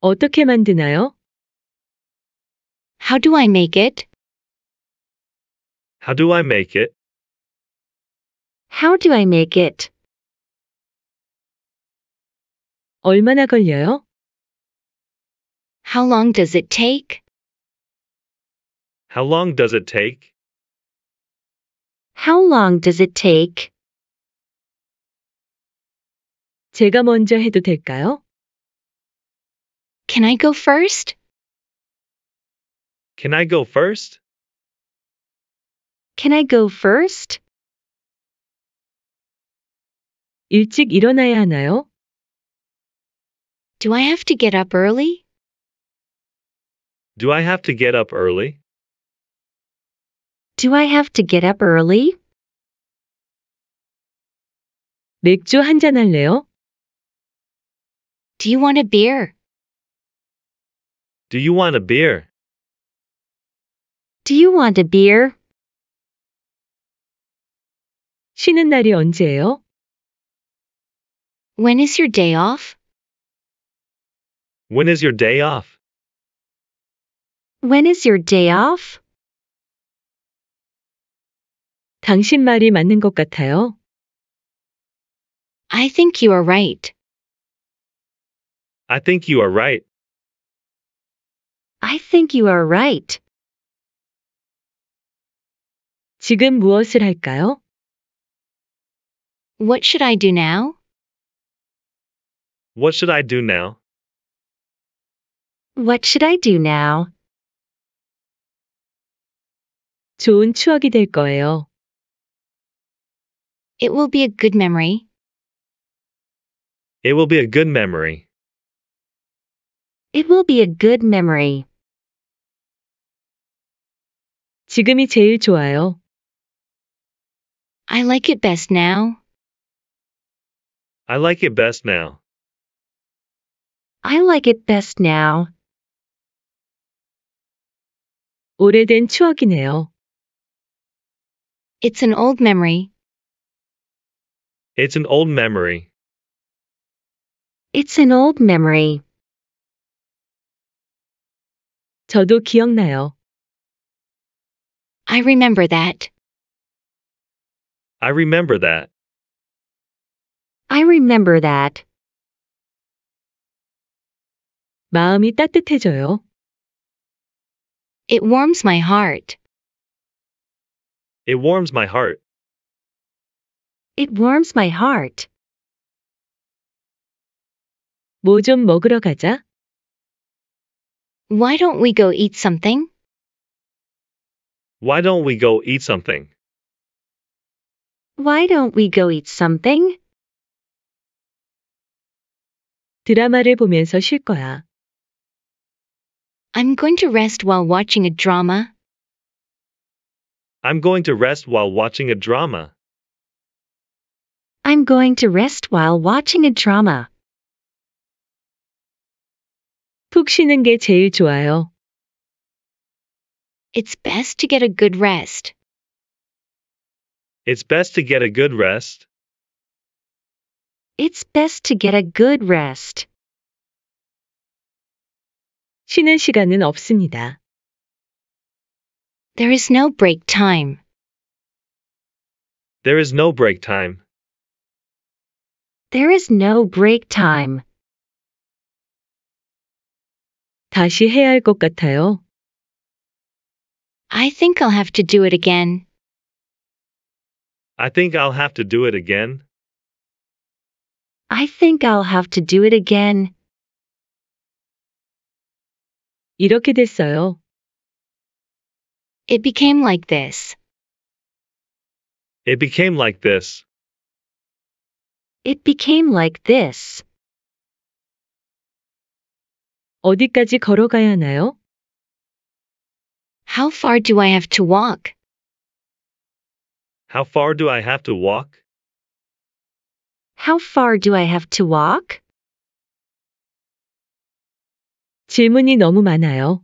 어떻게 만드나요? How do I make it? How do I make it? How do I make it? 얼마나 걸려요? How long does it take? How long does it take? How long does it take? 제가 먼저 해도 될까요? Can I go first? Can I go first? Can I go first? 일찍 일어나야 하나요? Do I have to get up early? Do I have to get up early? Do I have to get up early? 맥주 한잔 할래요? Do you want a beer? Do you want a beer? Do you want a beer? 쉬는 날이 언제예요? When is your day off? When is your day off? When is your day off? 당신 말이 맞는 것 같아요. I think you are right. I think you are right. I think you are right. 지금 무엇을 할까요? What should I do now? What should I do now? What should I do now? 좋은 추억이 될 거예요. It will be a good memory. It will be a good memory. It will be a good memory. 지금이 제일 좋아요. I like it best now. I like it best now. I like it best now. 오래된 추억이네요. It's an old memory. It's an old memory. It's an old memory. 저도 기억나요. I remember that. I remember that. I remember that. 마음이 따뜻해져요. It warms my heart. It warms my heart. It warms my heart. 먹으러 가자. Why don't we go eat something? Why don't we go eat something? Why don't we go eat something? 드라마를 보면서 쉴 거야. I'm going to rest while watching a drama. I'm going to rest while watching a drama. I'm going to rest while watching a drama. 푹 쉬는 게 제일 좋아요. It's best to get a good rest. It's best to get a good rest. It's best to get a good rest. 쉬는 시간은 없습니다. There is no break time. There is no break time. There is no break time. 다시 해야 할 것 같아요. I think I'll have to do it again. I think I'll have to do it again. I think I'll have to do it again. 이렇게 됐어요. It became like this. It became like this. It became like this. 어디까지 걸어가야 하나요? How far do I have to walk? How far do I have to walk? How far do I have to walk? 질문이 너무 많아요.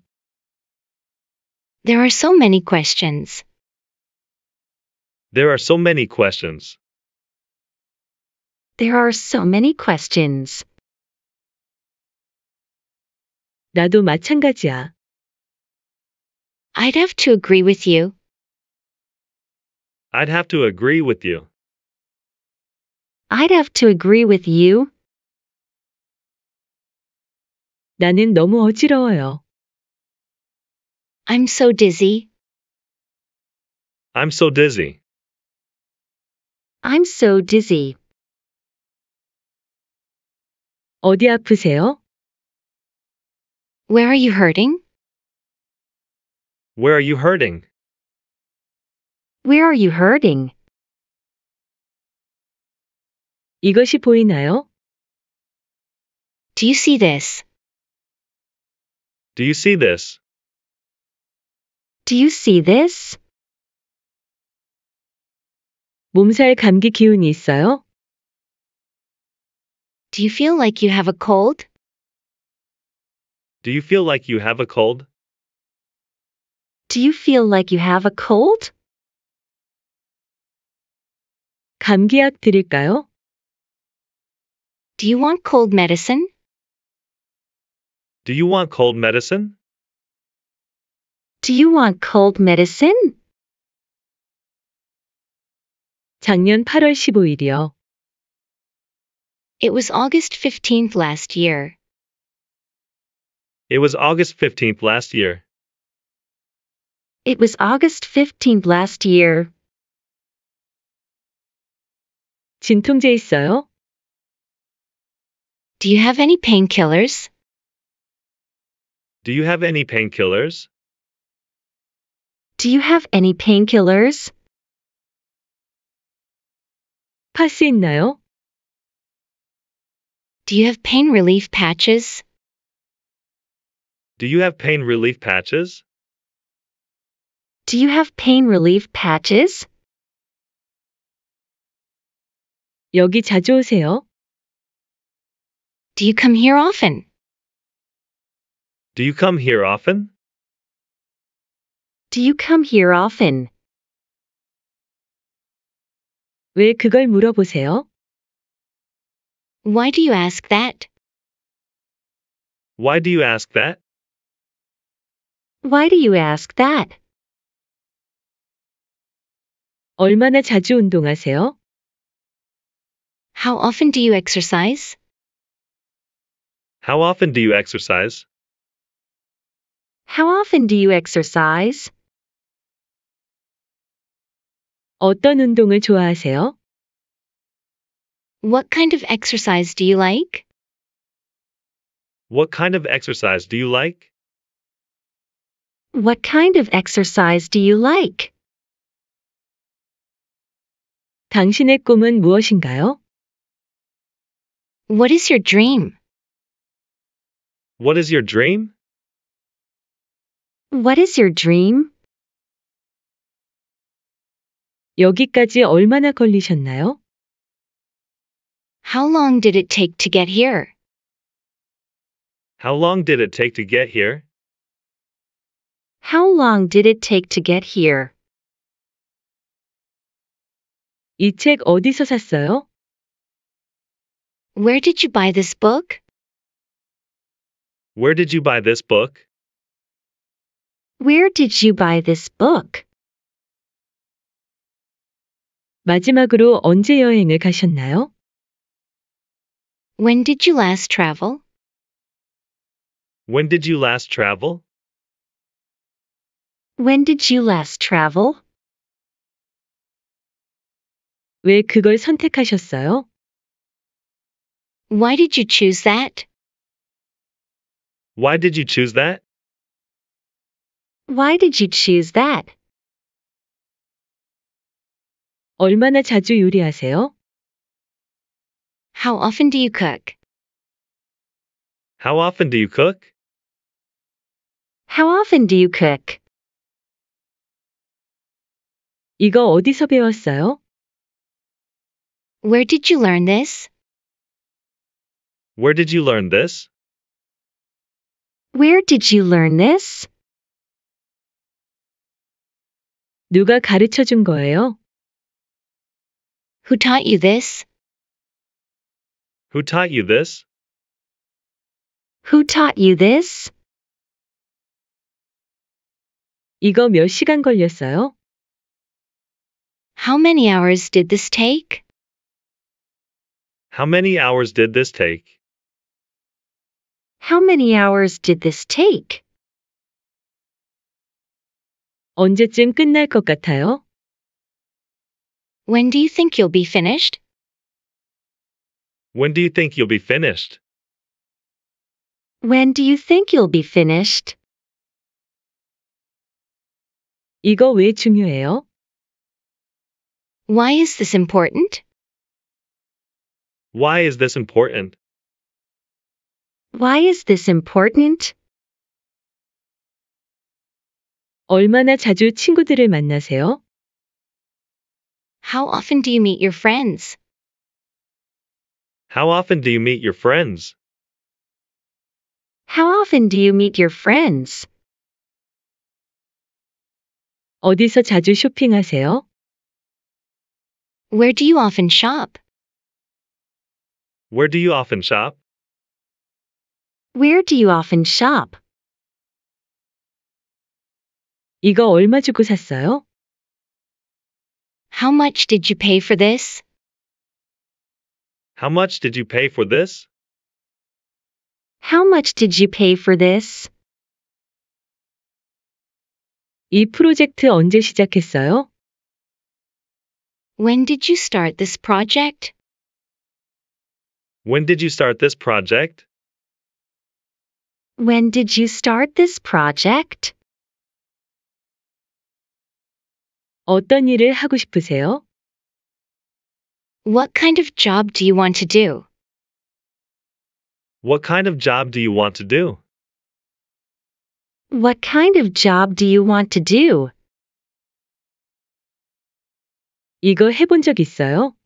There are so many questions. There are so many questions. There are so many questions. 나도 마찬가지야. I'd have to agree with you. I'd have to agree with you. I'd have to agree with you. 나는 너무 어지러워요. I'm so dizzy. I'm so dizzy. I'm so dizzy. 어디 아프세요? Where are you hurting? Where are you hurting? Where are you hurting? 이것이 보이나요? Do you see this? Do you see this? Do you see this? 몸살 감기 기운이 있어요? Do you feel like you have a cold? Do you feel like you have a cold? Do you feel like you have a cold? 감기약 드릴까요? Do you want cold medicine? Do you want cold medicine? Do you want cold medicine? 작년 8월 15일이요. It was August 15th last year. It was August 15th last year. It was August 15th last year. 진통제 있어요? Do you have any painkillers? Do you have any painkillers? Do you have any painkillers? 파스 있나요? Do you have pain relief patches? Do you have pain relief patches? Do you have pain relief patches? 여기 자주 오세요. Do you come here often? Do you come here often? Do you come here often? 왜 그걸 물어보세요? Why do you ask that? Why do you ask that? Why do you ask that? 얼마나 자주 운동하세요? How often do you exercise? How often do you exercise? How often do you exercise? 어떤 운동을 좋아하세요? What kind of exercise do you like? What kind of exercise do you like? What kind of exercise do you like? 당신의 꿈은 무엇인가요? What is your dream? What is your dream? What is your dream? 여기까지 얼마나 걸리셨나요? How long did it take to get here? How long did it take to get here? How long did it take to get here? 이 어디서 샀어요? Where did you buy this book? Where did you buy this book? Where did you buy this book? 마지막으로 언제 여행을 가셨나요? When did you last travel? When did you last travel? When did you last travel? 왜 그걸 선택하셨어요? Why did you choose that? Why did you choose that? Why did you choose that? 얼마나 자주 요리하세요? How often do you cook? How often do you cook? How often do you cook? 이거 어디서 배웠어요? Where did you learn this? Where did you learn this? Where did you learn this? 누가 가르쳐 준 거예요? Who taught you this? Who taught you this? Who taught you this? 이거 몇 시간 걸렸어요? How many hours did this take? How many hours did this take? How many hours did this take? 언제쯤 끝날 것 같아요? When do you think you'll be finished? When do you think you'll be finished? When do you think you'll be finished? 이거 왜 중요해요? Why is this important? Why is this important? Why is this important? 얼마나 자주 친구들을 만나세요? How often do you meet your friends? How often do you meet your friends? How often do you meet your friends? 어디서 자주 쇼핑하세요? Where do you often shop? Where do you often shop? Where do you often shop? 이거 얼마 주고 샀어요? How much did you pay for this? How much did you pay for this? How much did you pay for this? 이 프로젝트 언제 시작했어요? When did you start this project? When did you start this project? When did you start this project? 어떤 일을 하고 싶으세요? What kind of job do you want to do? What kind of job do you want to do? What kind of job do you want to do? 이거 해본 적 있어요?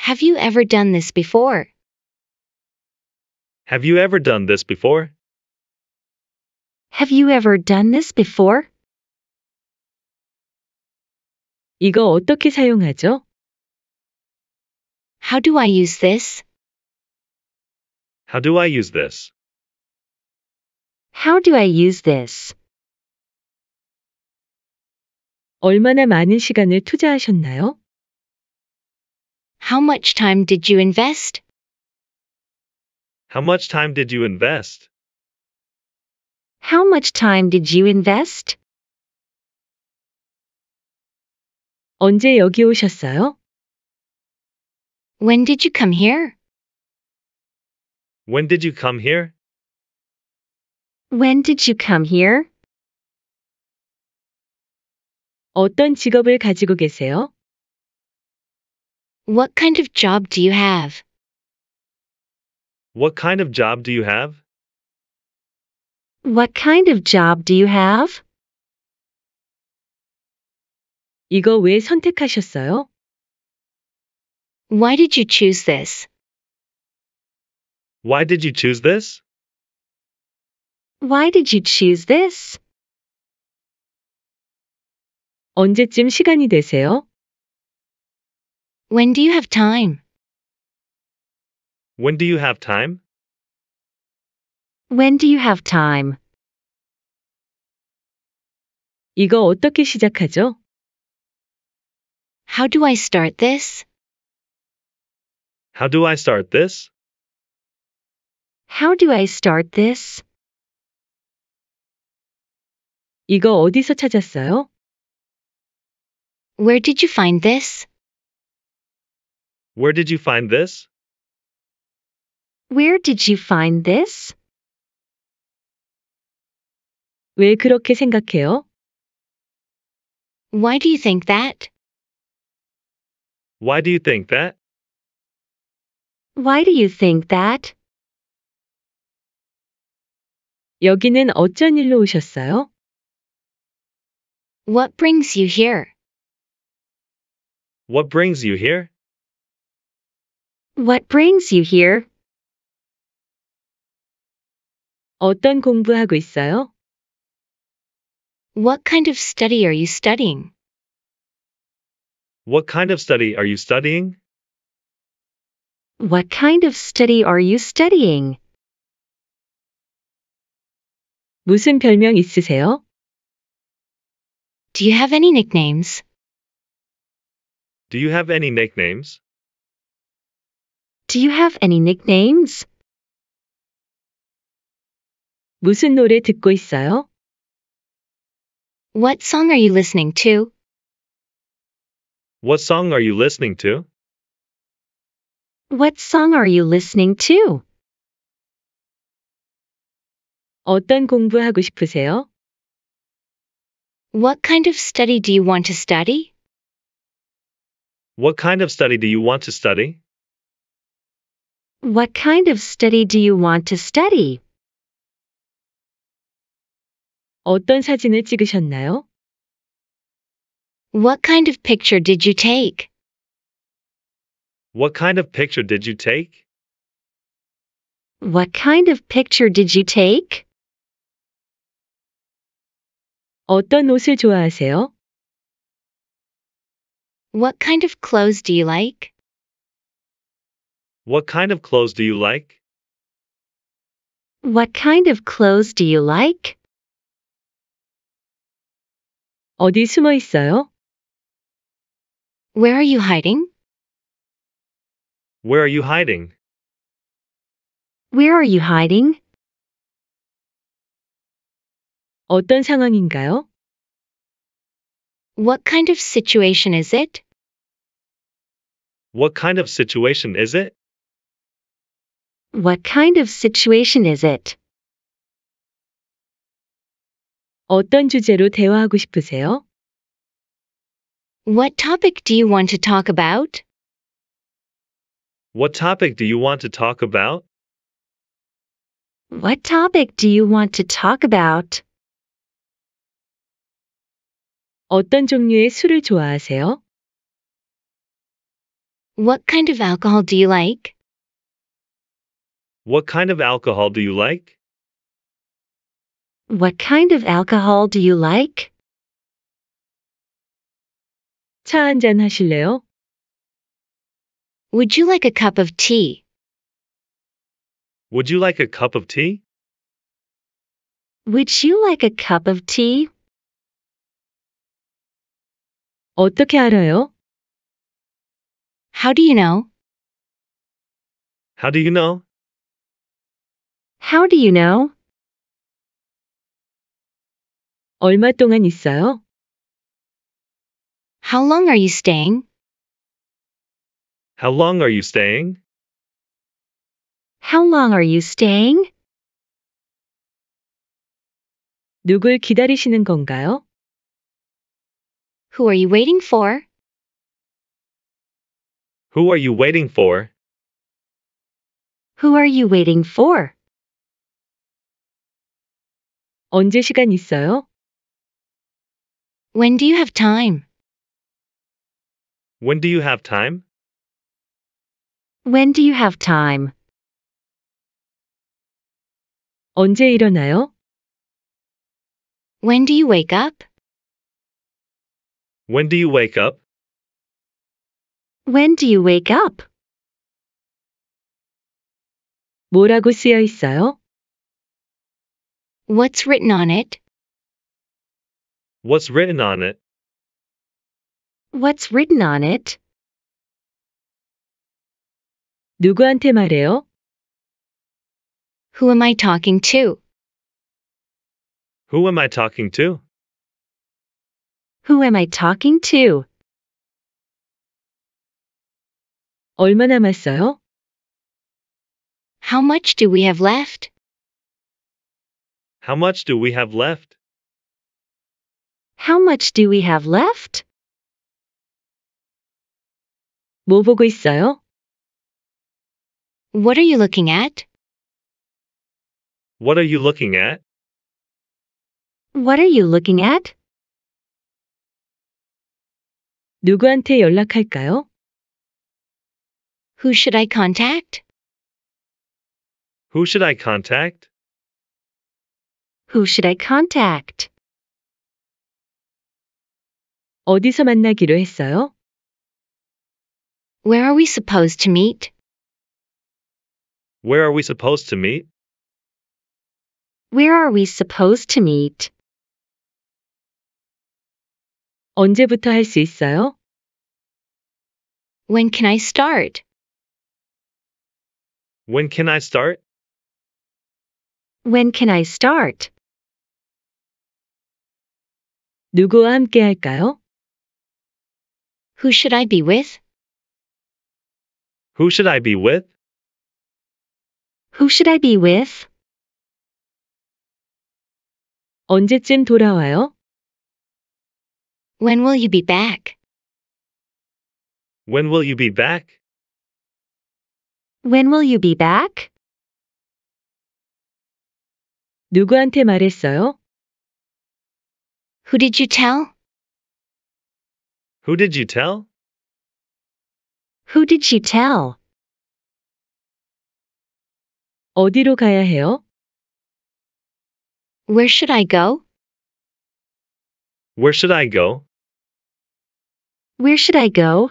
Have you ever done this before? Have you ever done this before? Have you ever done this before? 이거 어떻게 사용하죠? How do I use this? How do I use this? How do I use this? 얼마나 많은 시간을 투자하셨나요? How much time did you invest? How much time did you invest? How much time did you invest? 언제 여기 오셨어요? When did you come here? When did you come here? When did you come here? 어떤 직업을 가지고 계세요? What kind of job do you have? What kind of job do you have? What kind of job do you have? 이거 왜 선택하셨어요? Why did you choose this? Why did you choose this? Why did you choose this? 언제쯤 시간이 되세요? When do you have time? When do you have time? When do you have time? 이거 어떻게 시작하죠? How do I start this? How do I start this? How do I start this? 이거 어디서 찾았어요? Where did you find this? Where did you find this? Where did you find this? 왜 그렇게 생각해요? Why do you think that? Why do you think that? Why do you think that? 여기는 어쩐 일로 오셨어요? What brings you here? What brings you here? What brings you here? 어떤 공부하고 있어요? What kind of study are you studying? What kind of study are you studying? What kind of study are you studying? 무슨 별명 있으세요? Do you have any nicknames? Do you have any nicknames? Do you have any nicknames? 무슨 노래 듣고 있어요? What song are you listening to? What song are you listening to? What song are you listening to? 어떤 공부하고 싶으세요? What kind of study do you want to study? What kind of study do you want to study? What kind of study do you want to study? 어떤 사진을 찍으셨나요? What kind of picture did you take? What kind of picture did you take? What kind of picture did you take? 어떤 옷을 좋아하세요? What kind of clothes do you like? What kind of clothes do you like? What kind of clothes do you like? 어디 숨어 있어요? Where are you hiding? Where are you hiding? Where are you hiding? 어떤 상황인가요? What kind of situation is it? What kind of situation is it? What kind of situation is it? 어떤 주제로 대화하고 싶으세요? What topic do you want to talk about? What topic do you want to talk about? What topic do you want to talk about? 어떤 종류의 술을 좋아하세요? What kind of alcohol do you like? What kind of alcohol do you like? What kind of alcohol do you like? 차 한잔 하실래요? Would you like a cup of tea? Would you like a cup of tea? Would you like a cup of tea? 어떻게 알아요? How do you know? How do you know? How do you know? 얼마 동안 있어요? How long are you staying? How long are you staying? How long are you staying? 누굴 기다리시는 건가요? Who are you waiting for? Who are you waiting for? Who are you waiting for? 언제 시간 있어요? When do you have time? When do you have time? When do you have time? 언제 일어나요? When do you wake up? When do you wake up? When do you wake up? 뭐라고 쓰여 있어요? What's written on it? What's written on it? What's written on it? 누구한테 말해요? Who am I talking to? Who am I talking to? Who am I talking to? 얼마 남았어요? How much do we have left? How much do we have left? How much do we have left? 뭐 보고 있어요? What are you looking at? What are you looking at? What are you looking at? 누구한테 연락할까요? Who should I contact? Who should I contact? Who should I contact? 어디서 만나기로 했어요? Where are we supposed to meet? Where are we supposed to meet? Where are we supposed to meet? 언제부터 When can I start? When can I start? When can I start? 누구와 함께 할까요? Who should I be with? Who should I be with? Who should I be with? 언제쯤 돌아와요? When will you be back? When will you be back? When will you be back? 누구한테 말했어요? Who did you tell? Who did you tell? Who did she tell? 어디로 가야 해요? Where should I go? Where should I go? Where should I go?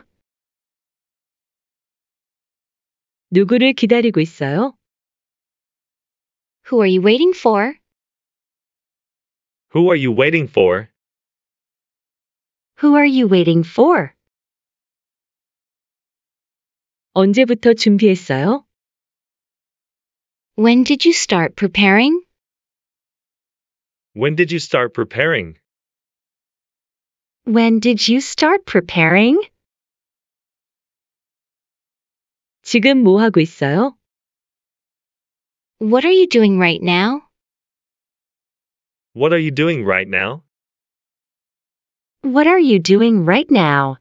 누구를 기다리고 있어요? Who are you waiting for? Who are you waiting for? Who are you waiting for? 언제부터 준비했어요? When did you start preparing? When did you start preparing? When did you start preparing? 지금 뭐 하고 있어요? What are you doing right now? What are you doing right now? What are you doing right now?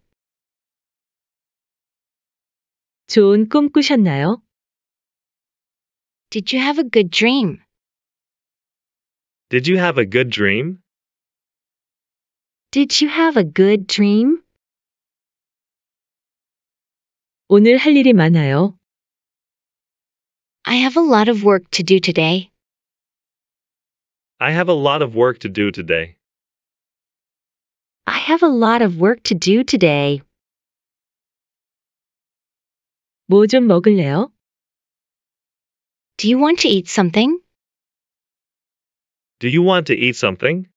좋은 꿈 꾸셨나요? Did you have a good dream? Did you have a good dream? Did you have a good dream? 오늘 할 일이 많아요. I have a lot of work to do today. I have a lot of work to do today. I have a lot of work to do today. 뭐 좀 먹을래요? Do you want to eat something? Do you want to eat something?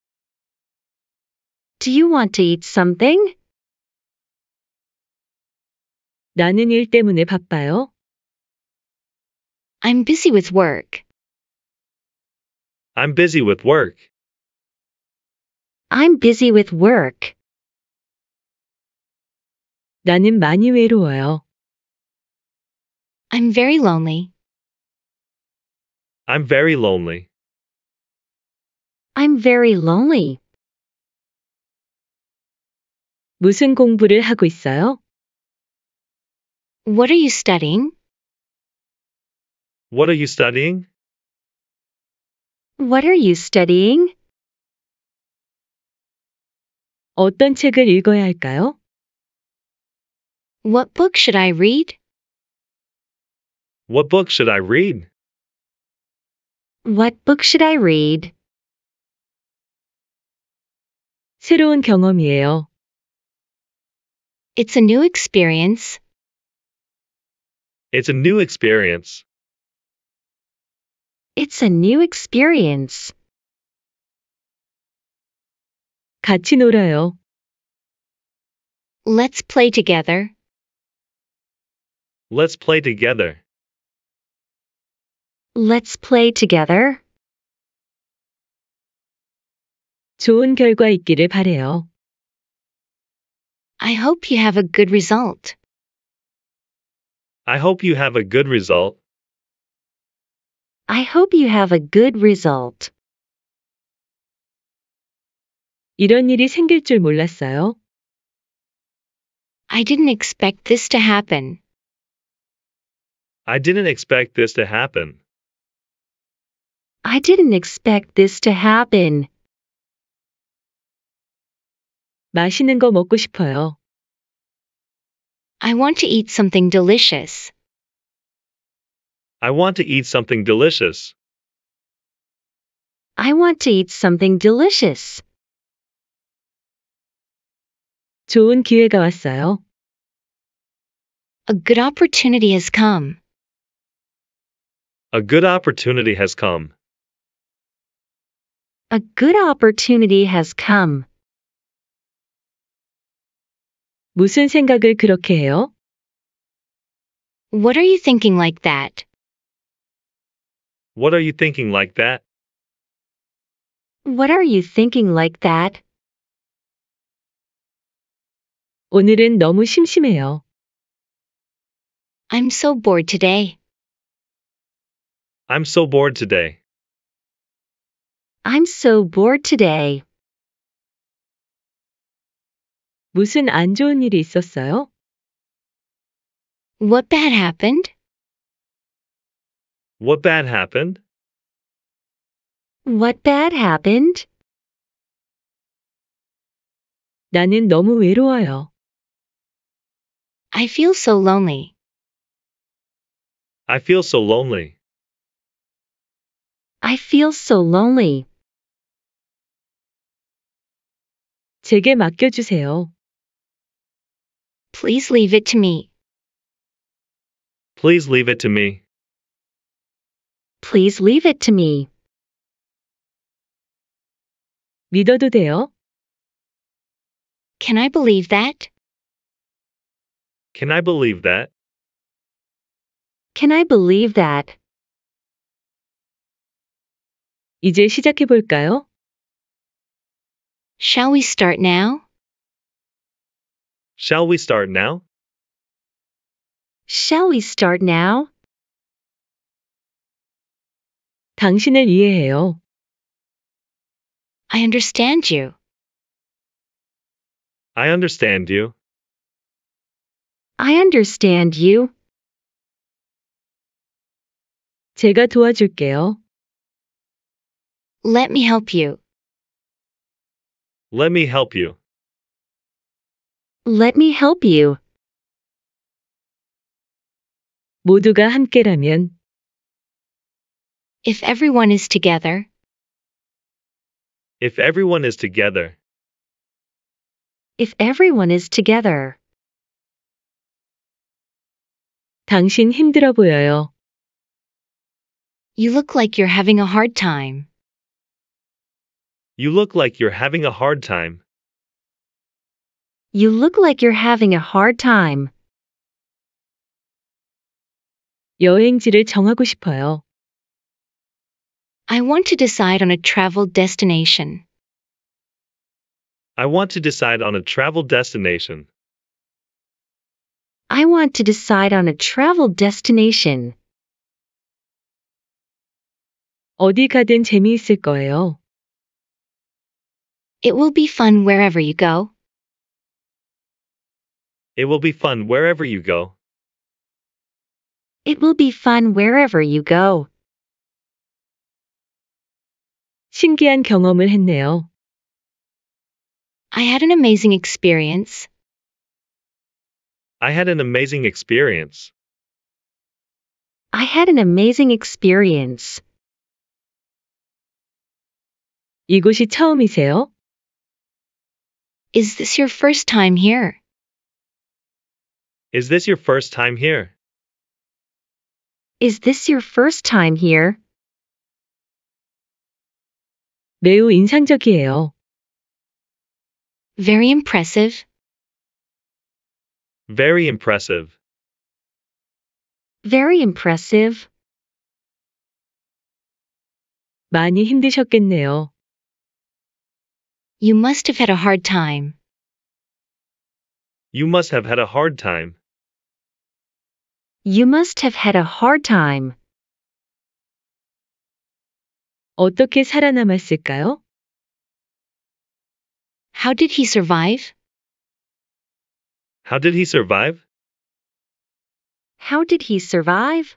Do you want to eat something? 나는 일 때문에 바빠요. I'm busy with work. I'm busy with work. I'm busy with work. 나는 많이 외로워요. I'm very lonely. I'm very lonely. I'm very lonely. 무슨 공부를 하고 있어요? What are you studying? What are you studying? What are you studying? 어떤 책을 읽어야 할까요? What book should I read? What book should I read? What book should I read? 새로운 경험이에요. It's a new experience. It's a new experience. It's a new experience. 같이 놀아요. Let's play together. Let's play together. Let's play together. 좋은 결과 있기를 바래요. I hope you have a good result. I hope you have a good result. I hope you have a good result. 이런 일이 생길 줄 몰랐어요. I didn't expect this to happen. I didn't expect this to happen. I didn't expect this to happen. 맛있는 거 먹고 싶어요. I want to eat something delicious. I want to eat something delicious. I want to eat something delicious. 좋은 기회가 왔어요. A good opportunity has come. A good opportunity has come. A good opportunity has come. 무슨 생각을 그렇게 해요? What are you thinking like that? What are you thinking like that? What are you thinking like that? 오늘은 너무 심심해요. I'm so bored today. I'm so bored today. I'm so bored today. 무슨 안 좋은 일이 있었어요? What bad happened? What bad happened? What bad happened? 나는 너무 외로워요. I feel so lonely. I feel so lonely. I feel so lonely. 제게 맡겨주세요. Please leave it to me. Please leave it to me. Please leave it to me. 믿어도 돼요? Can I believe that? Can I believe that? Can I believe that? 이제 시작해 볼까요? Shall we start now? Shall we start now? Shall we start now? 당신을 이해해요. I understand you. I understand you. I understand you. 제가 도와줄게요. Let me help you. Let me help you. Let me help you. 모두가 함께라면 if everyone is together. If everyone is together. If everyone is together. 당신 힘들어 보여요. You look like you're having a hard time. You look like you're having a hard time. You look like you're having a hard time. 여행지를 정하고 싶어요. I want to decide on a travel destination. I want to decide on a travel destination. I want to decide on a travel destination. 어디 가든 재미있을 거예요. It will be fun wherever you go. It will be fun wherever you go. It will be fun wherever you go. 신기한 경험을 했네요. I had an amazing experience. I had an amazing experience. I had an amazing experience. 이곳이 처음이세요? Is this your first time here? Is this your first time here? Is this your first time here? 매우 인상적이에요. Very impressive. Very impressive. Very impressive. 많이 힘드셨겠네요. You must have had a hard time. You must have had a hard time. You must have had a hard time. 어떻게 살아남았을까요? How did he survive? How did he survive? How did he survive?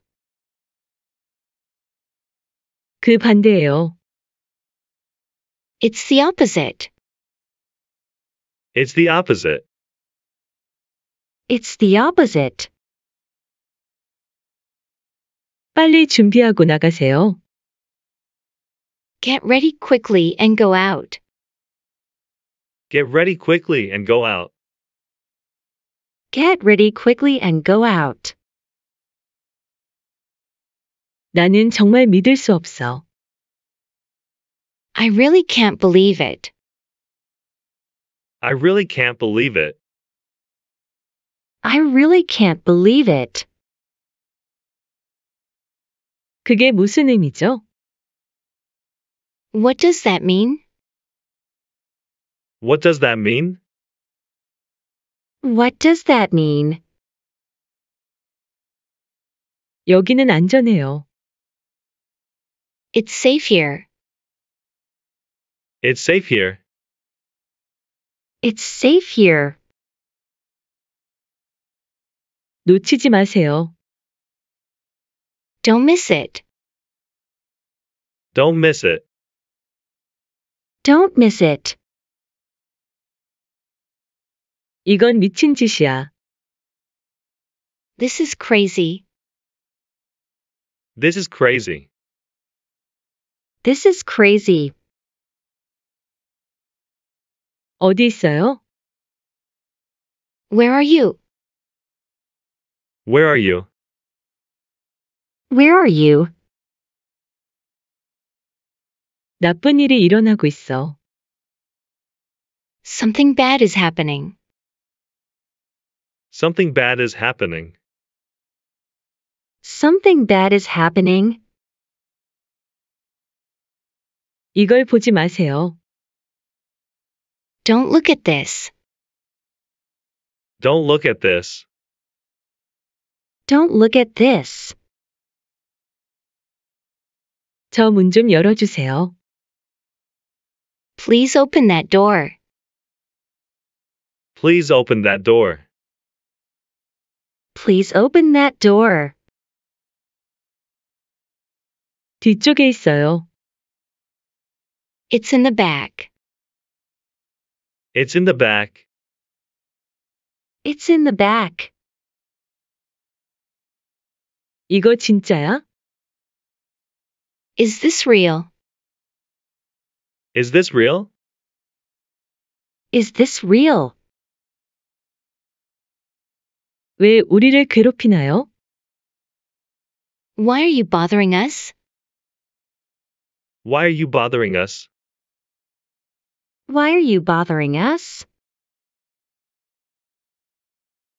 그 반대예요. It's the opposite. It's the opposite. It's the opposite. 빨리 준비하고 나가세요. Get ready quickly and go out. Get ready quickly and go out. Get ready quickly and go out. 나는 정말 믿을 수 없어. I really can't believe it. I really can't believe it. I really can't believe it. 그게 무슨 의미죠? What does that mean? What does that mean? What does that mean? 여기는 안전해요. It's safe here. It's safe here. It's safe here. 놓치지 마세요. Don't miss it. Don't miss it. Don't miss it. 이건 미친 짓이야. This is crazy. This is crazy. This is crazy. 어디 있어요? Where are you? Where are you? Where are you? 나쁜 일이 일어나고 있어. Something bad is happening. Something bad is happening. Something bad is happening. 이걸 보지 마세요. Don't look at this. Don't look at this. Don't look at this. 저 문 좀 열어주세요. Please open that door. Please open that door. Please open that door. 뒤쪽에 있어요. It's in the back. It's in the back. It's in the back. 이거 진짜야? Is this real? Is this real? Is this real? 왜 우리를 괴롭히나요? Why are you bothering us? Why are you bothering us? Why are you bothering us?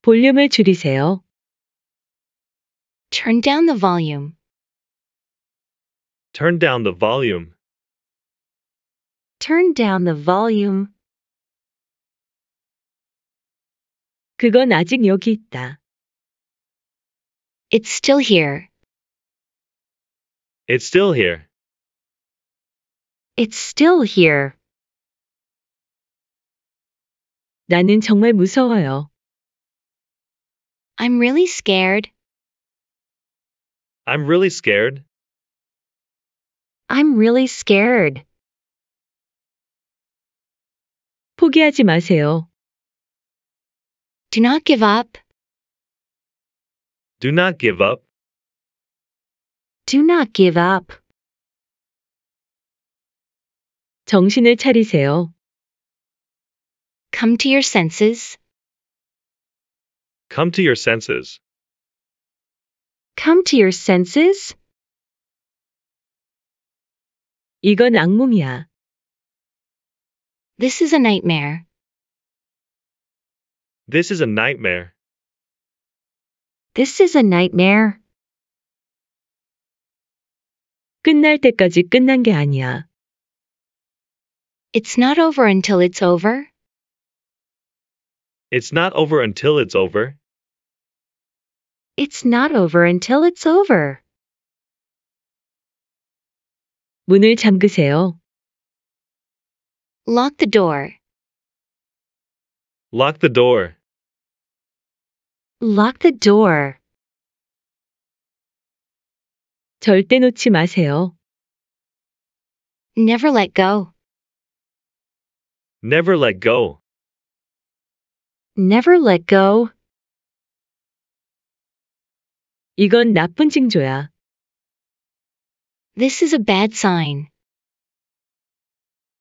볼륨을 줄이세요. Turn down the volume. Turn down the volume turn down the volume. 그건 아직 여기 있다. It's still here. It's still here. It's still here. 나는 정말 무서워요. I'm really scared. I'm really scared. I'm really scared. 포기하지 마세요. Do not give up. Do not give up. Do not give up. 정신을 차리세요. Come to your senses. Come to your senses. Come to your senses. 이건 악몽이야. This is a nightmare. This is a nightmare. This is a nightmare. 끝날 때까지 끝난 게 아니야. It's not over until it's over. It's not over until it's over. It's not over until it's over. 문을 잠그세요. Lock the door. Lock the door. Lock the door. 절대 놓지 마세요. Never let go. Never let go. Never let go. 이건 나쁜 징조야. This is a bad sign.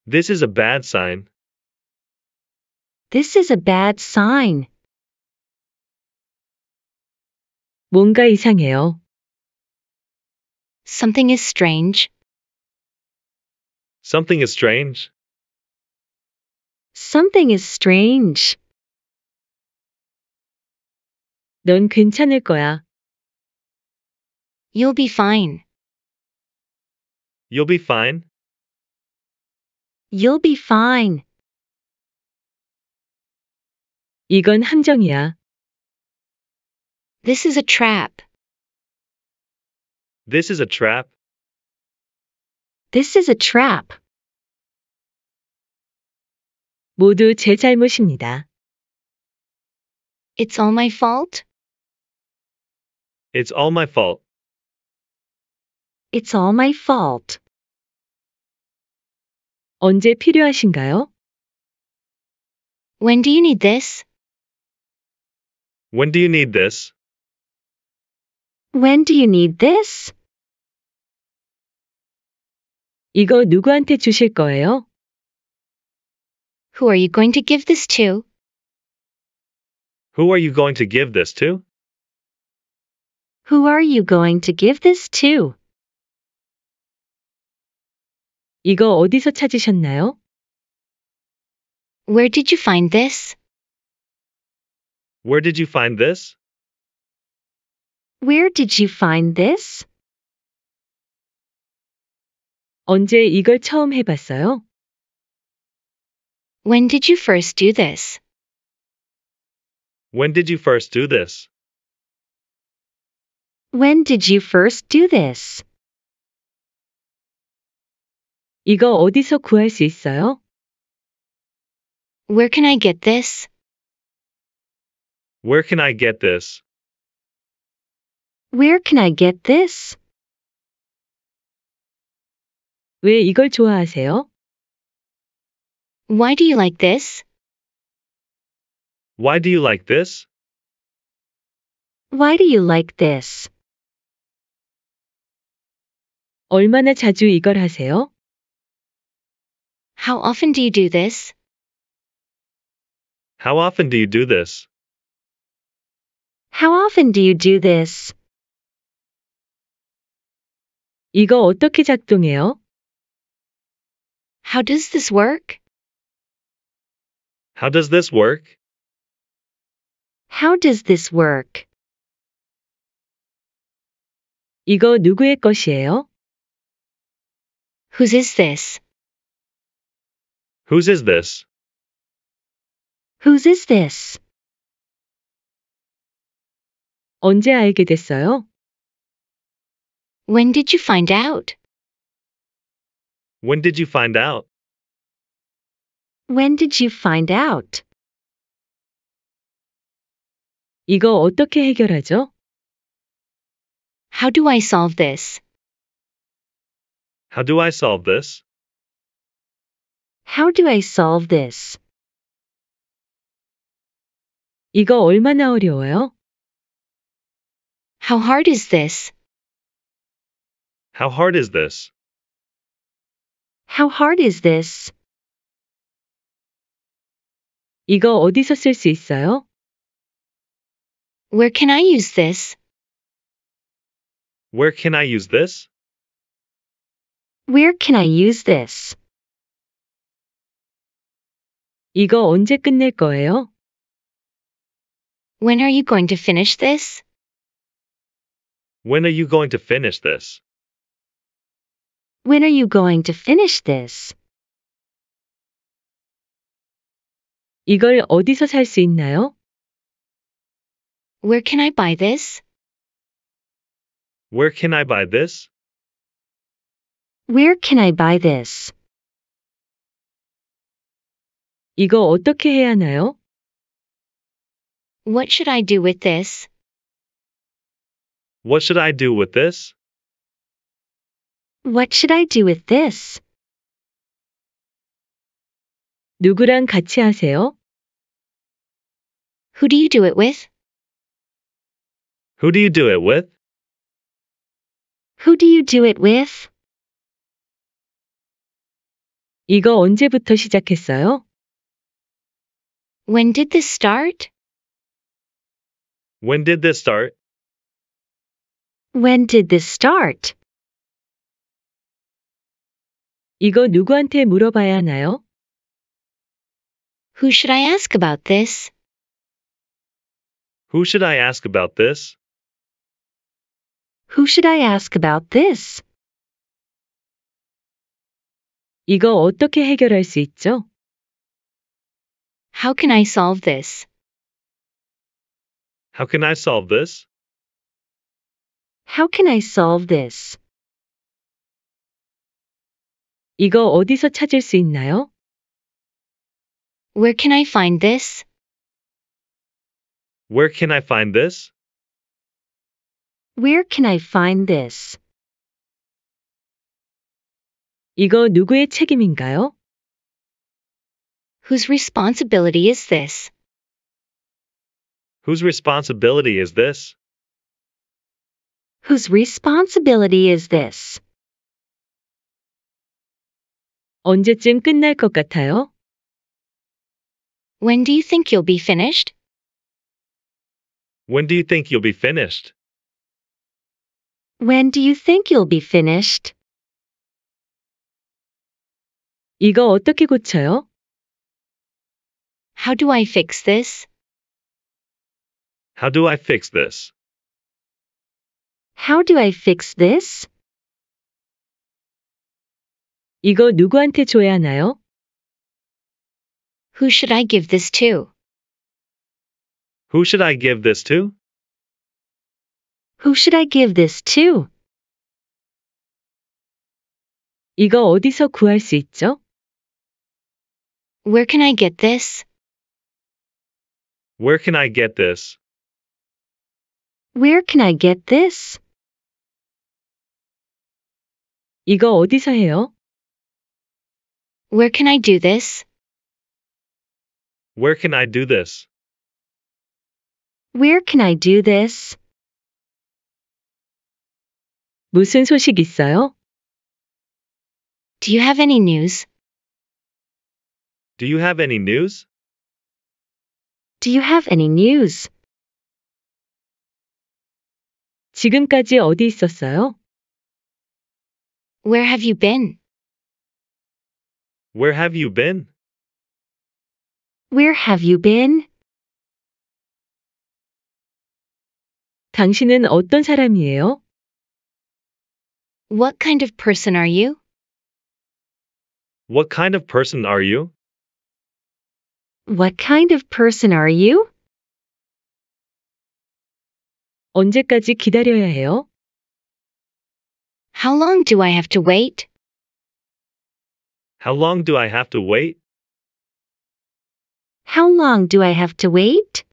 This is a bad sign. This is a bad sign. 뭔가 이상해요. Something is strange. Something is strange. Something is strange. 넌 괜찮을 거야. You'll be fine. You'll be fine. You'll be fine. 이건 함정이야. This is a trap. This is a trap. This is a trap. 모두 제 잘못입니다. It's all my fault. It's all my fault. It's all my fault. 언제 필요하신가요? When do you need this? When do you need this? When do you need this? 이거 누구한테 주실 거예요? Who are you going to give this to? Who are you going to give this to? Who are you going to give this to? 이거 어디서 찾으셨나요? Where did you find this? Where did you find this? Where did you find this? 언제 이걸 처음 해봤어요? When did you first do this? When did you first do this? When did you first do this? 이거 어디서 구할 수 있어요? Where can I get this? Where can I get this? Where can I get this? 왜 이걸 좋아하세요? Why do you like this? Why do you like this? Why do you like this? 얼마나 자주 이걸 하세요? How often do you do this? How often do you do this? How often do you do this? 이거 어떻게 작동해요? How does this work? How does this work? How does this work? 이거 누구의 것이에요? Whose is this? Whose is this? Whose is this? 언제 알게 됐어요? When did you find out? When did you find out? When did you find out? 이거 어떻게 해결하죠? How do I solve this? How do I solve this? How do I solve this? 이거 얼마나 어려워요? How hard is this? How hard is this? How hard is this? 이거 어디서 있어요? Where can I use this? Where can I use this? Where can I use this? 이거 언제 끝낼 거예요? When are you going to finish this? When are you going to finish this? When are you going to finish this? 이걸 어디서 있나요? Where can I buy this? Where can I buy this? Where can I buy this? 이거 어떻게 해야 하나요? What should I do with this? What should I do with this? What should I do with this? 누구랑 같이 하세요? Who do you do it with? Who do you do it with? Who do you do it with? 이거 언제부터 시작했어요? When did this start? When did this start? When did this start? 이거 누구한테 물어봐야 하나요? Who should I ask about this? Who should I ask about this? Who should I ask about this? 이거 어떻게 해결할 수 있죠? How can I solve this? How can I solve this? How can I solve this? 이거 어디서 찾을 수 있나요? Where can I find this? Where can I find this? Where can I find this? 이거 누구의 책임인가요? Whose responsibility is this? Whose responsibility is this? Whose responsibility is this? 언제쯤 끝날 것 같아요? When do you think you'll be finished? When do you think you'll be finished? When do you think you'll be finished? 이거 어떻게 고쳐요? How do I fix this? How do I fix this? How do I fix this? 이거 누구한테 줘야 하나요? Who should I give this to? Who should I give this to? Who should I give this to? 이거 어디서 구할 수 있죠? Where can I get this? Where can I get this? Where can I get this? 이거 어디서 해요? Where can I do this? Where can I do this? Where can I do this? 무슨 소식 있어요? Do you have any news? Do you have any news? Do you have any news? 지금까지 어디 있었어요? Where have you been? Where have you been? Where have you been? 당신은 어떤 사람이에요? What kind of person are you? What kind of person are you? What kind of person are you? 언제까지 기다려야 해요? How long do I have to wait? How long do I have to wait? How long do I have to wait?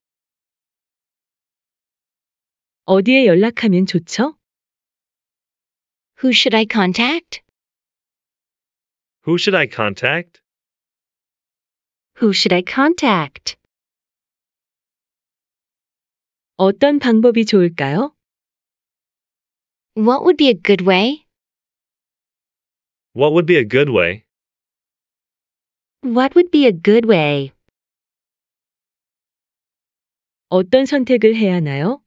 어디에 연락하면 좋죠? Who should I contact? Who should I contact? Who should I contact? 어떤 방법이 좋을까요? What would be a good way? What would be a good way? What would be a good way? 어떤 선택을 해야 하나요?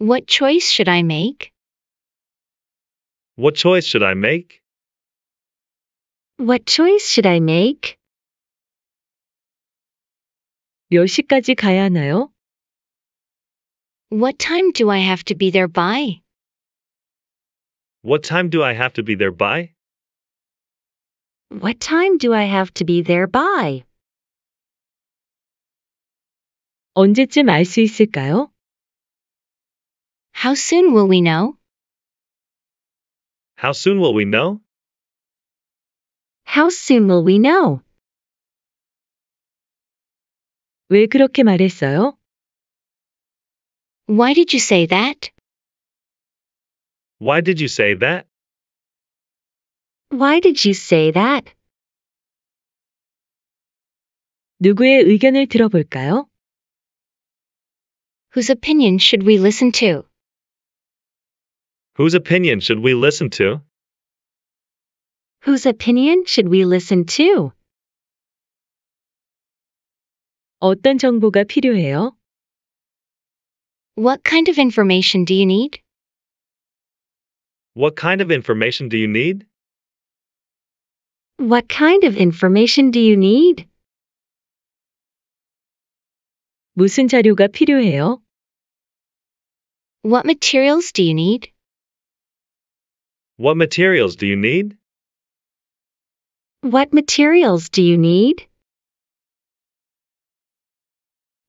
What choice should I make? What choice should I make? What choice should I make? 10시까지 가야 하나요? What time do I have to be there by? What time do I have to be there by? What time do I have to be there by? 언제쯤 있을까요? How soon will we know? How soon will we know? How soon will we know? 왜 그렇게 말했어요? Why did you say that? Why did you say that? Why did you say that? 누구의 의견을 들어볼까요? Whose opinion should we listen to? Whose opinion should we listen to? Whose opinion should we listen to? 어떤 정보가 필요해요? What kind of information do you need? What kind of information do you need? What kind of information do you need? 무슨 자료가 필요해요? What materials do you need? What materials do you need? What materials do you need?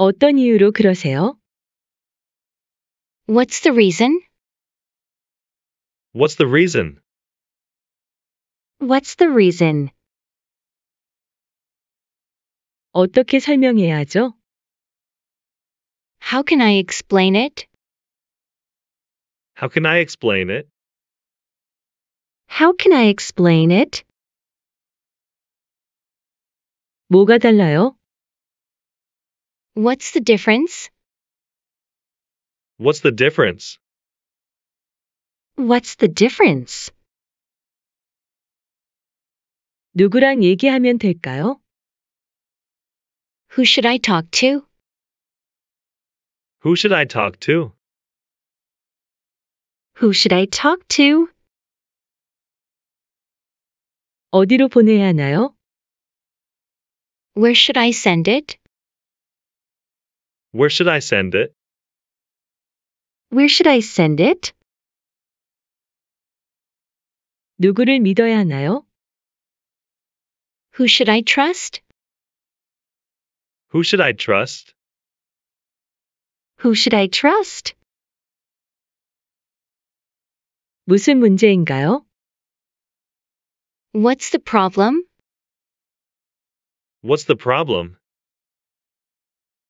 어떤 이유로 그러세요? What's the reason? What's the reason? What's the reason? 어떻게 How can I explain it? How can I explain it? How can I explain it? 뭐가 달라요? What's the difference? What's the difference? What's the difference? 누구랑 얘기하면 될까요? Who should I talk to? Who should I talk to? Who should I talk to? 어디로 보내야 하나요? Where should I send it? Where should I send it? Where should I send it? 누구를 믿어야 하나요? Who should I trust? Who should I trust? Who should I trust? 무슨 문제인가요? What's the problem? What's the problem?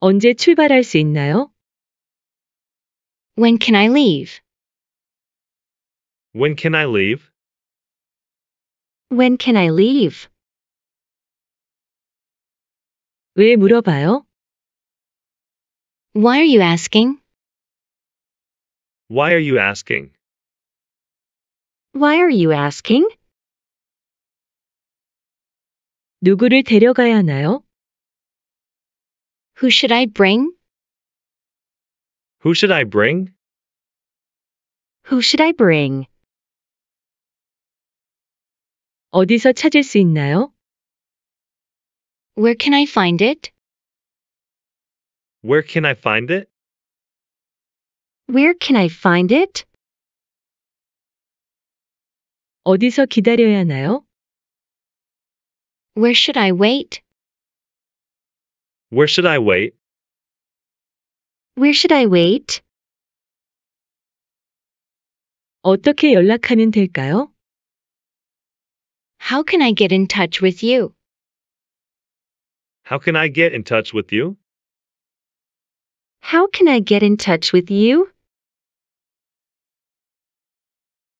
언제 출발할 수 있나요? When can I leave? When can I leave? When can I leave? 왜 물어봐요? Why are you asking? Why are you asking? Why are you asking? 누구를 데려가야 하나요? Who should I bring? Who should I bring? Who should I bring? 어디서 찾을 수 있나요? Where can I find it? Where can I find it? Where can I find it? 어디서 기다려야 하나요? Where should I wait? Where should I wait? Where should I wait? 어떻게 연락하면 될까요? How can I get in touch with you? How can I get in touch with you? How can I get in touch with you?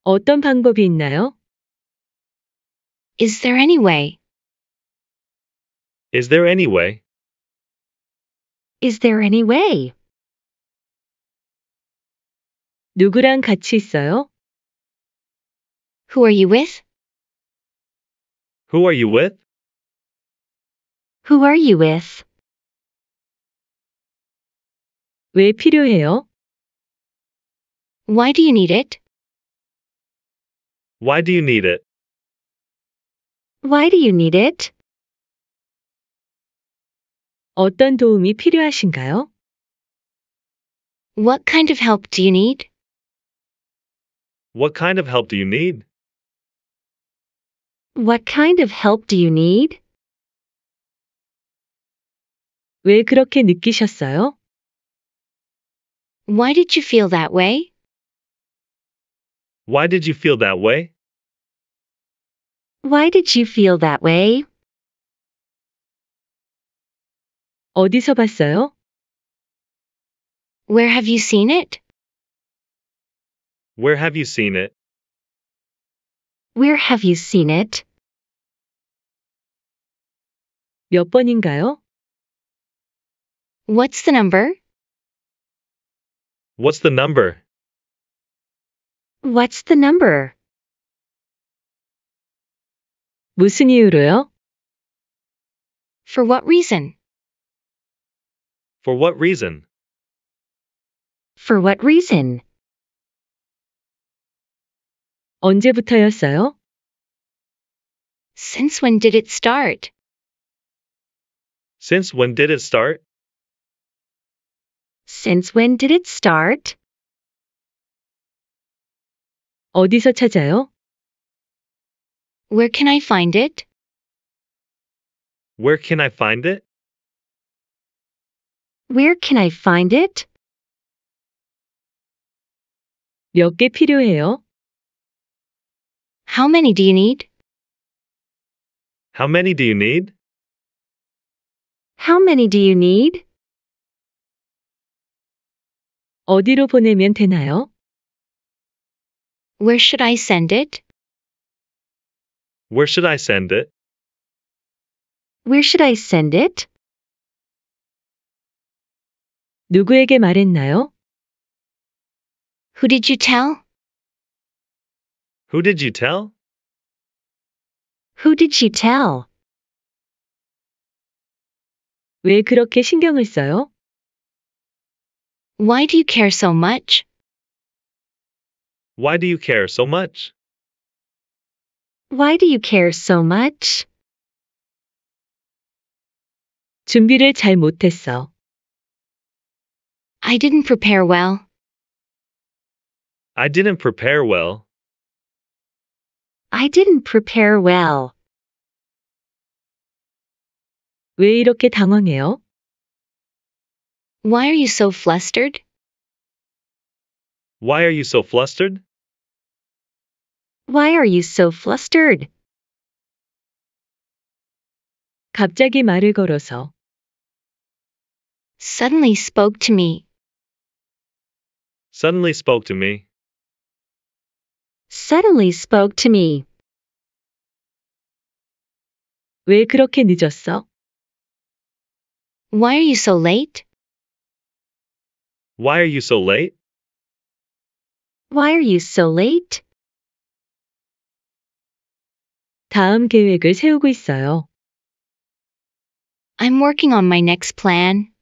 어떤 방법이 있나요? Is there any way? Is there any way? Is there any way? 누구랑 같이 있어요? Who are you with? Who are you with? Who are you with? 왜 필요해요? Why do you need it? Why do you need it? Why do you need it? 어떤 도움이 필요하신가요? What kind of help do you need? What kind of help do you need? What kind of help do you need? 왜 그렇게 느끼셨어요? Why did you feel that way? Why did you feel that way? Why did you feel that way? 어디서 봤어요? Where have you seen it? Where have you seen it? Where have you seen it? 몇 번인가요? What's the number? What's the number? What's the number? 무슨 이유로요? For what reason? For what reason? For what reason? 언제부터였어요? Since when did it start? Since when did it start? Since when did it start? 어디서 찾아요? Where can I find it? Where can I find it? Where can I find it? 몇 필요해요? How many do you need? How many do you need? How many do you need? 어디로 보내면 되나요? Where should I send it? Where should I send it? Where should I send it? 누구에게 말했나요? Who did you tell? Who did you tell? Who did she tell? 왜 그렇게 신경을 써요? Why do you care so much? Why do you care so much? Why do you care so much? 준비를 잘 못했어. I didn't prepare well. I didn't prepare well. I didn't prepare well. 왜 이렇게 당황해요? Why are you so flustered? Why are you so flustered? Why are you so flustered? 갑자기 말을 걸어서 Suddenly spoke to me. Suddenly spoke to me. Suddenly spoke to me. 왜 그렇게 늦었어? Why are you so late? Why are you so late? Why are you so late? 다음 계획을 세우고 있어요. I'm working on my next plan.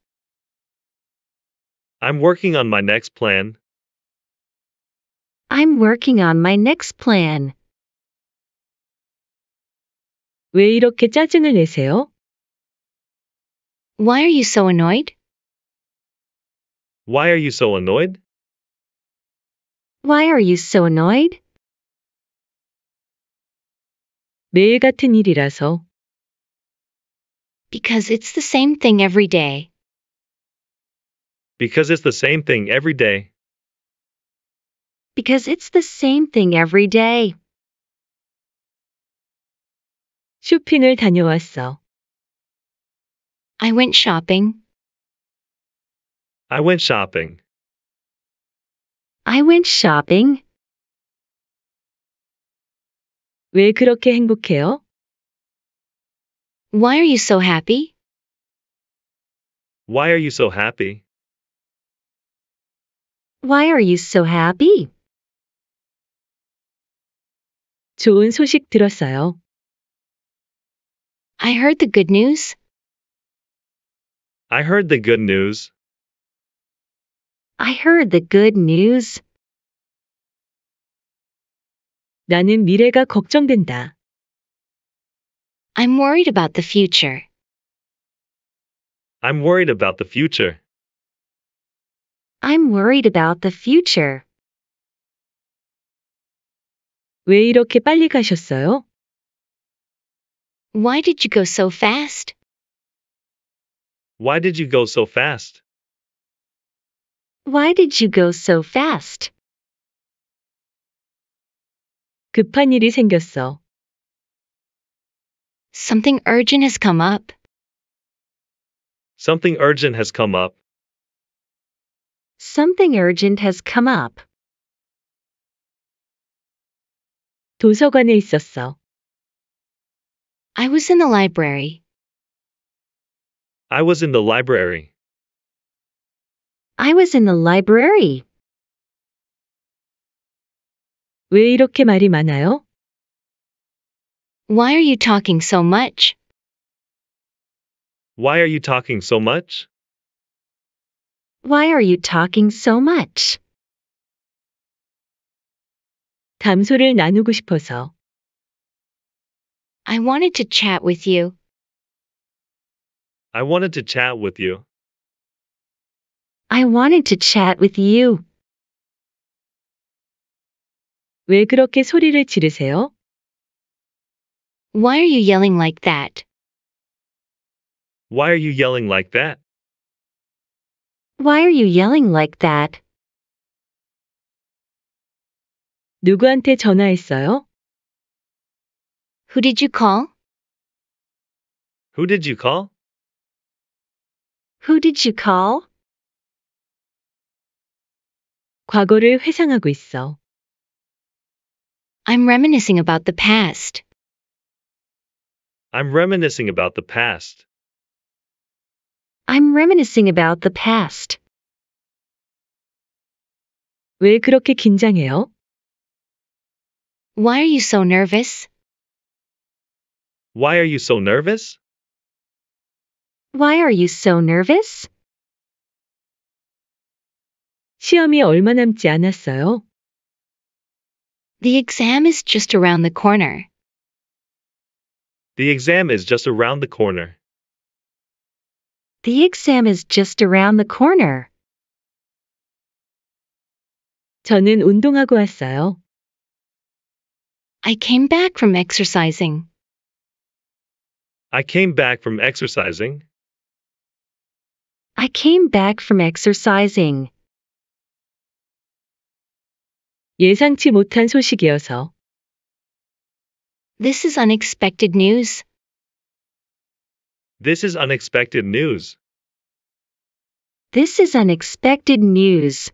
I'm working on my next plan. I'm working on my next plan. 왜 이렇게 짜증을 내세요? Why are you so annoyed? Why are you so annoyed? Why are you so annoyed? 매일 같은 일이라서. Because it's the same thing every day. Because it's the same thing every day. Because it's the same thing every day. 쇼핑을 다녀왔어. I went shopping. I went shopping. I went shopping. 왜 그렇게 행복해요? Why are you so happy? Why are you so happy? Why are you so happy? 좋은 소식 들었어요. I heard the good news. I heard the good news. I heard the good news. 나는 미래가 걱정된다. I'm worried about the future. I'm worried about the future. I'm worried about the future. 왜 이렇게 빨리 가셨어요? Why did you go so fast? Why did you go so fast? Why did you go so fast? 급한 일이 생겼어. Something urgent has come up. Something urgent has come up. Something urgent has come up. 도서관에 있었어. I was in the library. I was in the library. I was in the library. 왜 이렇게 말이 많아요? Why are you talking so much? Why are you talking so much? Why are you talking so much? 담소를 나누고 싶어서. I wanted to chat with you. I wanted to chat with you. I wanted to chat with you. 왜 그렇게 소리를 지르세요? Why are you yelling like that? Why are you yelling like that? Why are you yelling like that? 누구한테 전화했어요? Who did you call? Who did you call? Who did you call? 과거를 회상하고 있어. I'm reminiscing about the past. I'm reminiscing about the past. I'm reminiscing about the past. 왜 그렇게 긴장해요? Why are you so nervous? Why are you so nervous? Why are you so nervous? 시험이 얼마 남지 않았어요? The exam is just around the corner. The exam is just around the corner. The exam is just around the corner. 저는 운동하고 왔어요. I came back from exercising. I came back from exercising. I came back from exercising. 예상치 못한 소식이어서. This is unexpected news. This is unexpected news. This is unexpected news.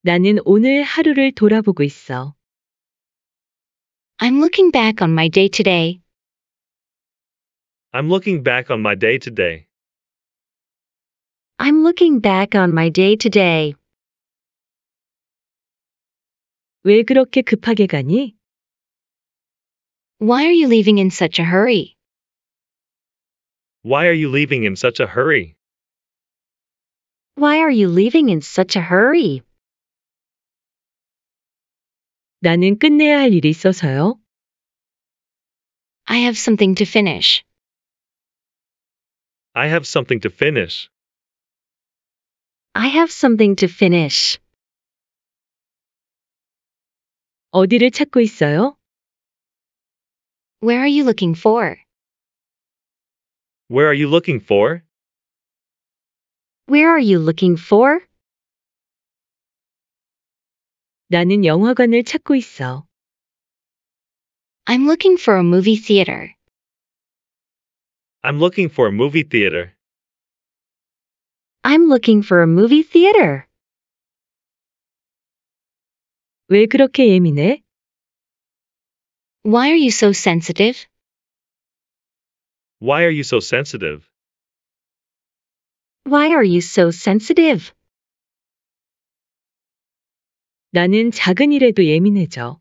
나는 오늘 하루를 돌아보고 있어. I'm looking back on my day today. I'm looking back on my day today. I'm looking back on my day today. 왜 그렇게 급하게 가니? Why are you leaving in such a hurry? Why are you leaving in such a hurry? Why are you leaving in such a hurry? 나는 끝내야 할 일이 있어서요. I have something to finish. I have something to finish. I have something to finish. 어디를 찾고 있어요? Where are you looking for? Where are you looking for? Where are you looking for? 나는 영화관을 찾고 있어. I'm looking for a movie theater. I'm looking for a movie theater. I'm looking for a movie theater. 왜 그렇게 예민해? Why are you so sensitive? Why are you so sensitive? Why are you so sensitive? 나는 작은 일에도 예민해져.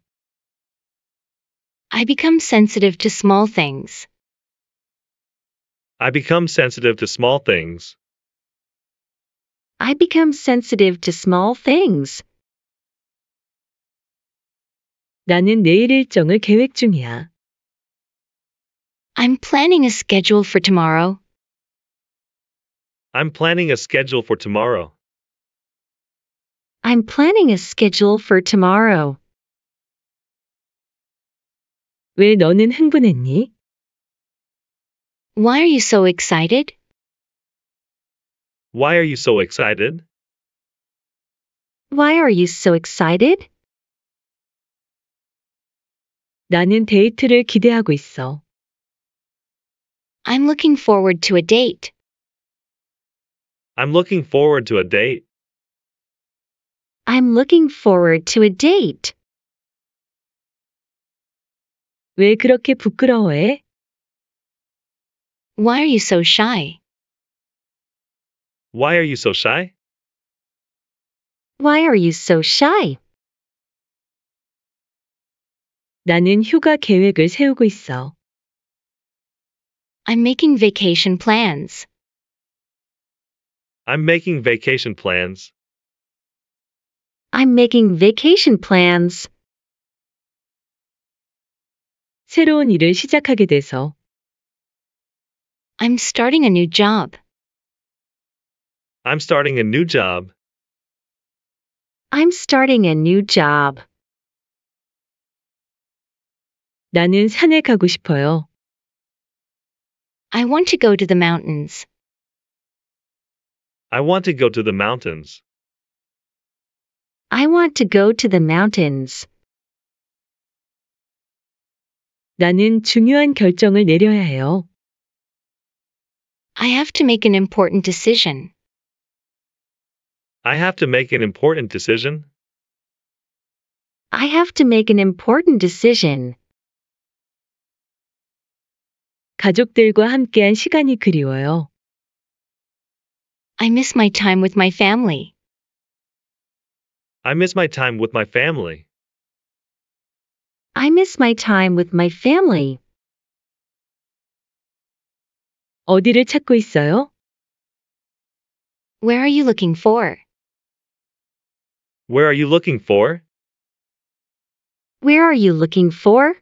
I become sensitive to small things. I become sensitive to small things. I become sensitive to small things. 나는 내일 일정을 계획 중이야. I'm planning a schedule for tomorrow. I'm planning a schedule for tomorrow. I'm planning a schedule for tomorrow. 왜 너는 흥분했니? Why are you so excited? Why are you so excited? Why are you so excited? 나는 데이트를 기대하고 있어. I'm looking forward to a date. I'm looking forward to a date. I'm looking forward to a date. 왜 그렇게 부끄러워해? Why are you so shy? Why are you so shy? Why are you so shy? 나는 휴가 계획을 세우고 있어. I'm making vacation plans. I'm making vacation plans. I'm making vacation plans. 새로운 일을 시작하게 돼서 I'm starting a new job. I'm starting a new job. I'm starting a new job. 나는 산에 가고 싶어요. I want to go to the mountains. I want to go to the mountains. I want to go to the mountains. 나는 중요한 결정을 내려야 해요. I have to make an important decision. I have to make an important decision. I have to make an important decision. 가족들과 함께한 시간이 그리워요. I miss my time with my family. I miss my time with my family. I miss my time with my family. 어디를 찾고 있어요? Where are you looking for? Where are you looking for? Where are you looking for?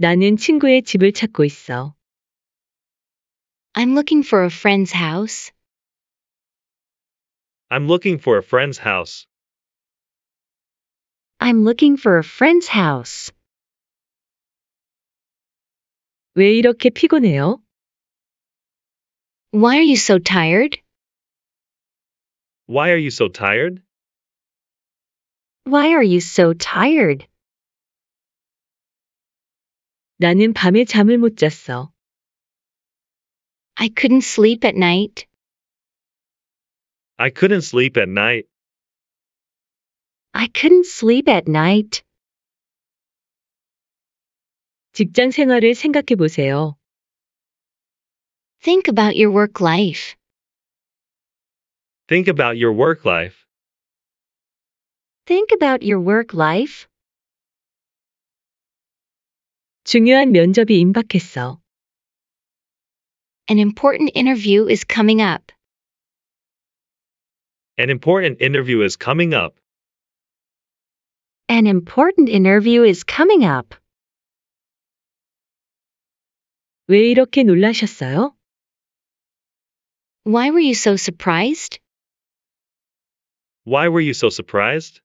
나는 친구의 집을 찾고 있어. I'm looking for a friend's house. I'm looking for a friend's house. I'm looking for a friend's house. 왜 이렇게 피곤해요? Why are you so tired? Why are you so tired? Why are you so tired? 나는 밤에 잠을 못 잤어. I couldn't sleep at night. I couldn't sleep at night. I couldn't sleep at night. 직장 생활을 생각해 보세요. Think about your work life. Think about your work life. Think about your work life. 중요한 면접이 임박했어. An important interview is coming up. An important interview is coming up. An important interview is coming up. 왜 이렇게 놀라셨어요? Why were you so surprised? Why were you so surprised?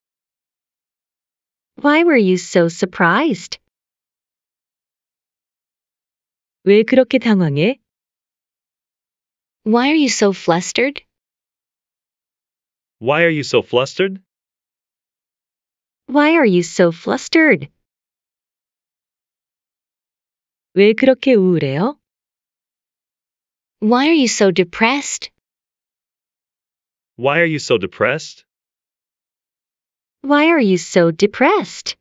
Why were you so surprised? 왜 그렇게 당황해? Why are you so flustered? Why are you so flustered? Why are you so flustered? 왜 그렇게 우울해요? Why are you so depressed? Why are you so depressed? Why are you so depressed?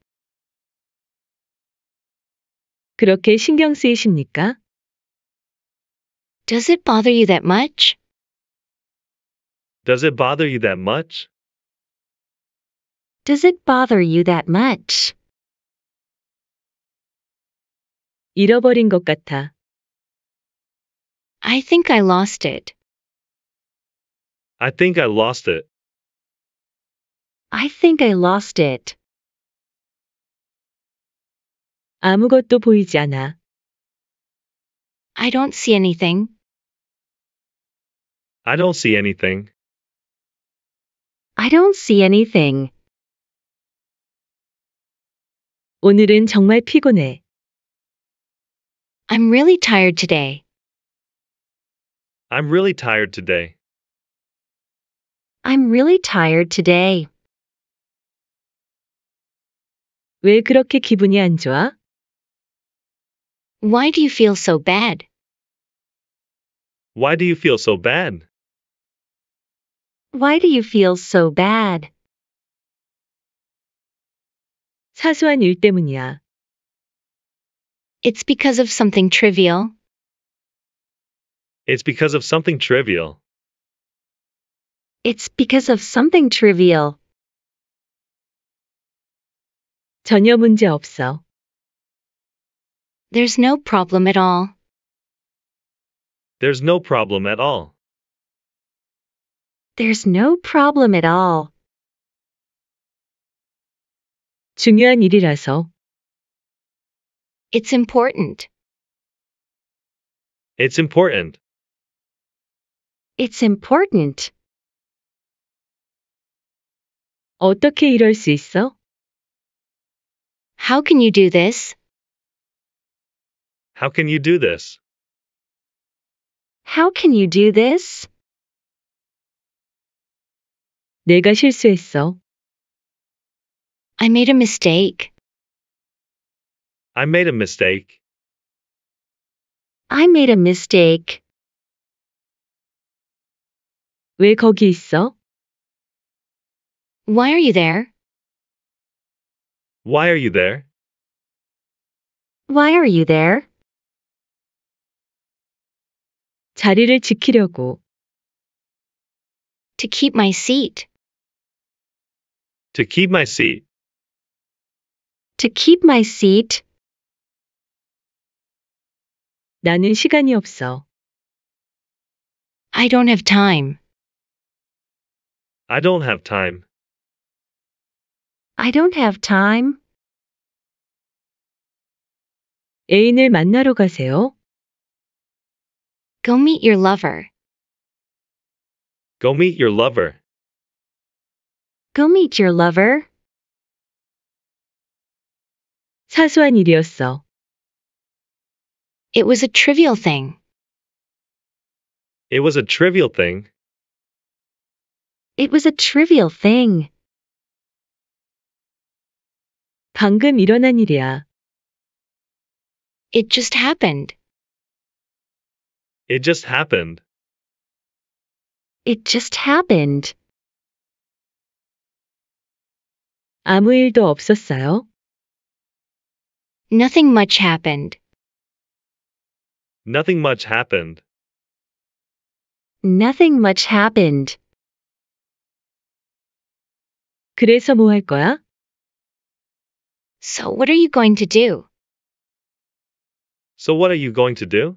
그렇게 신경 쓰이십니까? Does it bother you that much? Does it bother you that much? Does it bother you that much? 잃어버린 것 같아. I think I lost it. I think I lost it. I think I lost it. 아무것도 보이지 않아. I don't see anything. I don't see anything. I don't see anything. 오늘은 정말 피곤해. I'm really tired today. I'm really tired today. I'm really tired today. 왜 그렇게 기분이 안 좋아? Why do you feel so bad? Why do you feel so bad? Why do you feel so bad? 사소한 일 때문이야. It's because of something trivial. It's because of something trivial. It's because of something trivial. 전혀 문제 없어. There's no problem at all. There's no problem at all. There's no problem at all. 중요한 일이라서. It's important. It's important. It's important. 어떻게 이럴 수 있어? How can you do this? How can you do this? How can you do this? 내가 실수했어. I made a mistake. I made a mistake. I made a mistake. 왜 거기 있어? Why are you there? Why are you there? Why are you there? 자리를 지키려고. To keep my seat. To keep my seat. To keep my seat. 나는 시간이 없어. I don't have time. I don't have time. I don't have time. 애인을 만나러 가세요. Go meet your lover. Go meet your lover. Go meet your lover. 사소한 일이었어. It was a trivial thing. It was a trivial thing. It was a trivial thing. 방금 일어난 일이야. It just happened. It just happened. It just happened. 아무 일도 없었어요. Nothing much happened. Nothing much happened. Nothing much happened. 그래서 뭐 할 거야? So what are you going to do? So what are you going to do?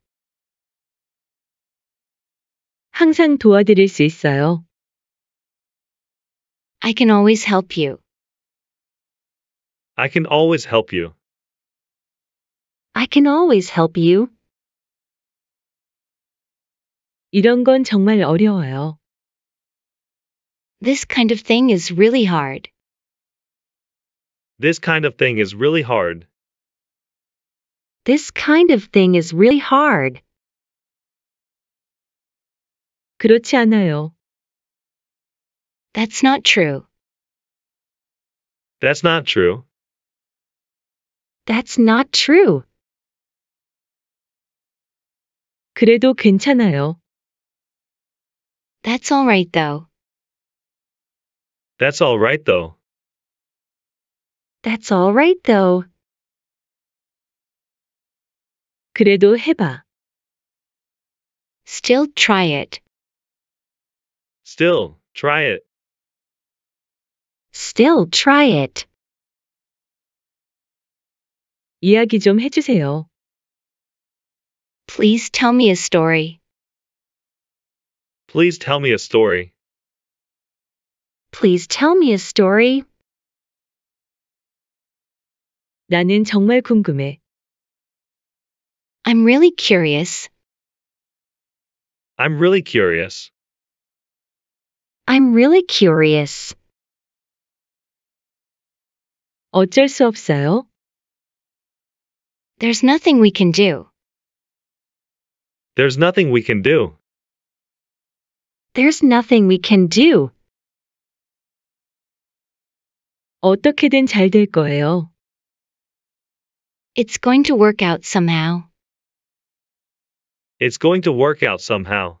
항상 도와드릴 수 있어요. I can always help you. I can always help you. I can always help you. 이런 건 정말 어려워요. This kind of thing is really hard. This kind of thing is really hard. This kind of thing is really hard. 그렇지 않아요. That's not true. That's not true. That's not true. 그래도 괜찮아요. That's all right though. That's all right though. That's all right though. 그래도 해봐. Still try it. Still, try it. Still try it. 이야기 좀 해주세요. Please tell me a story. Please tell me a story. Please tell me a story. 나는 정말 궁금해. I'm really curious. I'm really curious. I'm really curious. 어쩔 수 없어요. There's nothing we can do. There's nothing we can do. There's nothing we can do. 어떻게든 거예요. It's going to work out somehow. It's going to work out somehow.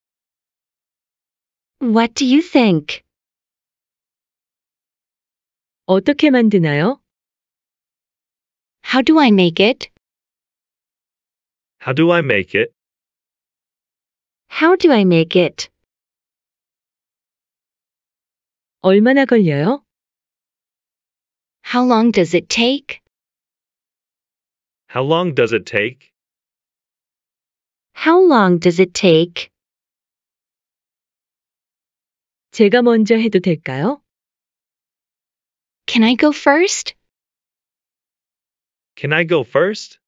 What do you think? 어떻게 만드나요? How do I make it? How do I make it? How do I make it? 얼마나 걸려요? How long does it take? How long does it take? How long does it take? 제가 먼저 해도 될까요? Can I go first? Can I go first?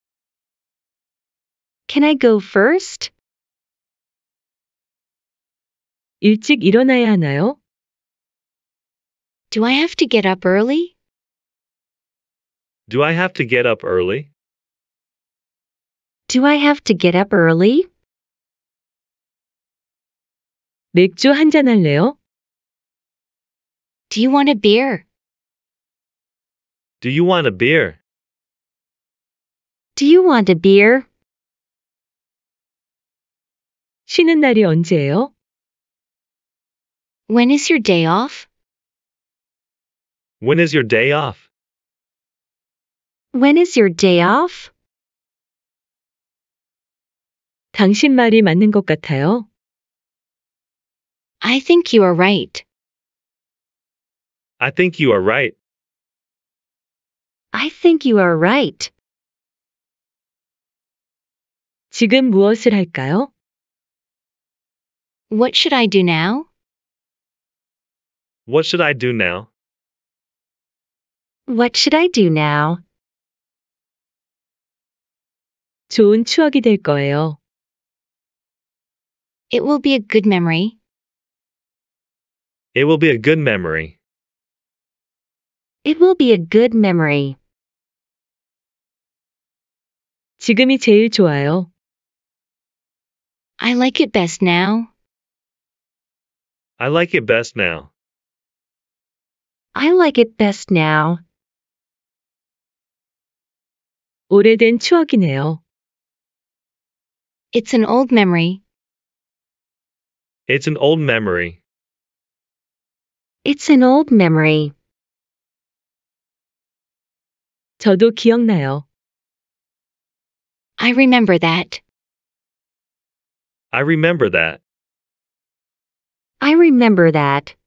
Can I go first? 일찍 일어나야 하나요? Do I have to get up early? Do I have to get up early? Do I have to get up early? 맥주 한 잔 할래요? Do you want a beer? Do you want a beer? Do you want a beer? 쉬는 날이 언제예요? When is your day off? When is your day off? When is your day off? 당신 말이 맞는 것 같아요. I think you are right. I think you are right. I think you are right. 지금 무엇을 할까요? What should I do now? What should I do now? What should I do now? 좋은 추억이 될 거예요. It will be a good memory. It will be a good memory. It will be a good memory. 지금이 제일 좋아요. I like it best now. I like it best now. I like it best now. 오래된 추억이네요. It's an old memory. It's an old memory. It's an old memory. 저도 기억나요. I remember that. I remember that. I remember that.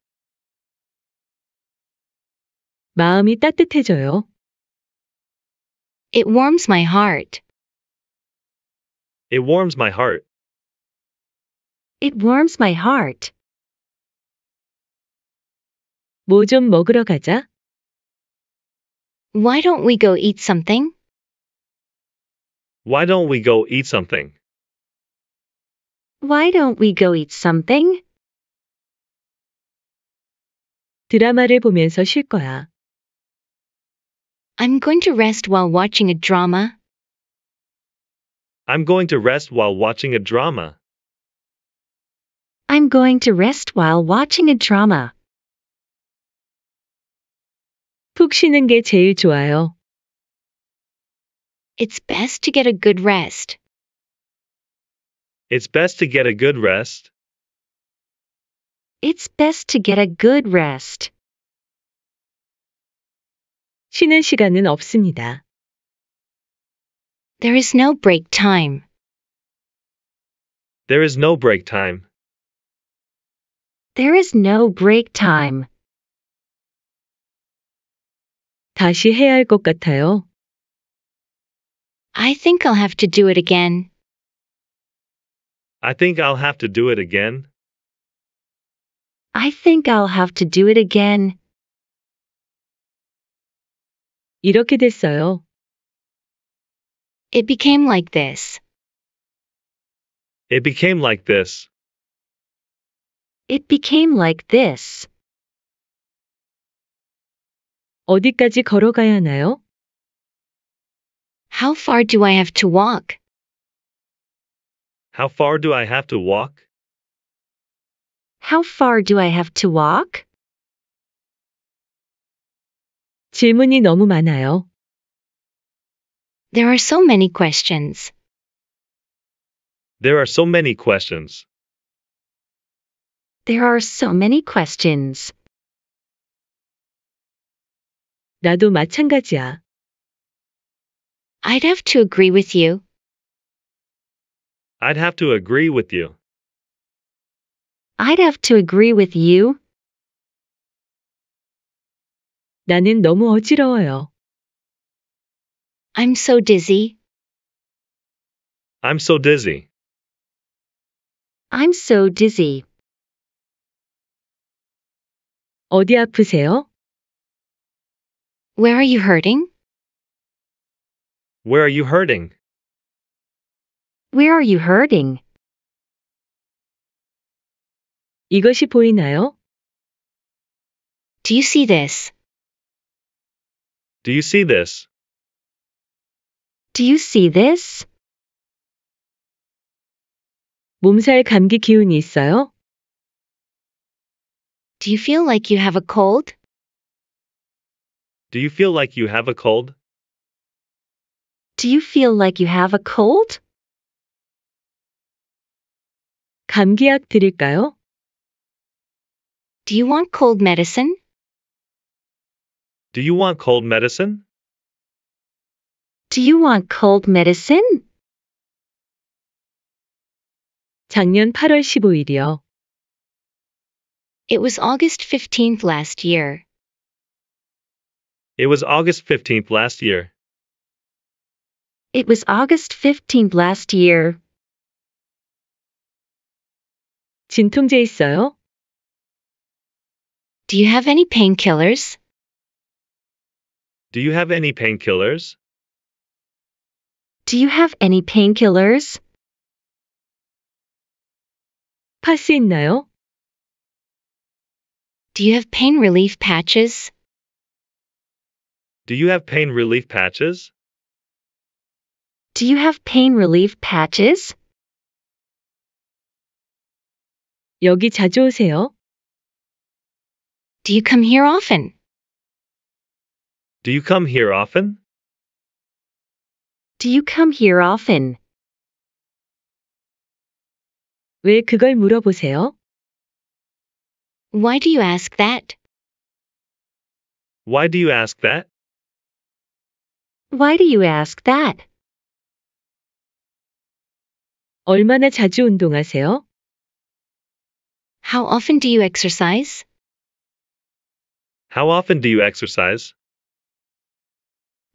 마음이 따뜻해져요. It warms my heart. It warms my heart. It warms my heart. 뭐 먹으러 가자. Why don't we go eat something? Why don't we go eat something? Why don't we go eat something? 드라마를 보면서 쉴 거야. I'm going to rest while watching a drama. I'm going to rest while watching a drama. I'm going to rest while watching a drama. 푹 쉬는 게 제일 좋아요. It's best to get a good rest. It's best to get a good rest. It's best to get a good rest. 쉬는 시간은 없습니다. There is no break time. There is no break time. There is no break time. 다시 해야 같아요. I think I'll have to do it again. I think I'll have to do it again. I think I'll have to do it again. 이렇게 됐어요. It became like this. It became like this. It became like this. 어디까지 걸어가야 하나요? How far do I have to walk? How far do I have to walk? How far do I have to walk? 질문이 너무 많아요. There are so many questions. There are so many questions. There are so many questions. 나도 마찬가지야. I'd have to agree with you. I'd have to agree with you. I'd have to agree with you. 나는 너무 어지러워요. I'm so dizzy. I'm so dizzy. I'm so dizzy. 어디 아프세요? Where are you hurting? Where are you hurting? Where are you hurting? 이것이 보이나요? Do you see this? Do you see this? Do you see this? 몸살 감기 기운이 있어요? Do you feel like you have a cold? Do you feel like you have a cold? Do you feel like you have a cold? 감기약 드릴까요? Do you want cold medicine? Do you want cold medicine? Do you want cold medicine? 작년 8월 15일이요. It was August 15th last year. It was August 15th last year. It was August 15th last year. 진통제 있어요? Do you have any painkillers? Do you have any painkillers? Do you have any painkillers? 파스 있나요? Do you have pain relief patches? Do you have pain relief patches? Do you have pain relief patches? 여기 자주 오세요? Do you come here often? Do you come here often? Do you come here often? 왜 그걸 물어보세요? Why do you ask that? Why do you ask that? Why do you ask that? 얼마나 자주 운동하세요? How often do you exercise? How often do you exercise?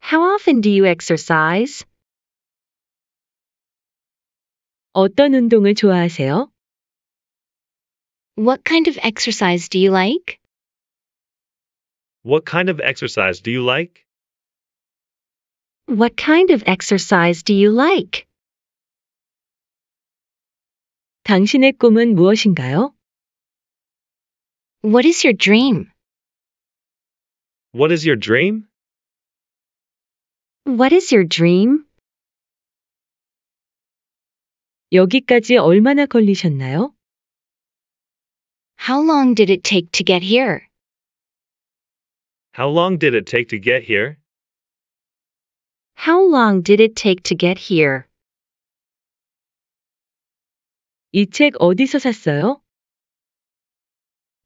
How often do you exercise? 어떤 운동을 좋아하세요? What kind of exercise do you like? What kind of exercise do you like? What kind of exercise do you like? 당신의 꿈은 무엇인가요? What is your dream? What is your dream? What is your dream? 여기까지 얼마나 걸리셨나요? How long did it take to get here? How long did it take to get here? How long did it take to get here? 이 어디서 샀어요?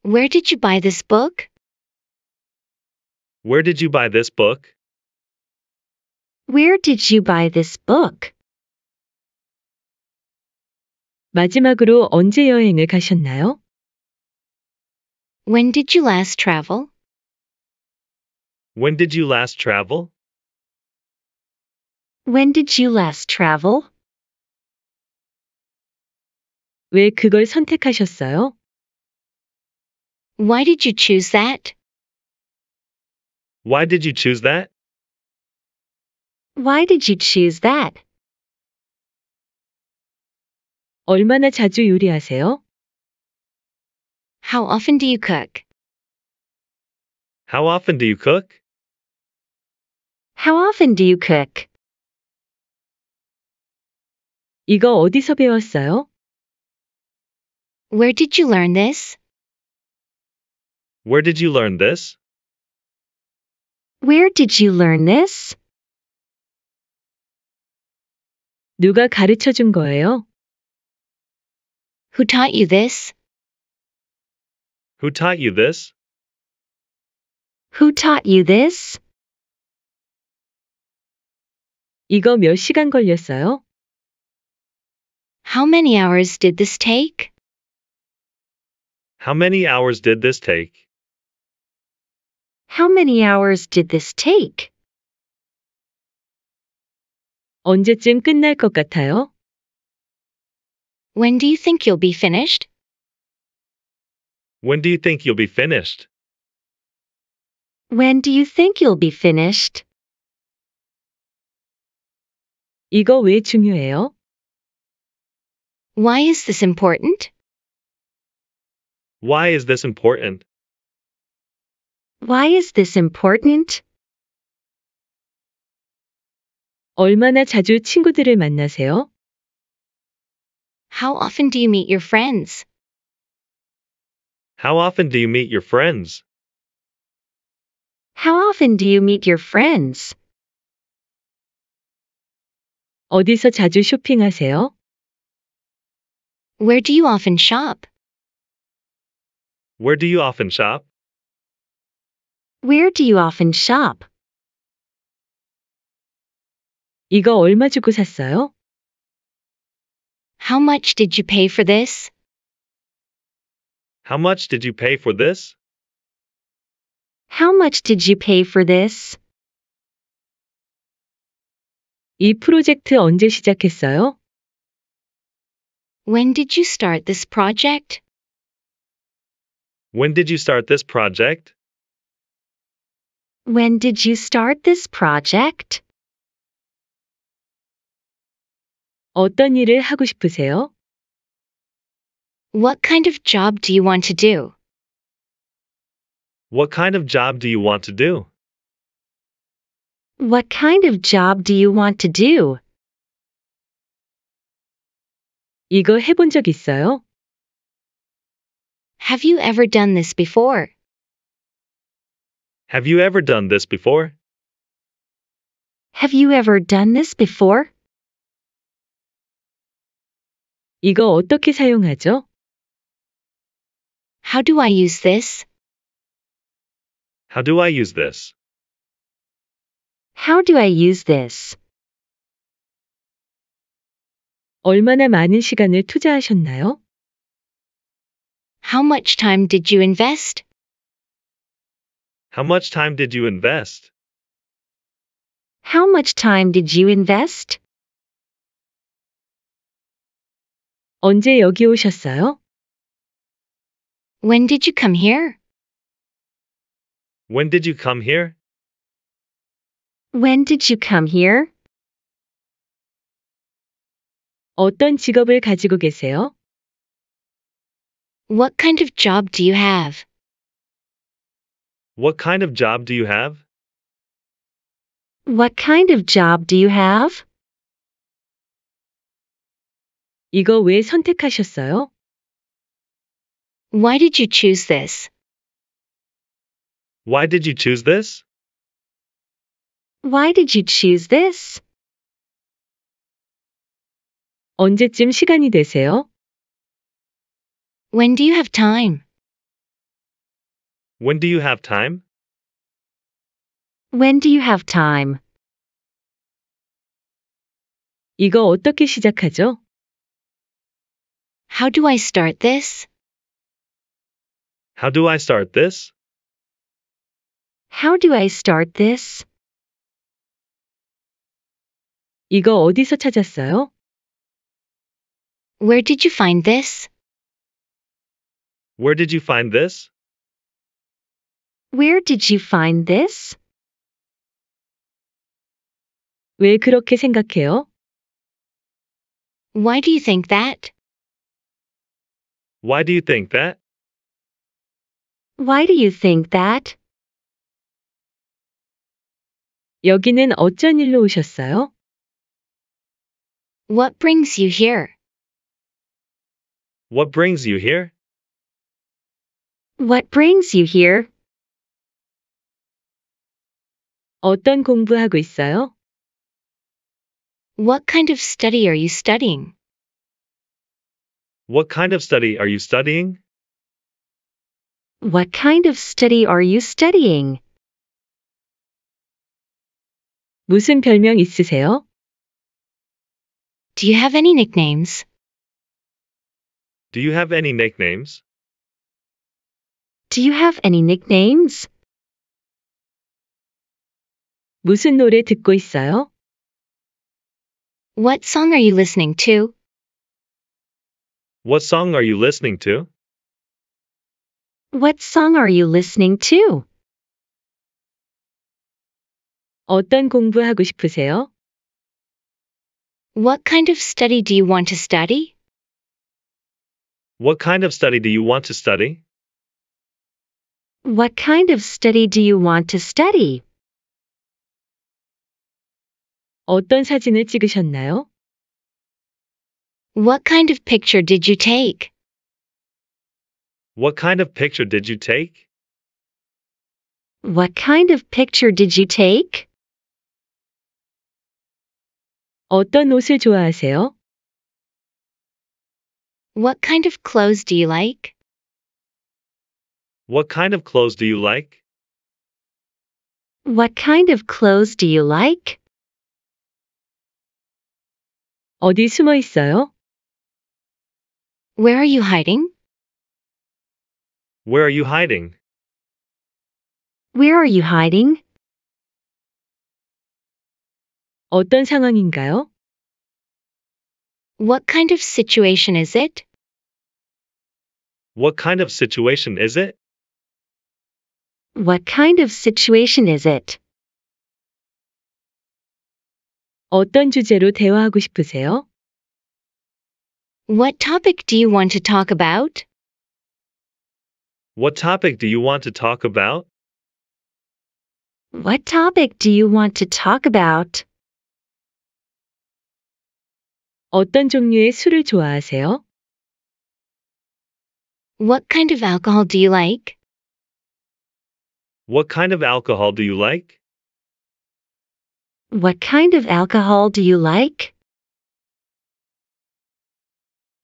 Where did you buy this book? Where did you buy this book? Where did you buy this book? 마지막으로 언제 여행을 가셨나요? When did you last travel? When did you last travel? When did you last travel? 왜 그걸 선택하셨어요? Why did you choose that? Why did you choose that? Why did you choose that? 얼마나 자주 요리하세요? How often do you cook? How often do you cook? How often do you cook? 이거 어디서 배웠어요? Where did you learn this? Where did you learn this? Where did you learn this? 누가 가르쳐 준 거예요? Who taught you this? Who taught you this? Who taught you this? 이거 몇 시간 걸렸어요? How many hours did this take? How many hours did this take? How many hours did this take? 언제쯤 끝날 것 같아요? When do you think you'll be finished? When do you think you'll be finished? When do you think you'll be finished? 이거 왜 중요해요? Why is this important? Why is this important? Why is this important? 얼마나 자주 친구들을 만나세요? How often do you meet your friends? How often do you meet your friends? How often do you meet your friends? 어디서 자주 쇼핑하세요? Where do you often shop? Where do you often shop? Where do you often shop? 이거 얼마 주고 샀어요? How much did you pay for this? How much did you pay for this? How much did you pay for this? 이 프로젝트 언제 시작했어요? When did you start this project? When did you start this project? When did you start this project? 어떤 일을 하고 싶으세요? What kind of job do you want to do? What kind of job do you want to do? What kind of job do you want to do? 이거 해본 적 있어요? Have you ever done this before? Have you ever done this before? Have you ever done this before? 이거 어떻게 사용하죠? How do I use this? How do I use this? How do I use this? 얼마나 많은 시간을 투자하셨나요? How much time did you invest? How much time did you invest? How much time did you invest? 언제 여기 오셨어요? When did you come here? When did you come here? When did you come here? 어떤 직업을 가지고 계세요? What kind of job do you have? What kind of job do you have? What kind of job do you have? 이거 왜 선택하셨어요? Why did you choose this? Why did you choose this? Why did you choose this? 언제쯤 시간이 되세요? When do you have time? When do you have time? When do you have time? 이거 어떻게 시작하죠? How do I start this? How do I start this? How do I start this? 이거 어디서 찾았어요? Where did you find this? Where did you find this? Where did you find this? 왜 그렇게 생각해요? Why do you think that? Why do you think that? Why do you think that? 여기는 어쩐 일로 오셨어요? What brings you here? What brings you here? What brings you here? 어떤 공부하고 있어요? What kind of study are you studying? What kind of study are you studying? What kind of study are you studying? 무슨 별명 있으세요? Do you have any nicknames? Do you have any nicknames? Do you have any nicknames? 무슨 노래 듣고 있어요? What song are you listening to? What song are you listening to? What song are you listening to? 어떤 공부하고 싶으세요? What kind of study do you want to study? What kind of study do you want to study? What kind of study do you want to study? 어떤 사진을 찍으셨나요? What kind of picture did you take? What kind of picture did you take? What kind of picture did you take? 어떤 옷을 좋아하세요? What kind of clothes do you like? What kind of clothes do you like? What kind of clothes do you like? 어디 숨어 있어요? Where are you hiding? Where are you hiding? Where are you hiding? 어떤 상황인가요? What kind of situation is it? What kind of situation is it? What kind of situation is it? 어떤 주제로 대화하고 싶으세요? What topic do you want to talk about? What topic do you want to talk about? What topic do you want to talk about? 어떤 종류의 술을 좋아하세요? What kind of alcohol do you like? What kind of alcohol do you like? What kind of alcohol do you like?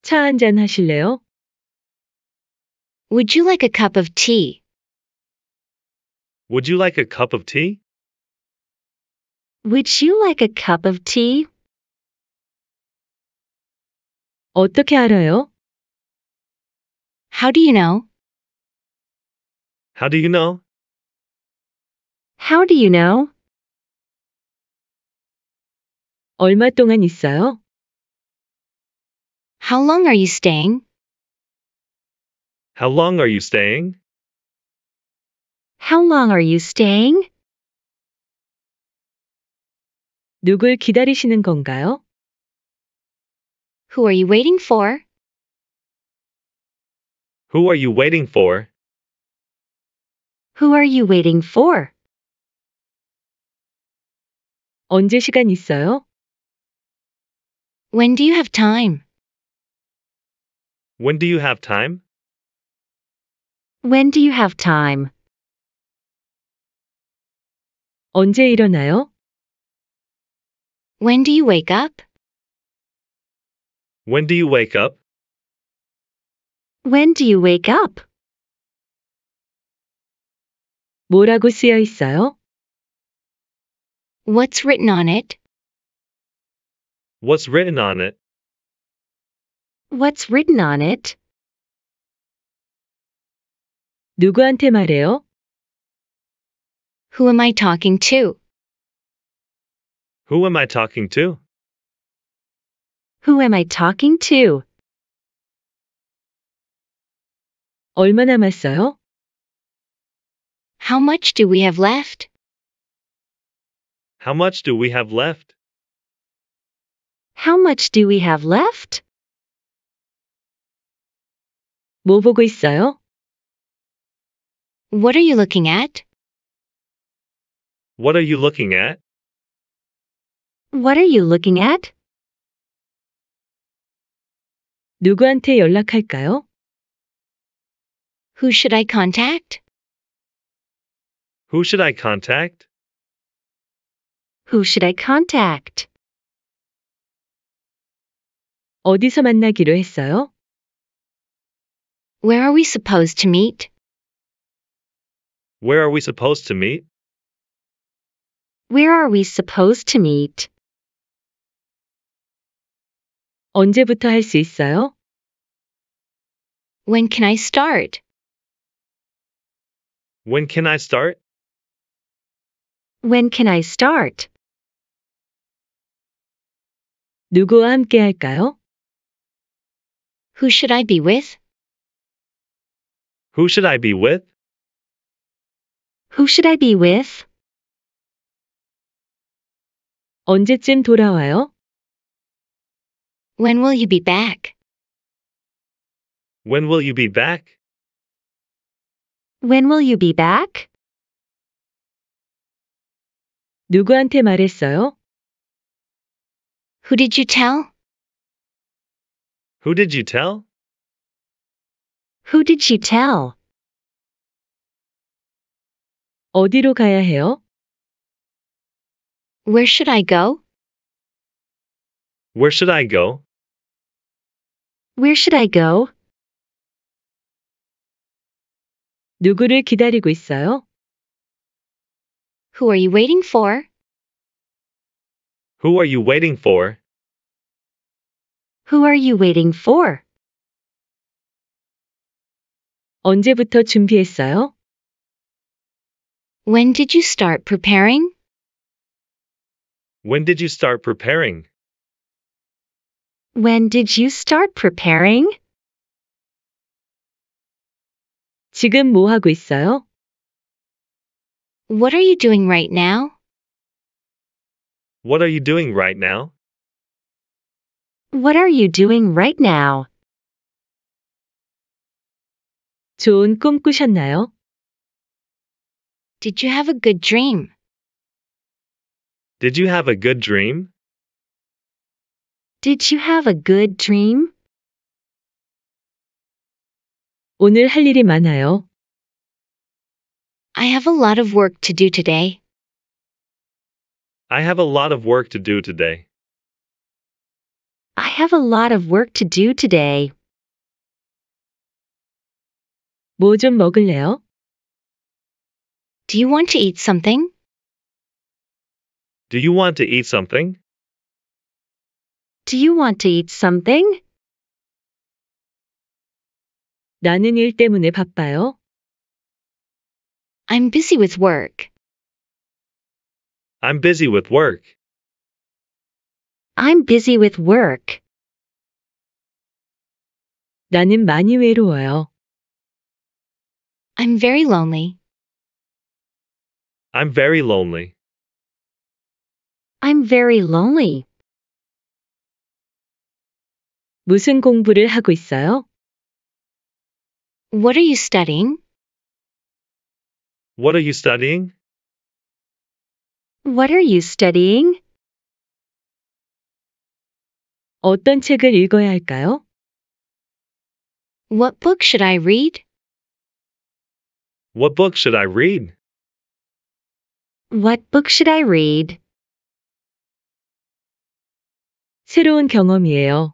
하실래요? Would you like a cup of tea? Would you like a cup of tea? Would you like a cup of tea? 어떻게 알아요? How do you know? How do you know? How do you know? 얼마 동안 있어요? How long are you staying? How long are you staying? How long are you staying? 누굴 기다리시는 건가요? Who are you waiting for? Who are you waiting for? Who are you waiting for? 언제 시간 있어요? When do you have time? When do you have time? When do you have time? 언제 일어나요? When do you wake up? When do you wake up? When do you wake up? 뭐라고 쓰여 있어요? What's written on it? What's written on it? What's written on it? 누구한테 말해요? Who am I talking to? Who am I talking to? Who am I talking to? 얼마 남았어요? How much do we have left? How much do we have left? How much do we have left? 뭐 보고 있어요? What are you looking at? What are you looking at? What are you looking at? 누구한테 연락할까요? Who should I contact? Who should I contact? Who should I contact? 어디서 만나기로 했어요? Where are we supposed to meet? Where are we supposed to meet? Where are we supposed to meet? 언제부터 할 있어요? When can I start? When can I start? When can I start? 누구와 함께 할까요? Who should I be with? Who should I be with? Who should I be with? 언제쯤 돌아와요? When will you be back? When will you be back? When will you be back? 누구한테 말했어요? Who did you tell? Who did you tell? Who did she tell? 어디로 가야 해요? Where should I go? Where should I go? Where should I go? 누구를 기다리고 있어요? Who are you waiting for? Who are you waiting for? Who are you waiting for? 언제부터 준비했어요? When did you start preparing? When did you start preparing? When did you start preparing? 지금 뭐 하고 있어요? What are you doing right now? What are you doing right now? What are you doing right now? 좋은 꿈 꾸셨나요? Did you have a good dream? Did you have a good dream? Did you have a good dream? 오늘 할 일이 많아요. I have a lot of work to do today. I have a lot of work to do today. I have a lot of work to do today. 먹을래요? Do you want to eat something? Do you want to eat something? Do you want to eat something? 나는 일 때문에 바빠요. I'm busy with work. I'm busy with work. I'm busy with work. 나는 많이 외로워요. I'm very lonely. I'm very lonely. I'm very lonely. 무슨 공부를 하고 있어요? What are you studying? What are you studying? What are you studying? 어떤 책을 읽어야 할까요? What book should I read? What book should I read? What book should I read? 새로운 경험이에요.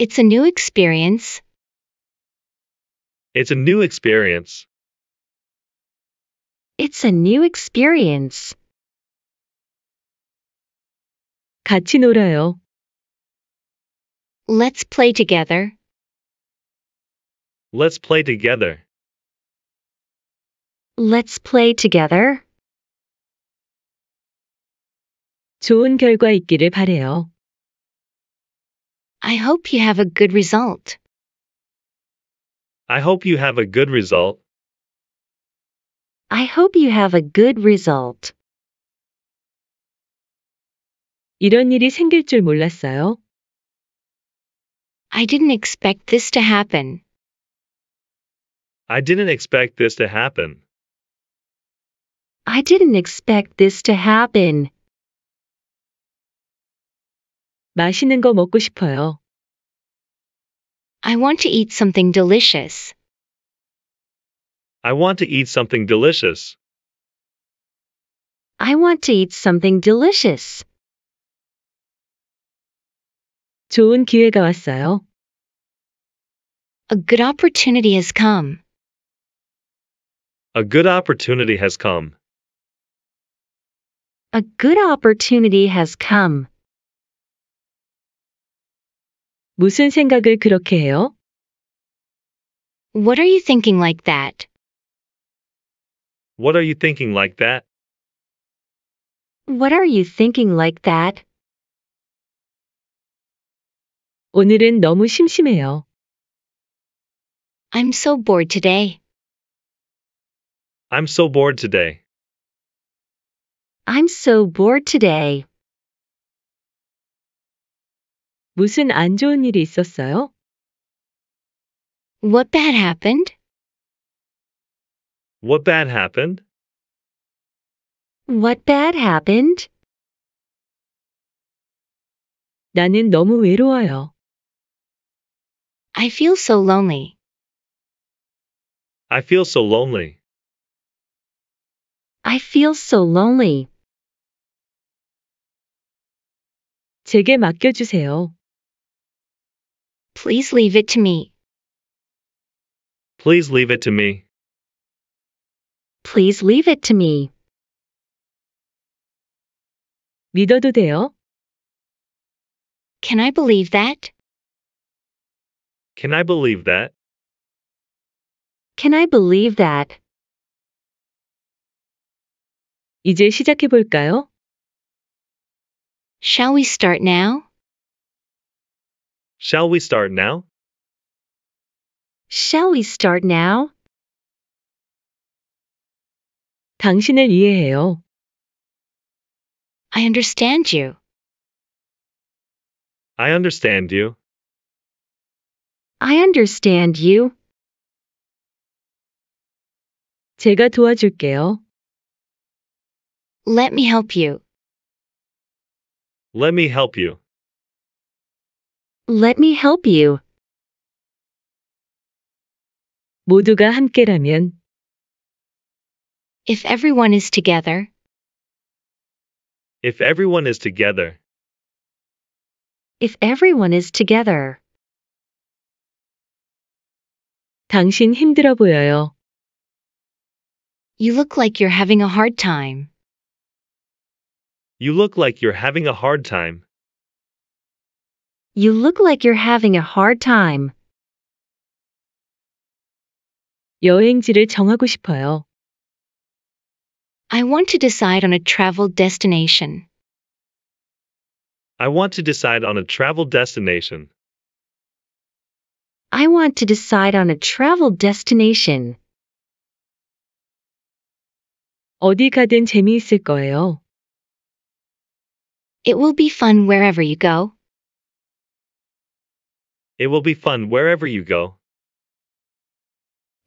It's a new experience. It's a new experience. It's a new experience. 같이 놀아요. Let's play together. Let's play together. Let's play together. 좋은 결과 있기를 바래요. I hope you have a good result. I hope you have a good result. I hope you have a good result. 이런 일이 생길 줄 몰랐어요. I didn't expect this to happen. I didn't expect this to happen. I didn't expect this to happen. 맛있는 거 먹고 싶어요. I want to eat something delicious. I want to eat something delicious. I want to eat something delicious. 좋은 기회가 왔어요. A good opportunity has come. A good opportunity has come. A good opportunity has come. 무슨 생각을 그렇게 해요? What are you thinking like that? What are you thinking like that? What are you thinking like that? 오늘은 너무 심심해요. I'm so bored today. I'm so bored today. I'm so bored today. 무슨 안 좋은 일이 있었어요? What bad happened? What bad happened? What bad happened? 나는 너무 외로워요. I feel so lonely. I feel so lonely. I feel so lonely. 제게 맡겨주세요. Please leave it to me. Please leave it to me. Please leave it to me. 믿어도 돼요? Can I believe that? Can I believe that? Can I believe that? 이제 시작해 볼까요? Shall we start now? Shall we start now? Shall we start now? 당신을 이해해요. I understand you. I understand you. I understand you. 제가 도와줄게요. Let me help you. Let me help you. Let me help you. 모두가 함께라면 If everyone is together, If everyone is together, if everyone is together, 당신 힘들어 보여요. you look like you're having a hard time. you look like you're having a hard time. You look like you're having a hard time. 여행지를 정하고 싶어요. I want to decide on a travel destination. I want to decide on a travel destination. I want to decide on a travel destination. 어디 가든 재미있을 거예요. It will be fun wherever you go. It will be fun wherever you go.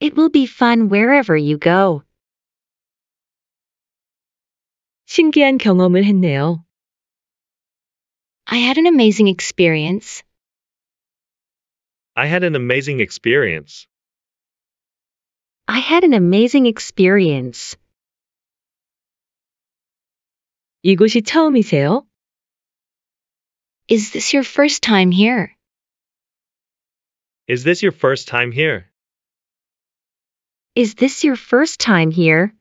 It will be fun wherever you go. 신기한 경험을 했네요. I had an amazing experience. I had an amazing experience. I had an amazing experience. 이곳이 처음이세요? Is this your first time here? Is this your first time here? Is this your first time here?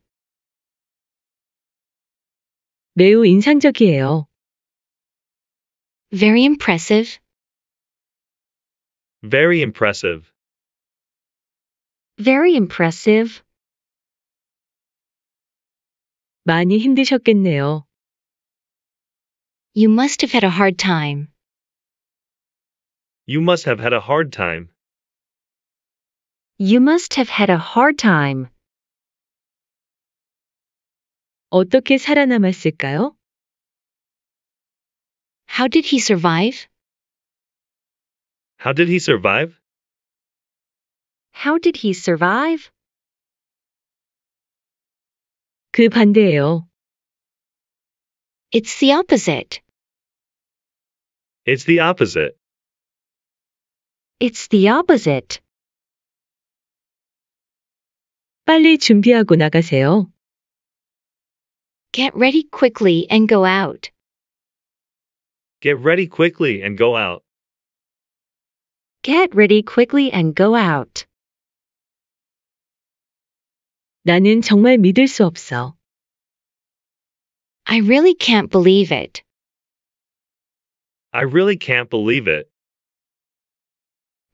매우 인상적이에요. Very impressive. Very impressive. Very impressive. 많이 힘드셨겠네요. You must have had a hard time. You must have had a hard time. You must have had a hard time. 어떻게 살아남았을까요? How did he survive? How did he survive? How did he survive? 그 반대예요. It's the opposite. It's the opposite. It's the opposite. 빨리 준비하고 나가세요. Get ready quickly and go out. Get ready quickly and go out. Get ready quickly and go out. 나는 정말 믿을 수 없어. I really can't believe it. I really can't believe it.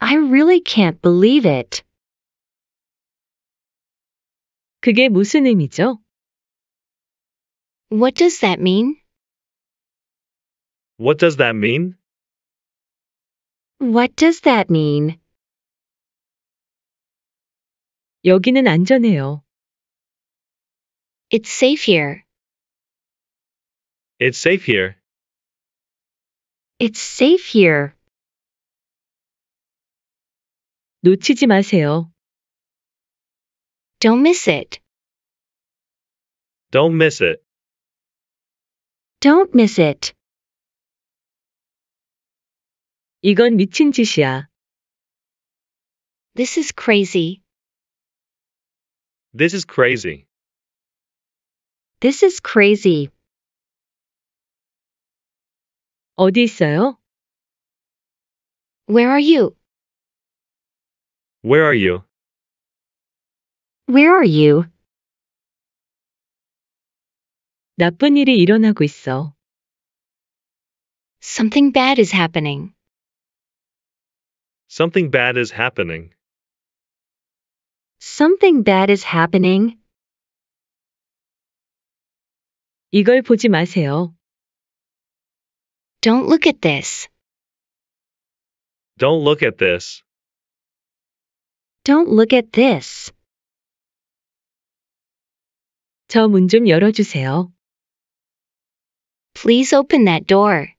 I really can't believe it. 그게 무슨 의미죠? What does that mean? What does that mean? What does that mean? 여기는 안전해요. It's safe here. It's safe here. It's safe here. 놓치지 마세요. Don't miss it. Don't miss it. Don't miss it. 이건 미친 짓이야. This is crazy. This is crazy. This is crazy. 어디 있어요? Where are you? Where are you? Where are you? 나쁜 일이 일어나고 있어. Something bad is happening. Something bad is happening. Something bad is happening. 이걸 보지 마세요. Don't look at this. Don't look at this. Don't look at this. 저 문 좀 열어주세요. Please open that door.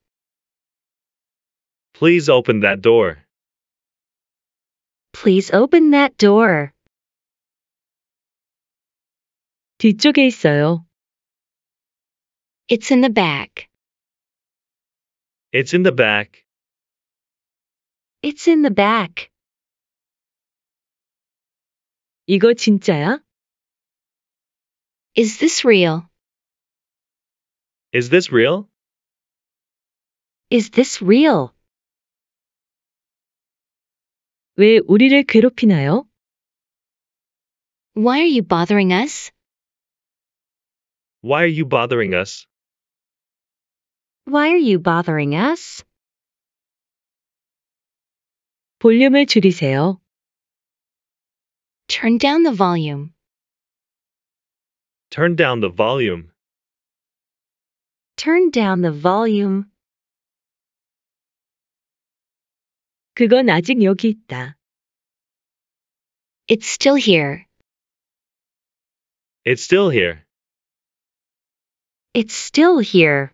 Please open that door. Please open that door. 뒤쪽에 있어요. It's in the back. It's in the back. It's in the back. 이거 진짜야? Is this real? Is this real? Is this real? 왜 우리를 괴롭히나요? Why are you bothering us? Why are you bothering us? Why are you bothering us? 볼륨을 줄이세요. Turn down the volume. Turn down the volume. Turn down the volume. 그건 아직 여기 있다. It's still here. It's still here. It's still here.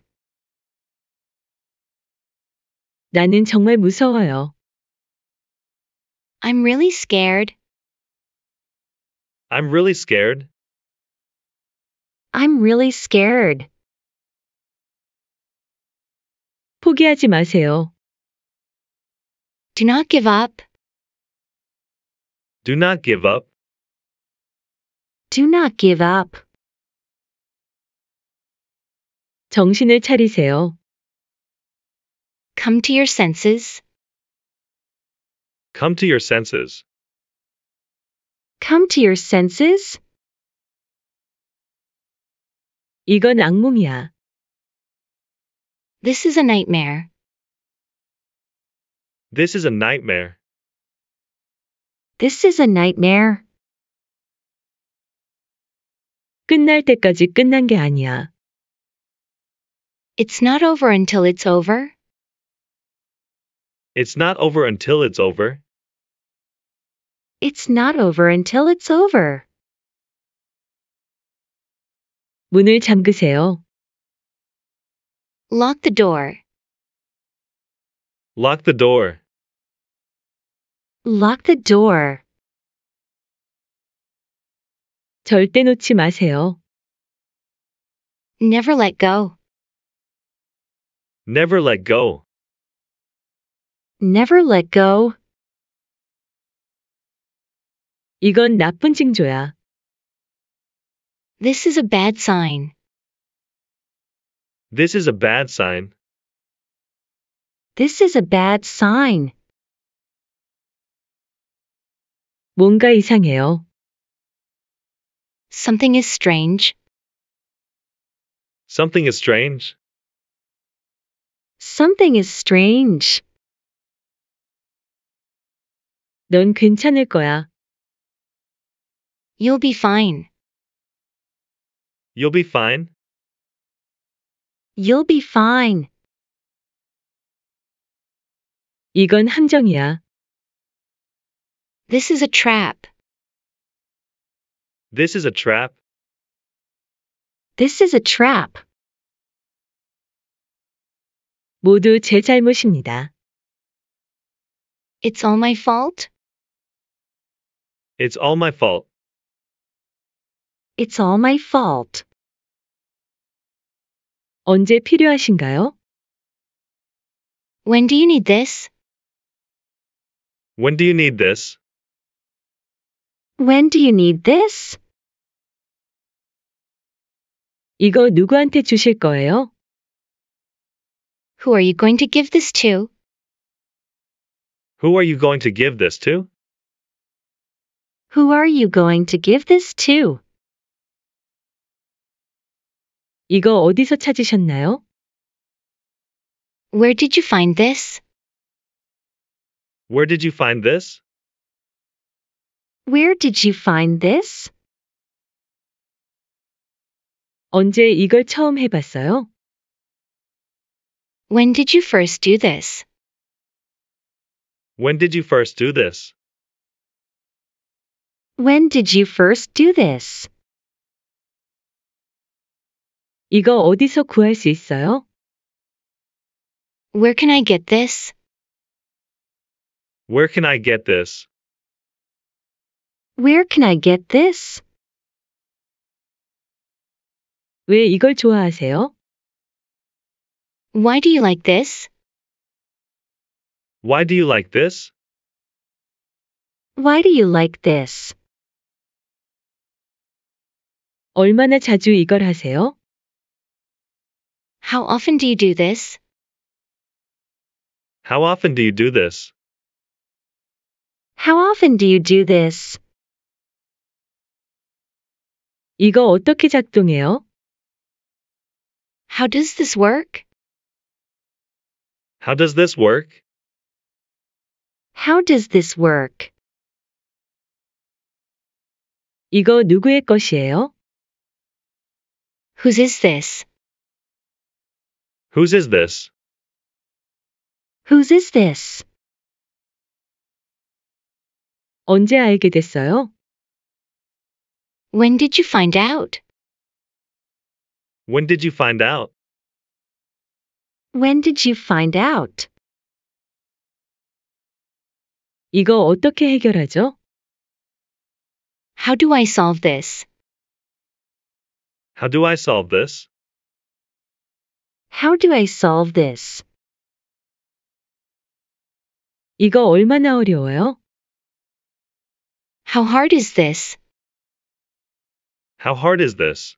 나는 정말 무서워요. I'm really scared. I'm really scared. I'm really scared. 포기하지 마세요. Do not give up. Do not give up. Do not give up. 정신을 차리세요. Come to your senses. Come to your senses come to your senses? 이건 악몽이야. This is a nightmare. This is a nightmare. This is a nightmare. 끝날 때까지 끝난 게 아니야. It's not over until it's over. It's not over until it's over. It's not over until it's over. 문을 잠그세요. Lock the door. Lock the door. Lock the door. 절대 놓지 마세요. Never let go. Never let go. Never let go. 이건 나쁜 징조야. This is a bad sign. This is a bad sign. This is a bad sign. 뭔가 이상해요. Something is strange. Something is strange. Something is strange. 넌 괜찮을 거야. You'll be fine. You'll be fine. You'll be fine. 이건 함정이야. This is a trap. This is a trap. This is a trap. 모두 제 잘못입니다. It's all my fault. It's all my fault. It's all my fault. 언제 필요하신가요? When do you need this? When do you need this? When do you need this? 이거 누구한테 주실 거예요? Who are you going to give this to? Who are you going to give this to? Who are you going to give this to? 이거 어디서 찾으셨나요? Where did you find this? Where did you find this? Where did you find this? 언제 이걸 처음 해봤어요? When did you first do this? When did you first do this? When did you first do this? 이거 어디서 구할 수 있어요? Where can I get this? Where can I get this? Where can I get this? 왜 이걸 좋아하세요? Why do you like this? Why do you like this? Why do you like this? 얼마나 자주 이걸 하세요? How often do you do this? How often do you do this? How often do you do this? 이거 어떻게 작동해요? How does this work? How does this work? How does this work? 이거 누구의 것이에요? Whose is this? Whose is this? Whose is this? 언제 알게 됐어요? When did you find out? When did you find out? When did you find out? 이거 어떻게 해결하죠? How do I solve this? How do I solve this? How do I solve this? 이거 얼마나 어려워요? How hard is this? How hard is this?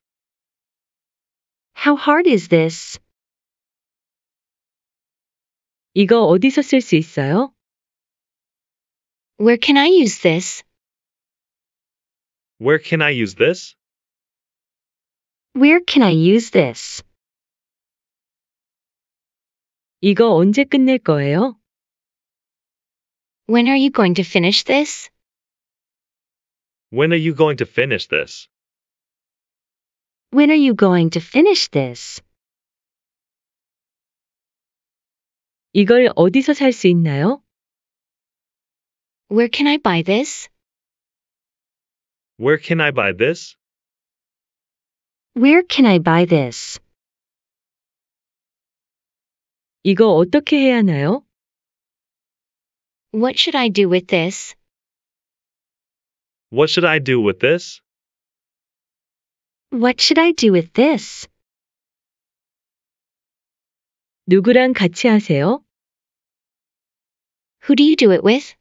How hard is this? 이거 어디서 있어요? Where can I use this? Where can I use this? Where can I use this? 이거 언제 끝낼 거예요? When are you going to finish this? When are you going to finish this? When are you going to finish this? 이걸 어디서 있나요? Where can I buy this? Where can I buy this? Where can I buy this? 이거 어떻게 해야 하나요? What should I do with this? What should I do with this? What should I do with this? 누구랑 같이 하세요? Who do you do it with?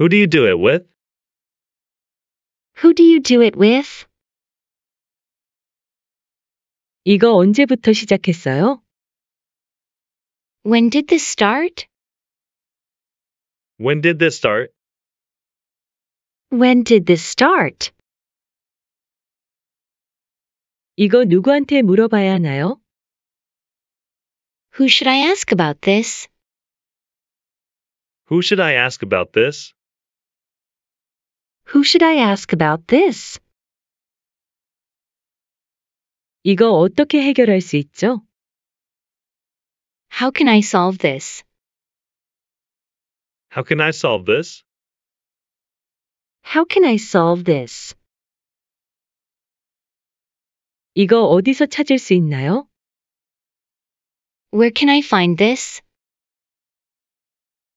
Who do you do it with? Who do you do it with? 이거 언제부터 시작했어요? When did this start? When did this start? When did this start? 이거 누구한테 물어봐야 하나요? Who should I ask about this? Who should I ask about this? Who should I ask about this? 이거 어떻게 해결할 수 있죠? How can I solve this? How can I solve this? How can I solve this? 이거 어디서 찾을 수 있나요? Where can I find this?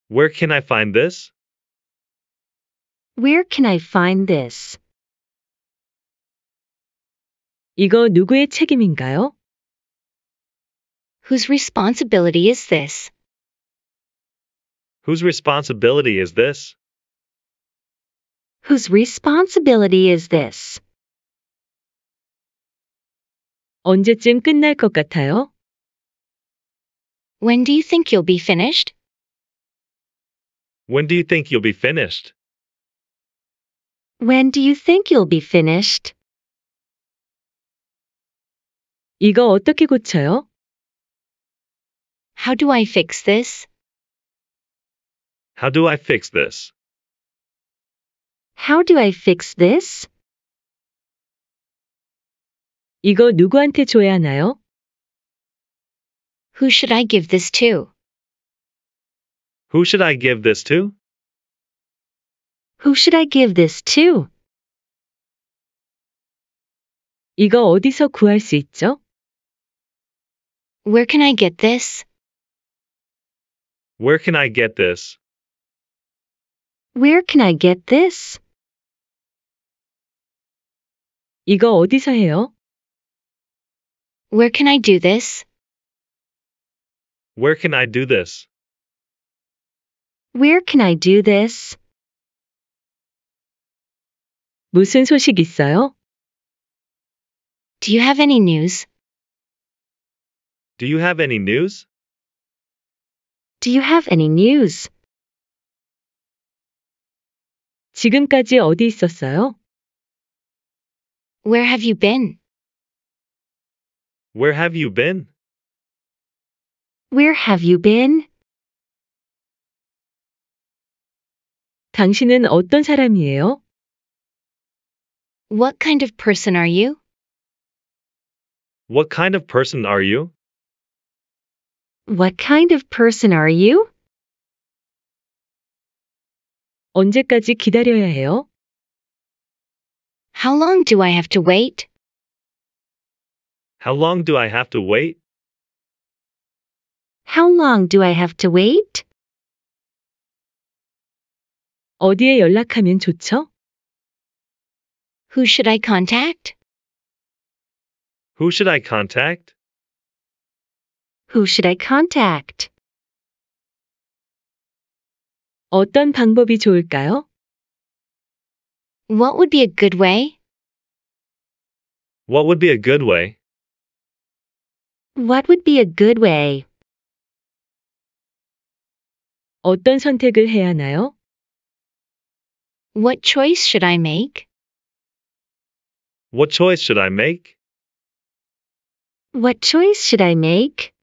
Where can I find this? Where can I find this? 이거 누구의 책임인가요? Whose responsibility is this? Whose responsibility is this? Whose responsibility is this? 언제쯤 끝날 것 같아요? When do you think you'll be finished? When do you think you'll be finished? When do you think you'll be finished? 이거 어떻게 고쳐요? How do I fix this? How do I fix this? How do I fix this? 이거 누구한테 줘야 하나요? Who should I give this to? Who should I give this to? Who should I give this to? 이거 어디서 구할 수 있죠? Where can I get this? Where can I get this? Where can I get this? 이거 어디서 해요? Where can I do this? Where can I do this? Where can I do this? 무슨 소식 있어요? Do you have any news? Do you have any news? Do you have any news? 지금까지 어디 있었어요? Where have you been? Where have you been? Where have you been? 당신은 어떤 사람이에요? What kind of person are you? What kind of person are you? What kind of person are you? 언제까지 기다려야 해요? How long do I have to wait? How long do I have to wait? How long do I have to wait? 어디에 연락하면 좋죠? Who should I contact? Who should I contact? Who should I contact? 어떤 방법이 좋을까요? What would be a good way? What would be a good way? What would be a good way? 어떤 선택을 해야 하나요? What choice should I make? What choice should I make? What choice should I make?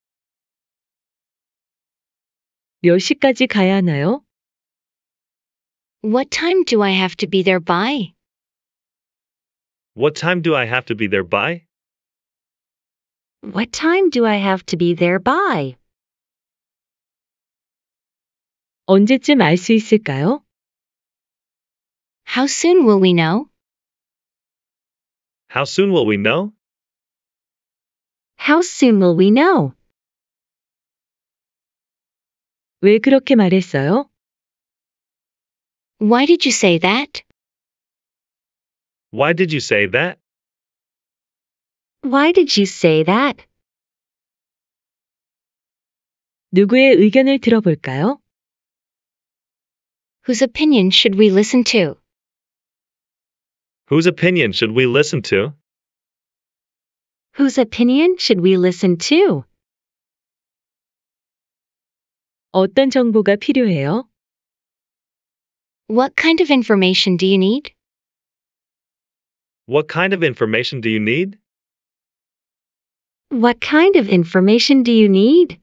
몇 시까지 가야 하나요? What time do I have to be there by? What time do I have to be there by? What time do I have to be there by? 언제쯤 있을까요? How soon will we know? How soon will we know? How soon will we know? 왜 그렇게 말했어요? Why did you say that? Why did you say that? Why did you say that? 누구의 의견을 들어볼까요? Whose opinion should we listen to? Whose opinion should we listen to? Whose opinion should we listen to? 어떤 정보가 필요해요? What kind of information do you need? What kind of information do you need? What kind of information do you need?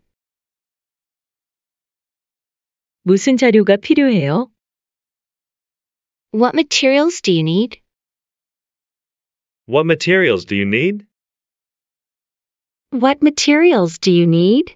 무슨 자료가 필요해요? What materials do you need? What materials do you need? What materials do you need?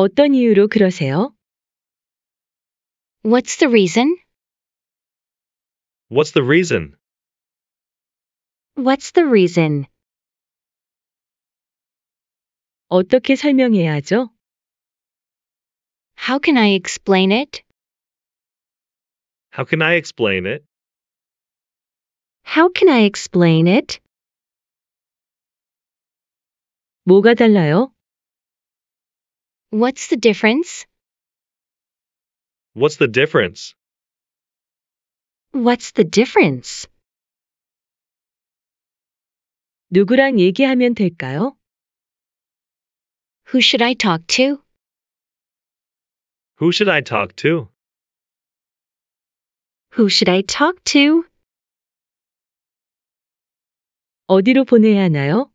어떤 이유로 그러세요? What's the reason? What's the reason? What's the reason? 어떻게 How can I explain it? How can I explain it? How can I explain it? 뭐가 달라요? What's the difference? What's the difference? What's the difference? 누구랑 얘기하면 될까요? Who should I talk to? Who should I talk to? Who should I talk to? 어디로 보내야 하나요?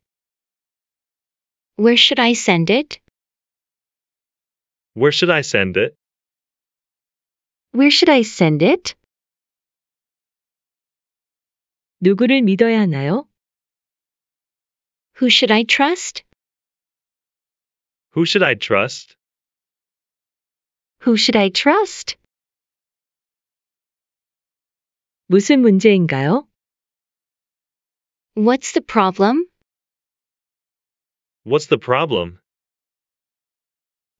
Where should I send it? Where should I send it? Where should I send it? 누구를 믿어야 하나요? Who should I trust? Who should I trust? Who should I trust? 무슨 문제인가요? What's the problem? What's the problem?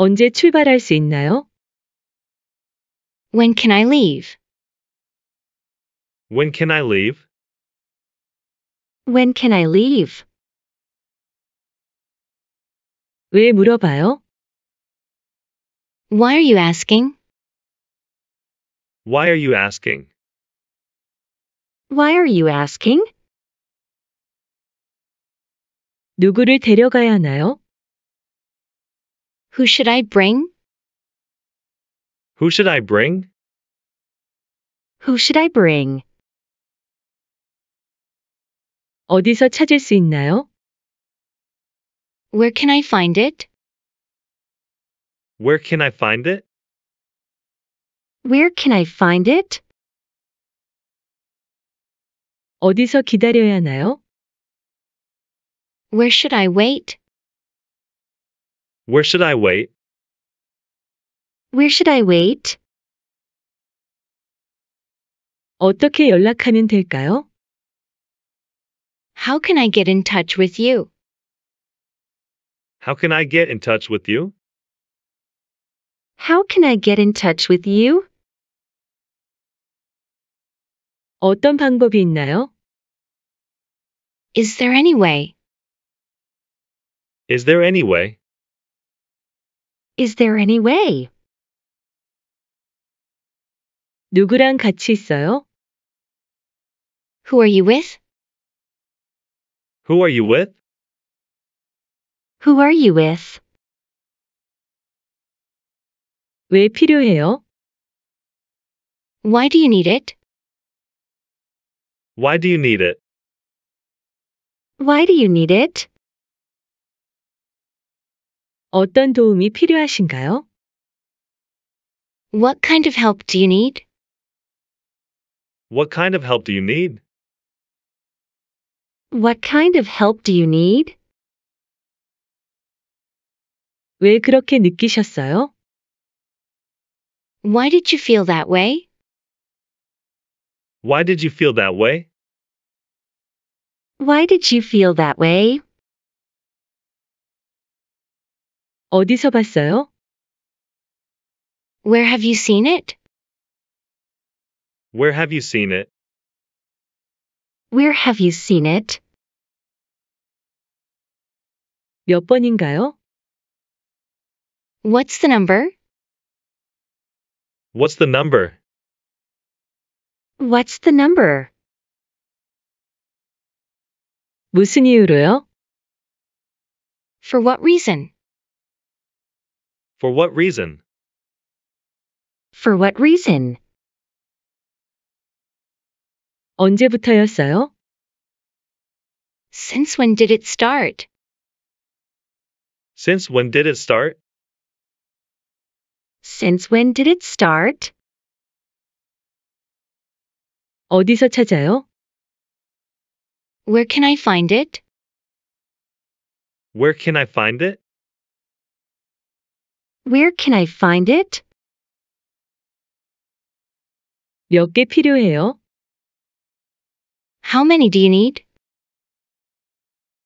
언제 출발할 수 있나요? When can I leave? When can I leave? When can I leave? 왜 물어봐요? Why are you asking? Why are you asking? Why are you asking? 누구를 데려가야 하나요? Who should I bring? Who should I bring? Who should I bring? 어디서 찾을 수 있나요? Where can I find it? Where can I find it? Where can I find it? 어디서 기다려야 하나요? Where should I wait? Where should I wait? Where should I wait? 어떻게 연락하면 될까요? How can I get in touch with you? How can I get in touch with you? How can I get in touch with you? 어떤 방법이 있나요? Is there any way? Is there any way? Is there any way? 누구랑 같이 있어요? Who are you with? Who are you with? Who are you with? 왜 필요해요? Why do you need it? Why do you need it? Why do you need it? 어떤 도움이 필요하신가요? What kind of help do you need? What kind of help do you need? What kind of help do you need? 왜 그렇게 느끼셨어요? Why did you feel that way? Why did you feel that way? Why did you feel that way? 어디서 봤어요? Where have you seen it? Where have you seen it? Where have you seen it? 몇 번인가요? What's the number? What's the number? What's the number? 무슨 이유로요? For what reason? For what reason? For what reason? 언제부터였어요? Since when did it start? Since when did it start? Since when did it start? 어디서 찾아요? Where can I find it? Where can I find it? Where can I find it? 필요해요? How many do you need?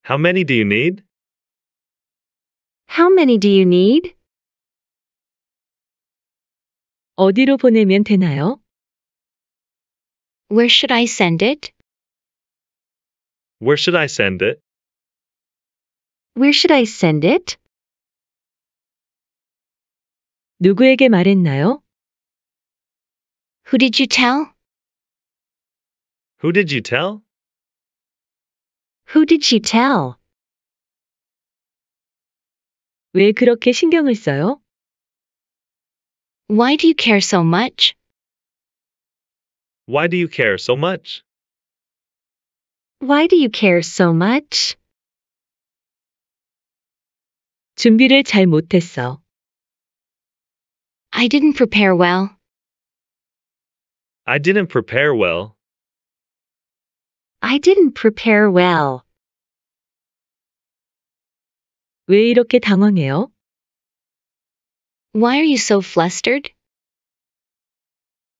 How many do you need? How many do you need? 어디로 보내면 되나요? Where should I send it? Where should I send it? Where should I send it? 누구에게 말했나요? Who did you tell? Who did you tell? Who did she tell? 왜 그렇게 신경을 써요? Why do you care so much? Why do you care so much? Why do you care so much? 준비를 잘 못했어. I didn't prepare well. I didn't prepare well. I didn't prepare well. 왜 이렇게 당황해요? Why are you so flustered?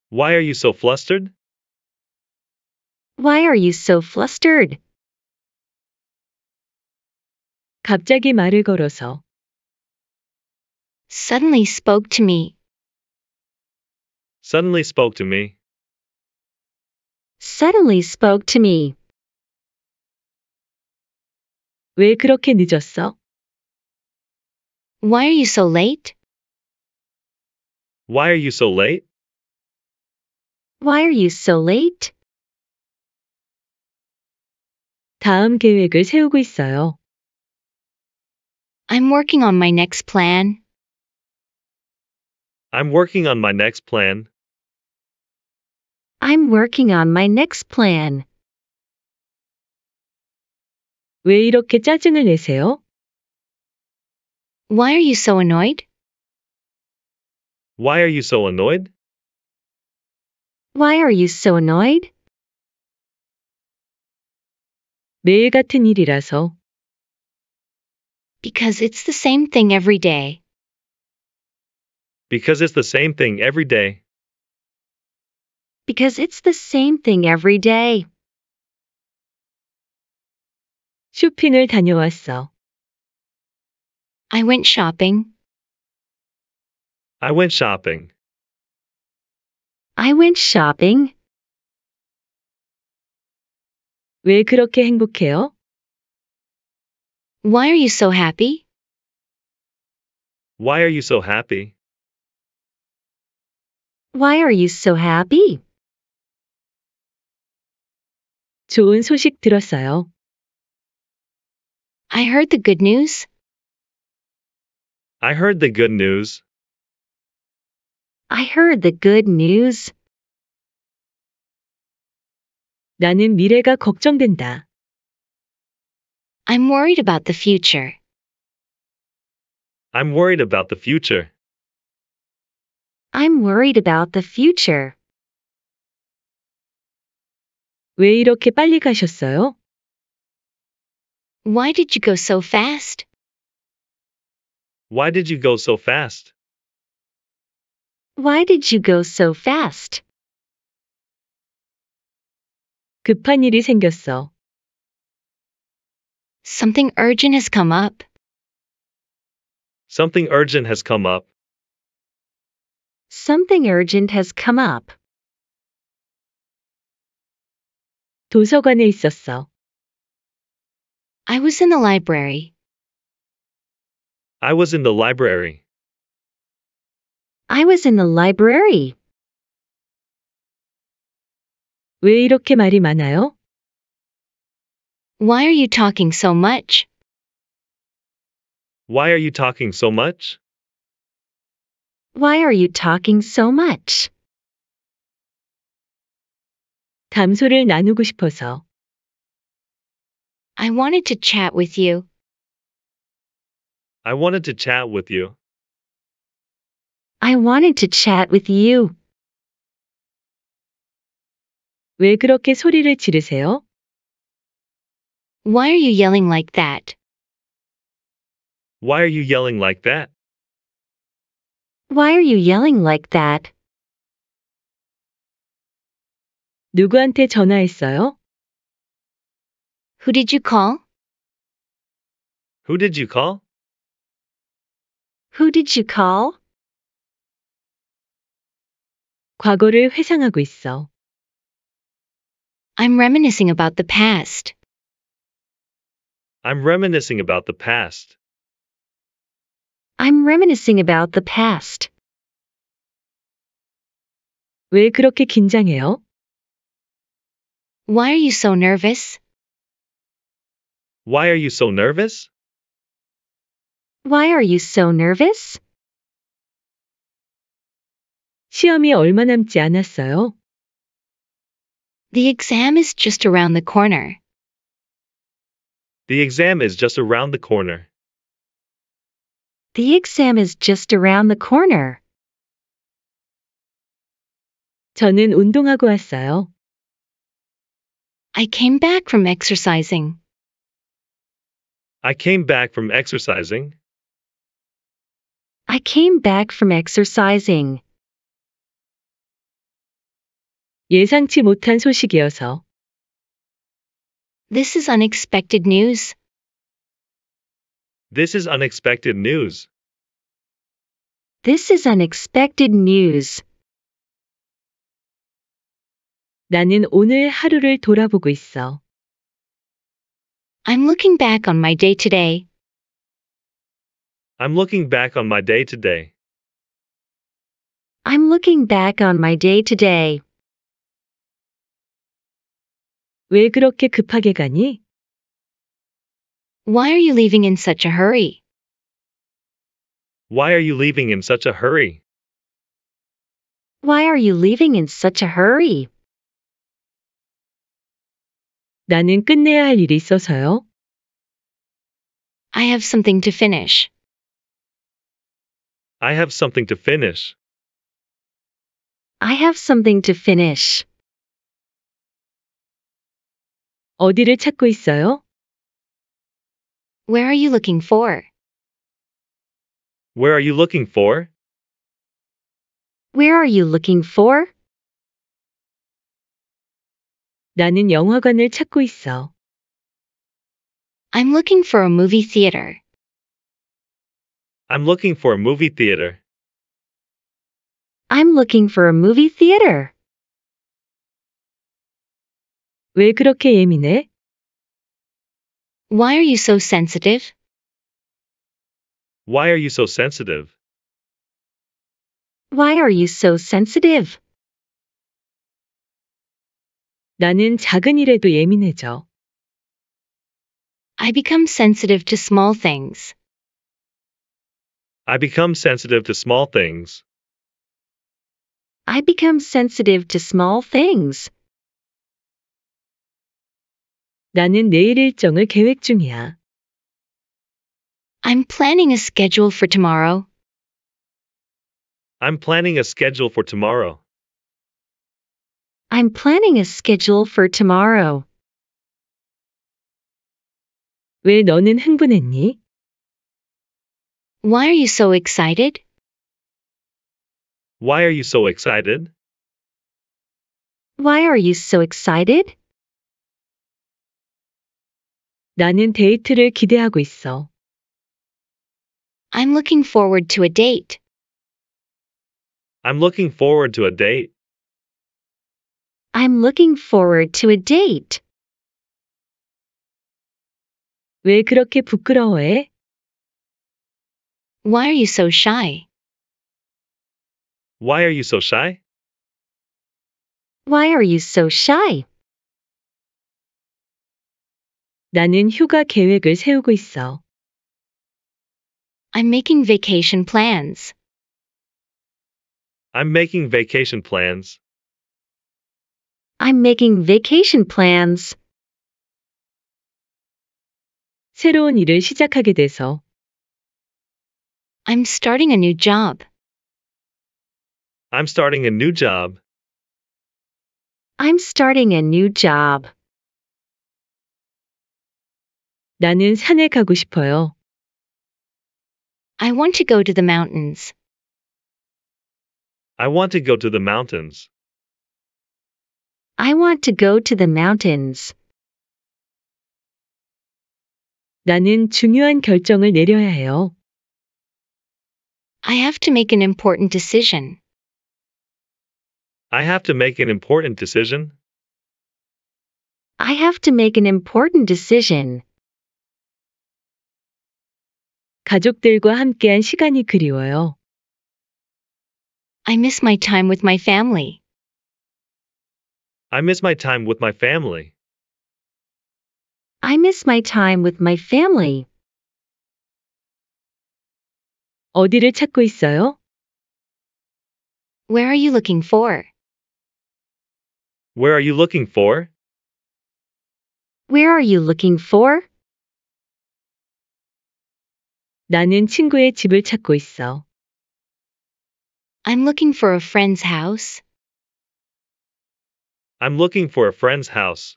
Why are you so flustered? Why are you so flustered? 갑자기 말을 걸어서 Suddenly spoke to me. Suddenly spoke to me. Suddenly spoke to me. 왜 그렇게 늦었어? Why are you so late? Why are you so late? Why are you so late? 다음 계획을 세우고 있어요. I'm working on my next plan. I'm working on my next plan. I'm working on my next plan. 왜 이렇게 짜증을 내세요? Why are you so annoyed? Why are you so annoyed? Why are you so annoyed? 매일 같은 일이라서. Because it's the same thing every day. Because it's the same thing every day because it's the same thing every day. 쇼핑을 다녀왔어. I went shopping. I went shopping. I went shopping. 왜 그렇게 행복해요? Why are you so happy? Why are you so happy? Why are you so happy? 좋은 소식 들었어요. I heard the good news. I heard the good news. I heard the good news. 나는 미래가 걱정된다. I'm worried about the future. I'm worried about the future. I'm worried about the future. 왜 이렇게 빨리 가셨어요? Why did you go so fast? Why did you go so fast? Why did you go so fast? 급한 일이 생겼어. Something urgent has come up. Something urgent has come up. Something urgent has come up. 도서관에 있었어. I was in the library. I was in the library. I was in the library. 왜 이렇게 말이 많아요? Why are you talking so much? Why are you talking so much? Why are you talking so much? 담소를 나누고 싶어서. I wanted to chat with you. I wanted to chat with you. I wanted to chat with you. 왜 그렇게 소리를 지르세요? Why are you yelling like that? Why are you yelling like that? Why are you yelling like that? 누구한테 전화했어요? Who did you call? Who did you call? Who did you call? 과거를 회상하고 있어. I'm reminiscing about the past. I'm reminiscing about the past. I'm reminiscing about the past. 왜 그렇게 긴장해요? Why are you so nervous? Why are you so nervous? Why are you so nervous? 시험이 얼마 남지 않았어요. The exam is just around the corner. The exam is just around the corner. The exam is just around the corner. 저는 운동하고 왔어요. I came back from exercising. I came back from exercising. I came back from exercising. 예상치 못한 소식이어서. This is unexpected news. This is unexpected news. This is unexpected news. 나는 오늘 하루를 돌아보고 있어. I'm looking back on my day today. I'm looking back on my day today. I'm looking back on my day today. 왜 그렇게 급하게 가니? Why are you leaving in such a hurry? Why are you leaving in such a hurry? Why are you leaving in such a hurry? 나는 끝내야 할 일이 있어서요. I have something to finish. I have something to finish. I have something to finish. 어디를 찾고 있어요? Where are you looking for? Where are you looking for? Where are you looking for? 나는 영화관을 찾고 있어. I'm looking for a movie theater. I'm looking for a movie theater. I'm looking for a movie theater. 왜 그렇게 예민해? Why are you so sensitive? Why are you so sensitive? Why are you so sensitive? 나는 작은 일에도 예민해져. I become sensitive to small things. I become sensitive to small things. I become sensitive to small things. 나는 내일 일정을 계획 중이야. I'm planning a schedule for tomorrow. I'm planning a schedule for tomorrow. I'm planning a schedule for tomorrow. 왜 너는 흥분했니? Why are you so excited? Why are you so excited? Why are you so excited? 나는 데이트를 기대하고 있어. I'm looking forward to a date. I'm looking forward to a date. I'm looking forward to a date. 왜 그렇게 부끄러워해? Why are you so shy? Why are you so shy? Why are you so shy? 나는 휴가 계획을 세우고 있어. I'm making vacation plans. I'm making vacation plans. I'm making vacation plans. 새로운 일을 시작하게 돼서 I'm starting a new job. I'm starting a new job. I'm starting a new job. 나는 산에 가고 싶어요. I want to go to the mountains. I want to go to the mountains. I want to go to the mountains. 나는 중요한 결정을 내려야 해요. I have to make an important decision. I have to make an important decision. I have to make an important decision. 가족들과 함께한 시간이 그리워요. I miss my time with my family. I miss my time with my family. I miss my time with my family. 어디를 찾고 있어요? Where are you looking for? Where are you looking for? Where are you looking for? 나는 친구의 집을 찾고 있어. I'm looking for a friend's house. I'm looking for a friend's house.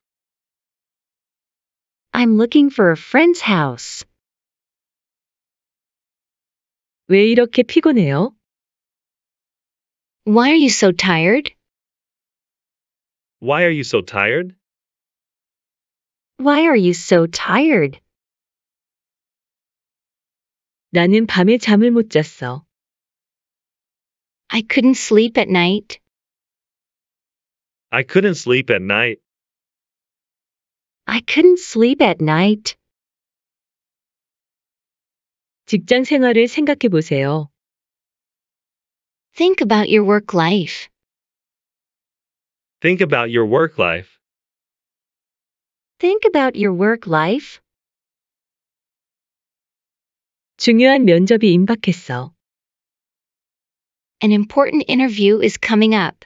I'm looking for a friend's house. 왜 이렇게 피곤해요? Why are you so tired? Why are you so tired? Why are you so tired? 나는 밤에 잠을 못 잤어. I couldn't sleep at night. I couldn't sleep at night. I couldn't sleep at night. 직장 생활을 생각해 보세요. Think about your work life. Think about your work life. Think about your work life. 중요한 면접이 임박했어. An important interview is coming up.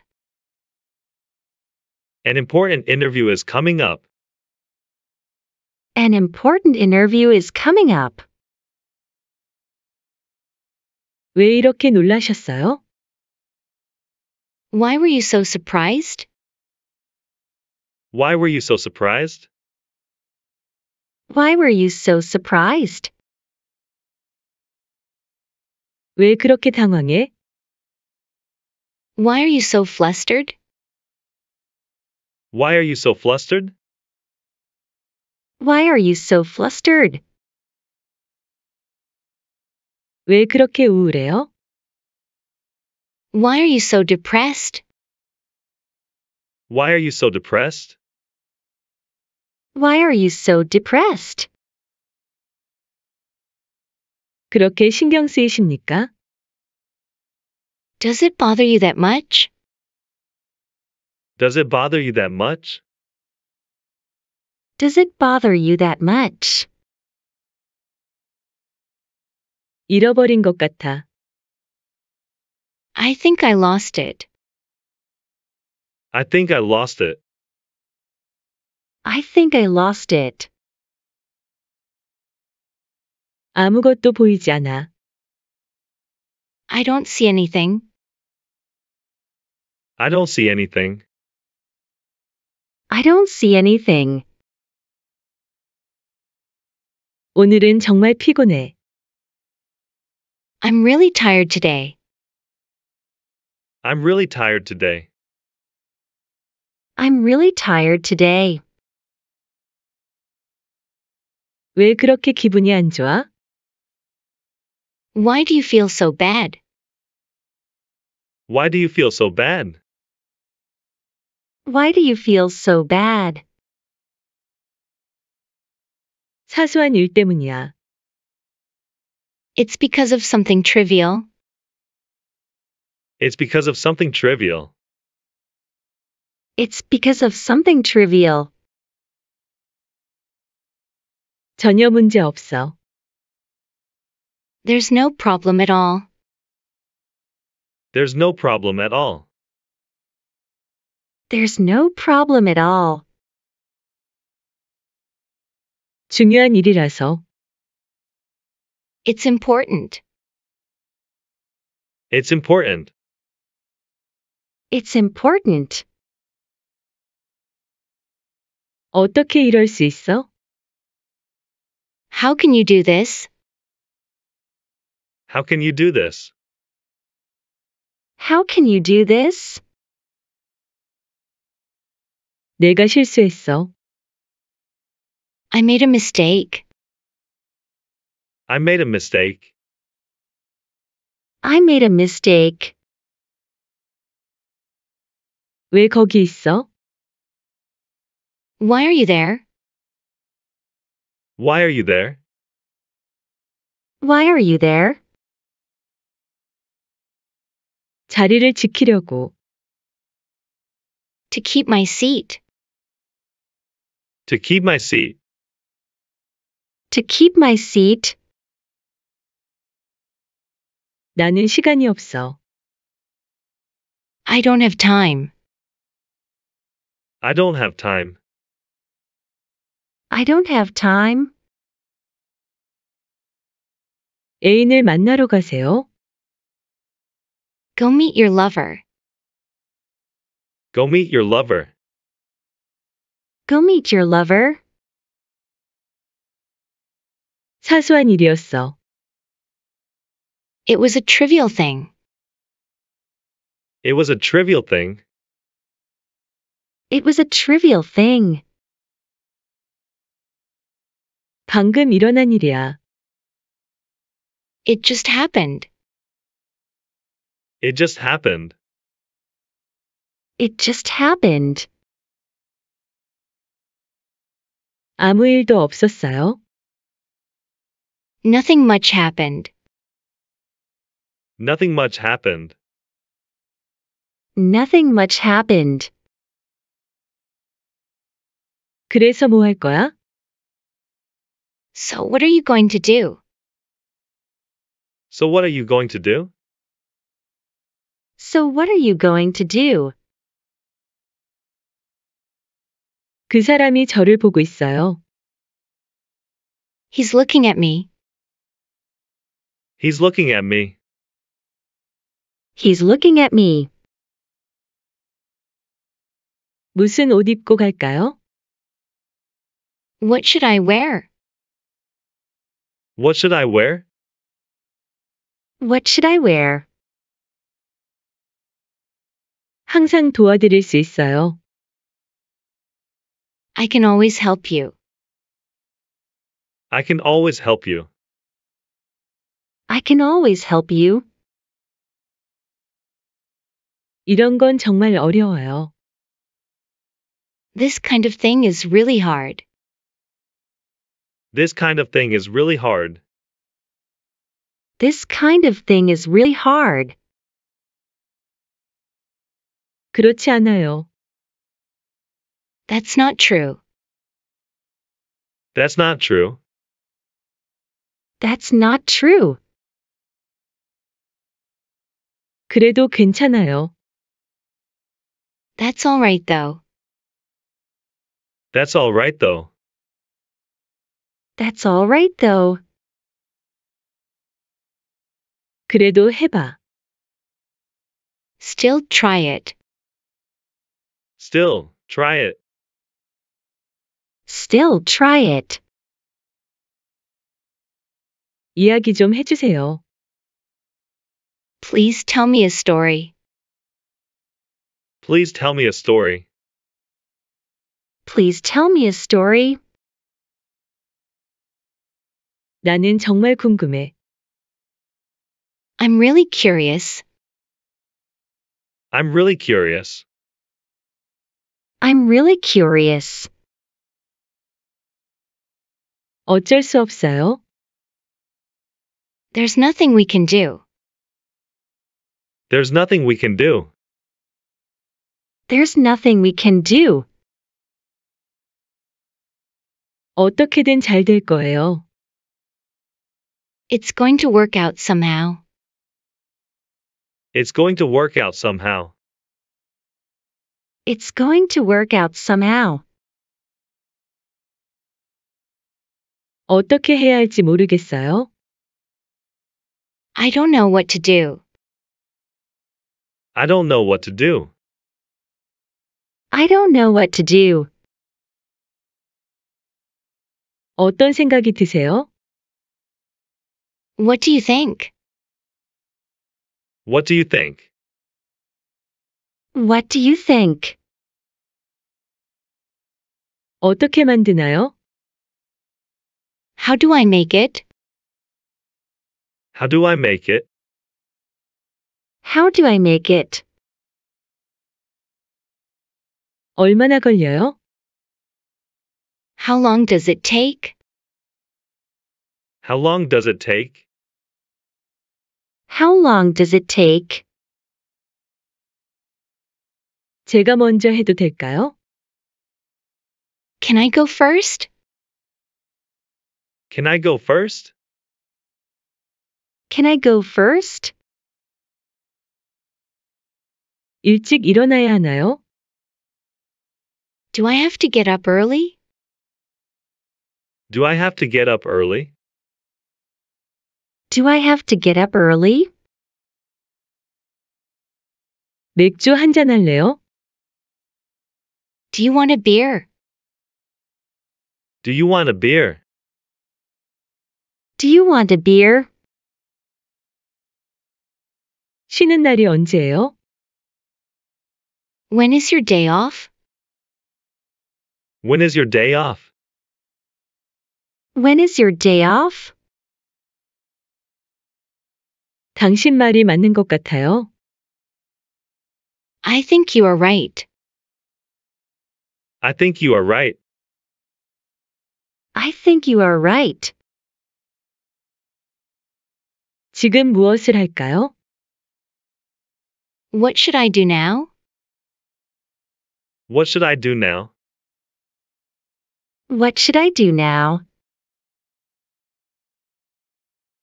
An important interview is coming up. An important interview is coming up. 왜 이렇게 놀라셨어요? Why were you so surprised? Why were you so surprised? Why were you so surprised? 왜 그렇게 당황해? Why are you so flustered? Why are you so flustered? Why are you so flustered? 왜 그렇게 우울해요? Why are you so depressed? Why are you so depressed? Why are you so depressed? 그렇게 신경 쓰이십니까? Does it bother you that much? Does it bother you that much? Does it bother you that much? 잃어버린 것 같아. I think I lost it. I think I lost it. I think I lost it. 아무것도 보이지 않아. I don't see anything. I don't see anything. I don't see anything. 오늘은 정말 피곤해. I'm really tired today. I'm really tired today. I'm really tired today. 왜 그렇게 기분이 안 좋아? Why do you feel so bad? Why do you feel so bad? Why do you feel so bad? 사소한 일 때문이야. It's because of something trivial. It's because of something trivial. It's because of something trivial. 전혀 문제 없어. There's no problem at all. There's no problem at all. There's no problem at all. 중요한 일이라서. It's important. It's important. It's important. 어떻게 이럴 수 있어? How can you do this? How can you do this? How can you do this? 내가 실수했어. I made a mistake. I made a mistake. I made a mistake. 왜 거기 있어? Why are you there? Why are you there? Why are you there? 자리를 지키려고. To keep my seat. To keep my seat. To keep my seat. 나는 시간이 없어. I don't have time. I don't have time. I don't have time. 애인을 만나러 가세요. Go meet your lover. Go meet your lover. Go meet your lover. 사소한 일이었어. It was a trivial thing. It was a trivial thing. It was a trivial thing. 방금 일어난 일이야. It just happened. It just happened. It just happened. 아무 일도 없었어요? Nothing much happened. Nothing much happened. Nothing much happened. 그래서 거야? So what are you going to do? So what are you going to do? So what are you going to do? 그 사람이 저를 보고 있어요. He's looking at me. He's looking at me. He's looking at me. 무슨 옷 입고 갈까요? What should I wear? What should I wear? What should I wear? 항상 도와드릴 수 있어요. I can always help you. I can always help you. I can always help you. 이런 건 정말 어려워요. This kind of thing is really hard. This kind of thing is really hard. This kind of thing is really hard. 그렇지 않아요. That's not true. That's not true. That's not true. 그래도 괜찮아요. That's all right though. That's all right though. That's all right though. 그래도 해봐. Still try it. Still, try it. Still try it. 이야기 좀 해주세요. Please tell me a story. Please tell me a story. Please tell me a story. 나는 정말 궁금해. I'm really curious. I'm really curious. I'm really curious. 어쩔 수 없어요. There's nothing we can do. There's nothing we can do. There's nothing we can do. 어떻게든 거예요. It's going to work out somehow. It's going to work out somehow. It's going to work out somehow. 어떻게 해야 할지 모르겠어요. I don't know what to do. I don't know what to do. I don't know what to do. 어떤 생각이 드세요? What do you think? What do you think? What do you think? 어떻게 만드나요? How do I make it? How do I make it? How do I make it? 얼마나 걸려요? How long does it take? How long does it take? How long does it take? 제가 먼저 해도 될까요? Can I go first? Can I go first? Can I go first? 일찍 일어나야 하나요? Do I have to get up early? Do I have to get up early? Do I have to get up early? 맥주 한 잔 할래요? Do you want a beer? Do you want a beer? Do you want a beer? 쉬는 날이 언제예요? When is your day off? When is your day off? When is your day off? 당신 말이 맞는 것 같아요. I think you are right. I think you are right. I think you are right. 지금 무엇을 할까요? What should I do now? What should I do now? What should I do now?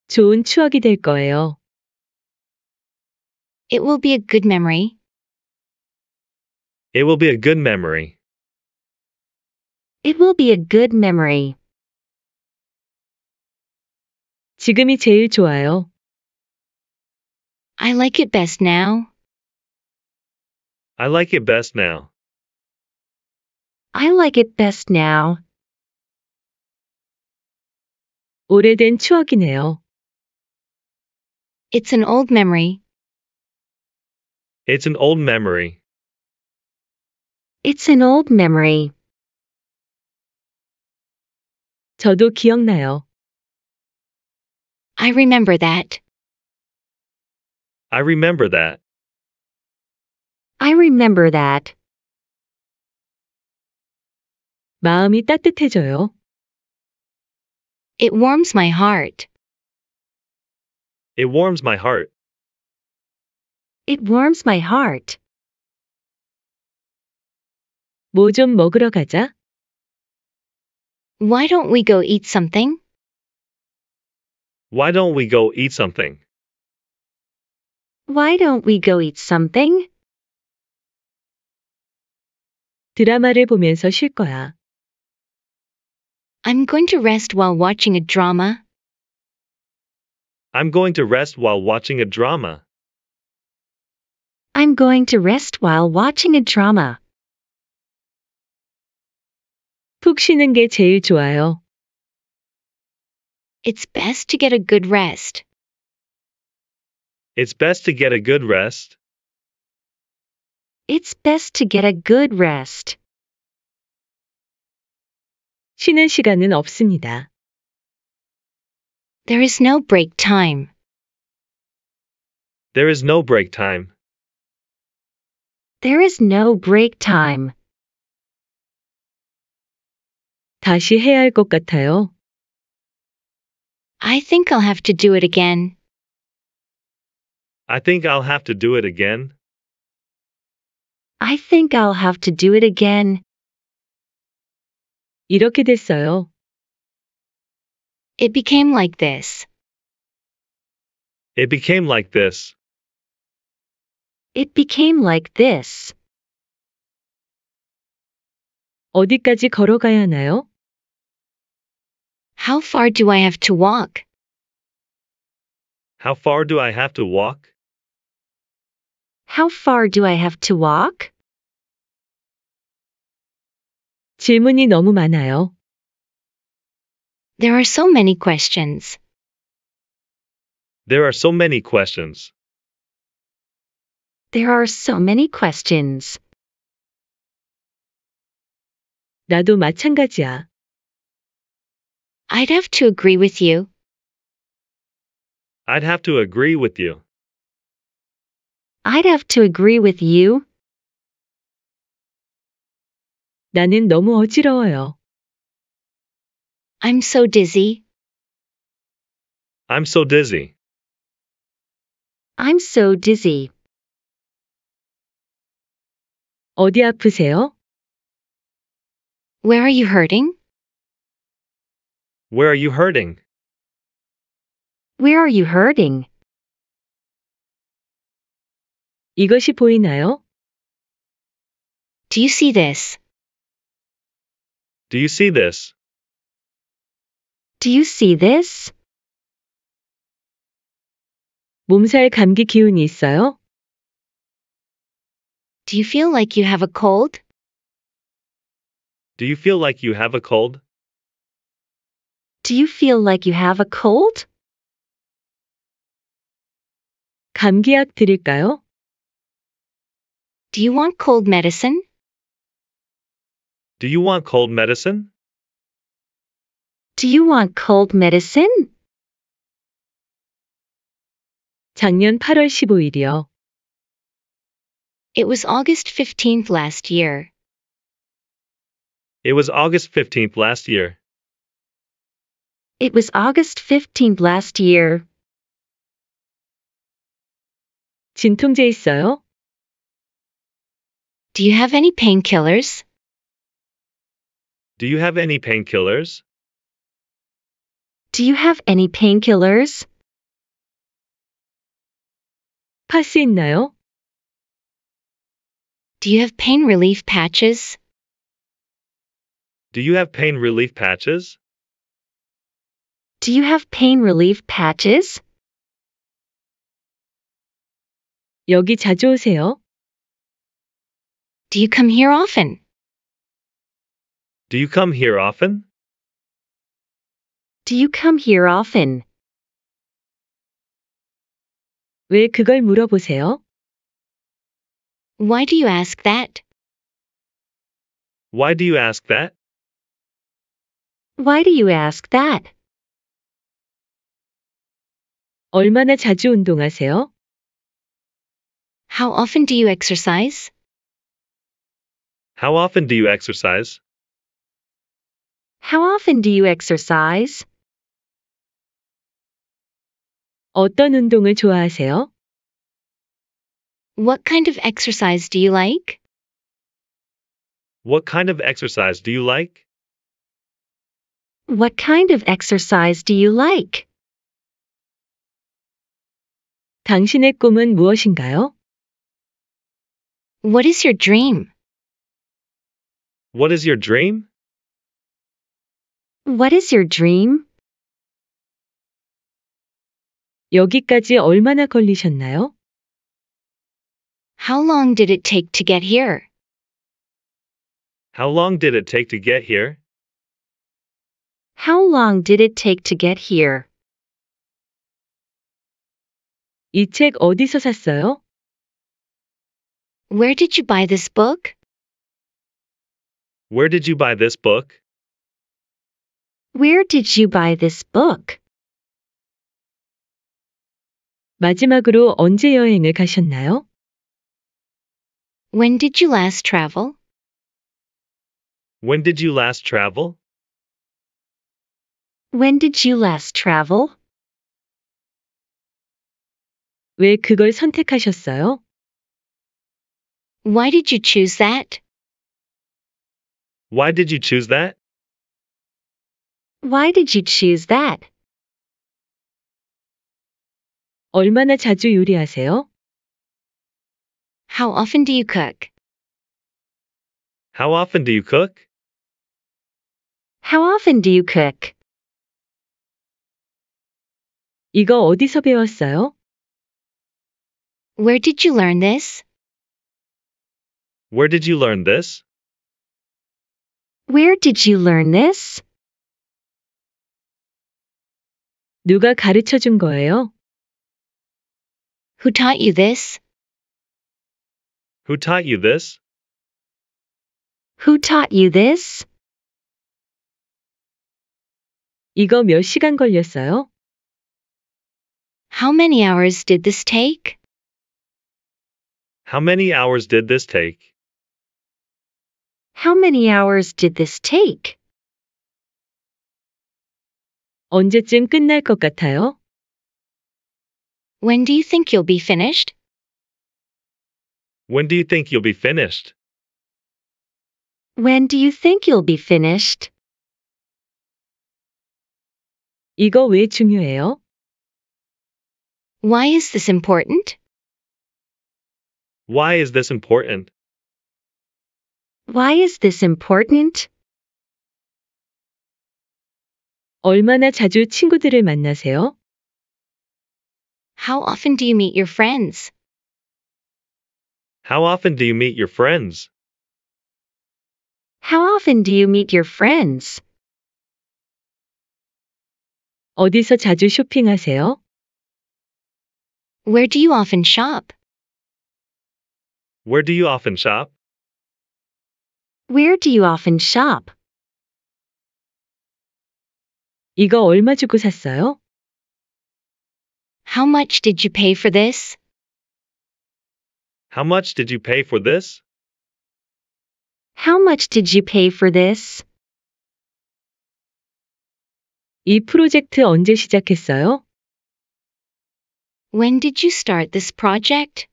좋은 추억이 될 거예요. It will be a good memory. It will be a good memory. It will be a good memory. 지금이 제일 좋아요. I like it best now. I like it best now. I like it best now. 오래된 추억이네요. It's an old memory. It's an old memory. It's an old memory. 저도 기억나요. I remember that. I remember that. I remember that. 마음이 따뜻해져요. It warms my heart. It warms my heart. It warms my heart. 먹으러 가자. Why don't we go eat something? Why don't we go eat something? Why don't we go eat something? 드라마를 보면서 쉴 거야. I'm going to rest while watching a drama. I'm going to rest while watching a drama. I'm going to rest while watching a drama. 푹 쉬는 게 제일 좋아요. It's best to get a good rest. It's best to get a good rest. It's best to get a good rest. 쉬는 시간은 없습니다. There is no break time. There is no break time. There is no break time. 다시 해야 같아요. I think I'll have to do it again. I think I'll have to do it again. I think I'll have to do it again. 이렇게 됐어요. It became like this. It became like this. It became like this. 어디까지 걸어가야 하나요? How far do I have to walk? How far do I have to walk? How far do I have to walk? 질문이 너무 많아요. There are so many questions. There are so many questions. There are so many questions. 나도 마찬가지야. I'd have to agree with you. I'd have to agree with you. I'd have to agree with you. 나는 너무 어지러워요. I'm so dizzy. I'm so dizzy. I'm so dizzy. 어디 아프세요? Where are you hurting? Where are you hurting? Where are you hurting? 이것이 보이나요? Do you see this? Do you see this? Do you see this? 몸살 감기 기운이 있어요? Do you feel like you have a cold? Do you feel like you have a cold? Do you feel like you have a cold? 감기약 드릴까요? Do you want cold medicine? Do you want cold medicine? Do you want cold medicine? 작년 8월 15일이요. It was August 15th last year. It was August 15th last year. It was August 15th last year. 진통제 있어요? Do you have any painkillers? Do you have any painkillers? Do you have any painkillers? 팔 있나요? Do you have pain relief patches? Do you have pain relief patches? Do you have pain relief patches? 여기 자주 오세요. Do you come here often? Do you come here often? Do you come here often? 왜 그걸 물어보세요? Why do you ask that? Why do you ask that? Why do you ask that? 얼마나 자주 운동하세요? How often do you exercise? How often do you exercise? How often do you exercise? 어떤 운동을 좋아하세요? What kind of exercise do you like? What kind of exercise do you like? What kind of exercise do you like? 당신의 꿈은 무엇인가요? What is your dream? What is your dream? What is your dream? 여기까지 얼마나 걸리셨나요? How long did it take to get here? How long did it take to get here? How long did it take to get here? 이 책 어디서 샀어요? Where did you buy this book? Where did you buy this book? Where did you buy this book? 마지막으로 언제 여행을 가셨나요? When did you last travel? When did you last travel? When did you last travel? 왜 그걸 선택하셨어요? Why did you choose that? Why did you choose that? Why did you choose that? 얼마나 자주 요리하세요? How often do you cook? How often do you cook? How often do you cook? 이거 어디서 배웠어요? Where did you learn this? Where did you learn this? Where did you learn this? 누가 가르쳐 준 거예요? Who taught you this? Who taught you this? Who taught you this? 이거 몇 시간 걸렸어요? How many hours did this take? How many hours did this take? How many hours did this take? 언제쯤 끝날 것 같아요? When do you think you'll be finished? When do you think you'll be finished? When do you think you'll be finished? 이거 왜 중요해요? Why is this important? Why is this important? Why is this important? 얼마나 자주 친구들을 만나세요? How often do you meet your friends? How often do you meet your friends? How often do you meet your friends? 어디서 자주 쇼핑하세요? Where do you often shop? Where do you often shop? Where do you often shop? 이거 얼마 주고 샀어요? How much did you pay for this? How much did you pay for this? How much did you pay for this? 이 프로젝트 언제 시작했어요? When did you start this project?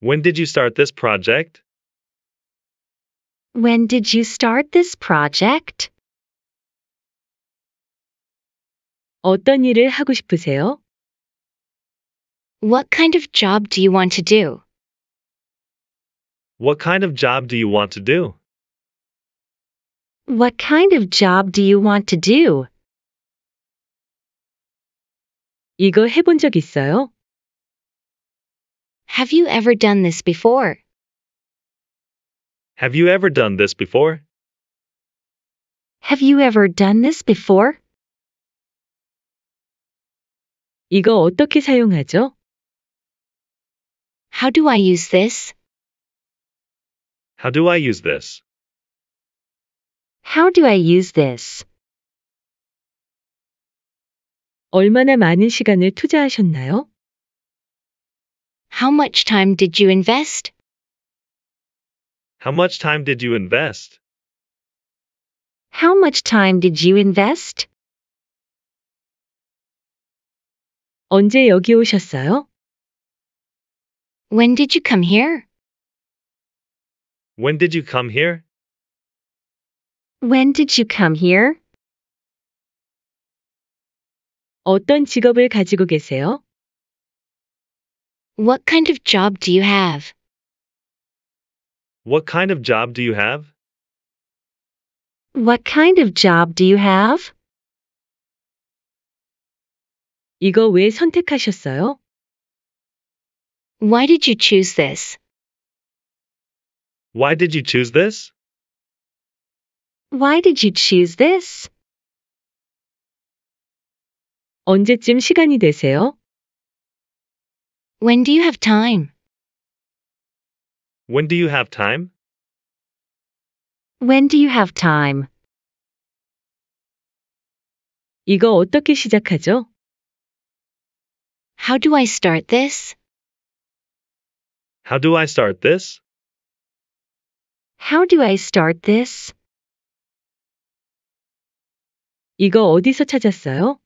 When did you start this project? When did you start this project? 어떤 일을 하고 싶으세요? What kind of job do you want to do? What kind of job do you want to do? What kind of job do you want to do? 이거 해본 적 있어요? Have you ever done this before? Have you ever done this before? Have you ever done this before? 이거 어떻게 사용하죠? How do I use this? How do I use this? How do I use this? 얼마나 많은 시간을 투자하셨나요? How much time did you invest? How much time did you invest? How much time did you invest? 언제 여기 오셨어요? When did you come here? When did you come here? When did you come here? 어떤 직업을 가지고 계세요? What kind of job do you have? What kind of job do you have? What kind of job do you have? 이거 왜 선택하셨어요? Why did you choose this? Why did you choose this? Why did you choose this? 언제쯤 시간이 되세요? When do you have time? When do you have time? When do you have time? 이거 어떻게 시작하죠? How do I start this? How do I start this? How do I start this? 이거 어디서 찾았어요?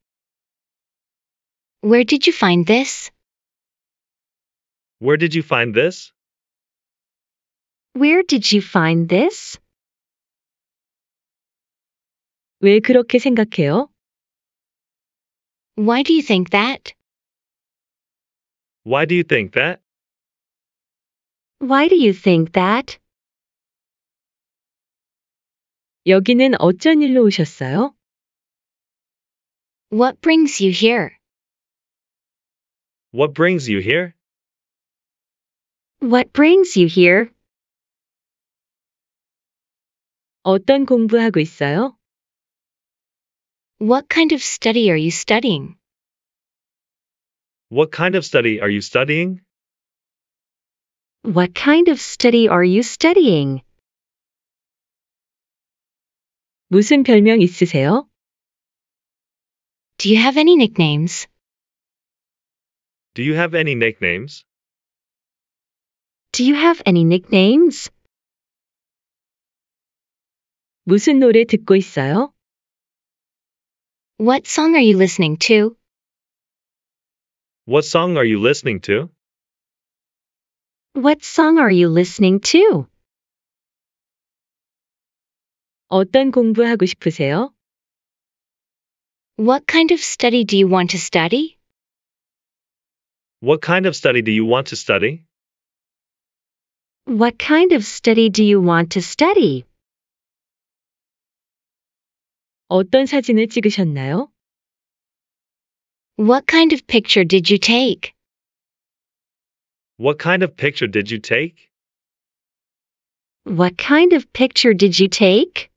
Where did you find this? Where did you find this? Where did you find this? 왜 그렇게 생각해요? Why do you think that? Why do you think that? Why do you think that? 여기는 어쩐 일로 오셨어요? What brings you here? What brings you here? What brings you here? 어떤 공부하고 있어요? What kind of study are you studying? What kind of study are you studying? What kind of study are you studying? 무슨 별명 있으세요? Do you have any nicknames? Do you have any nicknames? Do you have any nicknames? 무슨 노래 듣고 있어요? What song are you listening to? What song are you listening to? What song are you listening to? 어떤 공부하고 싶으세요? What kind of study do you want to study? What kind of study do you want to study? What kind of study do you want to study? 어떤 사진을 찍으셨나요? What kind of picture did you take? What kind of picture did you take? What kind of picture did you take?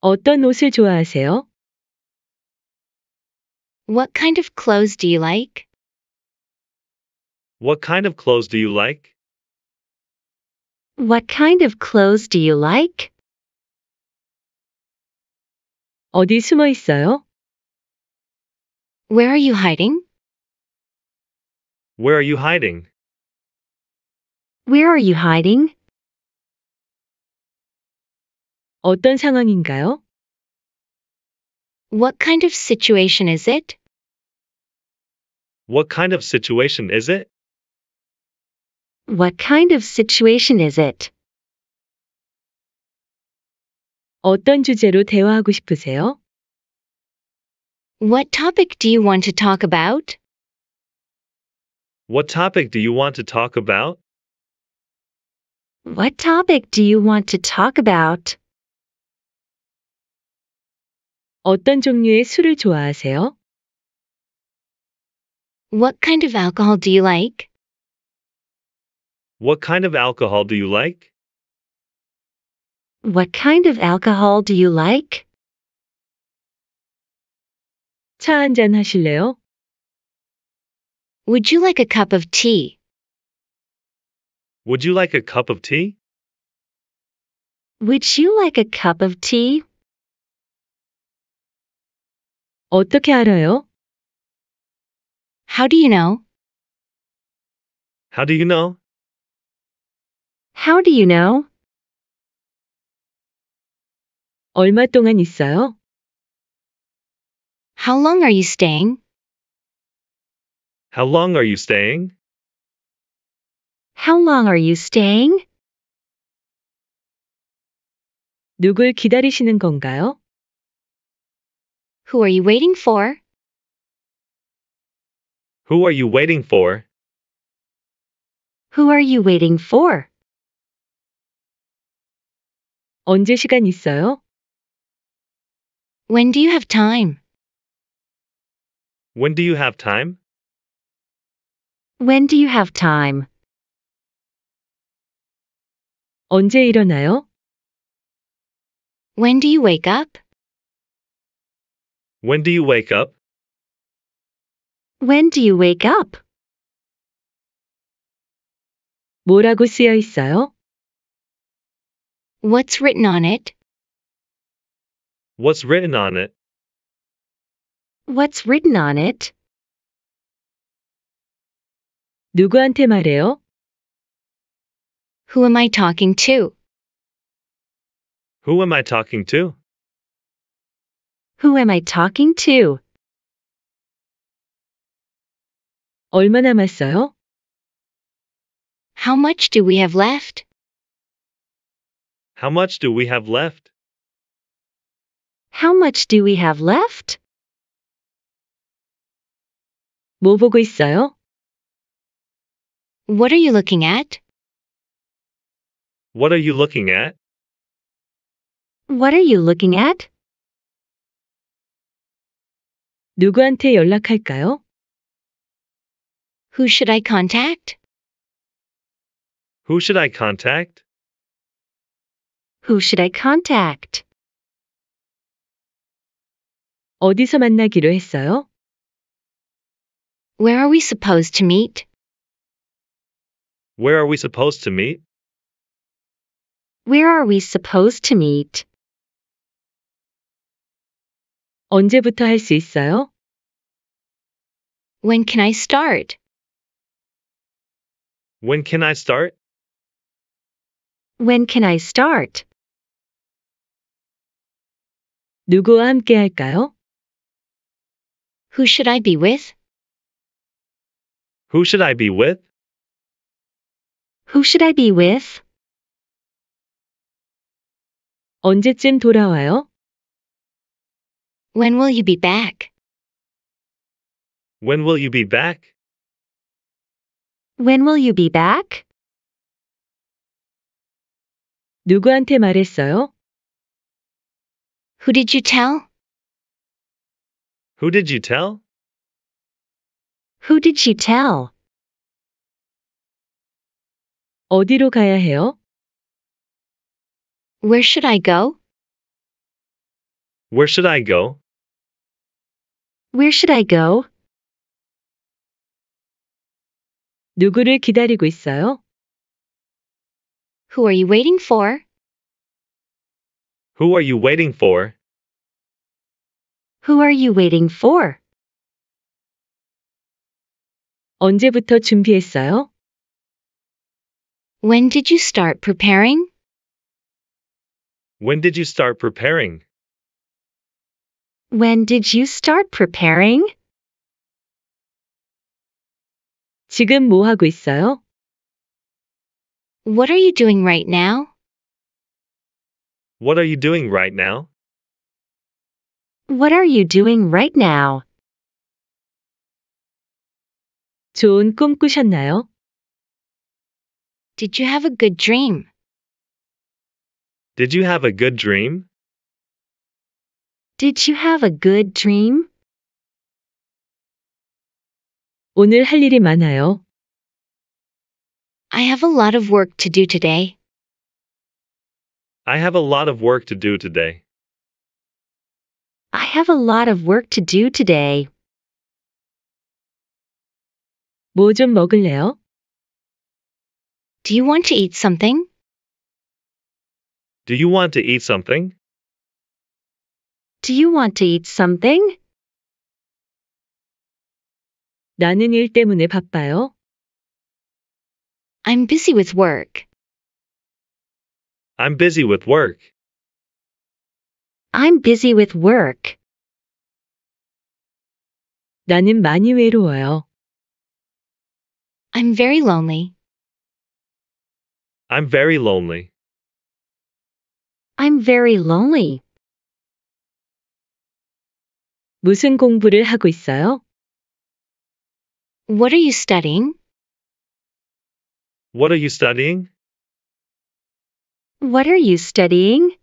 어떤 옷을 좋아하세요? What kind of clothes do you like? What kind of clothes do you like? What kind of clothes do you like? 어디 숨어 있어요? Where are you hiding? Where are you hiding? Where are you hiding? 어떤 상황인가요? What kind of situation is it? What kind of situation is it? What kind of situation is it? 어떤 주제로 대화하고 싶으세요? What topic do you want to talk about? What topic do you want to talk about? What topic do you want to talk about? 어떤 종류의 술을 좋아하세요? What kind of alcohol do you like? What kind of alcohol do you like? What kind of alcohol do you like? 차 한잔 하실래요? Would you like a cup of tea? Would you like a cup of tea? Would you like a cup of tea? 어떻게 알아요? How do you know? How do you know? How do you know? 얼마 동안 있어요? How long are you staying? How long are you staying? How long are you staying? 누굴 기다리시는 건가요? Who are you waiting for? Who are you waiting for? Who are you waiting for? 언제 시간 있어요? When do you have time? When do you have time? When do you have time? 언제 일어나요? When do you wake up? When do you wake up? When do you wake up? 뭐라고 쓰여 있어요? What's written on it? What's written on it? What's written on it? 누구한테 말해요? Who am I talking to? Who am I talking to? Who am I talking to? 얼마 남았어요? How much do we have left? How much do we have left? How much do we have left? 뭐 보고 있어요? What are you looking at? What are you looking at? What are you looking at? 누구한테 연락할까요? Who should I contact? Who should I contact? Who should I contact? 어디서 만나기로 했어요? Where are we supposed to meet? Where are we supposed to meet? Where are we supposed to meet? 언제부터 있어요? When can I start? When can I start? When can I start? 누구와 함께 할까요? Who should I be with? Who should I be with? Who should I be with? 언제쯤 돌아와요? When will you be back? When will you be back? When will you be back? 누구한테 말했어요? Who did you tell? Who did you tell? Who did she tell? 어디로 가야 해요? Where should I go? Where should I go? Where should I go? 누구를 기다리고 있어요? Who are you waiting for? Who are you waiting for? Who are you waiting for? 언제부터 준비했어요? When did you start preparing? When did you start preparing? When did you start preparing? 지금 뭐 하고 있어요? What are you doing right now? What are you doing right now? What are you doing right now? 좋은 꿈 꾸셨나요? Did you have a good dream? Did you have a good dream? Did you have a good dream? 오늘 할 일이 많아요. I have a lot of work to do today. I have a lot of work to do today. I have a lot of work to do today. 뭐 먹을래요? Do you want to eat something? Do you want to eat something? Do you want to eat something? 나는 일 때문에 바빠요. I'm busy with work. I'm busy with work. I'm busy with work. 나는 많이 외로워요. I'm very lonely. I'm very lonely. I'm very lonely. 무슨 공부를 하고 있어요? What are you studying? What are you studying? What are you studying?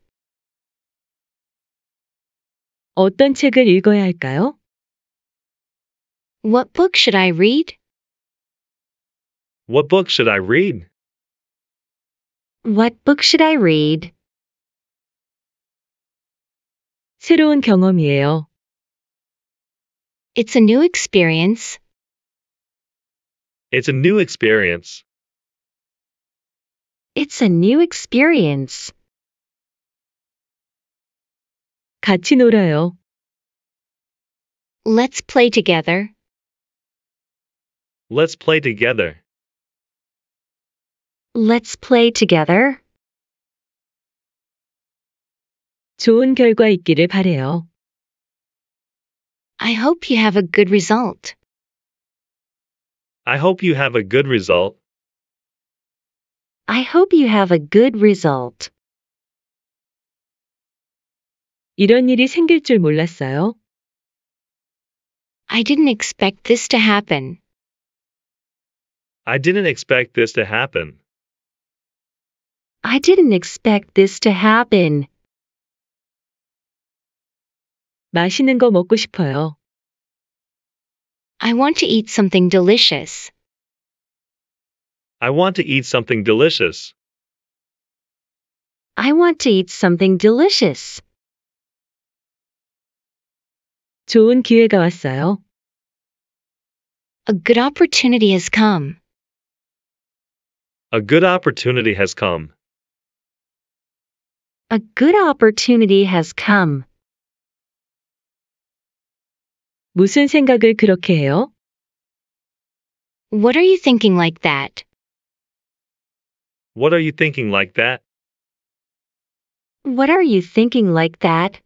어떤 책을 읽어야 할까요? What book should I read? What book should I read? What book should I read? 새로운 경험이에요. It's a new experience. It's a new experience. It's a new experience. 같이 놀아요. Let's play together. Let's play together. Let's play together. 좋은 결과 있기를 바래요. I hope you have a good result. I hope you have a good result. I hope you have a good result. 이런 일이 생길 줄 몰랐어요. I didn't expect this to happen. I didn't expect this to happen. I didn't expect this to happen. 맛있는 거 먹고 싶어요. I want to eat something delicious. I want to eat something delicious. I want to eat something delicious. 좋은 기회가 왔어요. A good opportunity has come. A good opportunity has come. A good opportunity has come. 무슨 생각을 그렇게 해요? What are you thinking like that? What are you thinking like that? What are you thinking like that?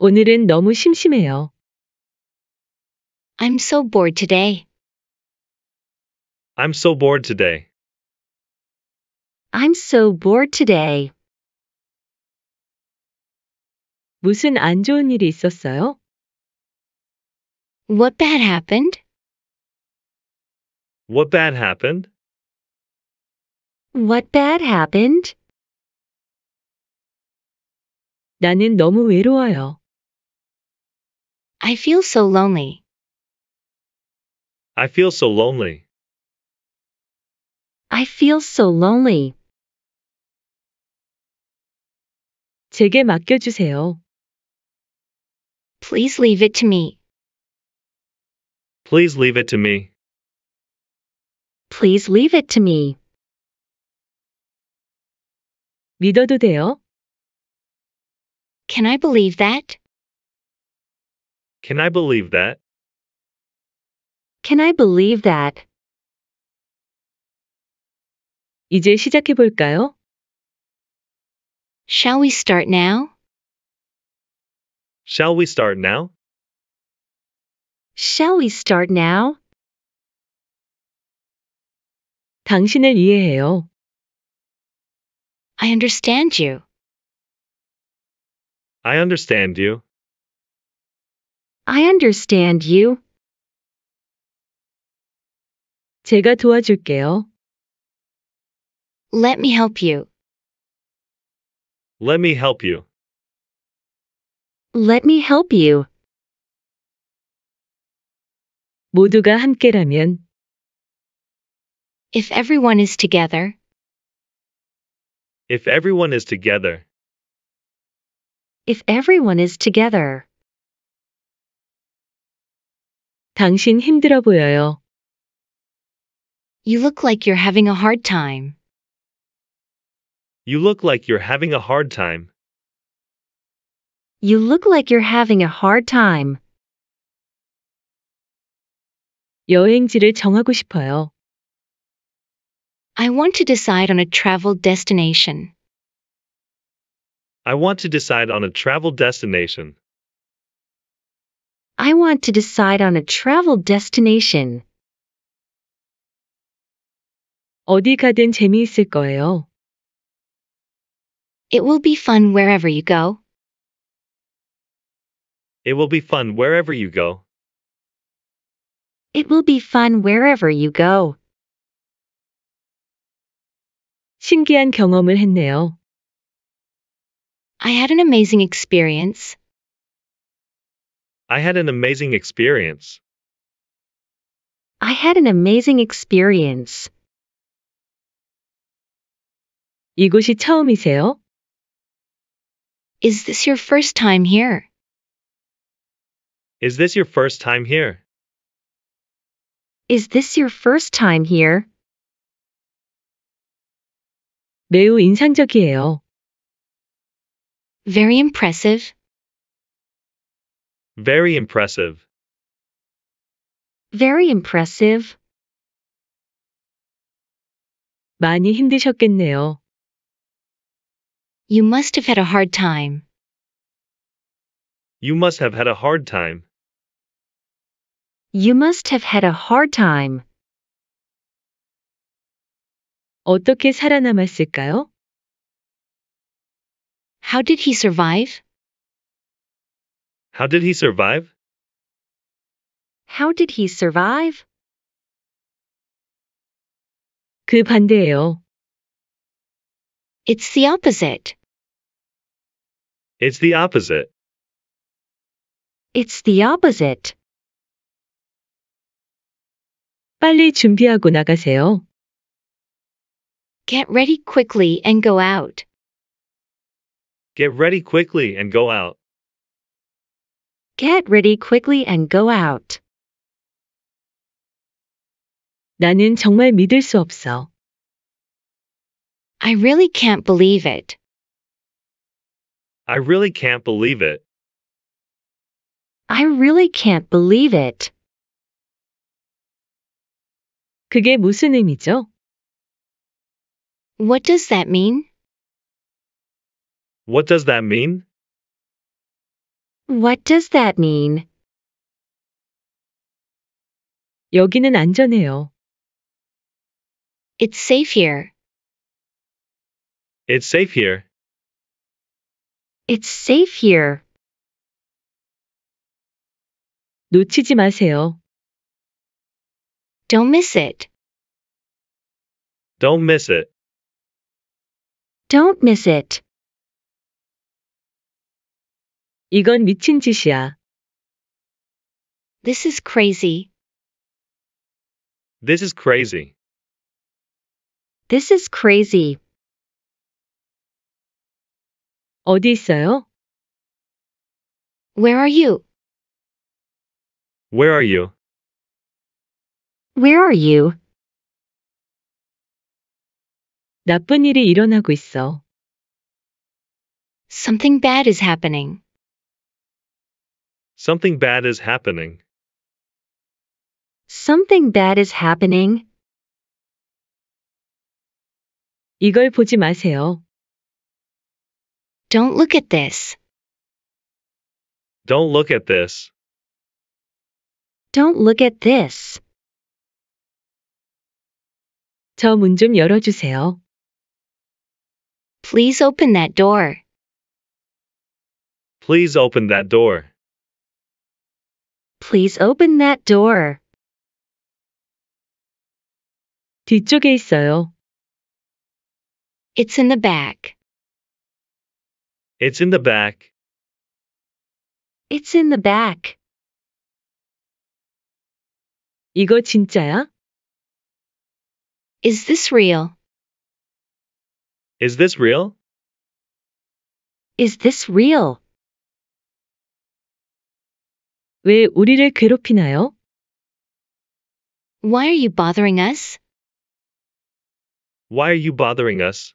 오늘은 너무 심심해요. I'm so bored today. I'm so bored today. I'm so bored today. 무슨 안 좋은 일이 있었어요? What bad happened? What bad happened? What bad happened? 나는 너무 외로워요. I feel so lonely. I feel so lonely. I feel so lonely. 제게 맡겨주세요. Please leave it to me. Please leave it to me. Please leave it to me. 믿어도 돼요? Can I believe that? Can I believe that? Can I believe that? 이제 시작해 볼까요? Shall we start now? Shall we start now? Shall we start now? 당신을 이해해요. I understand you. I understand you. I understand you. 제가 도와줄게요. Let me help you. Let me help you. Let me help you. 모두가 함께라면 If everyone is together, If everyone is together, if everyone is together. 당신 힘들어 보여요. You look like you're having a hard time. You look like you're having a hard time. You look like you're having a hard time. 여행지를 정하고 싶어요. I want to decide on a travel destination. I want to decide on a travel destination. I want to decide on a travel destination. 어디 가든 재미있을 거예요. It will be fun wherever you go. It will be fun wherever you go. It will be fun wherever you go. 신기한 경험을 했네요. I had an amazing experience. I had an amazing experience. I had an amazing experience. 이곳이 처음이세요? Is this your first time here? Is this your first time here? Is this your first time here? 매우 인상적이에요. Very impressive. Very impressive. Very impressive. 많이 힘드셨겠네요. You must have had a hard time. You must have had a hard time. You must have had a hard time. 어떻게 살아남았을까요? How did he survive? How did he survive? How did he survive? 그 반대예요. It's the opposite. It's the opposite. It's the opposite. 빨리 준비하고 나가세요. Get ready quickly and go out. Get ready quickly and go out. Get ready quickly and go out. 나는 정말 믿을 수 없어. I really can't believe it. I really can't believe it. I really can't believe it. 그게 무슨 의미죠? What does that mean? What does that mean? What does that mean? 여기는 안전해요. It's safe here. It's safe here. It's safe here. 놓치지 마세요. Don't miss it. Don't miss it. Don't miss it. 이건 미친 짓이야. This is crazy. This is crazy. This is crazy. 어디 있어요? Where are you? Where are you? Where are you? 나쁜 일이 일어나고 있어. Something bad is happening. Something bad is happening. Something bad is happening. 이걸 보지 마세요. Don't look at this. Don't look at this. Don't look at this. 열어주세요. Please open that door. Please open that door. Please open that door. 뒤쪽에 있어요. It's in the back. It's in the back. It's in the back. 이거 진짜야? Is this real? Is this real? Is this real? 왜 우리를 괴롭히나요? Why are you bothering us? Why are you bothering us?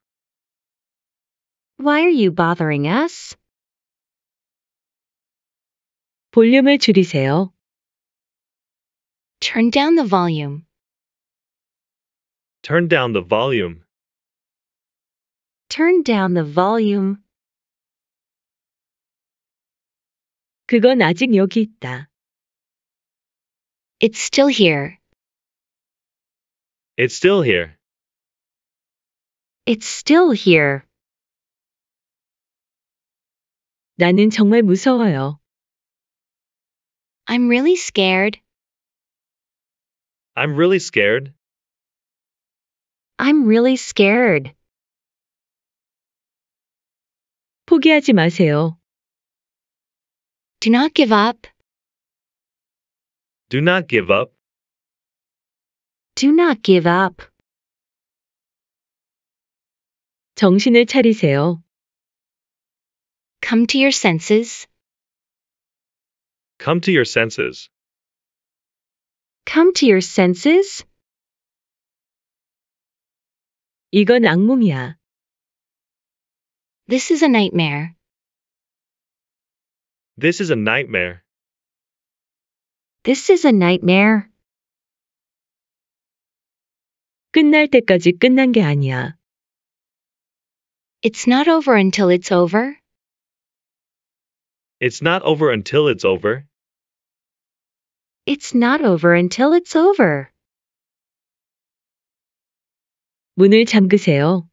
Why are you bothering us? 볼륨을 줄이세요. Turn down the volume. Turn down the volume. Turn down the volume. 그건 아직 여기 있다. It's still here. It's still here. It's still here. 나는 정말 무서워요. I'm really scared. I'm really scared. I'm really scared. 포기하지 마세요. Do not give up. Do not give up. Do not give up. 정신을 차리세요. Come to your senses. Come to your senses. Come to your senses. 이건 악몽이야. This is a nightmare. This is a nightmare. This is a nightmare. 끝날 때까지 끝난 게 아니야. It's not over until it's over. It's not over until it's over. It's not over until it's over. 문을 잠그세요.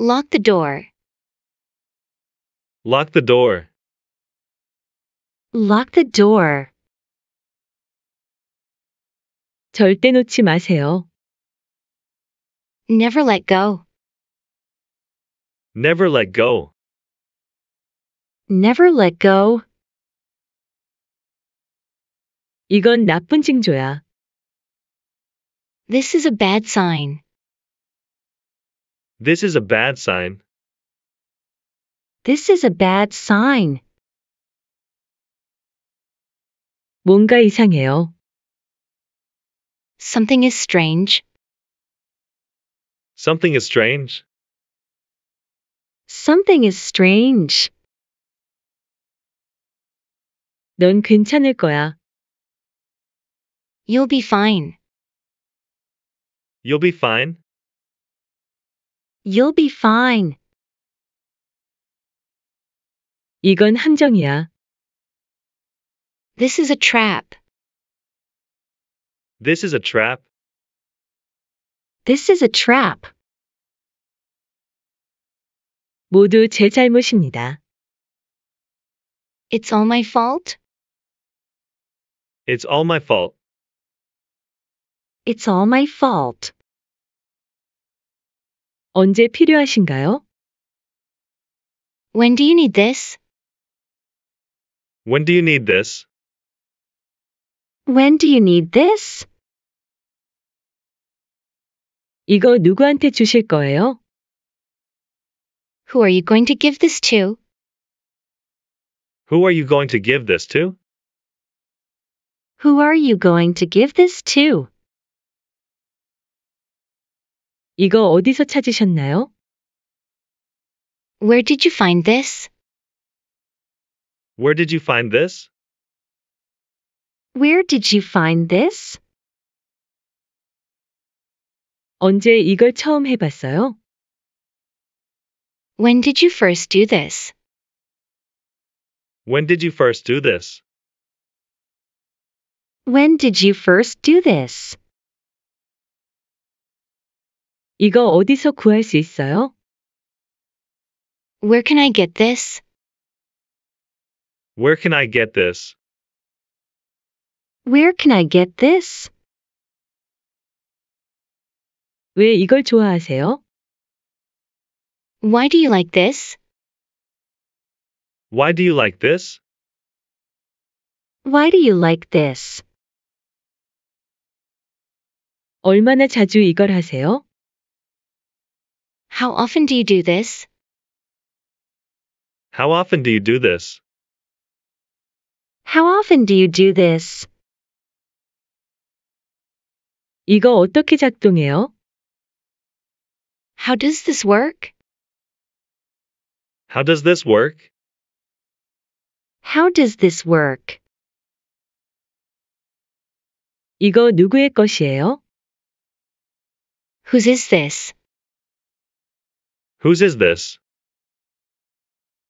Lock the door. Lock the door. Lock the door. 절대 놓지 마세요. Never let go. Never let go. Never let go. 이건 나쁜 징조야. This is a bad sign. This is a bad sign. This is a bad sign. 뭔가 이상해요. Something is strange. Something is strange. Something is strange. 넌 괜찮을 거야. You'll be fine. You'll be fine. You'll be fine. 이건 함정이야. This is a trap. This is a trap. This is a trap. 모두 제 잘못입니다. It's all my fault. It's all my fault. It's all my fault. 언제 필요하신가요? When do you need this? When do you need this? When do you need this? 이거 누구한테 주실 거예요? Who are you going to give this to? Who are you going to give this to? Who are you going to give this to? 이거 어디서 찾으셨나요? Where did you find this? Where did you find this? Where did you find this? 언제 이걸 처음 해봤어요? When did you first do this? When did you first do this? When did you first do this? 이거 어디서 구할 수 있어요? Where can I get this? Where can I get this? Where can I get this? 왜 이걸 좋아하세요? Why do you like this? Why do you like this? Why do you like this? 얼마나 자주 이걸 하세요? How often do you do this? How often do you do this? How often do you do this? 이거 어떻게 작동해요? How does this work? How does this work? How does this work? 이거 누구의 것이에요? Whose is this? Whose is this?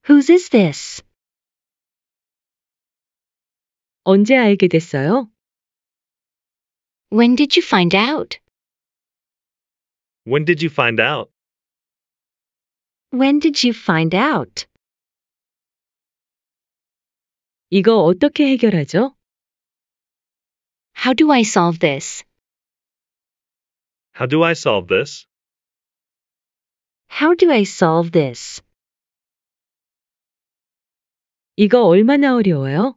Whose is this? 언제 알게 됐어요? When did you find out? When did you find out? When did you find out? 이거 어떻게 해결하죠? How do I solve this? How do I solve this? How do I solve this? 이거 얼마나 어려워요?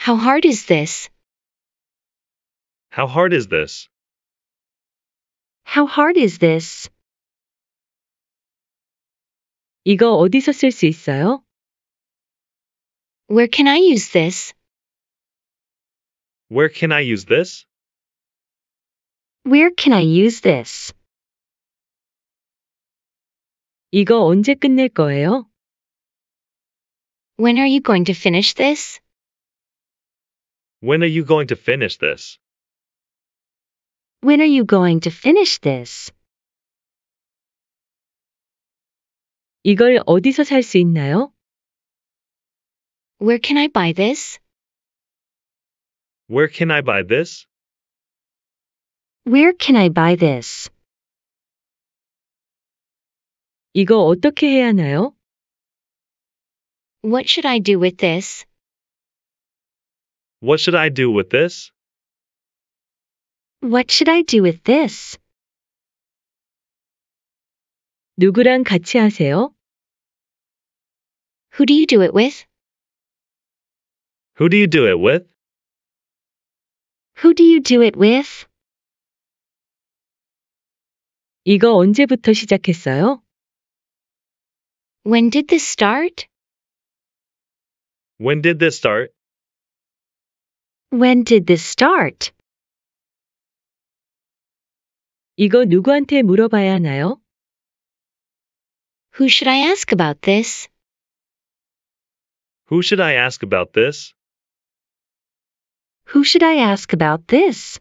How hard is this? How hard is this? How hard is this? 이거 어디서 있어요? Where can I use this? Where can I use this? Where can I use this? 이거 언제 끝낼 거예요? When are you going to finish this? When are you going to finish this? When are you going to finish this? 이걸 어디서 있나요? Where can I buy this? Where can I buy this? Where can I buy this? 이거 어떻게 해야 하나요? What should I do with this? What should I do with this? What should I do with this? 누구랑 같이 하세요? Who do you do it with? Who do you do it with? Who do you do it with? 이거 언제부터 시작했어요? When did this start? When did this start? When did this start? 이거 누구한테 물어봐야 하나요? Who should I ask about this? Who should I ask about this? Who should I ask about this?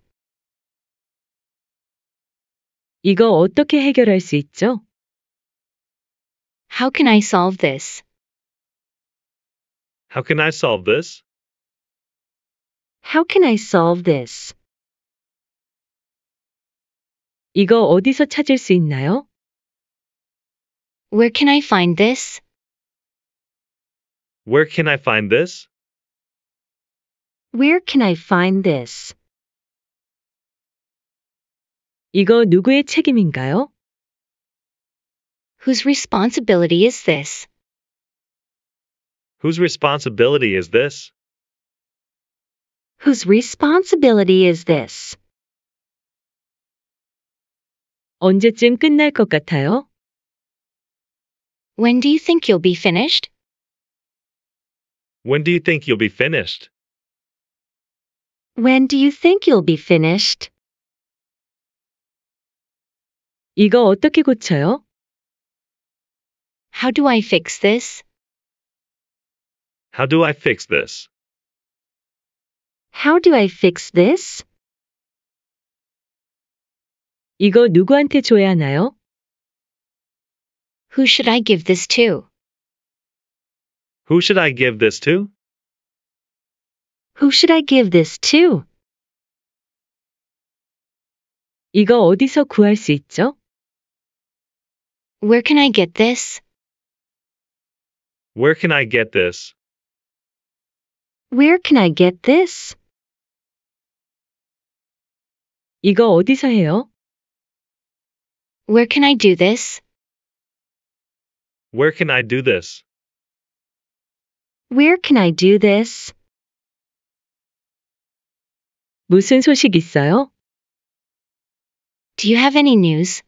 이거 어떻게 해결할 수 있죠? How can I solve this? How can I solve this? How can I solve this? 이거 어디서 찾을 수 있나요? Where can I find this? Where can I find this? Where can I find this? 이거 누구의 책임인가요? Whose responsibility is this? Whose responsibility is this? Whose responsibility is this? 언제쯤 끝날 것 같아요? When do you think you'll be finished? When do you think you'll be finished? When do you think you'll be finished? 이거 어떻게 고쳐요? How do I fix this? How do I fix this? How do I fix this? 이거 누구한테 줘야 하나요? Who should I give this to? Who should I give this to? Who should I give this to? 이거 어디서 구할 수 있죠? Where can I get this? Where can I get this? Where can I get this? 이거 어디서 해요? Where can I do this? Where can I do this? Where can I do this? 무슨 소식 있어요? Do you have any news?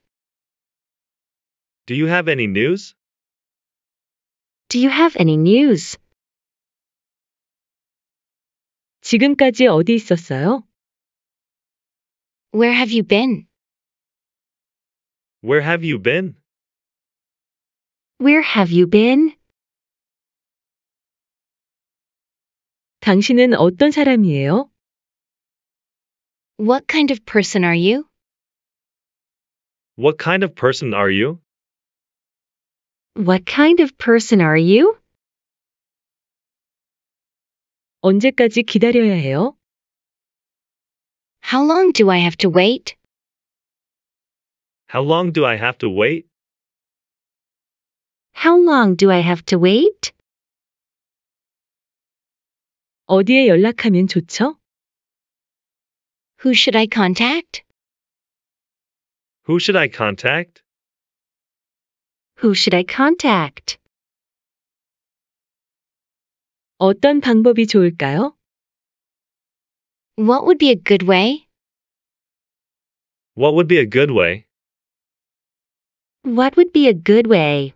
Do you have any news? Do you have any news? 지금까지 어디 있었어요? Where have you been? Where have you been? Where have you been? 당신은 어떤 사람이에요? What kind of person are you? What kind of person are you? What kind of person are you? 언제까지 기다려야 해요? How long do I have to wait? How long do I have to wait? How long do I have to wait? 어디에 연락하면 좋죠? Who should I contact? Who should I contact? Who should I contact? 어떤 방법이 좋을까요? What would be a good way? What would be a good way? What would be a good way?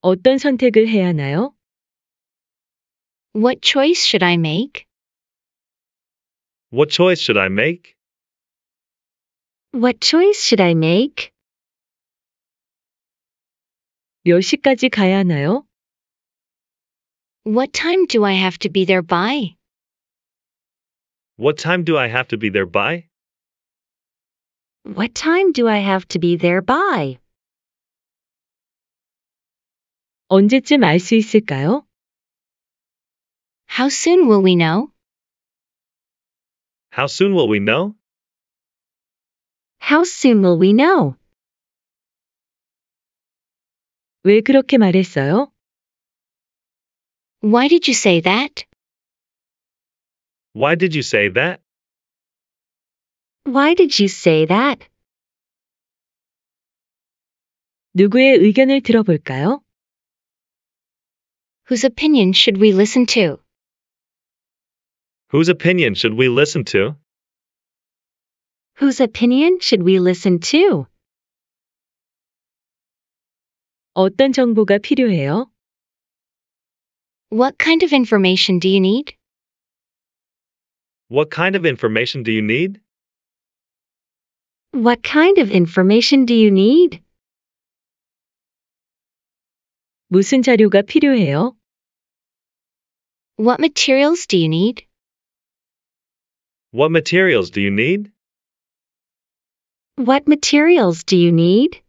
어떤 선택을 해야 하나요? What choice should I make? What choice should I make? What choice should I make? 몇 시까지 가야 하나요? What time do I have to be there by? What time do I have to be there by? What time do I have to be there by? 언제쯤 있을까요? How soon will we know? How soon will we know? How soon will we know? 왜 그렇게 말했어요? Why did you say that? Why did you say that? Why did you say that? 누구의 의견을 들어볼까요? Whose opinion should we listen to? Whose opinion should we listen to? Whose opinion should we listen to? 어떤 정보가 필요해요? What kind of information do you need? What kind of information do you need? What kind of information do you need? 무슨 자료가 필요해요? What materials do you need? What materials do you need? What materials do you need?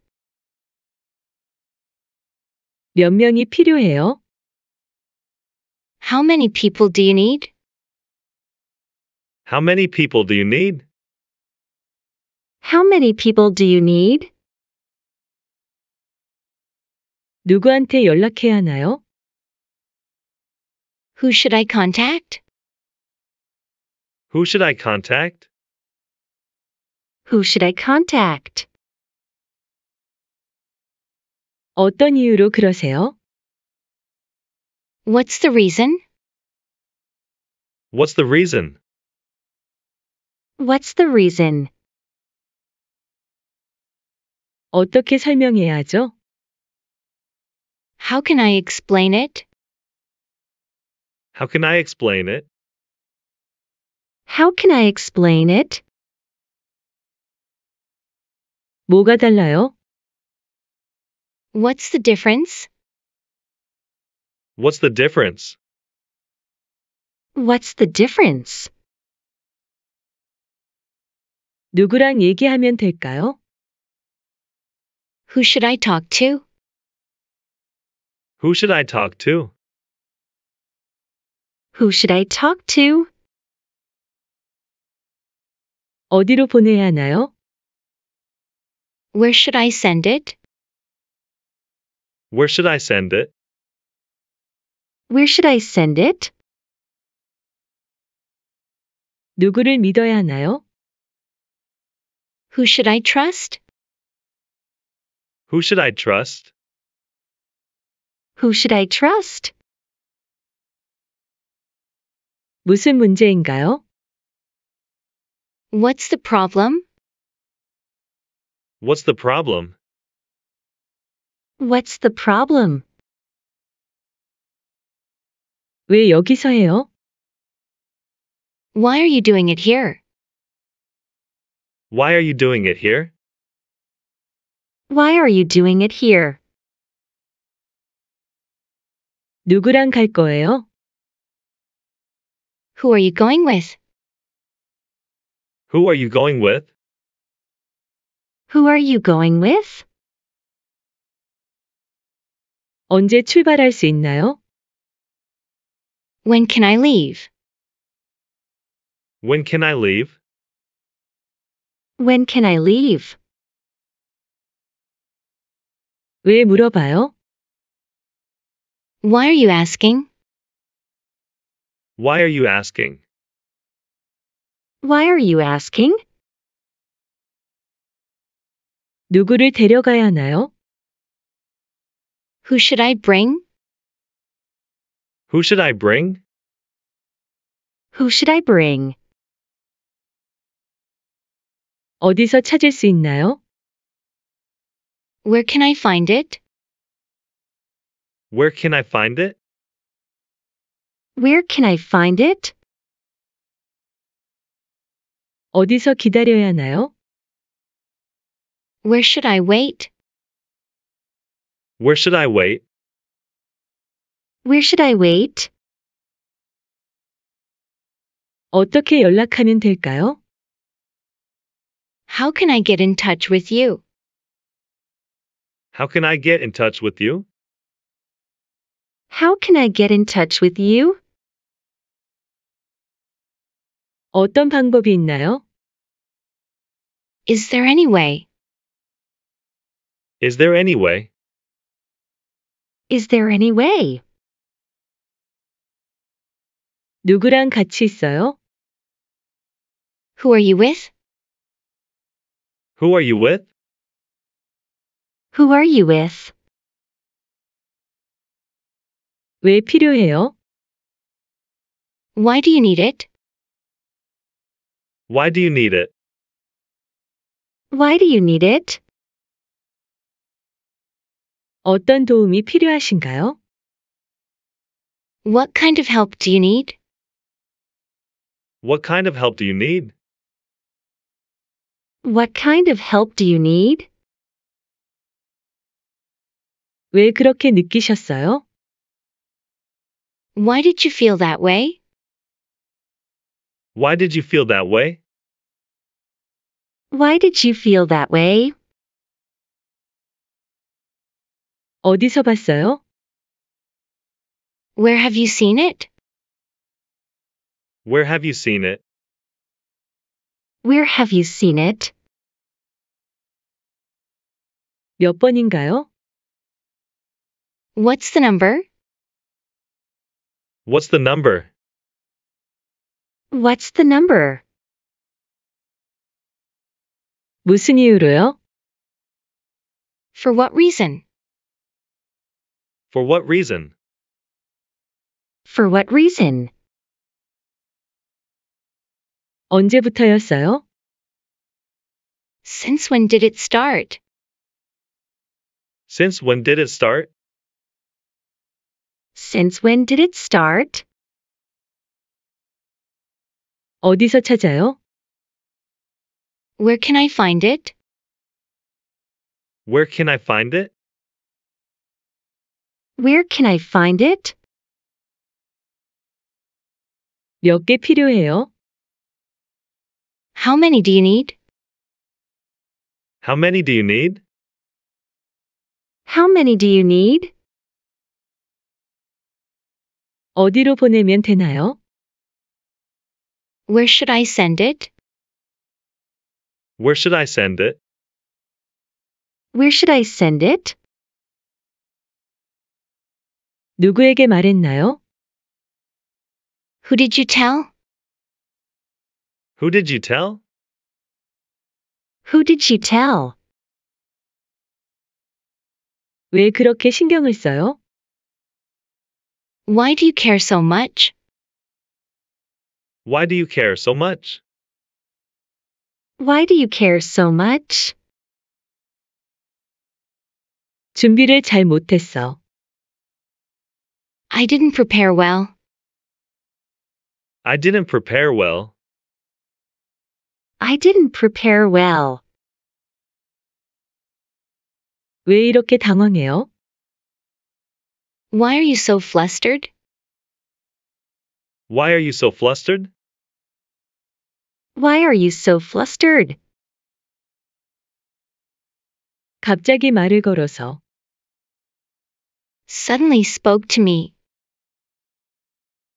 몇 명이 필요해요? How many people do you need? How many people do you need? How many people do you need? 누구한테 연락해야 하나요? Who should I contact? Who should I contact? Who should I contact? 어떤 이유로 그러세요? What's the reason? What's the reason? What's the reason? 어떻게 설명해야죠? How can I explain it? How can I explain it? How can I explain it? 뭐가 달라요? What's the difference? What's the difference? What's the difference? 누구랑 얘기하면 될까요? Who should I talk to? Who should I talk to? Who should I talk to? 어디로 보내야 하나요? Where should I send it? Where should I send it? Where should I send it? 누구를 믿어야 하나요? Who should I trust? Who should I trust? Who should I trust? 무슨 문제인가요? What's the problem? What's the problem? What's the problem? 왜 여기서 해요? Why are you doing it here? Why are you doing it here? Why are you doing it here? 누구랑 갈 거예요? Who are you going with? Who are you going with? Who are you going with? 언제 출발할 수 있나요? When can I leave? When can I leave? When can I leave? 왜 물어봐요? Why are you asking? Why are you asking? Why are you asking? 누구를 데려가야 하나요? Who should I bring? Who should I bring? Who should I bring? 어디서 찾을 수 있나요? Where can I find it? Where can I find it? Where can I find it? 어디서 기다려야 하나요? Where should I wait? Where should I wait? Where should I wait? 어떻게 연락하면 될까요? How can I get in touch with you? How can I get in touch with you? How can I get in touch with you? 어떤 방법이 있나요? Is there any way? Is there any way? Is there any way? 누구랑 같이 있어요? Who are you with? Who are you with? Who are you with? 왜 필요해요? Why do you need it? Why do you need it? Why do you need it? 어떤 도움이 필요하신가요? What kind of help do you need? What kind of help do you need? What kind of help do you need? 왜 그렇게 느끼셨어요? Why did you feel that way? Why did you feel that way? Why did you feel that way? 어디서 봤어요? Where have you seen it? Where have you seen it? Where have you seen it? 몇 번인가요? What's the number? What's the number? What's the number? 무슨 이유로요? For what reason? For what reason? For what reason? 언제부터였어요? Since when did it start? Since when did it start? Since when did it start? 어디서 찾아요? Where can I find it? Where can I find it? Where can I find it? 몇 필요해요? How many do you need? How many do you need? How many do you need? 어디로 보내면 되나요? Where should I send it? Where should I send it? Where should I send it? 누구에게 말했나요? Who did you tell? Who did you tell? Who did you tell? 왜 그렇게 신경을 써요? Why do you care so much? Why do you care so much? Why do you care so much? 준비를 잘 못했어. I didn't prepare well. I didn't prepare well. I didn't prepare well. 왜 이렇게 당황해요? Why are you so flustered? Why are you so flustered? Why are you so flustered? 갑자기 말을 걸어서 Suddenly spoke to me.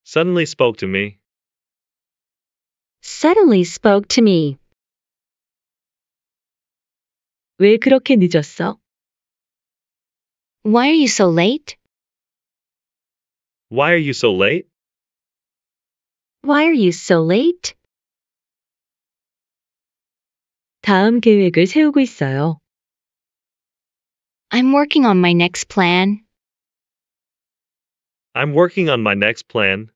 Suddenly spoke to me suddenly spoke to me. 왜 그렇게 늦었어? Why are you so late? Why are you so late? Why are you so late? 다음 계획을 세우고 있어요. I'm working on my next plan. I'm working on my next plan.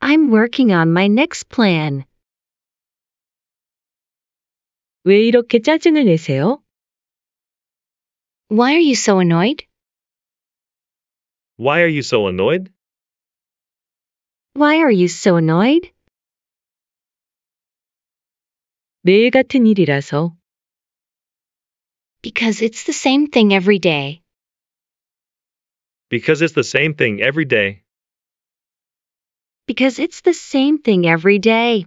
I'm working on my next plan. 왜 이렇게 짜증을 내세요? Why are you so annoyed? Why are you so annoyed? Why are you so annoyed? 매일 같은 일이라서. Because it's the same thing every day. Because it's the same thing every day because it's the same thing every day.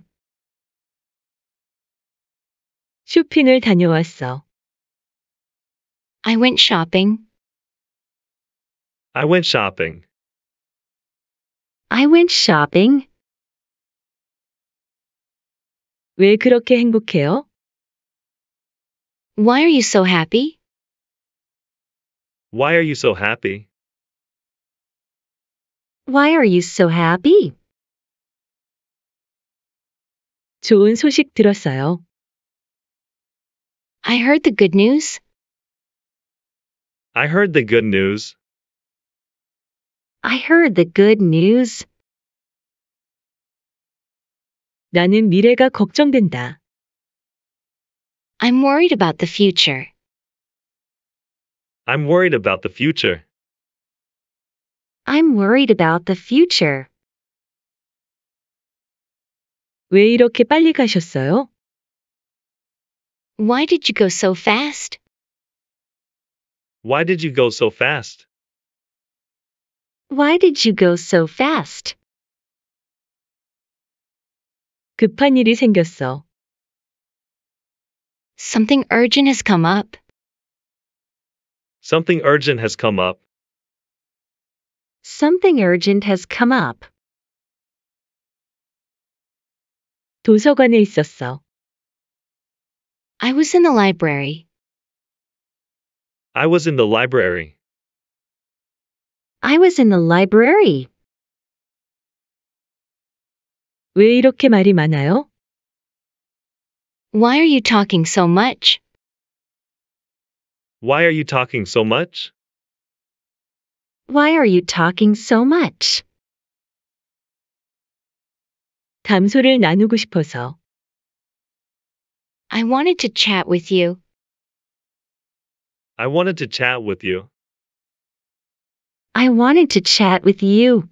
쇼핑을 다녀왔어. I went shopping. I went shopping. I went shopping. 왜 그렇게 행복해요? Why are you so happy? Why are you so happy? Why are you so happy? 좋은 소식 들었어요. I heard the good news. I heard the good news. I heard the good news. 나는 미래가 걱정된다. I'm worried about the future. I'm worried about the future. I'm worried about the future. 왜 이렇게 빨리 가셨어요? Why did you go so fast? Why did you go so fast? Why did you go so fast? 급한 일이 생겼어. Something urgent has come up. Something urgent has come up. Something urgent has come up. 도서관에 있었어. I was in the library. I was in the library. I was in the library. 왜 이렇게 말이 많아요? Why are you talking so much? Why are you talking so much? Why are you talking so much? 나누고 싶어서. I wanted to chat with you. I wanted to chat with you. I wanted to chat with you.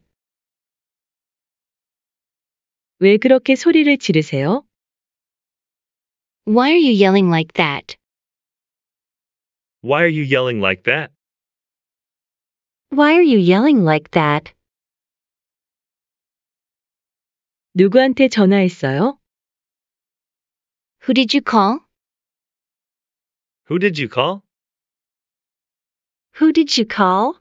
왜 그렇게 소리를 지르세요? Why are you yelling like that? Why are you yelling like that? Why are you yelling like that? 누구한테 전화했어요? Who did you call? Who did you call? Who did you call?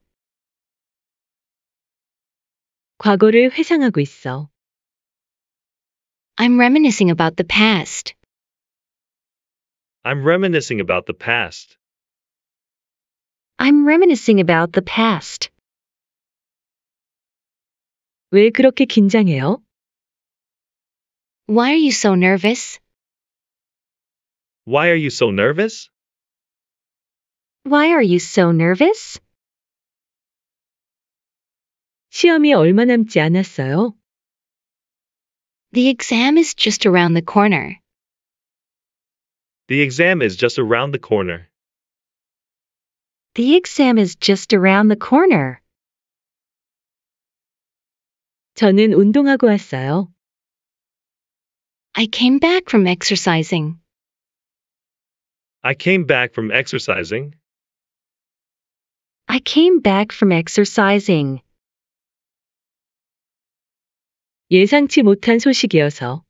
과거를 회상하고 있어. I'm reminiscing about the past. I'm reminiscing about the past. I'm reminiscing about the past. 왜 그렇게 긴장해요? Why are you so nervous? Why are you so nervous? Why are you so nervous? 시험이 얼마 남지 않았어요. The exam is just around the corner. The exam is just around the corner. The exam is just around the corner. 저는 운동하고 왔어요. I came back from exercising. I came back from exercising. I came back from exercising. 예상치 못한 소식이어서.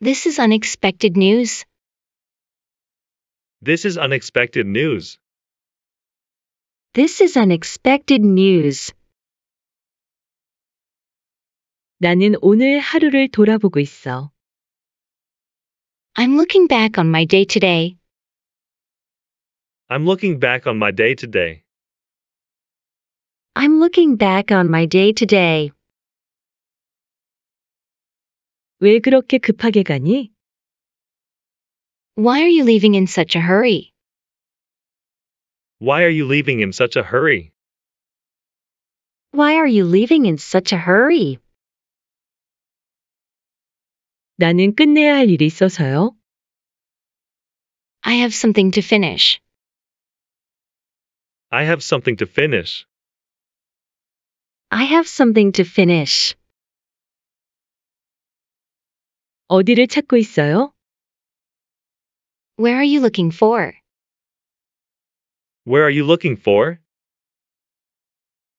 This is unexpected news. This is unexpected news. This is unexpected news. 나는 오늘 하루를 돌아보고 있어. I'm looking back on my day today. I'm looking back on my day today. I'm looking back on my day today. 왜 그렇게 급하게 가니? Why are you leaving in such a hurry? Why are you leaving in such a hurry? Why are you leaving in such a hurry? 나는 끝내야 할 일이 있어서요. I have something to finish. I have something to finish. I have something to finish. 어디를 찾고 있어요? Where are you looking for? Where are you looking for?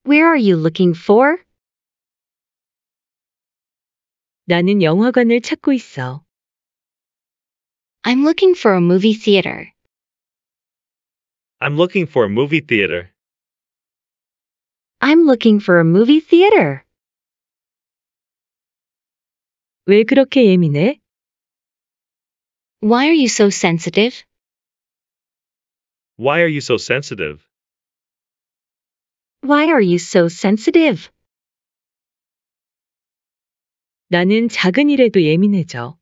Where are you looking for? 나는 영화관을 찾고 있어. I'm looking for a movie theater. I'm looking for a movie theater. I'm looking for a movie theater. 왜 그렇게 예민해? Why are you so sensitive? Why are you so sensitive? Why are you so sensitive? 나는 작은 일에도 예민해져.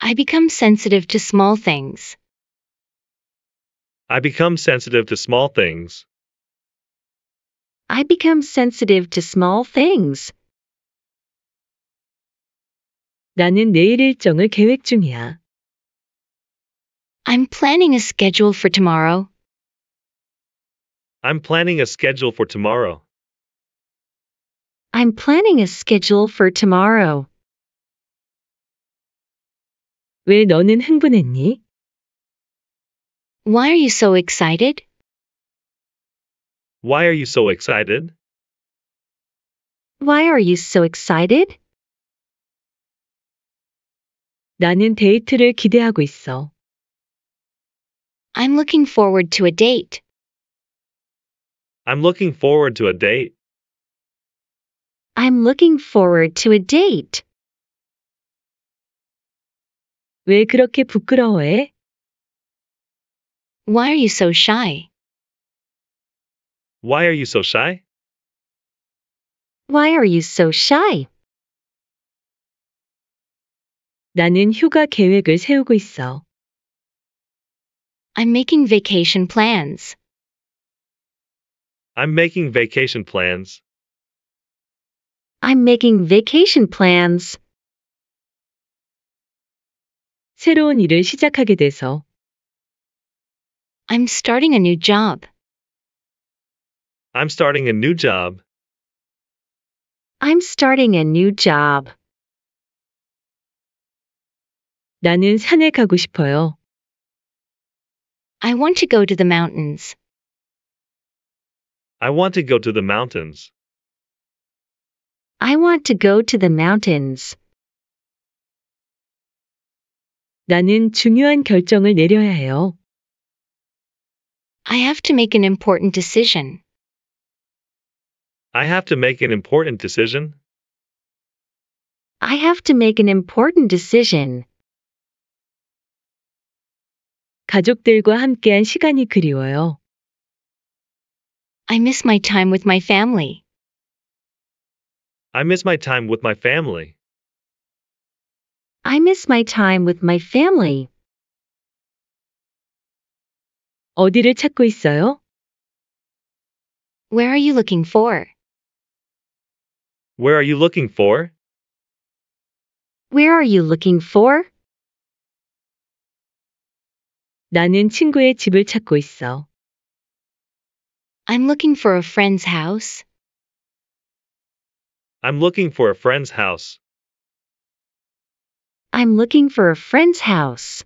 I become sensitive to small things. I become sensitive to small things. I become sensitive to small things. 나는 내일 일정을 계획 중이야. I'm planning a schedule for tomorrow. I'm planning a schedule for tomorrow. I'm planning a schedule for tomorrow. 왜 너는 흥분했니? Why are you so excited? Why are you so excited? Why are you so excited? 나는 데이트를 기대하고 있어. I'm looking forward to a date. I'm looking forward to a date. I'm looking forward to a date. 왜 그렇게 부끄러워해? Why are you so shy? Why are you so shy? Why are you so shy? 나는 휴가 계획을 세우고 있어. I'm making vacation plans. I'm making vacation plans. I'm making vacation plans. 새로운 일을 시작하게 돼서 I'm starting a new job. I'm starting a new job. I'm starting a new job. 나는 산에 가고 싶어요. I want to go to the mountains. I want to go to the mountains. I want to go to the mountains. 나는 중요한 결정을 내려야 해요. I have to make an important decision. I have to make an important decision. I have to make an important decision. 가족들과 함께한 시간이 그리워요. I miss my time with my family. I miss my time with my family. I miss my time with my family. 어디를 찾고 있어요? Where are you looking for? Where are you looking for? Where are you looking for? 나는 친구의 집을 찾고 있어. I'm looking for a friend's house. I'm looking for a friend's house. I'm looking for a friend's house.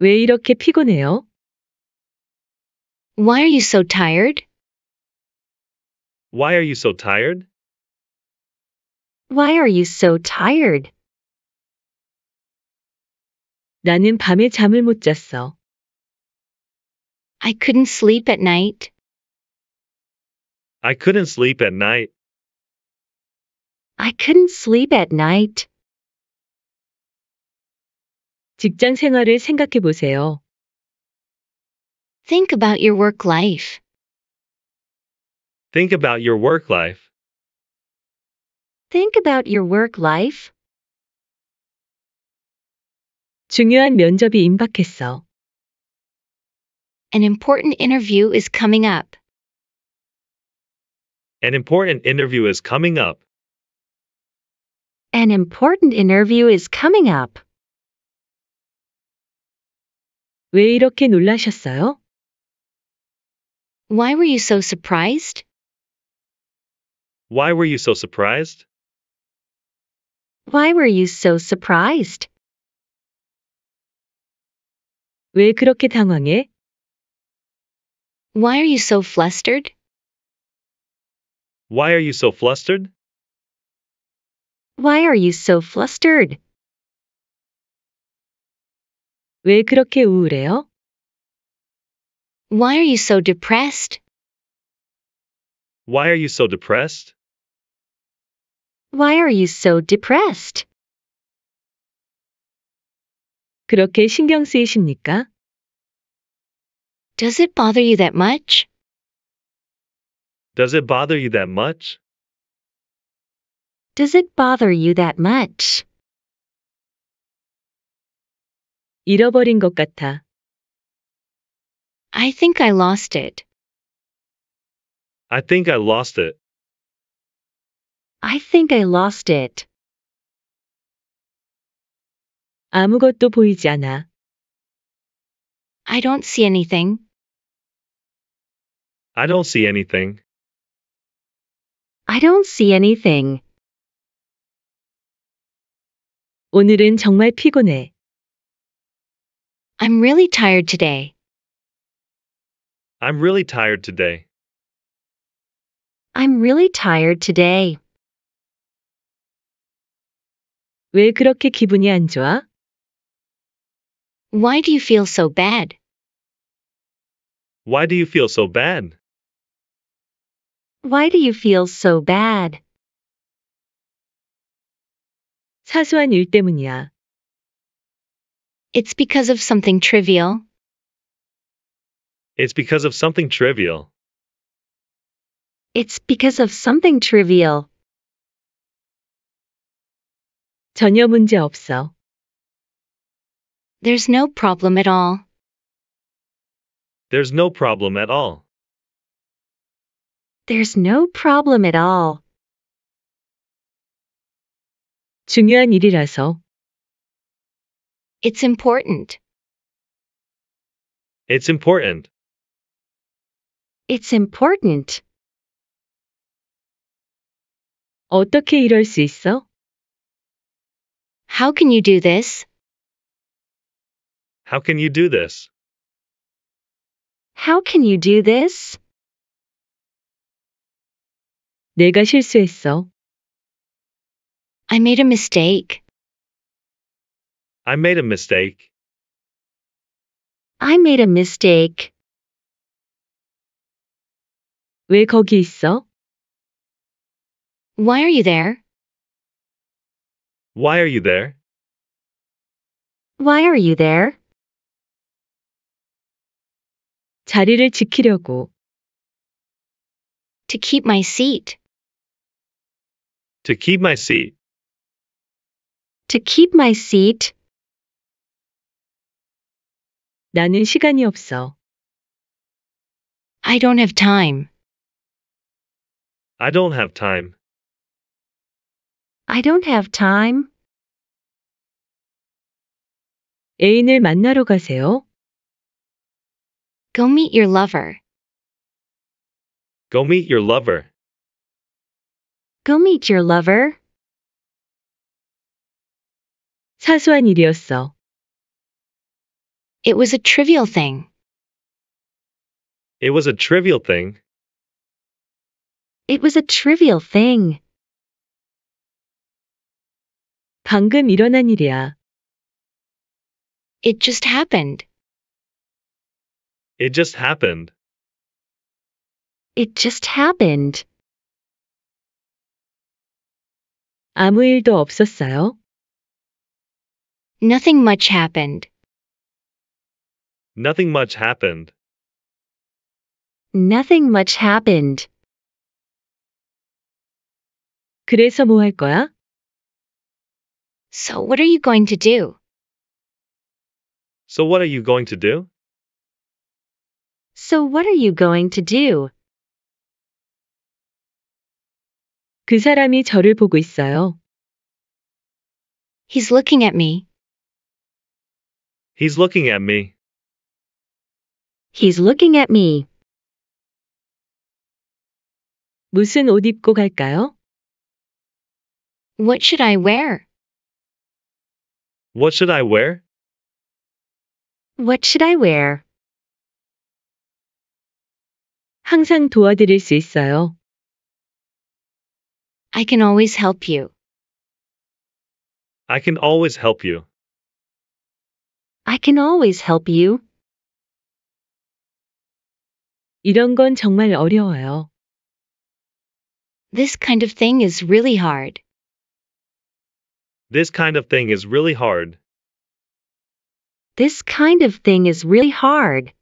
왜 이렇게 피곤해요? Why are you so tired? Why are you so tired? Why are you so tired? 나는 밤에 잠을 못 잤어. I couldn't sleep at night. I couldn't sleep at night. I couldn't sleep at night. 직장 생활을 생각해 보세요. Think about your work life. Think about your work life. Think about your work life. 중요한 면접이 임박했어. An important interview is coming up. An important interview is coming up. An important interview is coming up. 왜 이렇게 놀라셨어요? Why were you so surprised? Why were you so surprised? Why were you so surprised? 왜 그렇게 당황해? Why are you so flustered? Why are you so flustered? Why are you so flustered? 왜 그렇게 우울해요? Why are you so depressed? Why are you so depressed? Why are you so depressed? 그렇게 신경 쓰이십니까? Does it bother you that much? Does it bother you that much? Does it bother you that much? 잃어버린 것 같아. I think I lost it. I think I lost it. I think I lost it. 아무것도 보이지 않아. I don't see anything. I don't see anything. I don't see anything. 오늘은 정말 피곤해. I'm really tired today. I'm really tired today. I'm really tired today. 왜 그렇게 기분이 안 좋아? Why do you feel so bad? Why do you feel so bad? Why do you feel so bad? 사소한 일 때문이야. It's because of something trivial. It's because of something trivial. It's because of something trivial. 전혀 문제 없어. There's no problem at all. There's no problem at all. There's no problem at all. 중요한 일이라서. It's important. It's important. It's important. 어떻게 이럴 수 있어? How can you do this? How can you do this? How can you do this? 내가 실수했어. I made a mistake. I made a mistake. I made a mistake. 왜 거기 있어? Why are you there? Why are you there? Why are you there? 자리를 지키려고. To keep my seat. To keep my seat. To keep my seat. 나는 시간이 없어. I don't have time. I don't have time. I don't have time. 애인을 만나러 가세요. Go meet your lover. Go meet your lover. Go meet your lover. 사소한 일이었어. It was a trivial thing. It was a trivial thing. It was a trivial thing. 방금 일어난 일이야. It just happened. It just happened. It just happened. 아무 일도 없었어요? Nothing much happened. Nothing much happened. Nothing much happened. 그래서 거야? So what are you going to do? So what are you going to do? So what are you going to do? 그 사람이 저를 보고 있어요. He's looking at me. He's looking at me. He's looking at me. 무슨 옷 입고 갈까요? What should I wear? What should I wear? What should I wear? 항상 도와드릴 수 있어요. I can always help you. I can always help you. I can always help you. 이런 건 정말 어려워요. This kind of thing is really hard. This kind of thing is really hard. This kind of thing is really hard.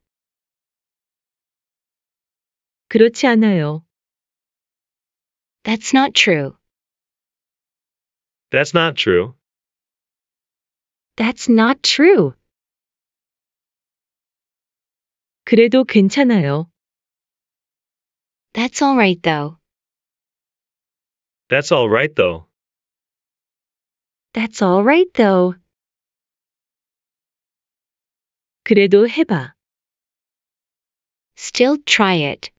그렇지 않아요. That's not true. That's not true. That's not true. 그래도 괜찮아요. That's all right though. That's all right though. That's all right though. 그래도 해봐. Still try it.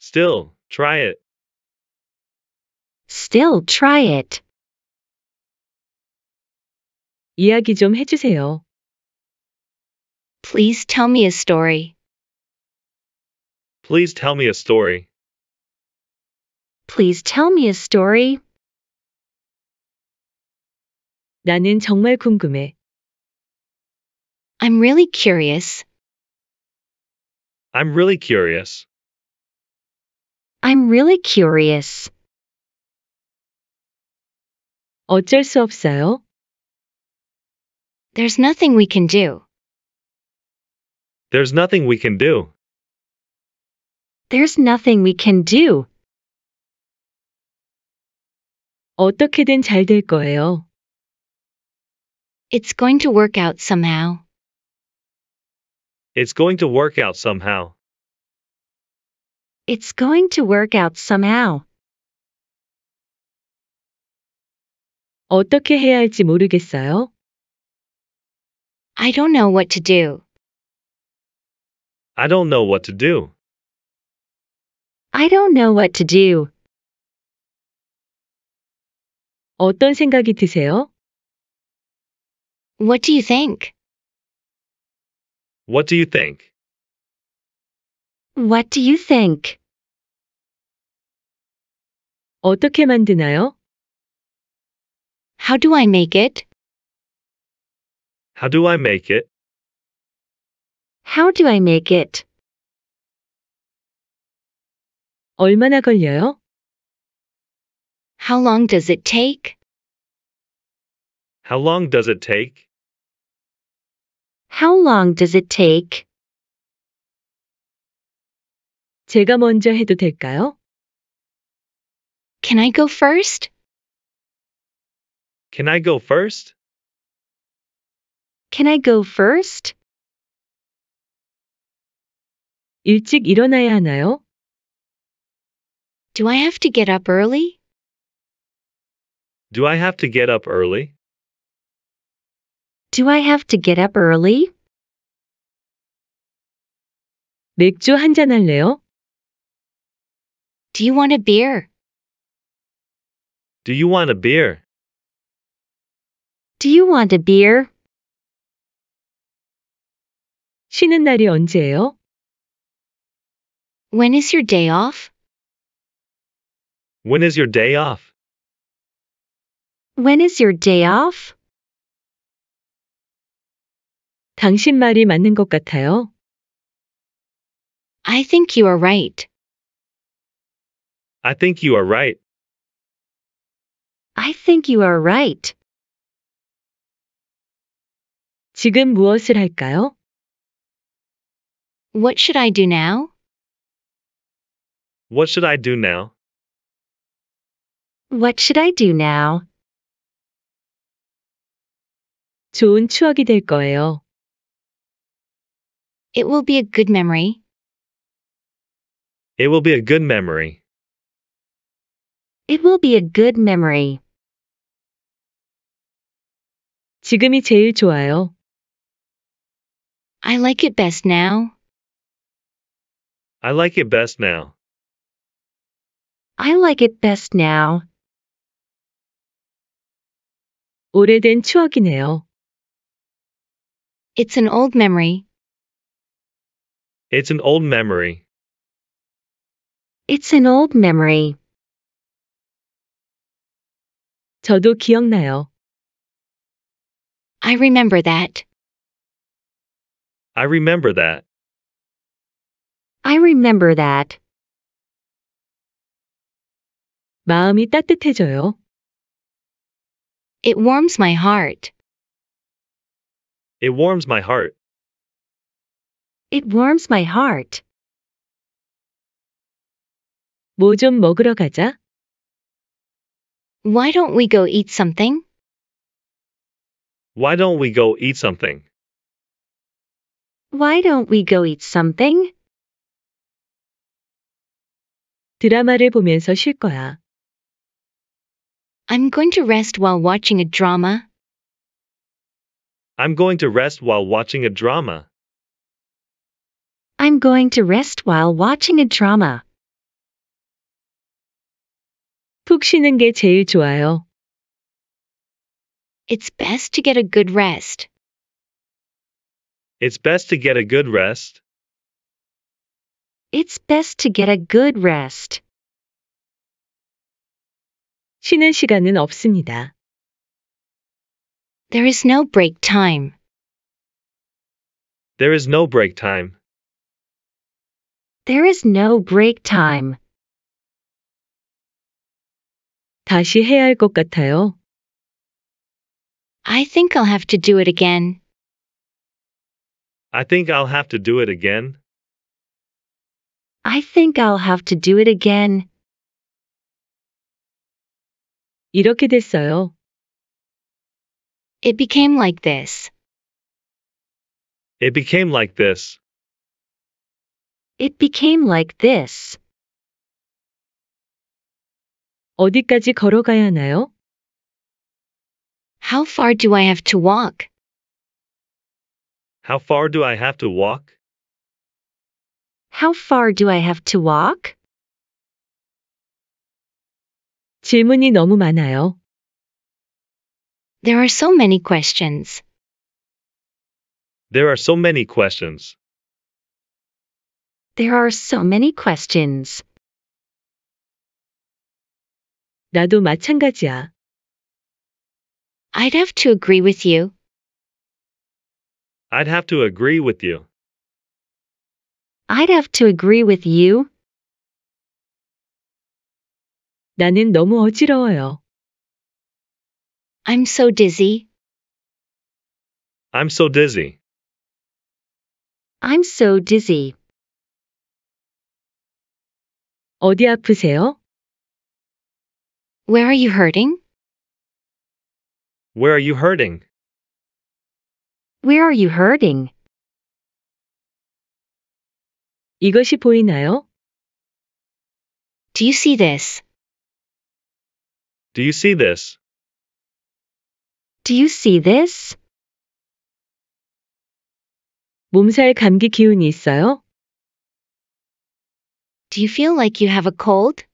Still, try it. Still try it. 이야기 좀 해주세요. Please tell me a story. Please tell me a story. Please tell me a story. 나는 정말 궁금해. I'm really curious. I'm really curious. I'm really curious. 어쩔 수 없어요. There's nothing we can do. There's nothing we can do. There's nothing we can do. 어떻게든 잘 될 거예요. It's going to work out somehow. It's going to work out somehow. It's going to work out somehow. 어떻게 해야 할지 모르겠어요. I don't know what to do. I don't know what to do. I don't know what to do. 어떤 생각이 드세요? What do you think? What do you think? What do you think? 어떻게 만드나요? How do I make it? How do I make it? How do I make it? 얼마나 걸려요? How long does it take? How long does it take? How long does it take? 제가 먼저 해도 될까요? Can I go first? Can I go first? Can I go first? 일찍 일어나야 하나요? Do I have to get up early? Do I have to get up early? Do I have to get up early? 맥주 한 잔 할래요? Do you want a beer? Do you want a beer? Do you want a beer? 쉬는 날이 언제예요? When is your day off? When is your day off? When is your day off? 당신 말이 맞는 것 같아요. I think you are right. I think you are right. I think you are right. 지금 무엇을 할까요? What should I do now? What should I do now? What should I do now? 좋은 추억이 될 거예요. It will be a good memory. It will be a good memory. It will be a good memory. 지금이 제일 좋아요. I like it best now. I like it best now. I like it best now. 오래된 추억이네요. It's an old memory. It's an old memory. It's an old memory. 저도 기억나요. I remember that. I remember that. I remember that. 마음이 따뜻해져요. It warms my heart. It warms my heart. It warms my heart. 먹으러 가자. Why don't we go eat something? Why don't we go eat something? Why don't we go eat something? 드라마를 보면서 쉴 거야. I'm going to rest while watching a drama. I'm going to rest while watching a drama. I'm going to rest while watching a drama. 푹 쉬는 게 제일 좋아요. It's best to get a good rest. It's best to get a good rest. It's best to get a good rest. 쉬는 시간은 없습니다. There is no break time. There is no break time. There is no break time. 다시 해야 같아요. I think I'll have to do it again. I think I'll have to do it again. I think I'll have to do it again. 이렇게 됐어요. It became like this. It became like this. It became like this. 어디까지 걸어가야 하나요? How far do I have to walk? How far do I have to walk? How far do I have to walk? 질문이 너무 많아요. There are so many questions. There are so many questions. There are so many questions. 나도 마찬가지야. I'd have to agree with you. I'd have to agree with you. I'd have to agree with you. 나는 너무 어지러워요. I'm so dizzy. I'm so dizzy. I'm so dizzy. 어디 아프세요? Where are you hurting? Where are you hurting? Where are you hurting? 이것이 보이나요? Do you see this? Do you see this? Do you see this? 몸살 감기 기운이 있어요? Do you feel like you have a cold?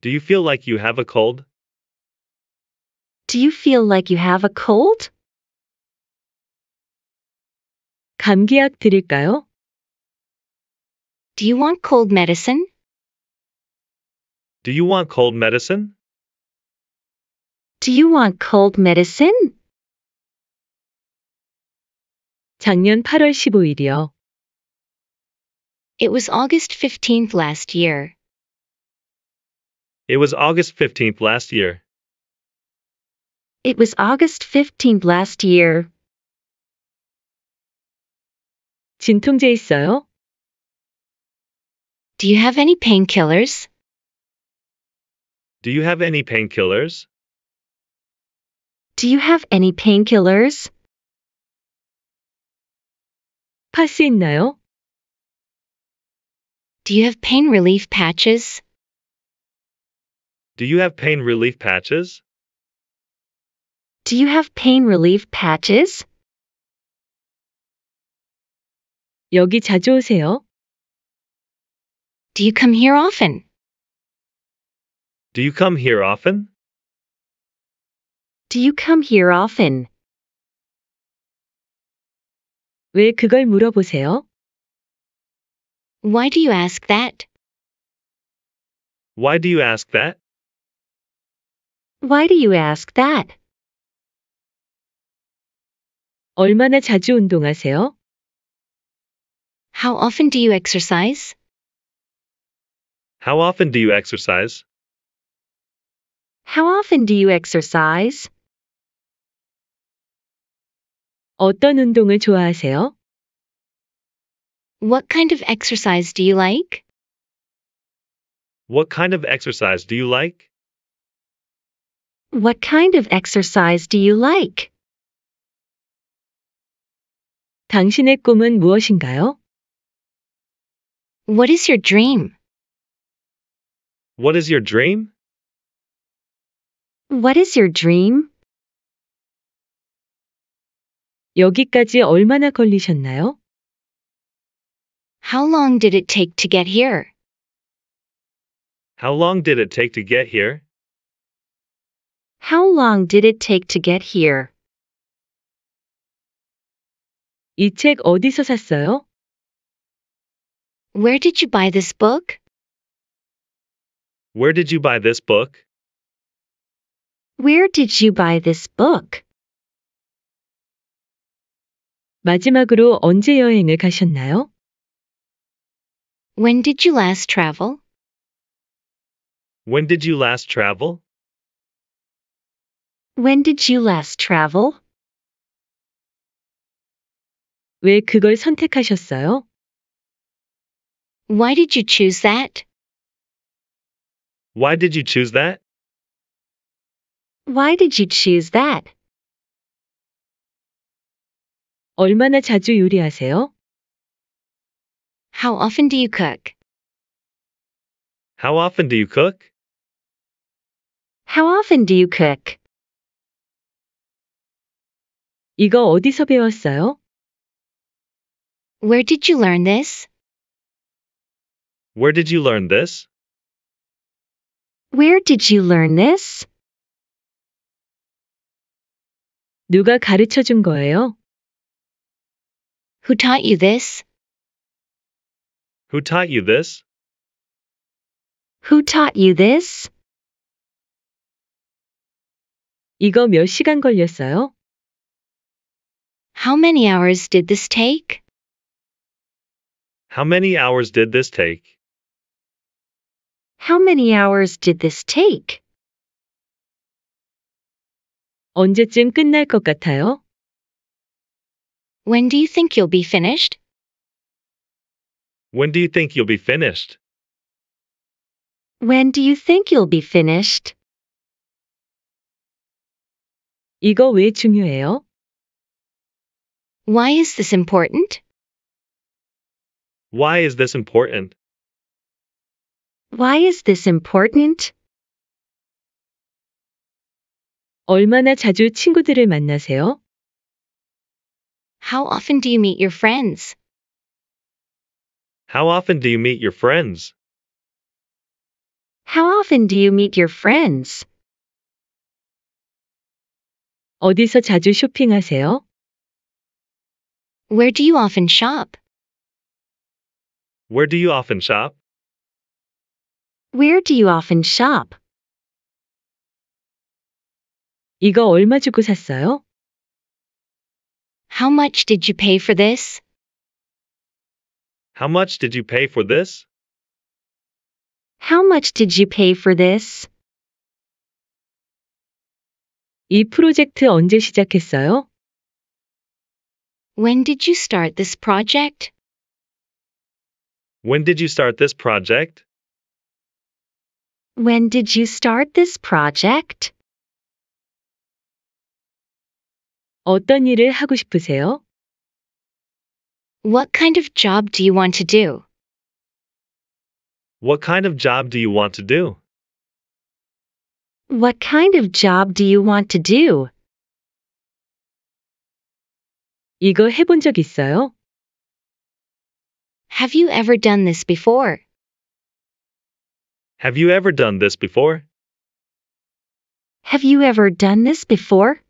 Do you feel like you have a cold? Do you feel like you have a cold? 감기약 드릴까요? Do you want cold medicine? Do you want cold medicine? Do you want cold medicine? 작년 8월 15일이요. It was August 15th last year. It was August 15th last year. It was August 15th last year. 진통제 있어요? Do you have any painkillers? Do you have any painkillers? Do you have any painkillers? 파스 있나요? Do you have pain relief patches? Do you have pain relief patches? Do you have pain relief patches? 여기 자주 오세요? Do you come here often? Do you come here often? Do you come here often? 왜 그걸 물어보세요? Why do you ask that? Why do you ask that? Why do you ask that? 얼마나 자주 운동하세요? How often do you exercise? How often do you exercise? How often do you exercise? 어떤 운동을 좋아하세요? What kind of exercise do you like? What kind of exercise do you like? What kind of exercise do you like? 당신의 꿈은 무엇인가요? What is your dream? What is your dream? What is your dream? 여기까지 얼마나 걸리셨나요? How long did it take to get here? How long did it take to get here? How long did it take to get here? 이 어디서 샀어요? Where did you buy this book? Where did you buy this book? Where did you buy this book? 마지막으로 언제 여행을 가셨나요? When did you last travel? When did you last travel? When did you last travel? 왜 그걸 선택하셨어요? Why did you choose that? Why did you choose that? Why did you choose that? 얼마나 자주 요리하세요? How often do you cook? How often do you cook? How often do you cook? 이거 어디서 배웠어요? Where did you learn this? Where did you learn this? Where did you learn this? 누가 가르쳐 준 거예요? Who taught you this? Who taught you this? Who taught you this? 이거 몇 시간 걸렸어요? How many hours did this take? How many hours did this take? How many hours did this take? 언제쯤 끝날 것 같아요? When do you think you'll be finished? When do you think you'll be finished? When do you think you'll be finished? 이거 왜 중요해요? Why is this important? Why is this important? Why is this important? 얼마나 자주 친구들을 만나세요? How often do you meet your friends? How often do you meet your friends? How often do you meet your friends? 어디서 자주 쇼핑하세요? Where do you often shop? Where do you often shop? Where do you often shop? 이거 얼마 주고 샀어요? How much did you pay for this? How much did you pay for this? How much did you pay for this? 이 프로젝트 언제 시작했어요? When did you start this project? When did you start this project? When did you start this project? 어떤 일을 하고 싶으세요? What kind of job do you want to do? What kind of job do you want to do? What kind of job do you want to do? 이거 해본 적 있어요? Have you ever done this before? Have you ever done this before? Have you ever done this before?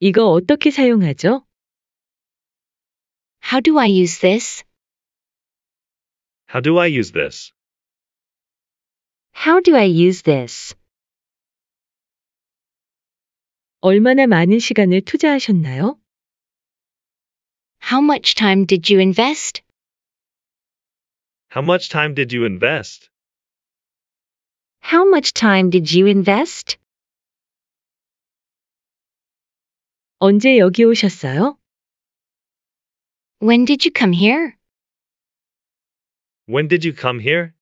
이거 어떻게 사용하죠? How do I use this? How do I use this? How do I use this? 얼마나 많은 시간을 투자하셨나요? How much time did you invest? How much time did you invest? How much time did you invest? 언제 여기 오셨어요? When did you come here? When did you come here?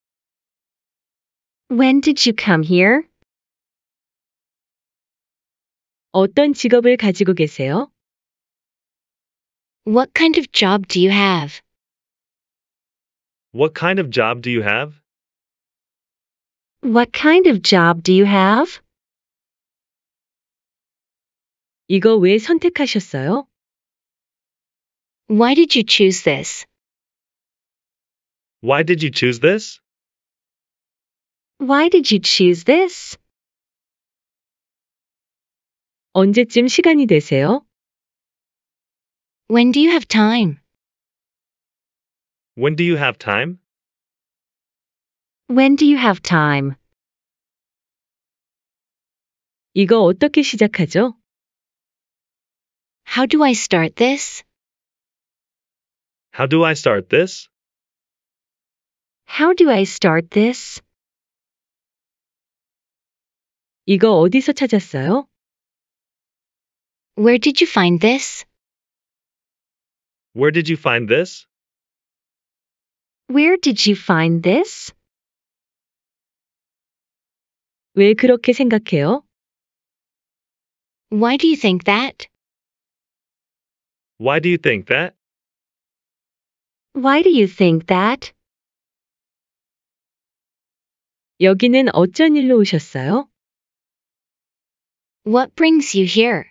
When did you come here? 어떤 직업을 가지고 계세요? What kind of job do you have? What kind of job do you have? What kind of job do you have? 이거 왜 선택하셨어요? Why did you choose this? Why did you choose this? Why did you choose this? 언제쯤 시간이 되세요? When do you have time? When do you have time? When do you have time? 이거 어떻게 시작하죠? How do I start this? How do I start this? How do I start this? 이거 어디서 찾았어요? Where did you find this? Where did you find this? Where did you find this? 왜 그렇게 생각해요? Why do you think that? Why do you think that? Why do you think that? 여기는 어쩐 일로 오셨어요? What brings you here?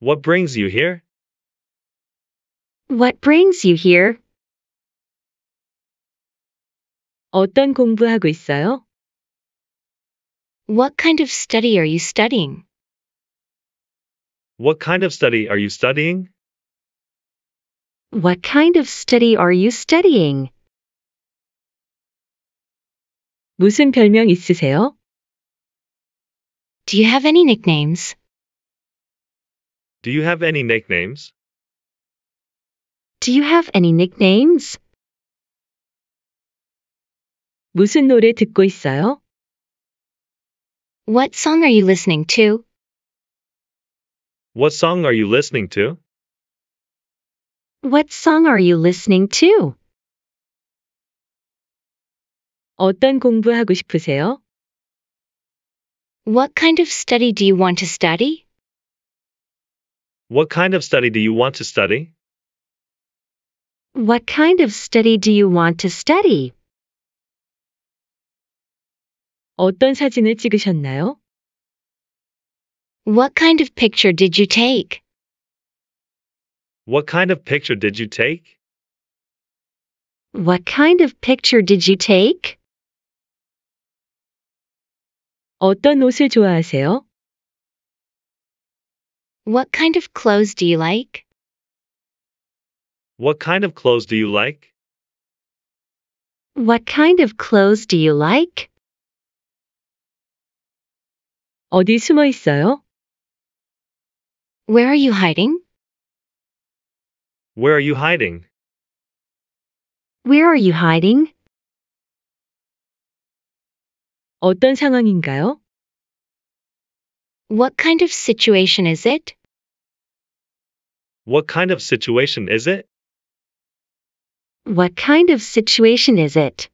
What brings you here? What brings you here? 어떤 공부하고 있어요? What kind of study are you studying? What kind of study are you studying? What kind of study are you studying? 무슨 별명 있으세요? Do you have any nicknames? Do you have any nicknames? Do you have any nicknames? 무슨 노래 듣고 있어요? What song are you listening to? What song are you listening to? What song are you listening to? 어떤 공부하고 싶으세요? What kind of study do you want to study? What kind of study do you want to study? What kind of study do you want to study? 어떤 사진을 찍으셨나요? What kind of picture did you take? What kind of picture did you take? What kind of picture did you take? 어떤 옷을 좋아하세요? What kind of clothes do you like? What kind of clothes do you like? What kind of clothes do you like? 어디 숨어 있어요? Where are you hiding? Where are you hiding? Where are you hiding? 어떤 상황인가요? What kind of situation is it? What kind of situation is it? What kind of situation is it?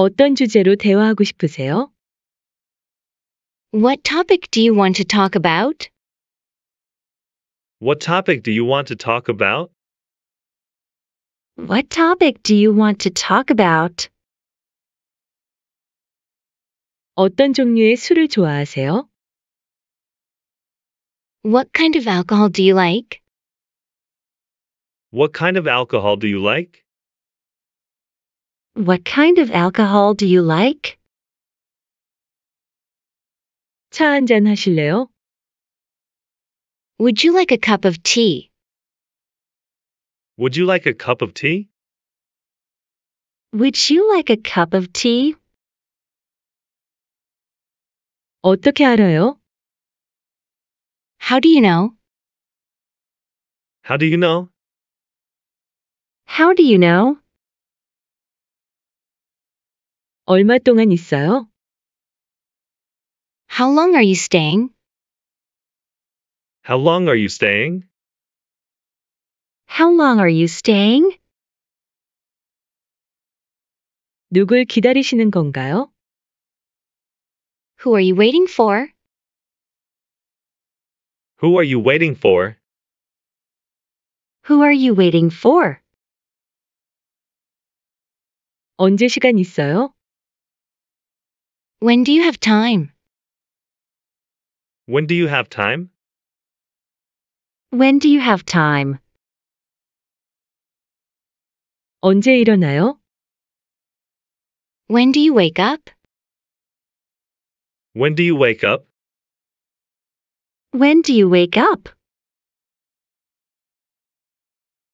어떤 주제로 대화하고 싶으세요? What topic do you want to talk about? What topic do you want to talk about? What topic do you want to talk about? 어떤 종류의 술을 좋아하세요? What kind of alcohol do you like? What kind of alcohol do you like? What kind of alcohol do you like? 차 한잔 하실래요? Would you like a cup of tea? Would you like a cup of tea? Would you like a cup of tea? 어떻게 알아요? How do you know? How do you know? How do you know? 얼마 동안 있어요? How long are you staying? How long are you staying? How long are you staying? 누굴 기다리시는 건가요? Who are you waiting for? Who are you waiting for? Who are you waiting for? 언제 시간 있어요? When do you have time? When do you have time? When do you have time? 언제 일어나요? When do you wake up? When do you wake up? When do you wake up?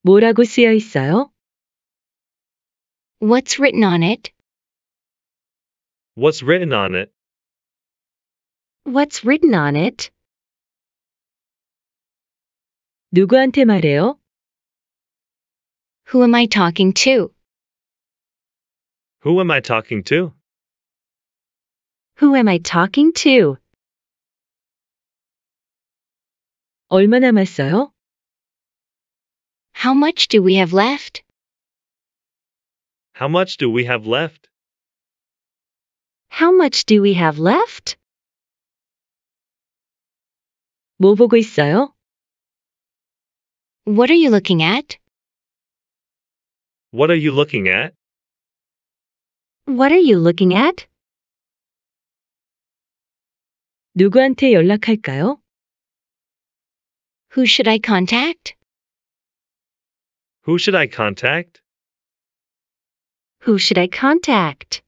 뭐라고 쓰여 있어요? What's written on it? What's written on it? What's written on it? 누구한테 말해요? Who am I talking to? Who am I talking to? Who am I talking to? 얼마 남았어요? How much do we have left? How much do we have left? How much do we have left? 뭐 보고 있어요? What are you looking at? What are you looking at? What are you looking at? 누구한테 연락할까요? Who should I contact? Who should I contact? Who should I contact?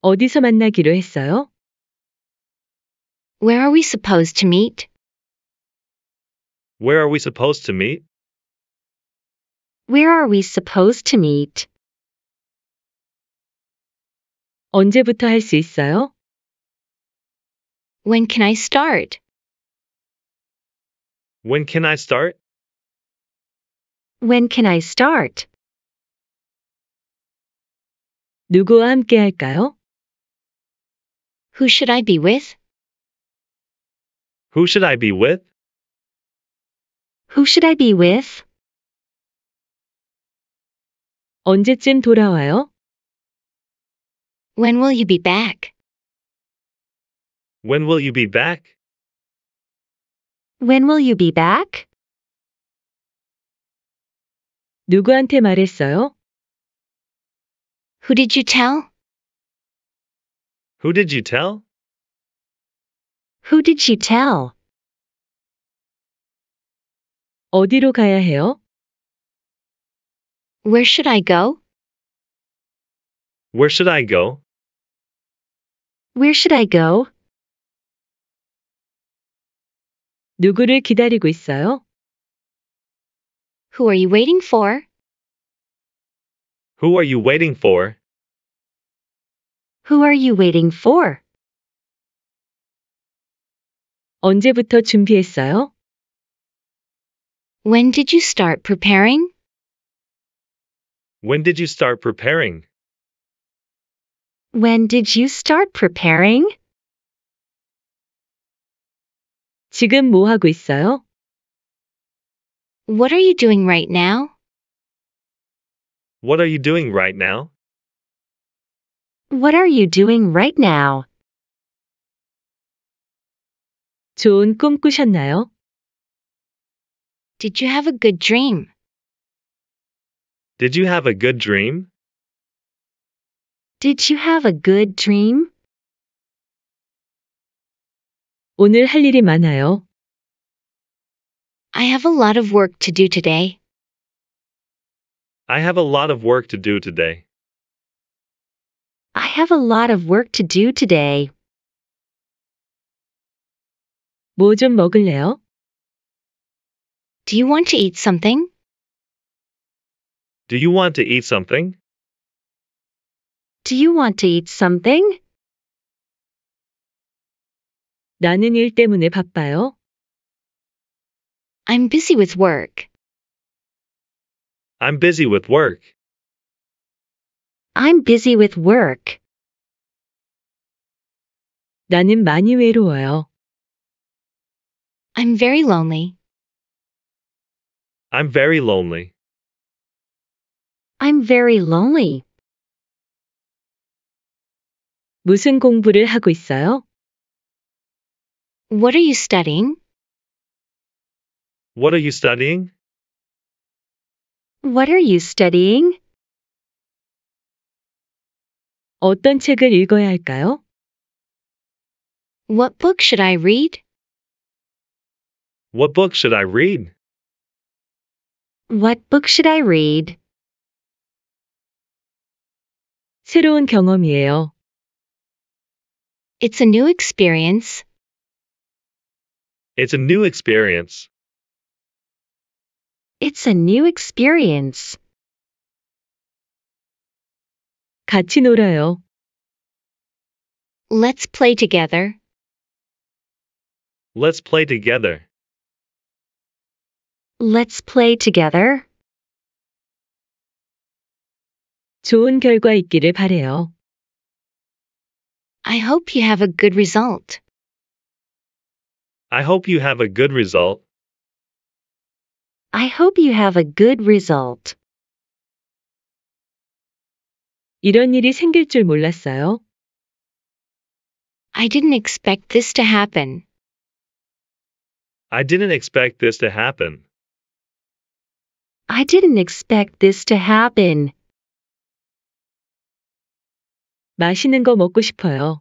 어디서 만나기로 했어요? Where are we supposed to meet? Where are we supposed to meet? Where are we supposed to meet? 언제부터 할 있어요? When can I start? When can I start? When can I start? 누구와 함께 할까요? Who should I be with? Who should I be with? Who should I be with? 언제쯤 돌아와요? When will you be back? When will you be back? When will you be back? 누구한테 말했어요? Who did you tell? Who did you tell? Who did you tell? 어디로 가야 해요? Where should I go? Where should I go? Where should I go? 누구를 기다리고 있어요? Who are you waiting for? Who are you waiting for? Who are you waiting for? 언제부터 준비했어요? When did you start preparing? When did you start preparing? When did you start preparing? 지금 뭐 하고 있어요? What are you doing right now? What are you doing right now? What are you doing right now? 좋은 꿈 꾸셨나요? Did you have a good dream? Did you have a good dream? Did you have a good dream? 오늘 할 일이 많아요. I have a lot of work to do today. I have a lot of work to do today. I have a lot of work to do today. 먹을래요? Do you want to eat something? Do you want to eat something? Do you want to eat something? 나는 일 때문에 바빠요. I'm busy with work. I'm busy with work. I'm busy with work. 나는 많이 외로워요. I'm very lonely. I'm very lonely. I'm very lonely. 무슨 공부를 하고 있어요? What are you studying? What are you studying? What are you studying? 어떤 책을 읽어야 할까요? What book should I read? What book should I read? What book should I read? 새로운 경험이에요. It's a new experience. It's a new experience. It's a new experience. 같이 놀아요. Let's play together. Let's play together. Let's play together. 좋은 결과 있기를 바래요. I hope you have a good result. I hope you have a good result. I hope you have a good result. 이런 일이 생길 줄 몰랐어요. I didn't expect this to happen. I didn't expect this to happen. I didn't expect this to happen. 맛있는 거 먹고 싶어요.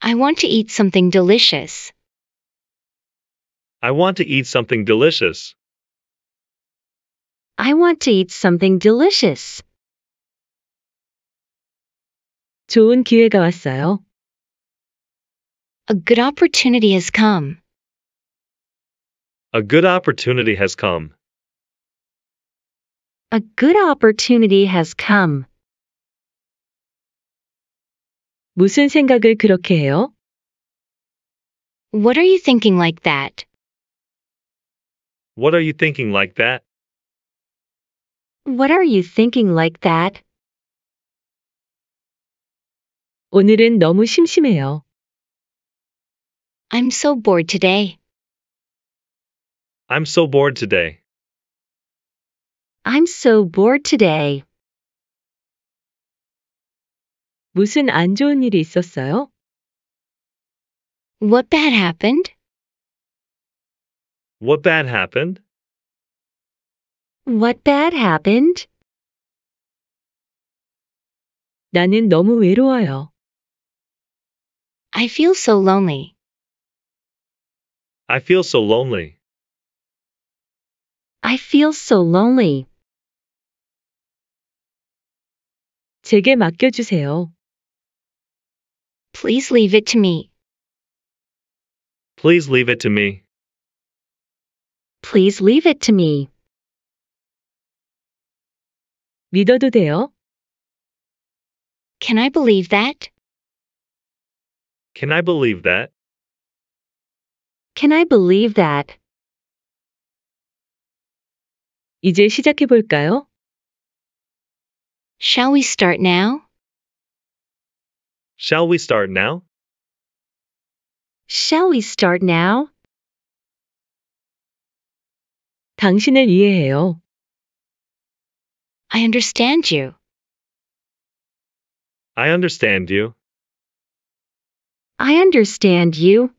I want to eat something delicious. I want to eat something delicious. I want to eat something delicious. 좋은 기회가 왔어요. A good opportunity has come. A good opportunity has come. A good opportunity has come. 무슨 생각을 그렇게 해요? What are you thinking like that? What are you thinking like that? What are you thinking like that? 오늘은 너무 심심해요. I'm so bored today. I'm so bored today. I'm so bored today. 무슨 안 좋은 일이 있었어요? What bad happened? What bad happened? What bad happened? 나는 너무 외로워요. I feel so lonely. I feel so lonely. I feel so lonely. 제게 맡겨주세요. Please leave it to me. Please leave it to me. Please leave it to me. 믿어도 돼요? Can I believe that? Can I believe that? Can I believe that? 이제 시작해 볼까요? Shall we start now? Shall we start now? Shall we start now? 당신을 이해해요. I understand you. I understand you. I understand you.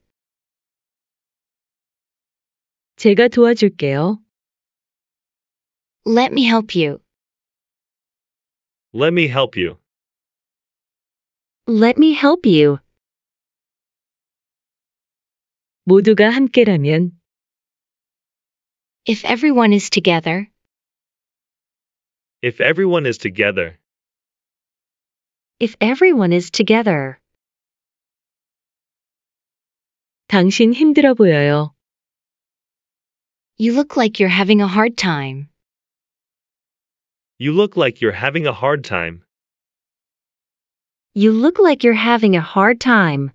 제가 도와줄게요. Let me help you. Let me help you. Let me help you. 모두가 함께라면 If everyone is together, If everyone is together, if everyone is together. 당신 힘들어 보여요. You look like you're having a hard time. You look like you're having a hard time. You look like you're having a hard time.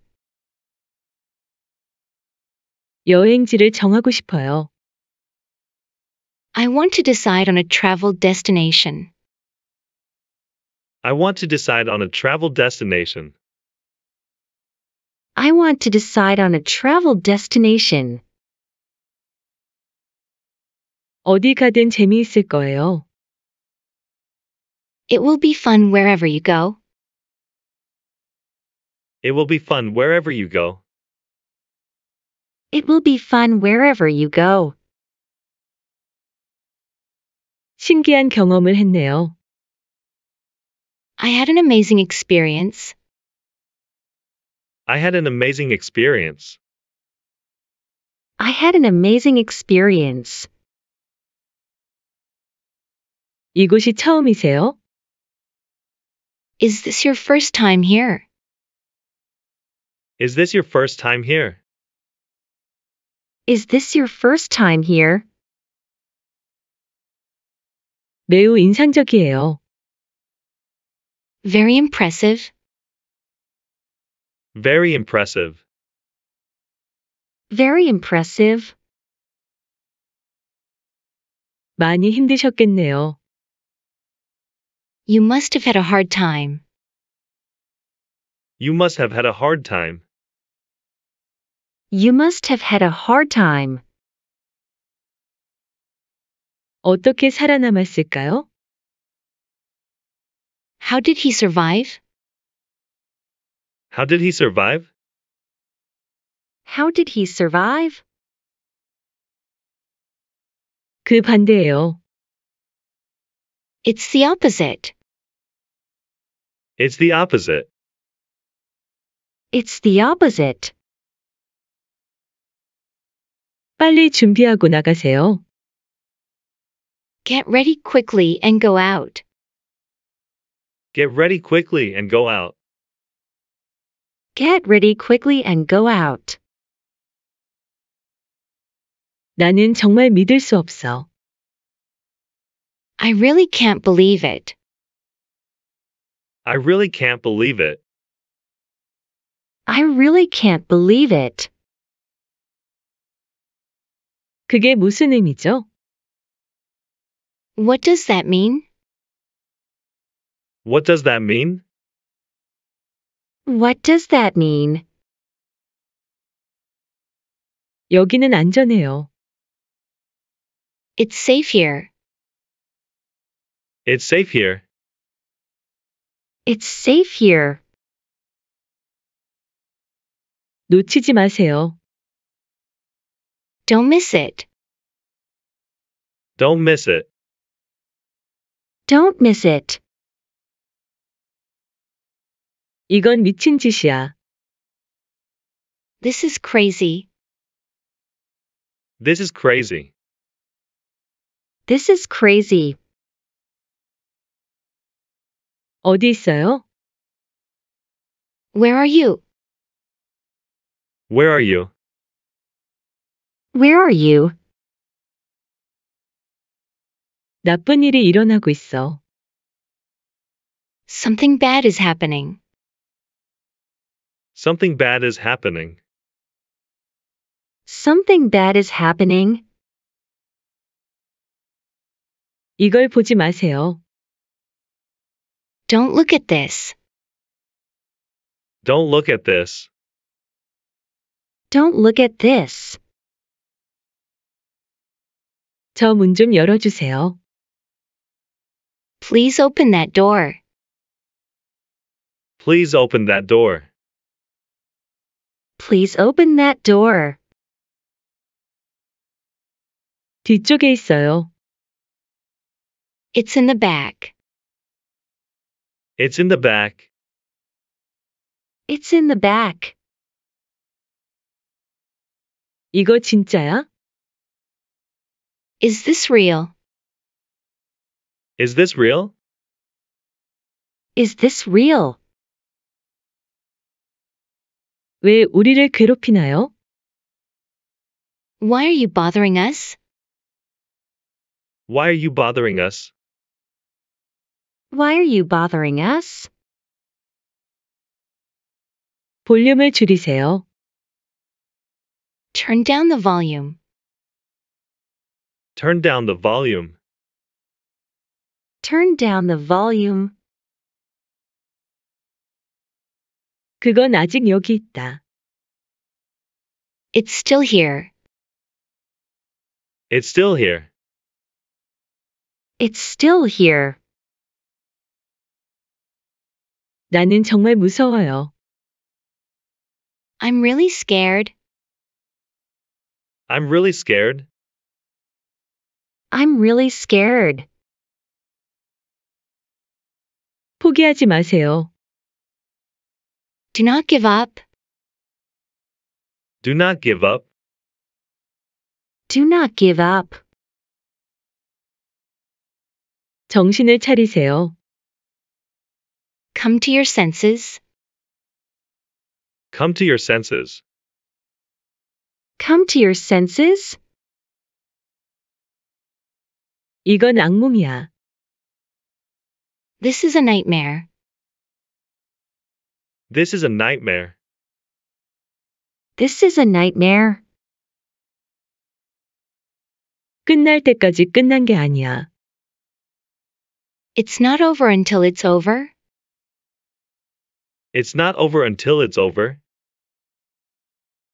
여행지를 정하고 싶어요. I want to decide on a travel destination. I want to decide on a travel destination. I want to decide on a travel destination. 어디 가든 재미있을 거예요. It will be fun wherever you go. It will be fun wherever you go. It will be fun wherever you go. 신기한 경험을 했네요. I had an amazing experience. I had an amazing experience. I had an amazing experience. 이곳이 처음이세요? Is this your first time here? Is this your first time here? Is this your first time here? 매우 인상적이에요. Very impressive. Very impressive. Very impressive. 많이 힘드셨겠네요. You must have had a hard time. You must have had a hard time. You must have had a hard time. 어떻게 살아남았을까요? How did he survive? How did he survive? How did he survive? 그 반대예요. It's the opposite. It's the opposite. It's the opposite. 빨리 준비하고 나가세요. Get ready quickly and go out. Get ready quickly and go out. Get ready quickly and go out. 나는 정말 믿을 수 없어. I really can't believe it. I really can't believe it. I really can't believe it. 그게 무슨 의미죠? What does that mean? What does that mean? What does that mean? 여기는 안전해요. It's safe here. It's safe here. It's safe here. 놓치지 마세요. Don't miss it. Don't miss it. Don't miss it. 이건 미친 짓이야. This is crazy. This is crazy. This is crazy. 어디 있어요? Where are you? Where are you? Where are you? 나쁜 일이 일어나고 있어. Something bad is happening. Something bad is happening. Something bad is happening. 이걸 보지 마세요. Don't look at this. Don't look at this. Don't look at this. 열어주세요. Please open that door. Please open that door. Please open that door. 뒤쪽에 있어요. It's in the back. It's in the back. It's in the back. 이거 진짜야? Is this real? Is this real? Is this real? 왜 우리를 괴롭히나요? Why are you bothering us? Why are you bothering us? Why are you bothering us? 볼륨을 줄이세요. Turn down the volume. Turn down the volume. Turn down the volume. 그건 아직 여기 있다. It's still here. It's still here. It's still here. 나는 정말 무서워요. I'm really scared. I'm really scared. I'm really scared. 포기하지 마세요. Do not give up. Do not give up. Do not give up. 정신을 차리세요. Come to your senses. Come to your senses. Come to your senses. 이건 악몽이야. This is a nightmare. This is a nightmare. This is a nightmare. 끝날 때까지 끝난 게 아니야. It's not over until it's over. It's not over until it's over.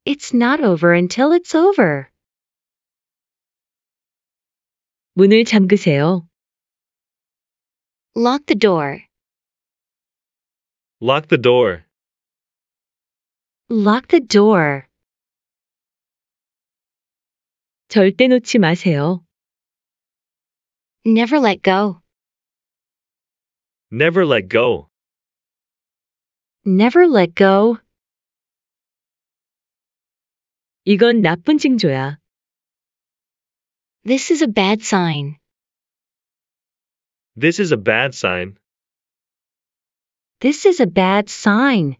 It's not over until it's over. 문을 잠그세요. Lock the door. Lock the door. Lock the door. 절대 놓지 마세요. Never let go. Never let go. Never let go. 이건 나쁜 징조야. This is a bad sign. This is a bad sign. This is a bad sign.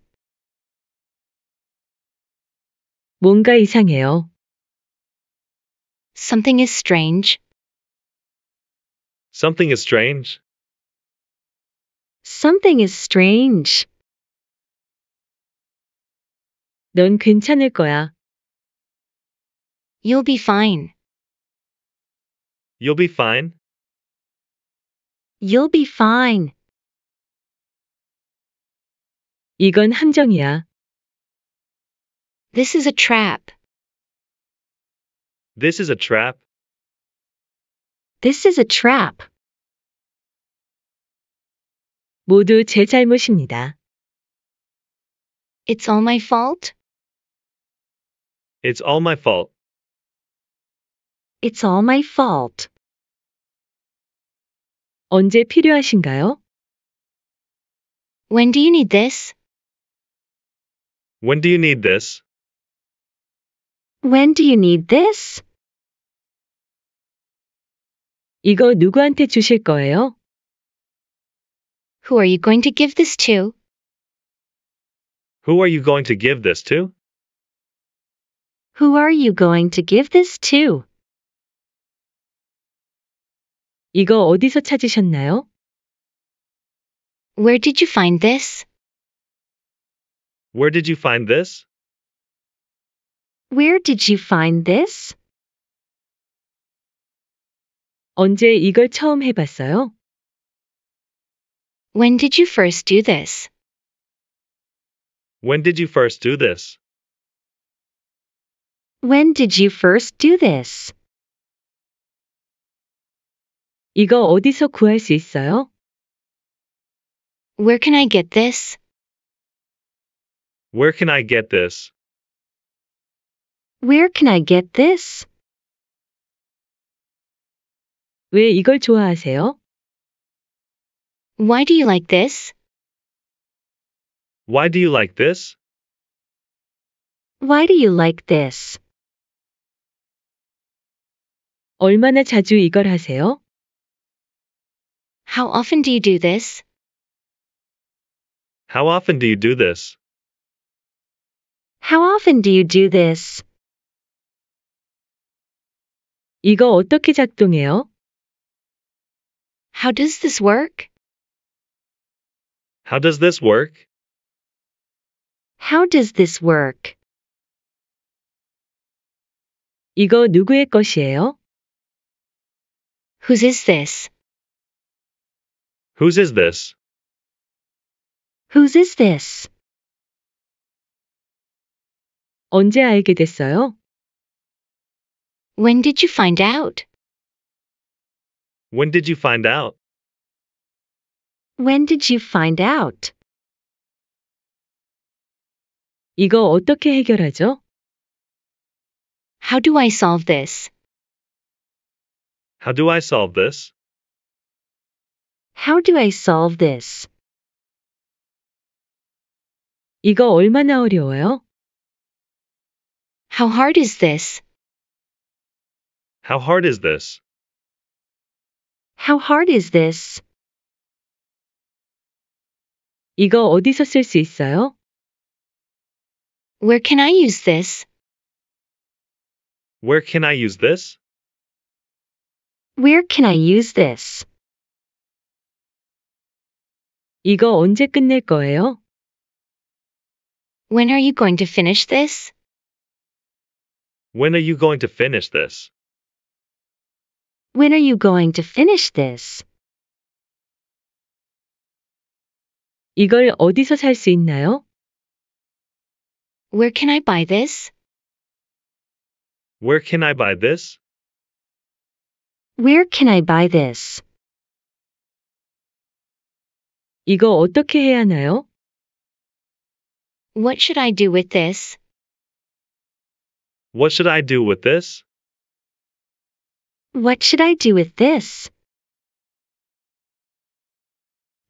뭔가 이상해요. Something is strange. Something is strange. Something is strange. 넌 괜찮을 거야. You'll be fine. You'll be fine. You'll be fine. 이건 함정이야. This is a trap. This is a trap. This is a trap. 모두 제 잘못입니다. It's all my fault. It's all my fault. It's all my fault. 언제 필요하신가요? When do you need this? When do you need this? When do you need this? 이거 누구한테 주실 거예요? Who are you going to give this to? Who are you going to give this to? Who are you going to give this to? 이거 어디서 찾으셨나요? Where did you find this? Where did you find this? Where did you find this? 언제 이걸 처음 해봤어요? When did you first do this? When did you first do this? When did you first do this? 이거 어디서 구할 수 있어요? Where can I get this? Where can I get this? Where can I get this? 왜 이걸 좋아하세요? Why do you like this? Why do you like this? Why do you like this? 얼마나 자주 이걸 하세요? How often do you do this? How often do you do this? How often do you do this? 이거 어떻게 작동해요? How does this work? How does this work? How does this work? 이거 누구의 것이에요? Whose is this? Whose is this? Whose is this? 언제 알게 됐어요? When did you find out? When did you find out? When did you find out? 이거 어떻게 해결하죠? How do I solve this? How do I solve this? How do I solve this? 이거 얼마나 어려워요? How hard is this? How hard is this? How hard is this? 이거 어디서 있어요? Where can I use this? Where can I use this? Where can I use this? 이거 언제 끝낼 거예요? When are you going to finish this? When are you going to finish this? When are you going to finish this? 이걸 어디서 있나요? Where can I buy this? Where can I buy this? Where can I buy this? 이거 어떻게 해야 하나요? What should I do with this? What should I do with this? What should I do with this?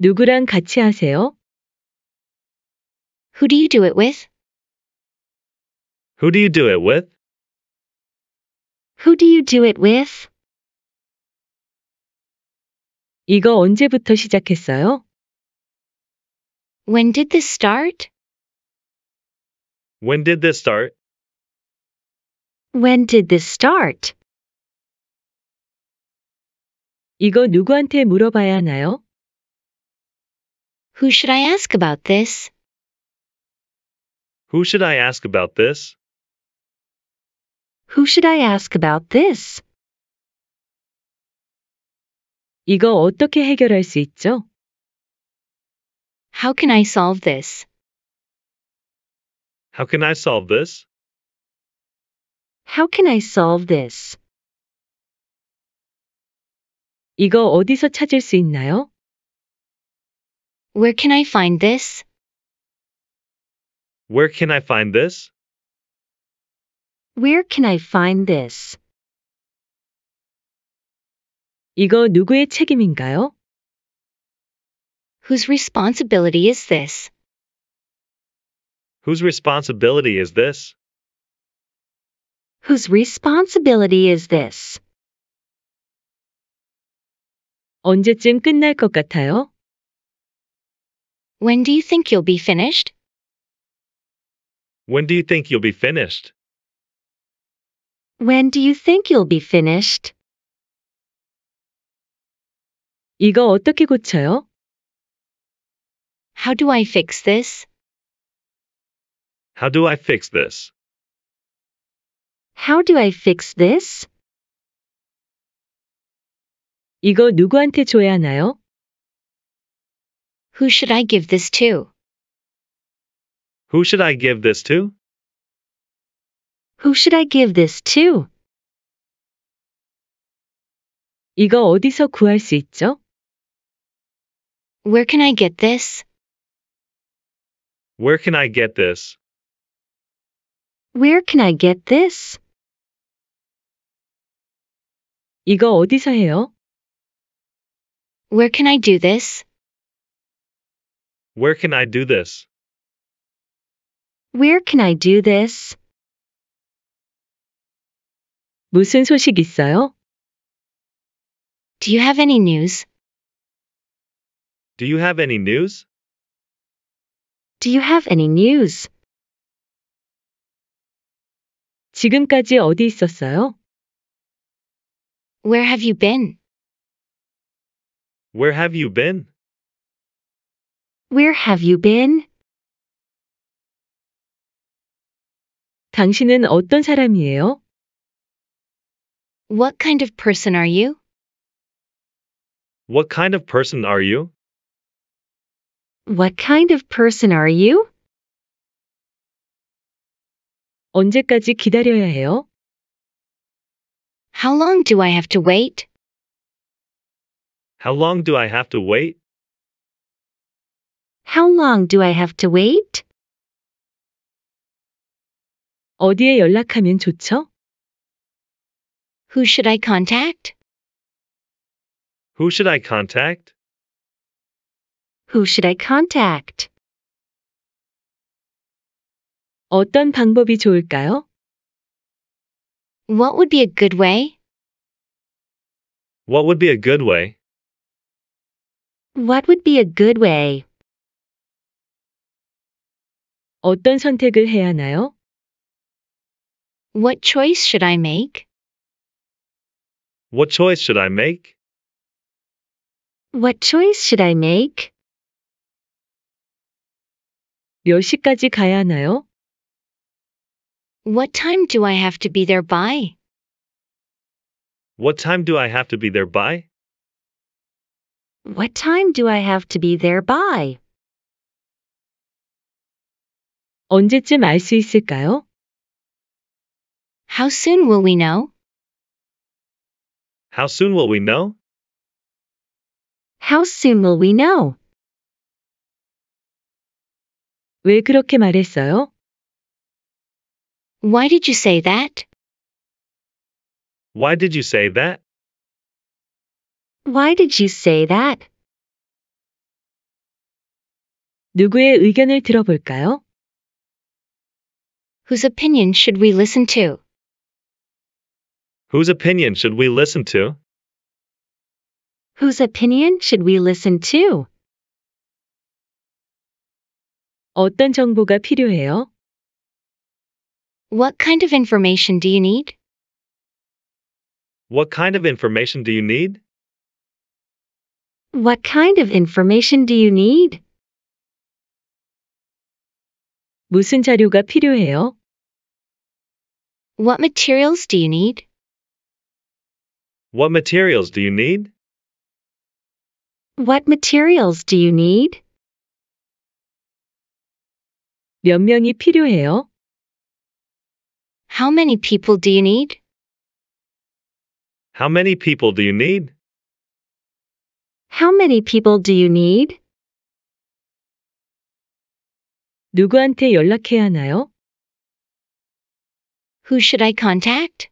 누구랑 같이 하세요? Who do you do it with? Who do you do it with? Who do you do it with? 이거 언제부터 시작했어요? When did this start? When did this start? When did this start? 이거 누구한테 물어봐야 하나요? Who should I ask about this? Who should I ask about this? Who should I ask about this? 이거 어떻게 해결할 수 있죠? How can I solve this? How can I solve this? How can I solve this? 이거 어디서 찾을 수 있나요? Where can I find this? Where can I find this? Where can I find this? 이거 누구의 책임인가요? Whose responsibility is this? Whose responsibility is this? Whose responsibility is this? 언제쯤 끝날 것 같아요? When do you think you'll be finished? When do you think you'll be finished? When do you think you'll be finished? 이거 어떻게 고쳐요? How do I fix this? How do I fix this? How do I fix this? 이거 누구한테 줘야 하나요? Who should I give this to? Who should I give this to? Who should I give this to? 이거 어디서 구할 수 있죠? Where can I get this? Where can I get this? Where can I get this? 이거 어디서 해요? Where can I do this? Where can I do this? Where can I do this? 무슨 소식 있어요? Do you have any news? Do you have any news? Do you have any news? 지금까지 어디 있었어요? Where have you been? Where have you been? Where have you been? 당신은 어떤 사람이에요? What kind of person are you? What kind of person are you? What kind of person are you? 언제까지 기다려야 해요? How long do I have to wait? How long do I have to wait? How long do I have to wait? 어디에 연락하면 좋죠? Who should I contact? Who should I contact? Who should I contact? 어떤 방법이 좋을까요? What would be a good way? What would be a good way? What would be a good way? 어떤 선택을 해야 하나요? What choice should I make? What choice should I make? What choice should I make? 몇 시까지 가야 하나요? What time do I have to be there by? What time do I have to be there by? What time do I have to be there by? 언제쯤 알 있을까요? How soon will we know? How soon will we know? How soon will we know? 왜 그렇게 말했어요? Why did you say that? Why did you say that? Why did you say that? 누구의 의견을 들어볼까요? Whose opinion should we listen to? Whose opinion should we listen to? Whose opinion should we listen to? 어떤 정보가 필요해요? What kind of information do you need? What kind of information do you need? What kind of information do you need? 무슨 자료가 필요해요? What materials do you need? What materials do you need? What materials do you need? 몇 명이 필요해요? How many people do you need? How many people do you need? How many people do you need? 누구한테 연락해야 하나요? Who should I contact?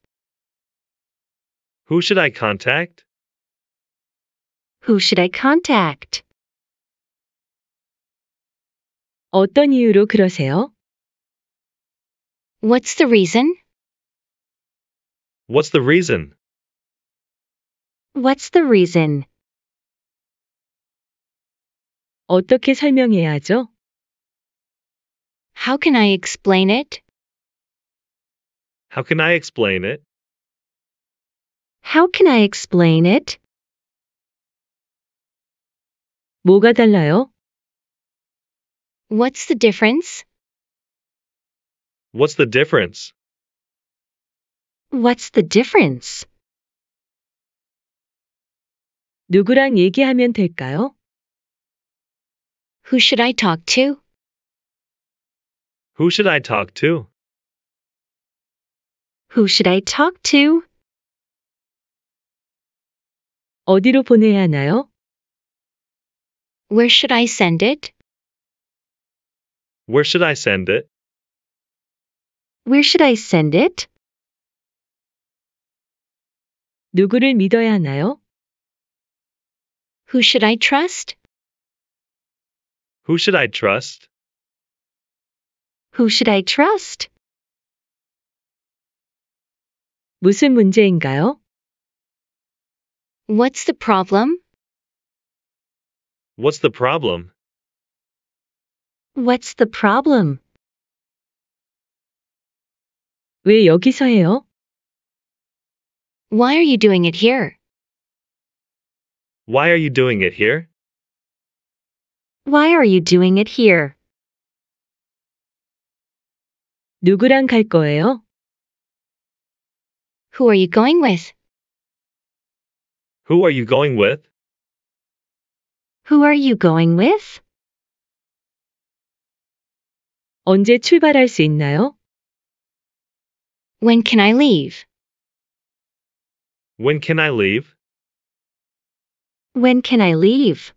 Who should I contact? Who should I contact? 어떤 이유로 그러세요? What's the reason? What's the reason? What's the reason? 어떻게 설명해야 하죠? How can I explain it? How can I explain it? How can I explain it? 뭐가 달라요? What's the difference? What's the difference? What's the difference? 누구랑 얘기하면 될까요? Who should I talk to? Who should I talk to? Who should I talk to? 어디로 보내야 하나요? Where should I send it? Where should I send it? Where should I send it? 누구를 믿어야 하나요? Who should I trust? Who should I trust? Who should I trust? 무슨 문제인가요? What's the problem? What's the problem? What's the problem? 왜 여기서 해요? Why are you doing it here? Why are you doing it here? Why are you doing it here? 누구랑 갈 거예요? Who are you going with? Who are you going with? Who are you going with? 언제 출발할 수 있나요? When can I leave? When can I leave? When can I leave?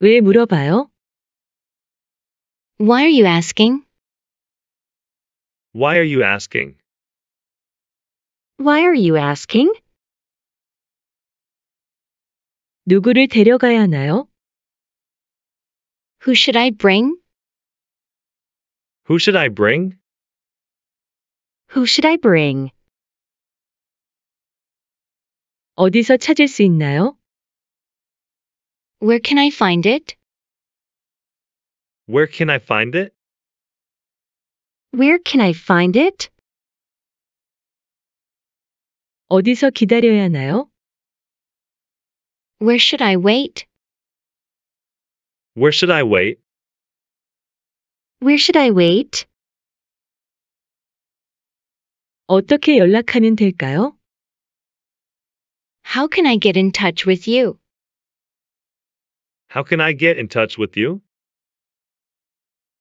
왜 물어봐요? Why are you asking? Why are you asking? Why are you asking? 누구를 데려가야 하나요? Who should I bring? Who should I bring? Who should I bring? 어디서 찾을 수 있나요? Where can I find it? Where can I find it? Where can I find it? 어디서 기다려야 하나요? Where should I wait? Where should I wait? Where should I wait? 어떻게 연락하면 될까요? How can I get in touch with you? How can I get in touch with you?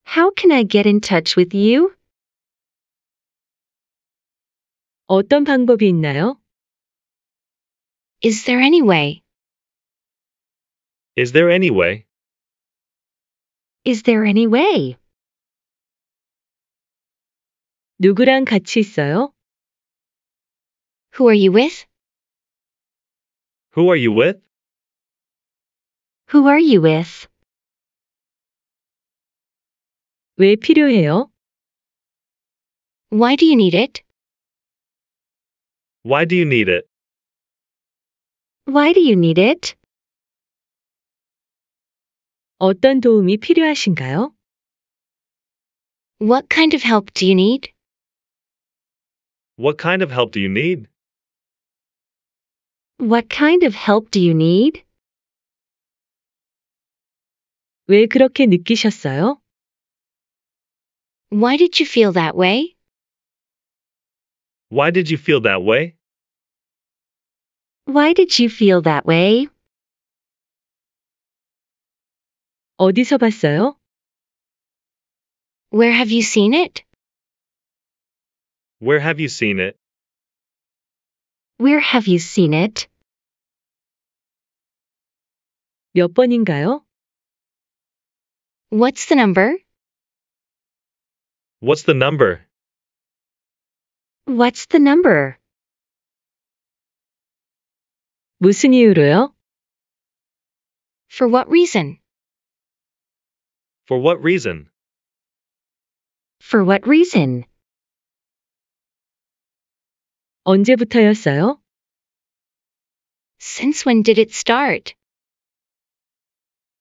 How can I get in touch with you? 어떤 방법이 있나요? Is there any way? Is there any way? Is there any way? 누구랑 같이 있어요? Who are you with? Who are you with? Who are you with? 왜 필요해요? Why do you need it? Why do you need it? Why do you need it? 어떤 도움이 필요하신가요? What kind of help do you need? What kind of help do you need? What kind of help do you need? 왜 그렇게 느끼셨어요? Why did you feel that way? Why did you feel that way? Why did you feel that way? 어디서 봤어요? Where have you seen it? Where have you seen it? Where have you seen it? 몇 번인가요? What's the number? What's the number? What's the number? 무슨 이유로요? For what reason? For what reason? For what reason? 언제부터였어요? Since when did it start?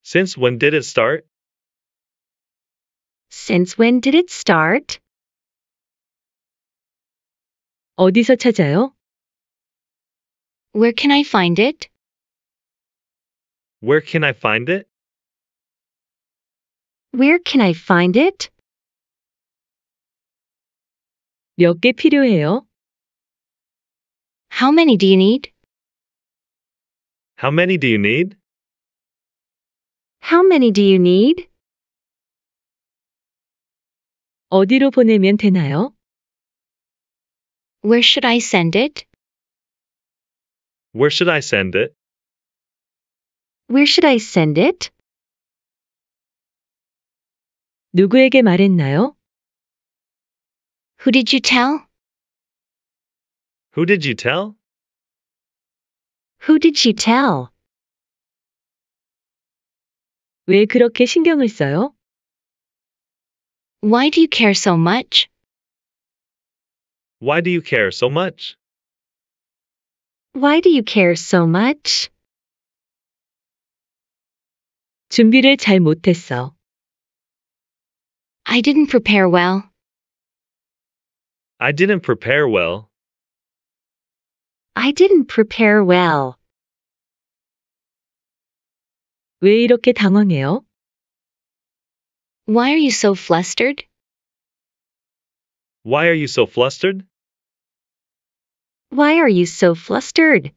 Since when did it start? Since when did it start? 어디서 찾아요? Where can I find it? Where can I find it? Where can I find it? 필요해요? How many do you need? How many do you need? How many do you need? 어디로 보내면 되나요? Where should I send it? Where should I send it? Where should I send it? 누구에게 말했나요? Who did you tell? Who did you tell? Who did you tell? 왜 그렇게 신경을 써요? Why do you care so much? Why do you care so much? Why do you care so much? 준비를 잘 못했어. I didn't prepare well. I didn't prepare well. I didn't prepare well. 왜 이렇게 당황해요? Why are you so flustered? Why are you so flustered? Why are you so flustered?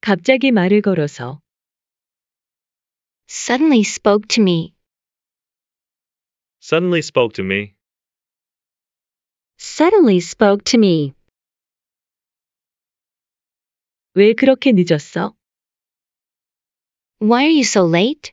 갑자기 말을 걸어서 suddenly spoke to me. Suddenly spoke to me. Suddenly spoke to me. 왜 그렇게 늦었어? Why are you so late?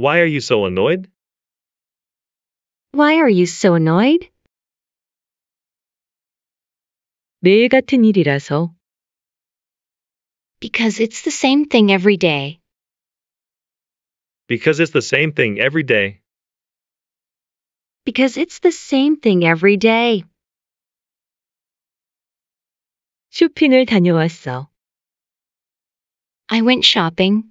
Why are you so annoyed? Why are you so annoyed? 매일 같은 일이라서. Because it's the same thing every day. Because it's the same thing every day. Because it's the same thing every day. 쇼핑을 다녀왔어. I went shopping.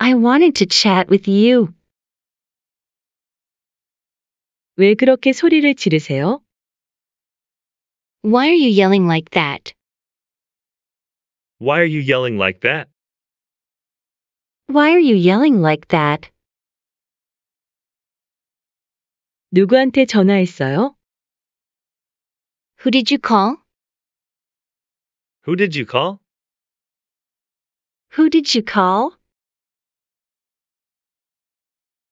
I wanted to chat with you. 왜 그렇게 소리를 지르세요? Why are you yelling like that? Why are you yelling like that? Why are you yelling like that? 누구한테 전화했어요? Who did you call? Who did you call? Who did you call?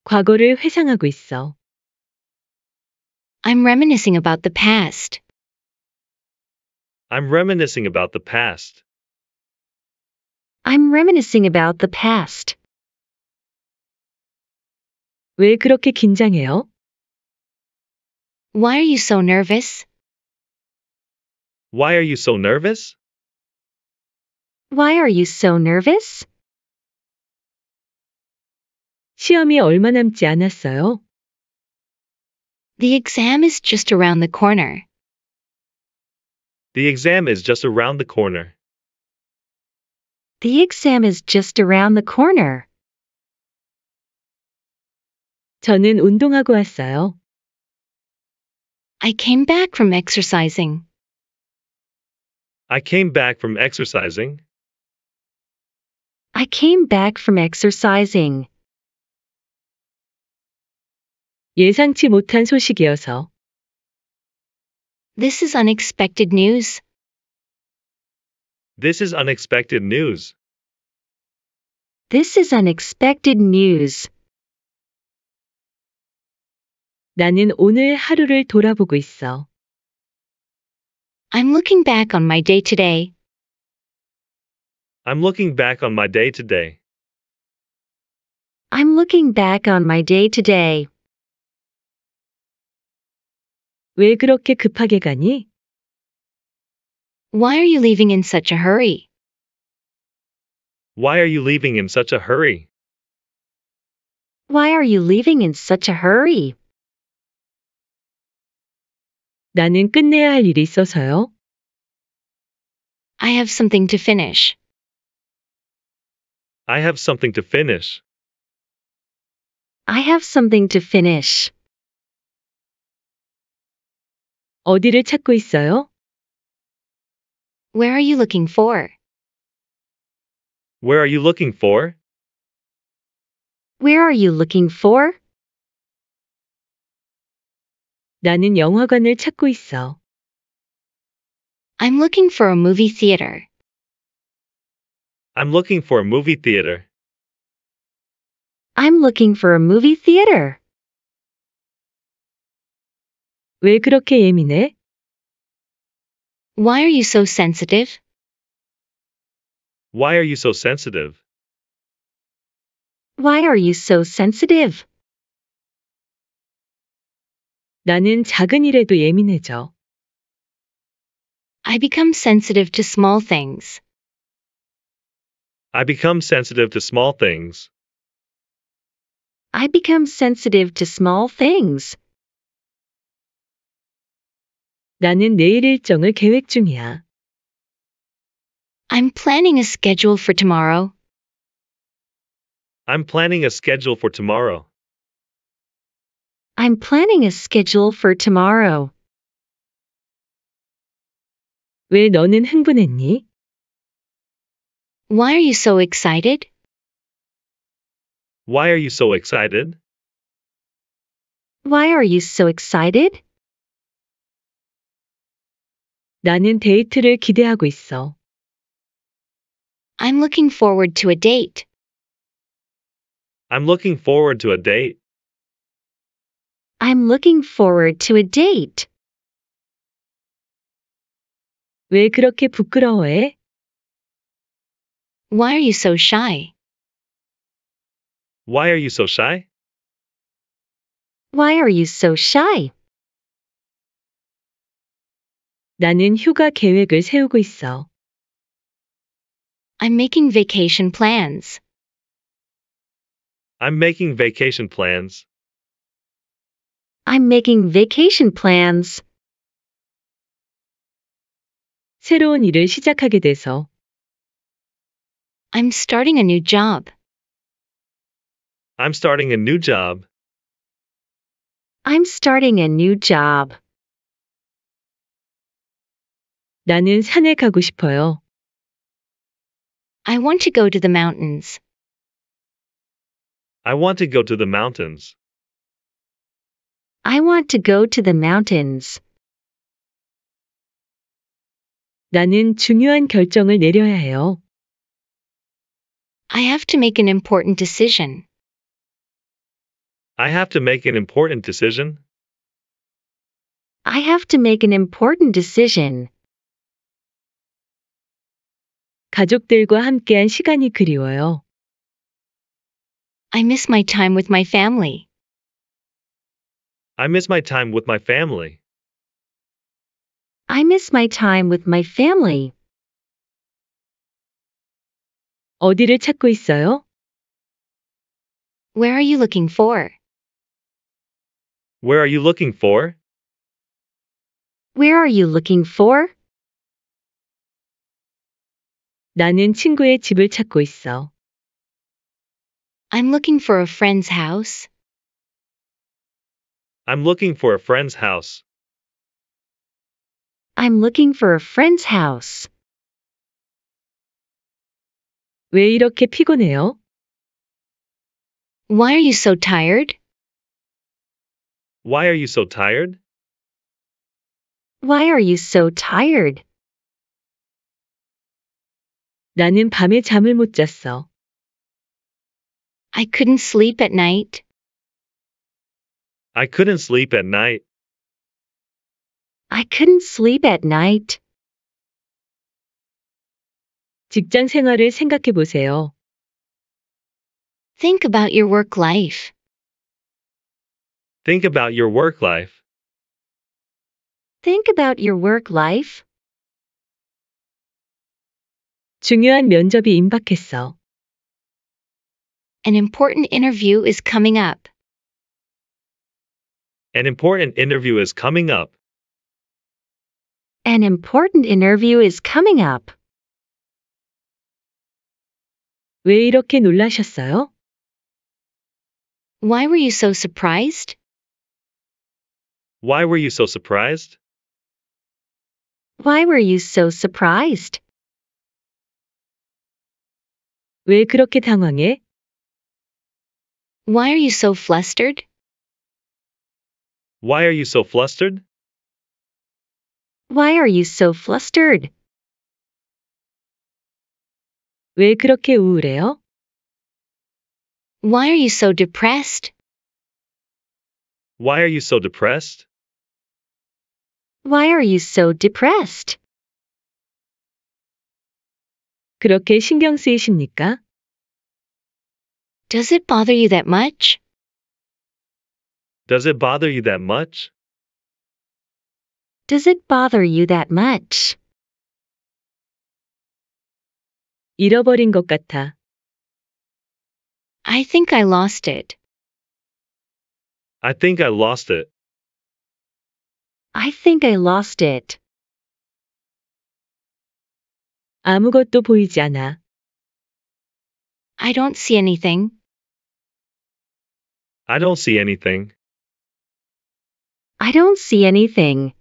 과거를 회상하고 있어. I'm reminiscing about the past. I'm reminiscing about the past. I'm reminiscing about the past. 왜 그렇게 긴장해요? Why are you so nervous? Why are you so nervous? Why are you so nervous? 시험이 얼마 남지 않았어요. The exam is just around the corner. The exam is just around the corner. The exam is just around the corner. 저는 운동하고 왔어요. I came back from exercising. I came back from exercising. I came back from exercising. 예상치 못한 소식이어서. This is unexpected news. This is unexpected news. This is unexpected news. 나는 오늘 하루를 돌아보고 있어. I'm looking back on my day today. I'm looking back on my day today. I'm looking back on my day today. 왜 그렇게 급하게 가니? Why are you leaving in such a hurry? Why are you leaving in such a hurry? Why are you leaving in such a hurry? 나는 끝내야 할 일이 있어서요. I have something to finish. I have something to finish. I have something to finish. 어디를 찾고 있어요? Where are you looking for? Where are you looking for? Where are you looking for? 나는 영화관을 찾고 있어. I'm looking for a movie theater. I'm looking for a movie theater. I'm looking for a movie theater. 왜 그렇게 예민해? Why are you so sensitive? Why are you so sensitive? Why are you so sensitive? 나는 작은 일에도 예민해져. I become sensitive to small things. I become sensitive to small things. I become sensitive to small things. 나는 내일 일정을 계획 중이야. I'm planning a schedule for tomorrow. I'm planning a schedule for tomorrow. I'm planning a schedule for tomorrow. 왜 너는 흥분했니? Why are you so excited? Why are you so excited? Why are you so excited? 나는 데이트를 기대하고 있어. I'm looking forward to a date. I'm looking forward to a date. I'm looking forward to a date. 왜 그렇게 부끄러워해? Why are you so shy? Why are you so shy? Why are you so shy? 나는 휴가 계획을 세우고 있어. I'm making vacation plans. I'm making vacation plans. I'm making vacation plans. 새로운 일을 시작하게 돼서. I'm starting a new job. I'm starting a new job. I'm starting a new job. 나는 산에 가고 싶어요. I want to go to the mountains. I want to go to the mountains. I want to go to the mountains. 나는 중요한 결정을 내려야 해요. I have to make an important decision. I have to make an important decision. I have to make an important decision. 가족들과 함께한 시간이 그리워요. I miss my time with my family. I miss my time with my family. I miss my time with my family. 어디를 찾고 있어요? Where are you looking for? Where are you looking for? Where are you looking for? 나는 친구의 집을 찾고 있어. I'm looking for a friend's house. I'm looking for a friend's house. I'm looking for a friend's house. 왜 이렇게 피곤해요? Why are you so tired? Why are you so tired? Why are you so tired? 나는 밤에 잠을 못 잤어. I couldn't sleep at night. I couldn't sleep at night. I couldn't sleep at night. 직장 생활을 생각해 보세요. Think about your work life. Think about your work life. Think about your work life. 중요한 면접이 임박했어. An important interview is coming up. An important interview is coming up. An important interview is coming up. 왜 이렇게 놀라셨어요? Why were you so surprised? Why were you so surprised? Why were you so surprised? 왜 그렇게 당황해? Why are you so flustered? Why are you so flustered? Why are you so flustered? 왜 그렇게 우울해요? Why are you so depressed? Why are you so depressed? Why are you so depressed? 그렇게 신경 쓰이십니까? Does it bother you that much? Does it bother you that much? Does it bother you that much? 잃어버린 것 같아. I think I lost it. I think I lost it. I think I lost it. 아무것도 보이지 않아. I don't see anything. I don't see anything. I don't see anything.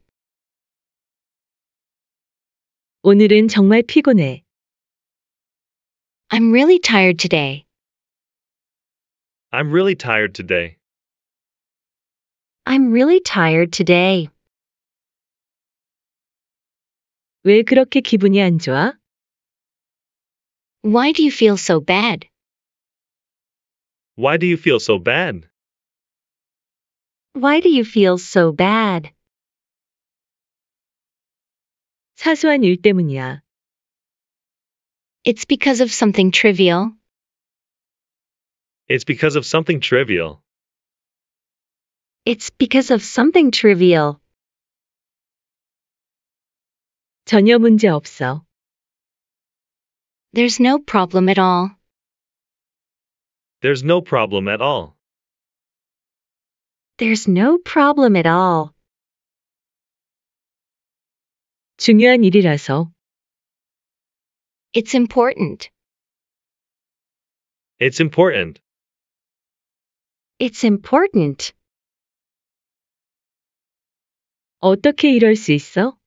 오늘은 정말 피곤해. I'm really tired today. I'm really tired today. I'm really tired today. 왜 그렇게 기분이 안 좋아? Why do you feel so bad? Why do you feel so bad? Why do you feel so bad? 사소한 일 때문이야. It's because of something trivial. It's because of something trivial. It's because of something trivial. 전혀 문제 없어. There's no problem at all. There's no problem at all. There's no problem at all. 중요한 일이라서. It's important. It's important. It's important. 어떻게 이럴 수 있어?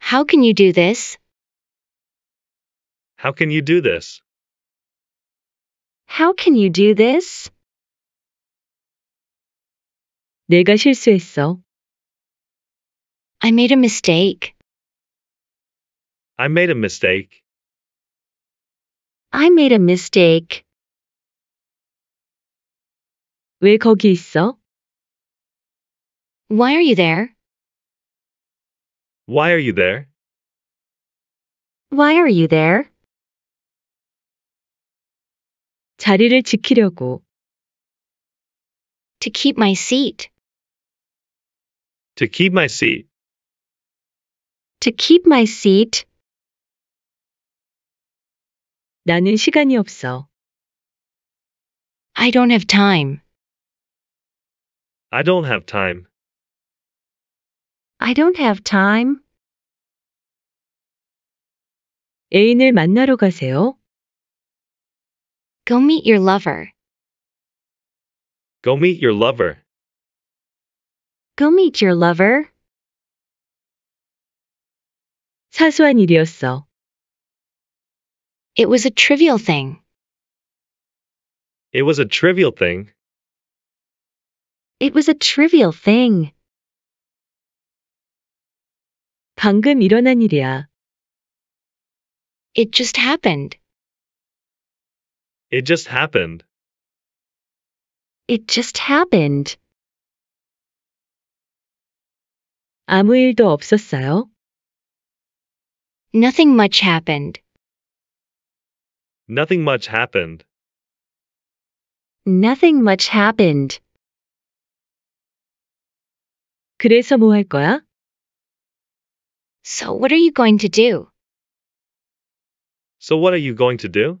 How can you do this? How can you do this? How can you do this? 내가 실수했어. I made a mistake. I made a mistake. I made a mistake. 왜 거기 있어? Why are you there? Why are you there? Why are you there? 자리를 지키려고. To keep my seat. To keep my seat. To keep my seat. 나는 시간이 없어. I don't have time. I don't have time. I don't have time. 애인을 만나러 가세요. Go meet your lover. Go meet your lover. Go meet your lover. 사소한 일이었어. It was a trivial thing. It was a trivial thing. It was a trivial thing. 방금 일어난 일이야. It just happened. It just happened. It just happened. 아무 일도 없었어요? Nothing much happened. Nothing much happened. Nothing much happened. 그래서 뭐 할 거야? So what are you going to do? So what are you going to do?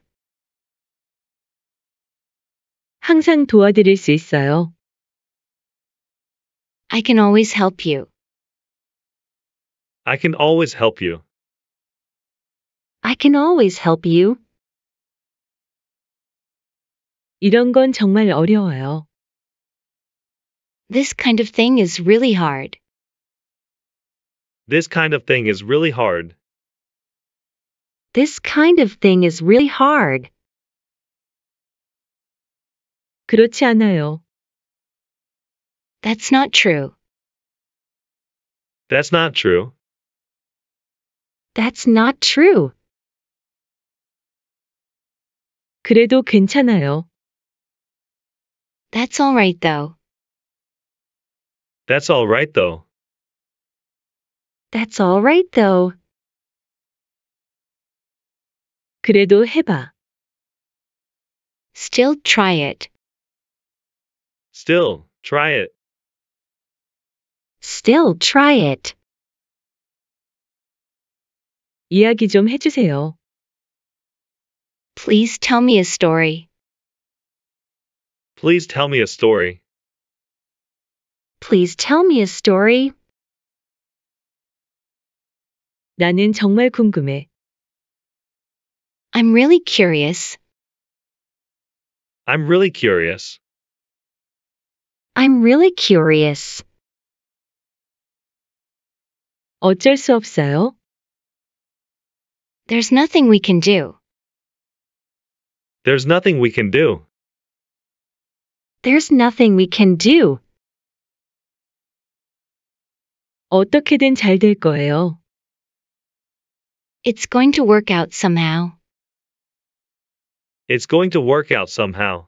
항상 도와드릴 수 있어요. I can always help you. I can always help you. I can always help you. 이런 건 정말 어려워요. This kind of thing is really hard. This kind of thing is really hard. This kind of thing is really hard. 그렇지 않아요. That's not true. That's not true. That's not true. 그래도 괜찮아요. That's all right though. That's all right though. That's all right though. 그래도 해봐. Still try it. Still, try it. Still try it. 이야기 좀 해주세요. Please tell me a story. Please tell me a story. Please tell me a story. 나는 정말 궁금해. I'm really curious. I'm really curious. I'm really curious. 어쩔 수 없어요. There's nothing we can do. There's nothing we can do. There's nothing we can do. 어떻게든 거예요. It's going to work out somehow. It's going to work out somehow.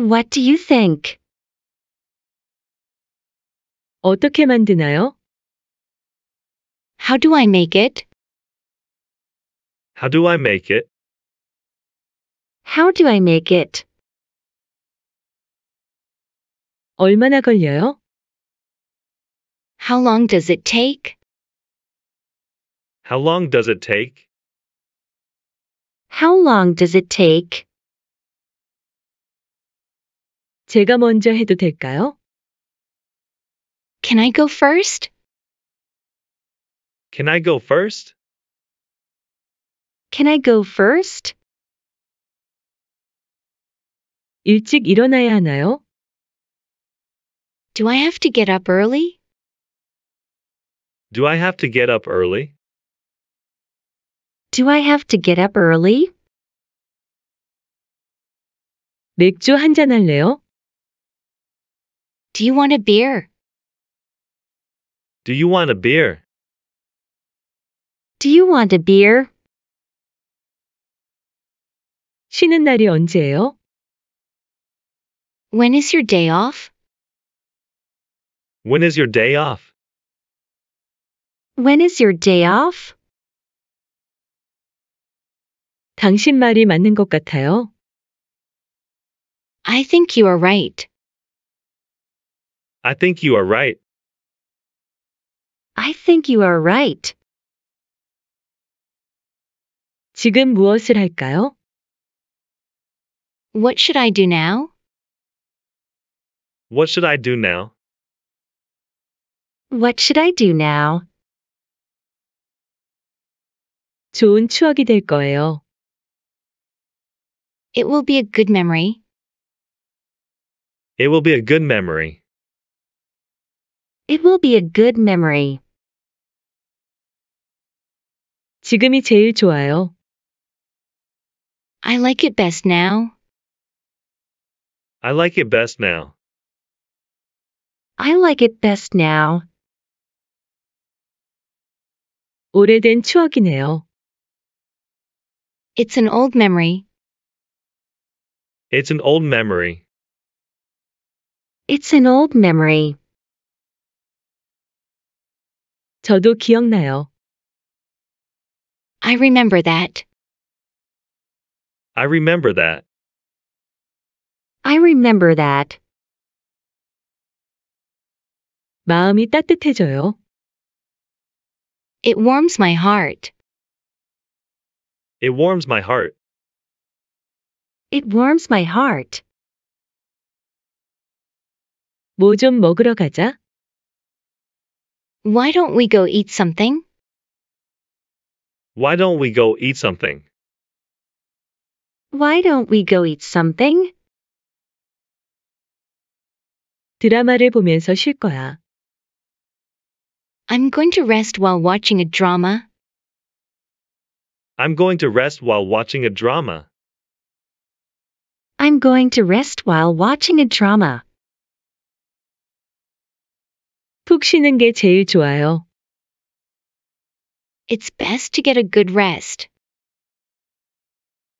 What do you think? 어떻게 만드나요? How do I make it? How do I make it? How do I make it? 얼마나 걸려요? How long does it take? How long does it take? How long does it take? 제가 먼저 해도 될까요? Can I go first? Can I go first? Can I go first? 일찍 일어나야 하나요? Do I have to get up early? Do I have to get up early? Do I have to get up early? 맥주 한 잔 할래요? Do you want a beer? Do you want a beer? Do you want a beer? 쉬는 날이 언제예요? When is your day off? When is your day off? When is your day off? 당신 말이 맞는 것 같아요. I think you are right. I think you are right. I think you are right. 지금 무엇을 할까요? What should I do now? What should I do now? What should I do now? 좋은 추억이 될 거예요. It will be a good memory. It will be a good memory. It will be a good memory. 지금이 제일 좋아요. I like it best now. I like it best now. I like it best now. 오래된 추억이네요. It's an old memory. It's an old memory. It's an old memory. 저도 기억나요. I remember that. I remember that. I remember that. 마음이 따뜻해져요. It warms my heart. It warms my heart. It warms my heart. 뭐 먹으러 가자. Why don't we go eat something? Why don't we go eat something? Why don't we go eat something? 드라마를 보면서 쉴 거야. I'm going to rest while watching a drama. I'm going to rest while watching a drama. I'm going to rest while watching a drama. 푹 쉬는 게 제일 좋아요. It's best to get a good rest.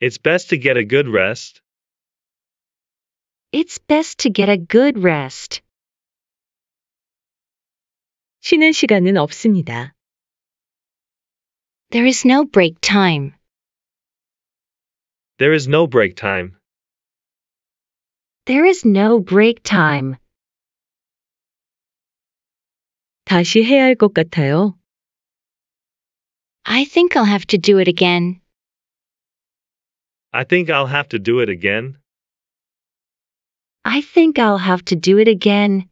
It's best to get a good rest. It's best to get a good rest. 쉬는 시간은 없습니다. There is no break time. There is no break time. There is no break time. 다시 해야 같아요. I think I'll have to do it again. I think I'll have to do it again. I think I'll have to do it again.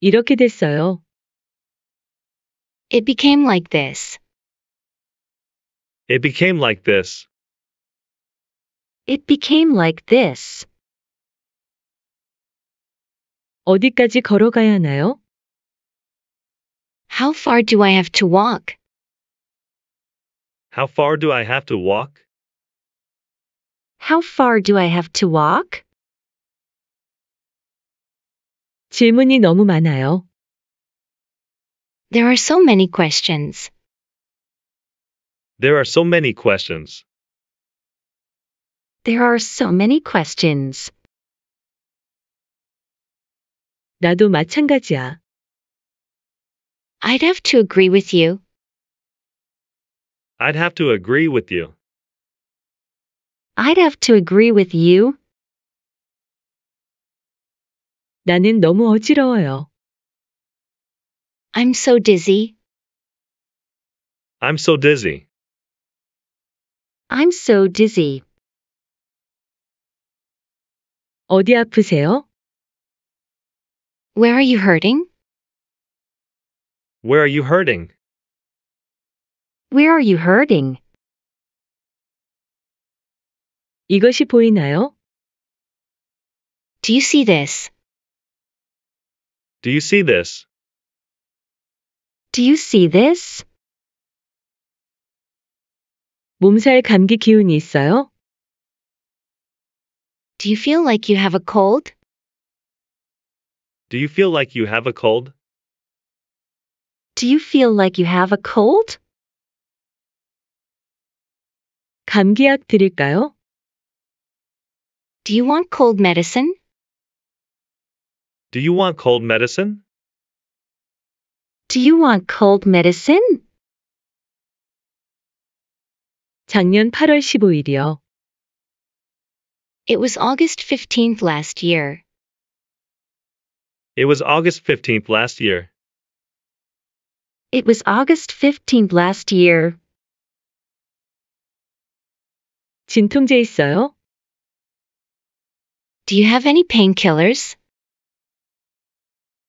이렇게 됐어요. It became like this. It became like this. It became like this. 어디까지 걸어가야 하나요? How far do I have to walk? How far do I have to walk? How far do I have to walk? 질문이 너무 많아요. There are so many questions. There are so many questions. There are so many questions. 나도 마찬가지야. I'd have to agree with you. I'd have to agree with you. I'd have to agree with you. 나는 너무 어지러워요. I'm so dizzy. I'm so dizzy. I'm so dizzy. 어디 아프세요? Where are you hurting? Where are you hurting? Where are you hurting? 이것이 보이나요? Do you see this? Do you see this? Do you see this? 몸살 감기 기운이 있어요? Do you feel like you have a cold? Do you feel like you have a cold? Do you feel like you have a cold? 감기약 드릴까요? Do you want cold medicine? Do you want cold medicine? Do you want cold medicine? 작년 8월 15일이요. It was August 15th last year. It was August 15th last year. It was August 15th last year. 진통제 있어요? Do you have any painkillers?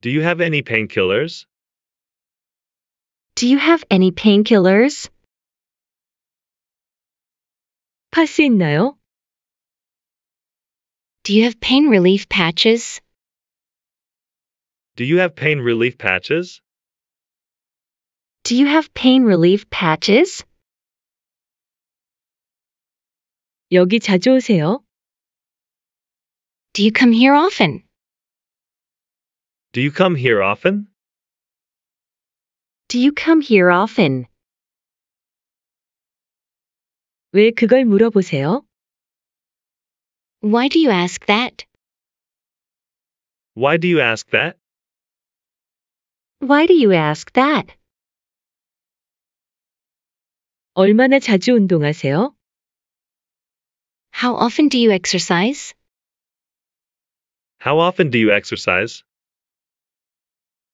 Do you have any painkillers? Do you have any painkillers? 파스 있나요? Do you have pain relief patches? Do you have pain relief patches? Do you have pain relief patches? 여기 자주 오세요? Do you come here often? Do you come here often? Do you come here often? 왜 그걸 물어보세요? Why do you ask that? Why do you ask that? Why do you ask that? 얼마나 자주 운동하세요? How often do you exercise? How often do you exercise?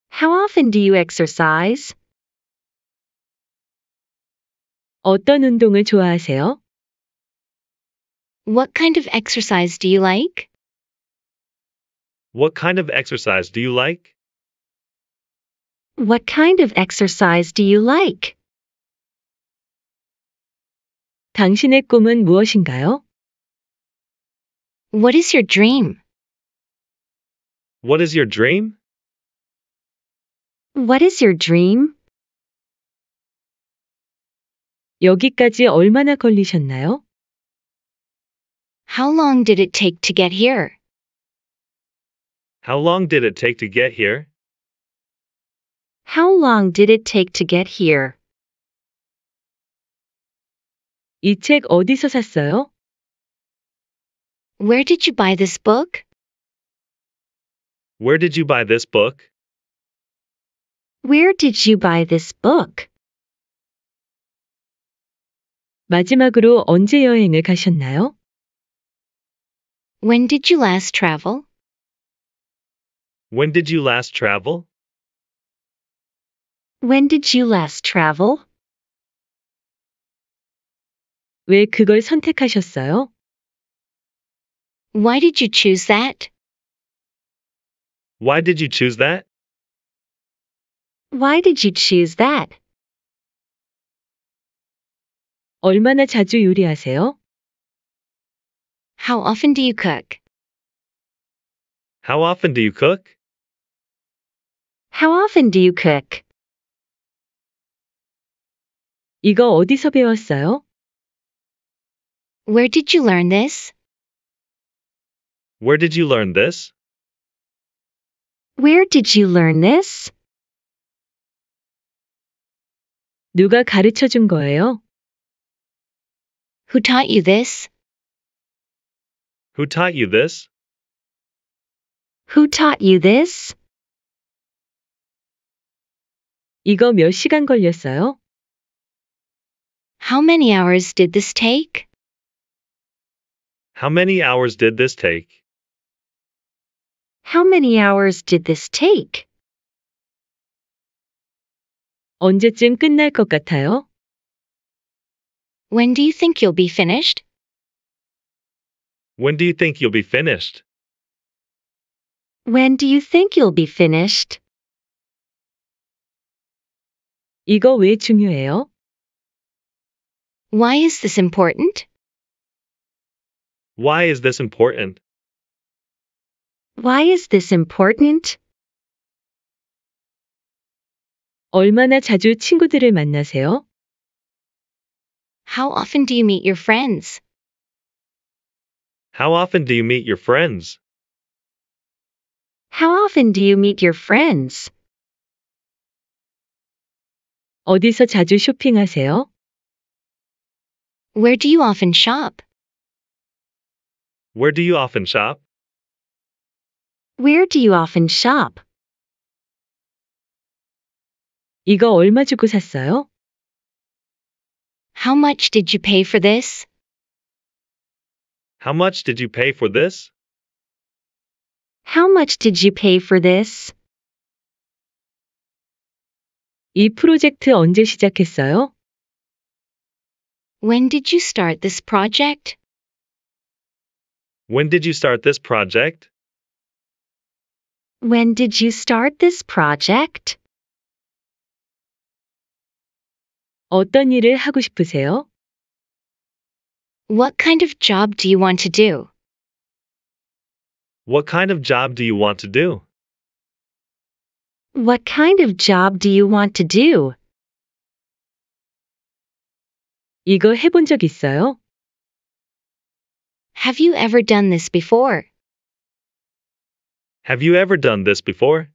How often do you exercise? 어떤 운동을 좋아하세요? What kind of exercise do you like? What kind of exercise do you like? What kind of exercise do you like? 당신의 꿈은 무엇인가요? What is your dream? What is your dream? What is your dream? 여기까지 얼마나 걸리셨나요? How long did it take to get here? How long did it take to get here? How long did it take to get here? 이 어디서 샀어요? Where did you buy this book? Where did you buy this book? Where did you buy this book? 마지막으로 언제 여행을 가셨나요? When did you last travel? When did you last travel? When did you last travel? 왜 그걸 선택하셨어요? Why did you choose that? Why did you choose that? Why did you choose that? 얼마나 자주 요리하세요? How often do you cook? How often do you cook? How often do you cook? 이거 어디서 배웠어요? Where did you learn this? Where did you learn this? Where did you learn this? 누가 가르쳐 준 거예요? Who taught you this? Who taught you this? Who taught you this? 이거 몇 시간 걸렸어요? How many hours did this take? How many hours did this take? How many hours did this take? 언제쯤 끝날 것 같아요? When do you think you'll be finished? When do you think you'll be finished? When do you think you'll be finished? 이거 왜 중요해요? Why is this important? Why is this important? Why is this important? 얼마나 자주 친구들을 만나세요? How often do you meet your friends? How often do you meet your friends? How often do you meet your friends? 어디서 자주 쇼핑하세요? Where do you often shop? Where do you often shop? Where do you often shop? 이거 얼마 주고 샀어요? How much did you pay for this? How much did you pay for this? How much did you pay for this? 이 프로젝트 언제 시작했어요? When did you start this project? When did you start this project? When did you start this project? 어떤 일을 하고 싶으세요? What kind of job do you want to do? What kind of job do you want to do? What kind of job do you want to do? 이거 해본 적 있어요? Have you ever done this before? Have you ever done this before?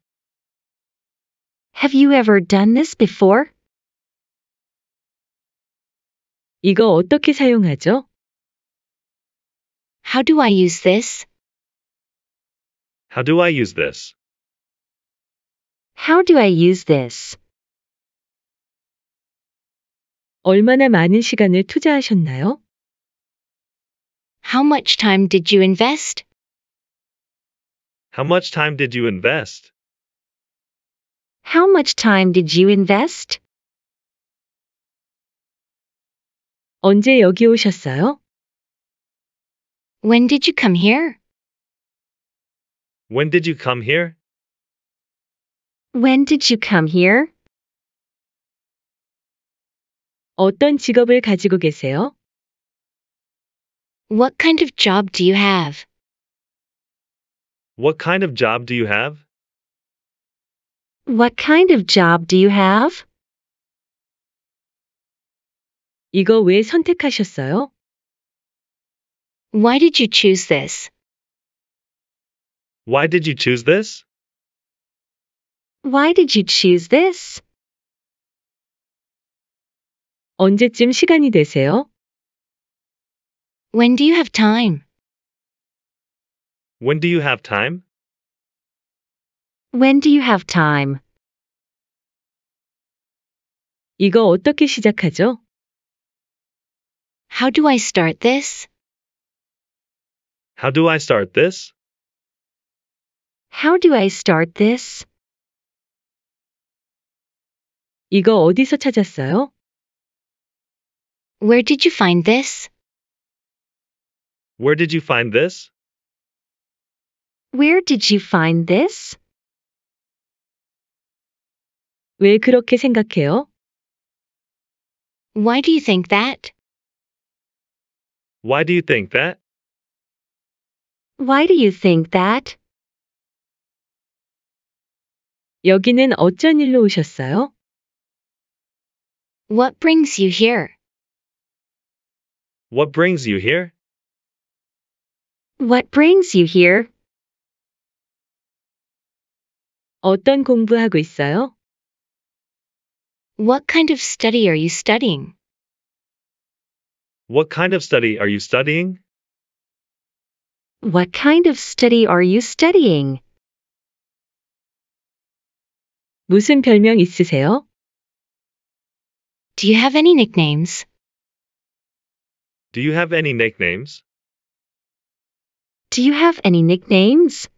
Have you ever done this before? 이거 어떻게 사용하죠? How do I use this? How do I use this? How do I use this? 얼마나 많은 시간을 투자하셨나요? How much time did you invest? How much time did you invest? How much time did you invest? 언제 여기 오셨어요? When did you come here? When did you come here? When did you come here? 어떤 직업을 가지고 계세요? What kind of job do you have? What kind of job do you have? What kind of job do you have? 이거 왜 선택하셨어요? Why did you choose this? Why did you choose this? Why did you choose this? 언제쯤 시간이 되세요? When do you have time? When do you have time? When do you have time? 이거 어떻게 시작하죠? How do I start this? How do I start this? How do I start this? 이거 어디서 찾았어요? Where did you find this? Where did you find this? Where did you find this? 왜 그렇게 생각해요? Why do you think that? Why do you think that? Why do you think that? 여기는 어쩐 일로 오셨어요? What brings you here? What brings you here? What brings you here? 어떤 공부하고 있어요? What kind of study are you studying? What kind of study are you studying? What kind of study are you studying? 무슨 별명 있으세요? Do you have any nicknames? Do you have any nicknames? Do you have any nicknames?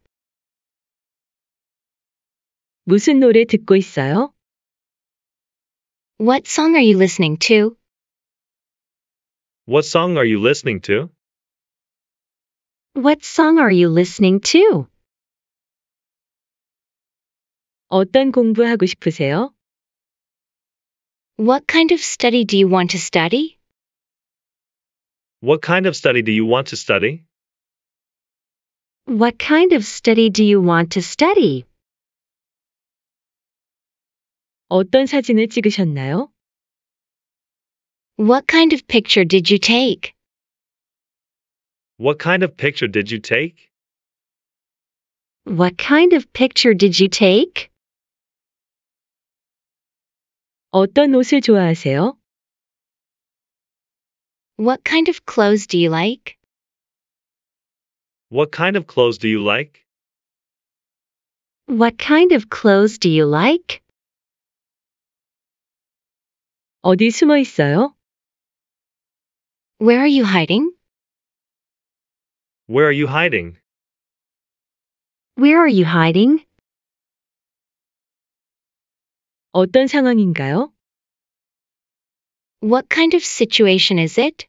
무슨 노래 듣고 있어요? What song are you listening to? What song are you listening to? What song are you listening to? 어떤 공부하고 싶으세요? What kind of study do you want to study? What kind of study do you want to study? What kind of study do you want to study? 어떤 사진을 찍으셨나요? What kind of picture did you take? What kind of picture did you take? What kind of picture did you take? 어떤 옷을 좋아하세요? What kind of clothes do you like? What kind of clothes do you like? What kind of clothes do you like? 어디 숨어 있어요? Where are you hiding? Where are you hiding? Where are you hiding? 어떤 상황인가요? What kind of situation is it?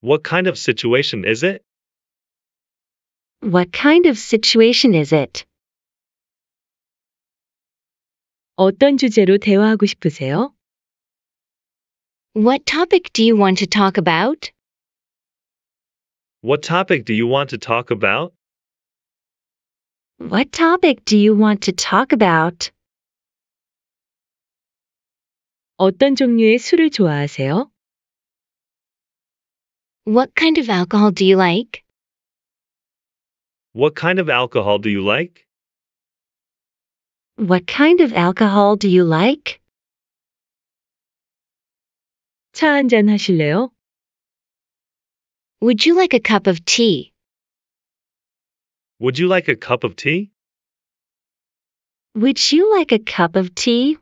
What kind of situation is it? What kind of situation is it? 어떤 주제로 대화하고 싶으세요? What topic do you want to talk about? What topic do you want to talk about? What topic do you want to talk about? 어떤 종류의 술을 좋아하세요? What kind of alcohol do you like? What kind of alcohol do you like? What kind of alcohol do you like? 차 하실래요? Would you like a cup of tea? Would you like a cup of tea? Would you like a cup of tea?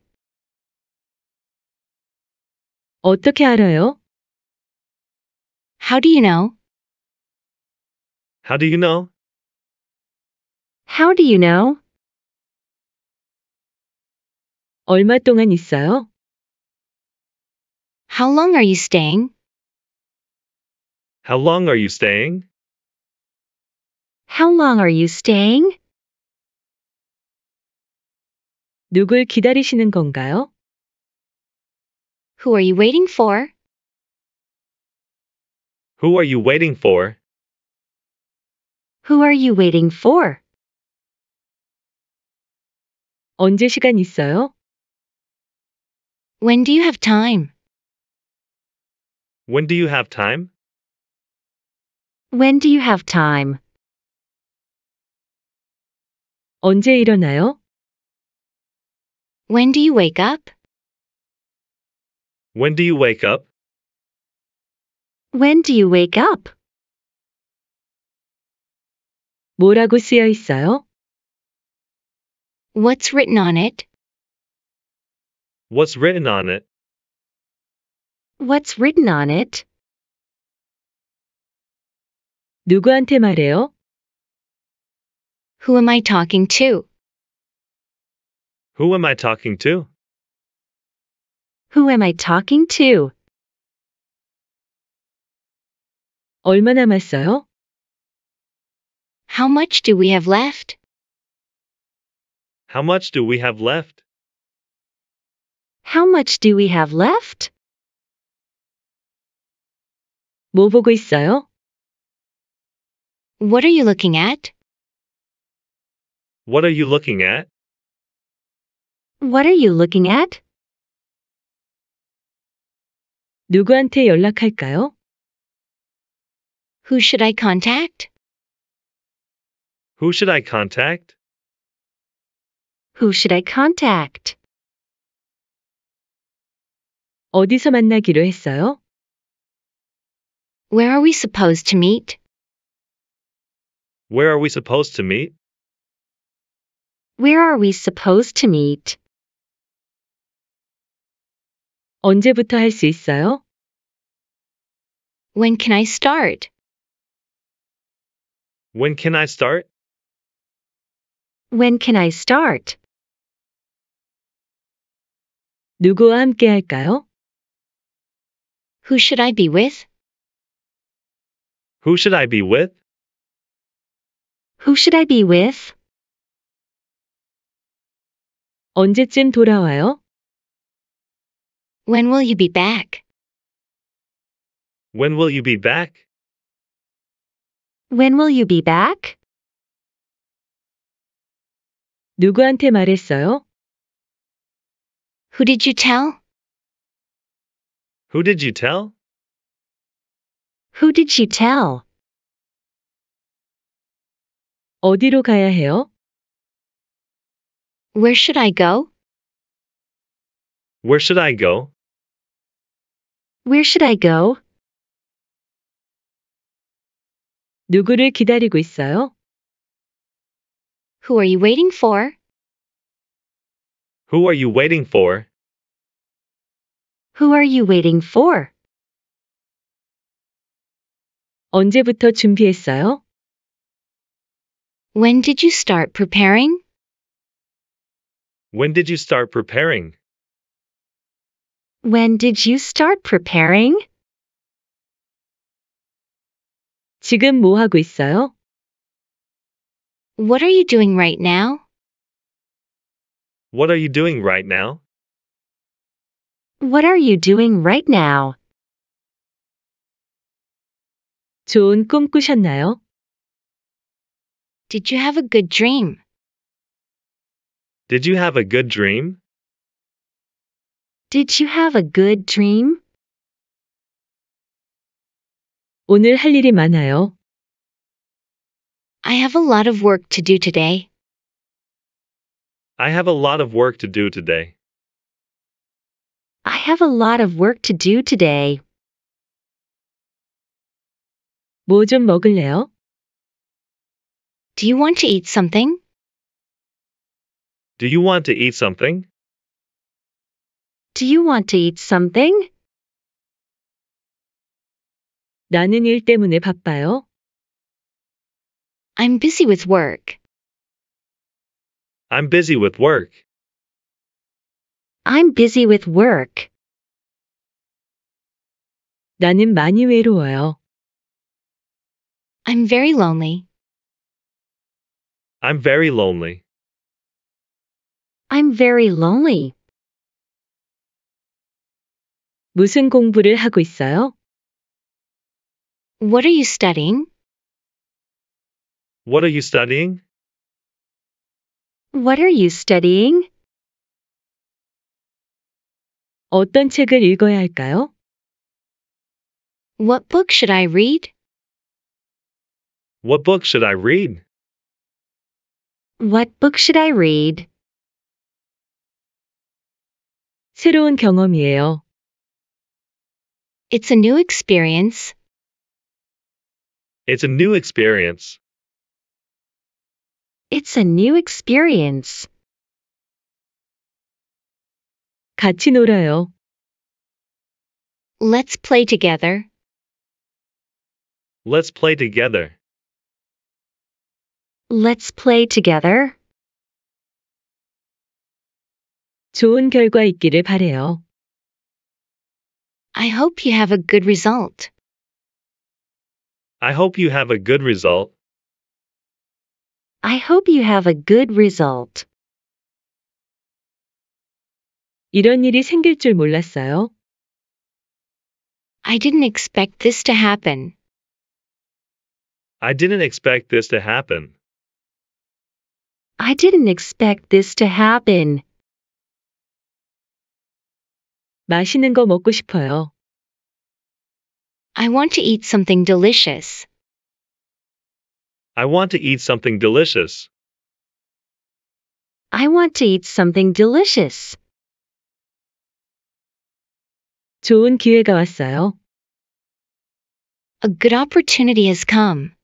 어떻게 알아요? How do you know? How do you know? How do you know? 얼마 동안 있어요? How long are you staying? How long are you staying? How long are you staying? 누굴 기다리시는 건가요? Who are you waiting for? Who are you waiting for? Who are you waiting for? 언제 시간 있어요? When do you have time? When do you have time? When do you have time? 언제 일어나요? When do you wake up? When do you wake up? When do you wake up? 뭐라고 쓰여 있어요? What's written on it? What's written on it? What's written on it? 누구한테 말해요? Who am I talking to? Who am I talking to? Who am I talking to? 얼마 남았어요? How much do we have left? How much do we have left? How much do we have left? 뭐 보고 있어요? What are you looking at? What are you looking at? What are you looking at? 누구한테 연락할까요? Who should I contact? Who should I contact? Who should I contact? 어디서 만나기로 했어요? Where are we supposed to meet? Where are we supposed to meet? Where are we supposed to meet? 언제부터 할 있어요? When can I start? When can I start? When can I start? 누구와 함께 할까요? Who should I be with? Who should I be with? Who should I be with? 언제쯤 돌아와요? When will you be back? When will you be back? When will you be back? 누구한테 말했어요? Who did you tell? Who did you tell? Who did she tell? 어디로 가야 해요? Where should I go? Where should I go? Where should I go? 누구를 기다리고 있어요? Who are you waiting for? Who are you waiting for? Who are you waiting for? 언제부터 준비했어요? When did you start preparing? When did you start preparing? When did you start preparing? 지금 뭐 하고 있어요? What are you doing right now? What are you doing right now? What are you doing right now? 좋은 꿈 꾸셨나요? Did you have a good dream? Did you have a good dream? Did you have a good dream? 오늘 할 일이 많아요. I have a lot of work to do today. I have a lot of work to do today. I have a lot of work to do today. 먹을래요? Do you want to eat something? Do you want to eat something? Do you want to eat something? 나는 일 때문에 바빠요. I'm busy with work. I'm busy with work. I'm busy with work. 나는 많이 외로워요. I'm very lonely. I'm very lonely. I'm very lonely. 무슨 공부를 하고 있어요? What are you studying? What are you studying? What are you studying? 어떤 책을 읽어야 할까요? What book should I read? What book should I read? What book should I read? 새로운 경험이에요. It's a new experience. It's a new experience. It's a new experience. 같이 놀아요. Let's play together. Let's play together. Let's play together. 좋은 결과 있기를 바래요. I hope you have a good result. I hope you have a good result. I hope you have a good result. 이런 일이 생길 줄 몰랐어요. I didn't expect this to happen. I didn't expect this to happen. I didn't expect this to happen. 맛있는 거 먹고 싶어요. I want to eat something delicious. I want to eat something delicious. I want to eat something delicious. 좋은 기회가 왔어요. A good opportunity has come.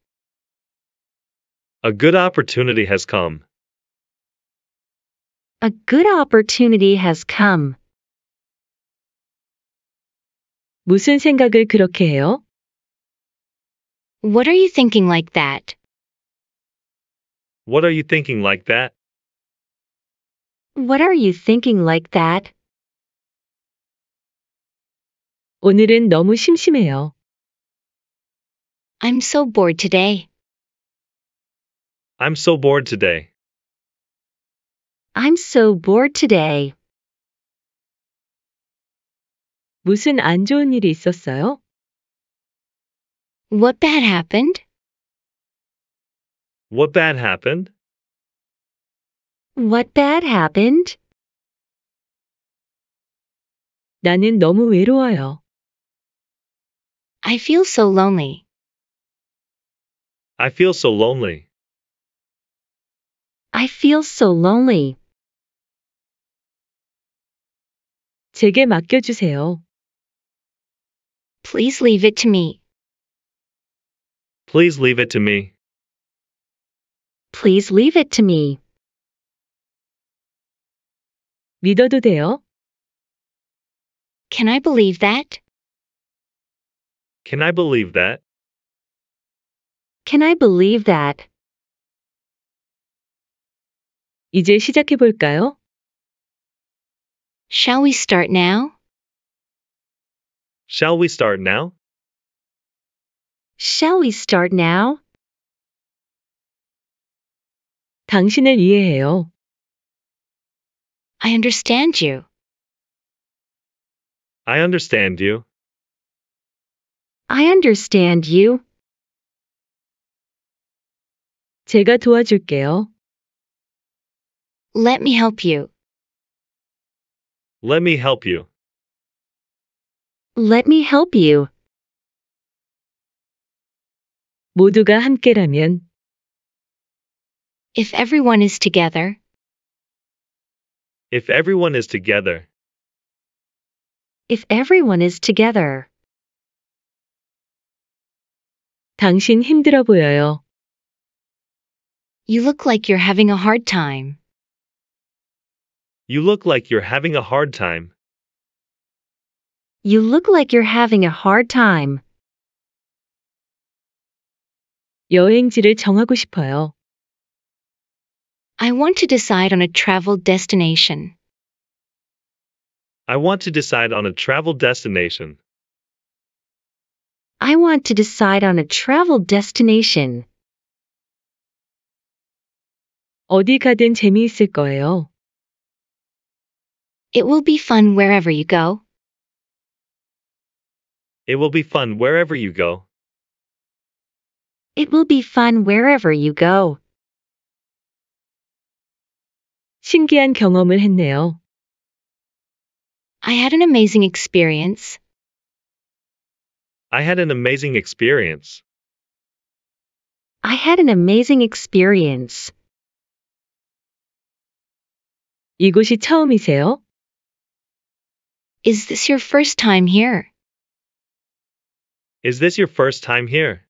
A good opportunity has come. A good opportunity has come. 무슨 생각을 그렇게 해요? What are you thinking like that? What are you thinking like that? What are you thinking like that? 오늘은 너무 심심해요. I'm so bored today. I'm so bored today. I'm so bored today. 무슨 안 좋은 일이 있었어요? What bad happened? What bad happened? What bad happened? 나는 너무 외로워요. I feel so lonely. I feel so lonely. I feel so lonely. 제게 맡겨주세요. Please leave it to me. Please leave it to me. Please leave it to me. 믿어도 돼요? Can I believe that? Can I believe that? Can I believe that? 이제 시작해 볼까요? Shall we start now? Shall we start now? Shall we start now? 당신을 이해해요. I understand you. I understand you. I understand you. 제가 도와줄게요. Let me help you. Let me help you. Let me help you. 모두가 함께라면 If everyone is together, If everyone is together, if everyone is together, 당신 힘들어 보여요. you look like you're having a hard time. you look like you're having a hard time. You look like you're having a hard time. 여행지를 정하고 싶어요. I want to decide on a travel destination. I want to decide on a travel destination. I want to decide on a travel destination. 어디 가든 재미있을 거예요. It will be fun wherever you go. It will be fun wherever you go. It will be fun wherever you go. 신기한 경험을 했네요. I had an amazing experience. I had an amazing experience. I had an amazing experience. 이곳이 처음이세요? Is this your first time here? Is this your first time here?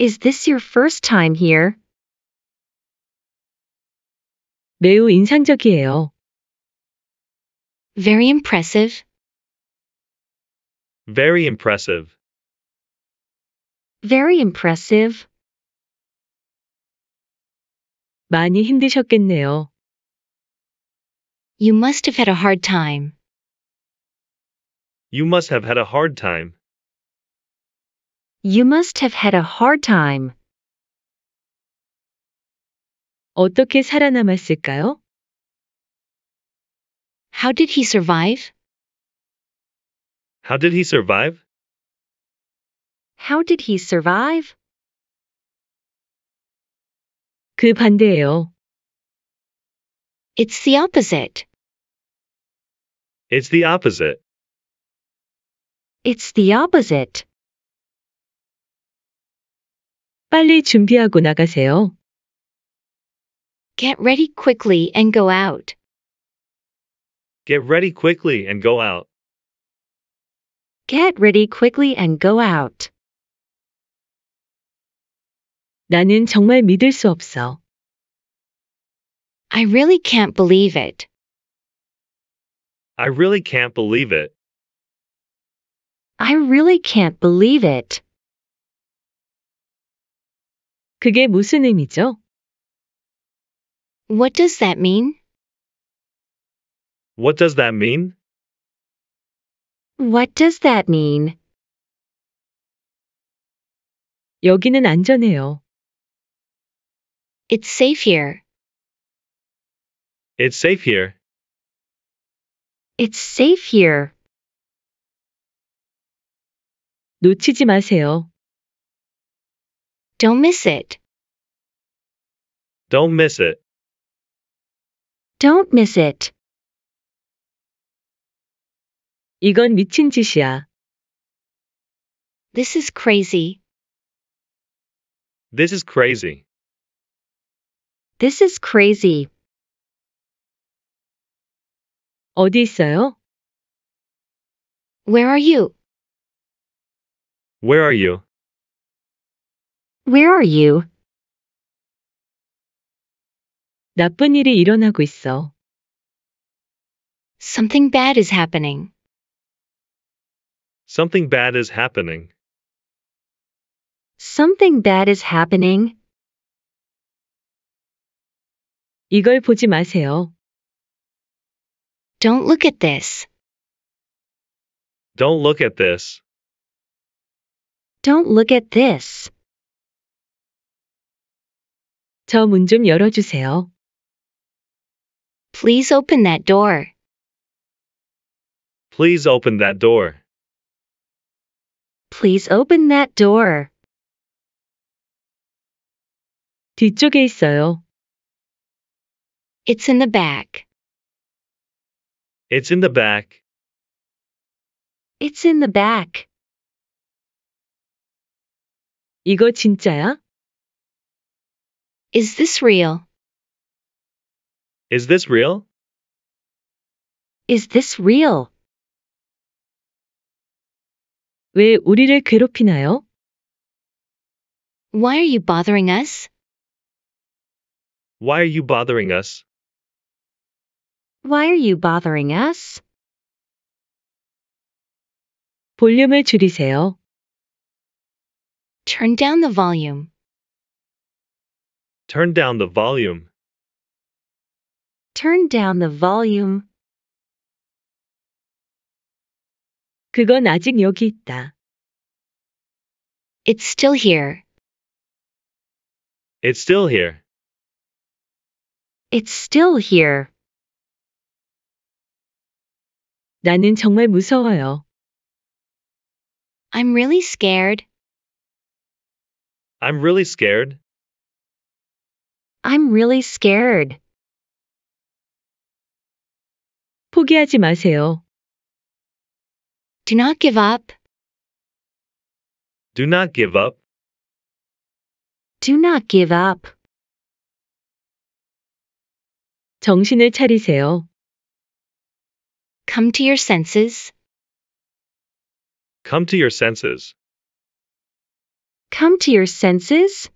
Is this your first time here? 매우 인상적이에요. Very impressive. Very impressive. Very impressive. 많이 힘드셨겠네요. You must have had a hard time. You must have had a hard time. You must have had a hard time. 어떻게 살아남았을까요? How did he survive? How did he survive? How did he survive? 그 반대예요. It's the opposite. It's the opposite. It's the opposite. 빨리 준비하고 나가세요. Get ready quickly and go out. Get ready quickly and go out. Get ready quickly and go out. 나는 정말 믿을 수 없어. I really can't believe it. I really can't believe it. I really can't believe it. 그게 무슨 의미죠? What does that mean? What does that mean? What does that mean? 여기는 안전해요. It's safe here. It's safe here. It's safe here. 놓치지 마세요. Don't miss it. Don't miss it. Don't miss it. 이건 미친 짓이야. This is crazy. This is crazy. This is crazy. 어디 있어요? Where are you? Where are you? Where are you? 나쁜 일이 일어나고 있어. Something bad is happening. Something bad is happening. Something bad is happening. 이걸 보지 마세요. Don't look at this. Don't look at this. Don't look at this. 저 문 좀 열어주세요. Please open that door. Please open that door. Please open that door. 뒤쪽에 있어요. It's in the back. It's in the back. It's in the back. 이거 진짜야? Is this real? Is this real? Is this real? 왜 우리를 괴롭히나요? Why are you bothering us? Why are you bothering us? Why are you bothering us? 볼륨을 줄이세요. Turn down the volume. Turn down the volume. Turn down the volume. 그건 아직 여기 있다. It's still here. It's still here. It's still here. 나는 정말 무서워요. I'm really scared. I'm really scared. I'm really scared. 포기하지 마세요. Do not give up. Do not give up. Do not give up. 정신을 차리세요. Come to your senses. Come to your senses. Come to your senses?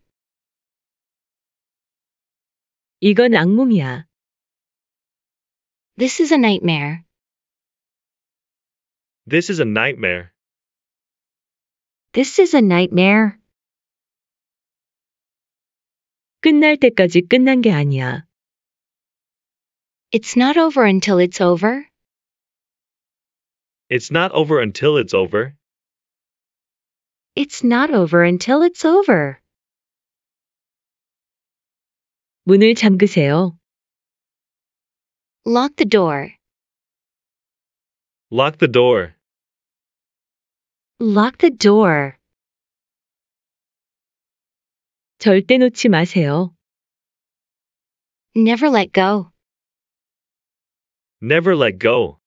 이건 악몽이야. This is a nightmare. This is a nightmare. This is a nightmare. 끝날 때까지 끝난 게 아니야. It's not over until it's over. It's not over until it's over. It's not over until it's over. 문을 잠그세요. Lock the door. Lock the door. Lock the door. 절대 놓지 마세요. Never let go. Never let go.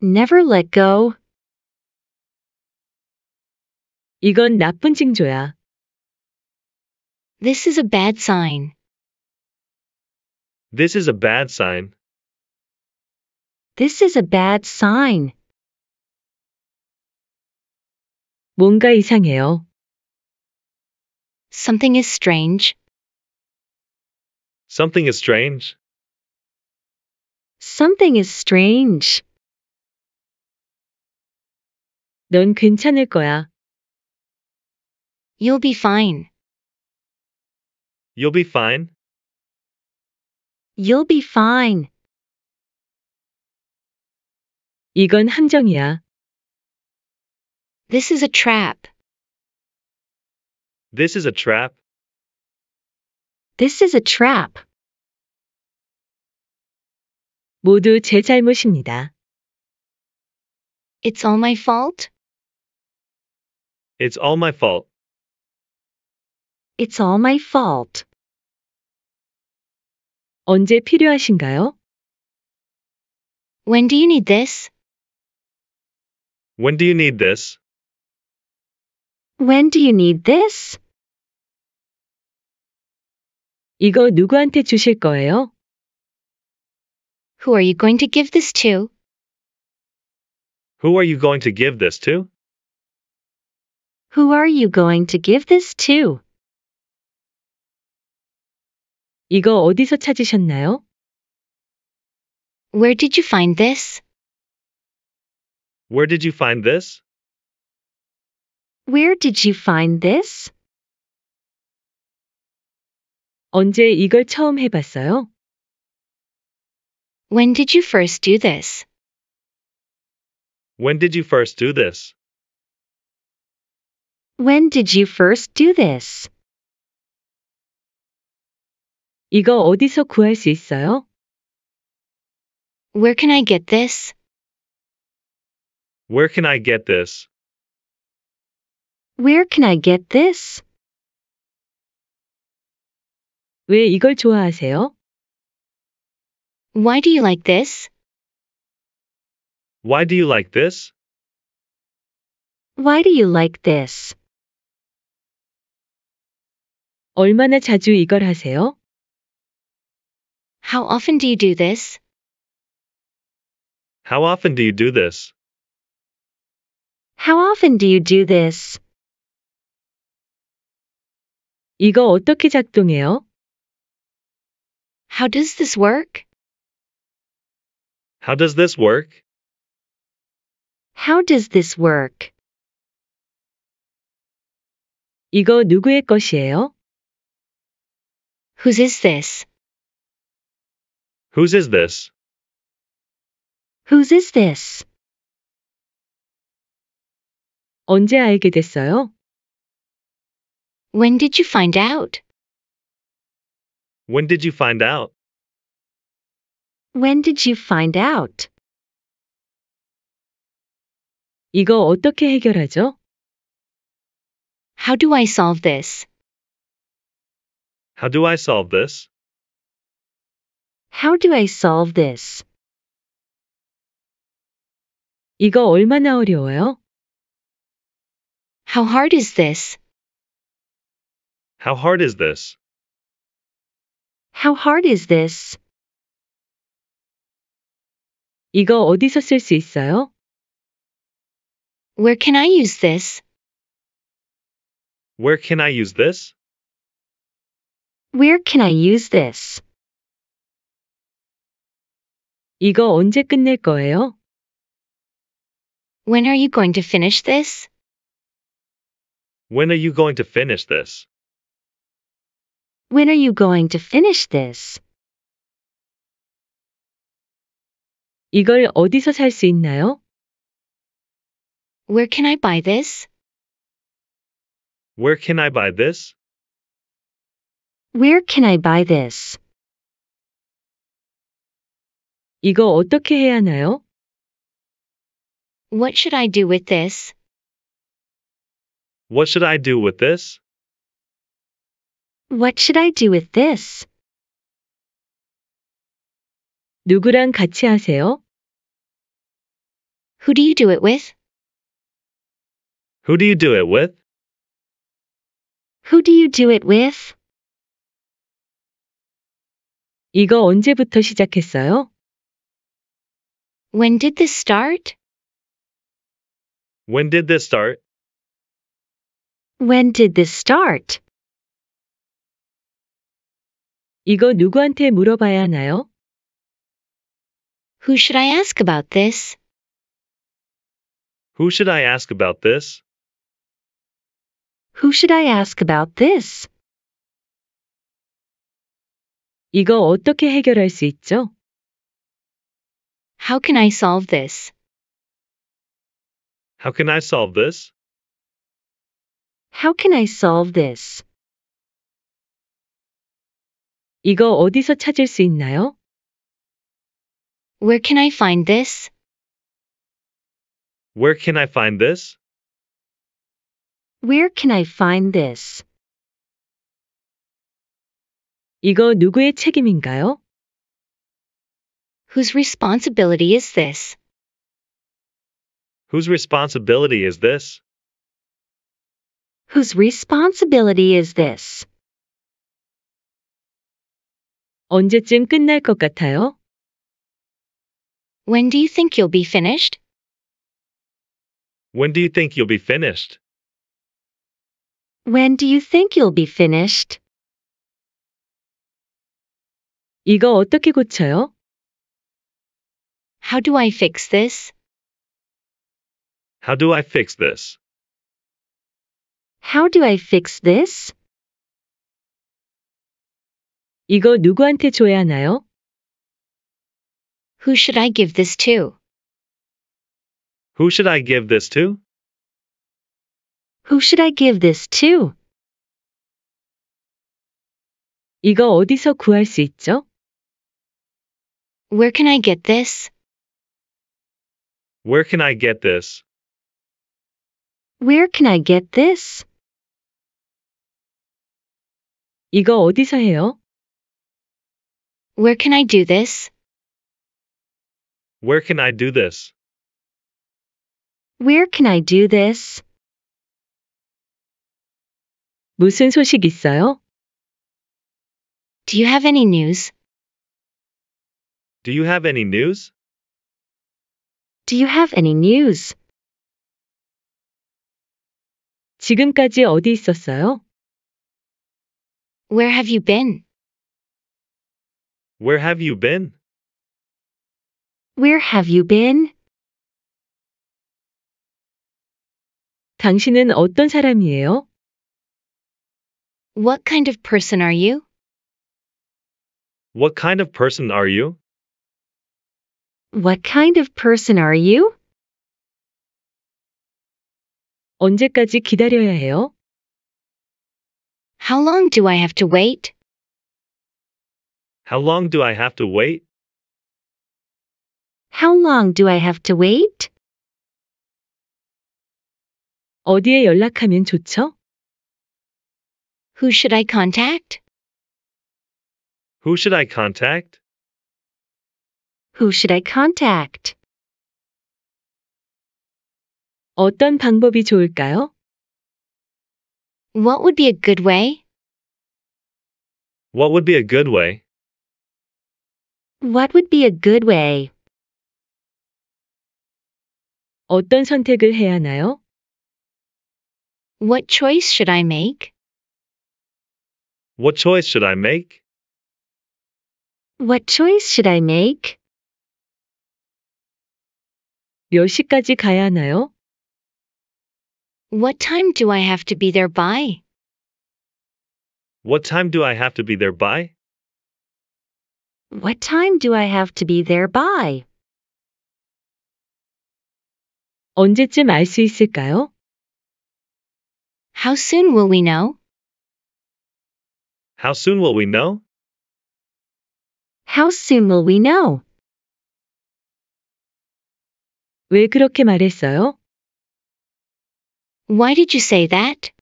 Never let go. 이건 나쁜 징조야. This is a bad sign. This is a bad sign. This is a bad sign. 뭔가 이상해요. Something is strange. Something is strange. Something is strange. 넌 괜찮을 거야. You'll be fine. You'll be fine. You'll be fine. 이건 함정이야. This is a trap. This is a trap. This is a trap. 모두 제 잘못입니다. It's all my fault. It's all my fault. It's all my fault. 언제 필요하신가요? When do you need this? When do you need this? When do you need this? 이거 누구한테 주실 거예요? Who are you going to give this to? Who are you going to give this to? Who are you going to give this to? 이거 어디서 찾으셨나요? Where did you find this? Where did you find this? Where did you find this? 언제 이걸 처음 해봤어요? When did you first do this? When did you first do this? When did you first do this? 이거 어디서 구할 수 있어요? Where can I get this? Where can I get this? Where can I get this? 왜 이걸 좋아하세요? Why do you like this? Why do you like this? Why do you like this? 얼마나 자주 이걸 하세요? How often do you do this? How often do you do this? How often do you do this? 이거 어떻게 작동해요? How does this work? How does this work? How does this work? 이거 누구의 것이에요? Whose is this? Whose is this? Whose is this? 언제 알게 됐어요? When did you find out? When did you find out? When did you find out? 이거 어떻게 해결하죠? How do I solve this? How do I solve this? How do I solve this? 이거 얼마나 어려워요? How hard is this? How hard is this? How hard is this? 이거 어디서 있어요? Where can I use this? Where can I use this? Where can I use this? 이거 언제 끝낼 거예요? When are you going to finish this? When are you going to finish this? When are you going to finish this? 이걸 어디서 있나요? Where can I buy this? Where can I buy this? Where can I buy this? 이거 어떻게 해야 하나요? What should I do with this? What should I do with this? What should I do with this? 누구랑 같이 하세요? Who do you do it with? Who do you do it with? Who do you do it with? 이거 언제부터 시작했어요? When did this start? When did this start? When did this start? 이거 누구한테 물어봐야 하나요? Who should I ask about this? Who should I ask about this? Who should I ask about this? 이거 어떻게 해결할 수 있죠? How can I solve this? How can I solve this? How can I solve this? 이거 어디서 찾을 수 있나요? Where can I find this? Where can I find this? Where can I find this? 이거 누구의 책임인가요? Whose responsibility is this? Whose responsibility is this? Whose responsibility is this? 언제쯤 끝날 것 같아요? When do you think you'll be finished? When do you think you'll be finished? When do you think you'll be finished? 이거 어떻게 고쳐요? How do I fix this? How do I fix this? How do I fix this? 이거 누구한테 줘야 하나요? Who should I give this to? Who should I give this to? Who should I give this to? 이거 어디서 구할 수 있죠? Where can I get this? Where can I get this? Where can I get this? 이거 어디서 해요? Where can I do this? Where can I do this? Where can I do this? 무슨 소식 있어요? Do you have any news? Do you have any news? Do you have any news? 지금까지 어디 있었어요? Where have you been? Where have you been? Where have you been? 당신은 어떤 사람이에요? What kind of person are you? What kind of person are you? What kind of person are you? 언제까지 기다려야 해요? How long do I have to wait? How long do I have to wait? How long do I have to wait? 어디에 연락하면 좋죠? Who should I contact? Who should I contact? Who should I contact? 어떤 방법이 좋을까요? What would be a good way? What would be a good way? What would be a good way? 어떤 선택을 해야 하나요? What choice should I make? What choice should I make? What choice should I make? 몇 시까지 가야 하나요? What time do I have to be there by? What time do I have to be there by? What time do I have to be there by? 언제쯤 있을까요? How soon will we know? How soon will we know? How soon will we know? 왜 그렇게 말했어요? Why did you say that?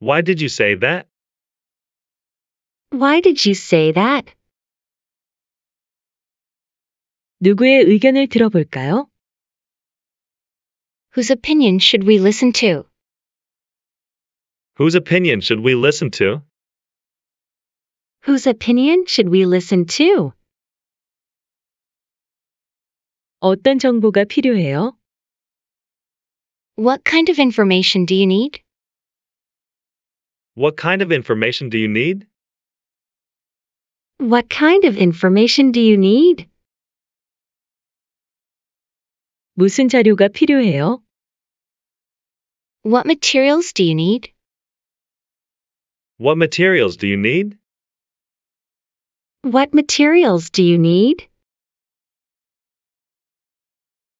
Why did you say that? Why did you say that? 누구의 의견을 들어볼까요? Whose opinion should we listen to? Whose opinion should we listen to? Whose opinion should we listen to? 어떤 정보가 필요해요? What kind of information do you need? What kind of information do you need? What kind of information do you need? 무슨 자료가 필요해요? What materials do you need? What materials do you need? What materials do you need?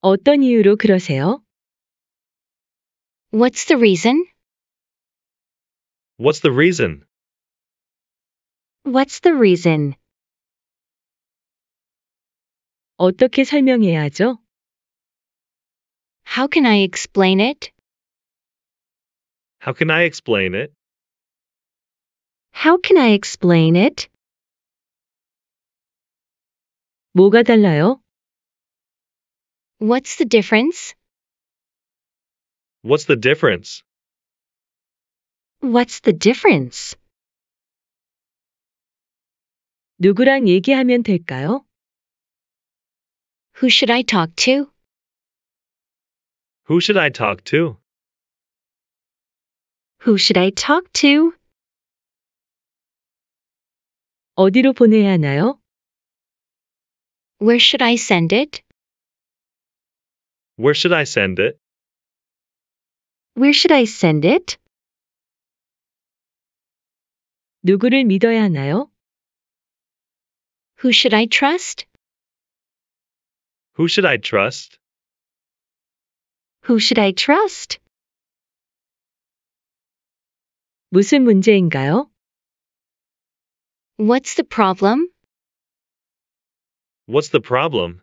어떤 이유로 그러세요? What's the reason? What's the reason? What's the reason? 어떻게 How can I explain it? How can I explain it? How can I explain it? 뭐가 달라요? What's the difference? What's the difference? What's the difference? 누구랑 얘기하면 될까요? Who should I talk to? Who should I talk to? Who should I talk to? 어디로 보내야 하나요? Where should I send it? Where should I send it? Where should I send it? 누구를 믿어야 하나요? Who should I trust? Who should I trust? Who should I trust? 무슨 문제인가요? What's the problem? What's the problem?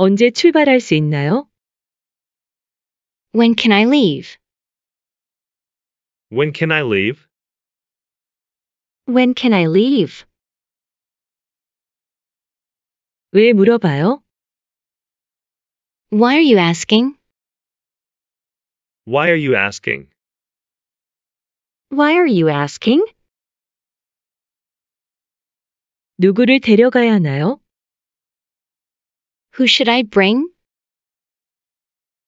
언제 출발할 수 있나요? When can I leave? When can I leave? When can I leave? 왜 물어봐요? Why are you asking? Why are you asking? Why are you asking? 누구를 데려가야 하나요? Who should I bring?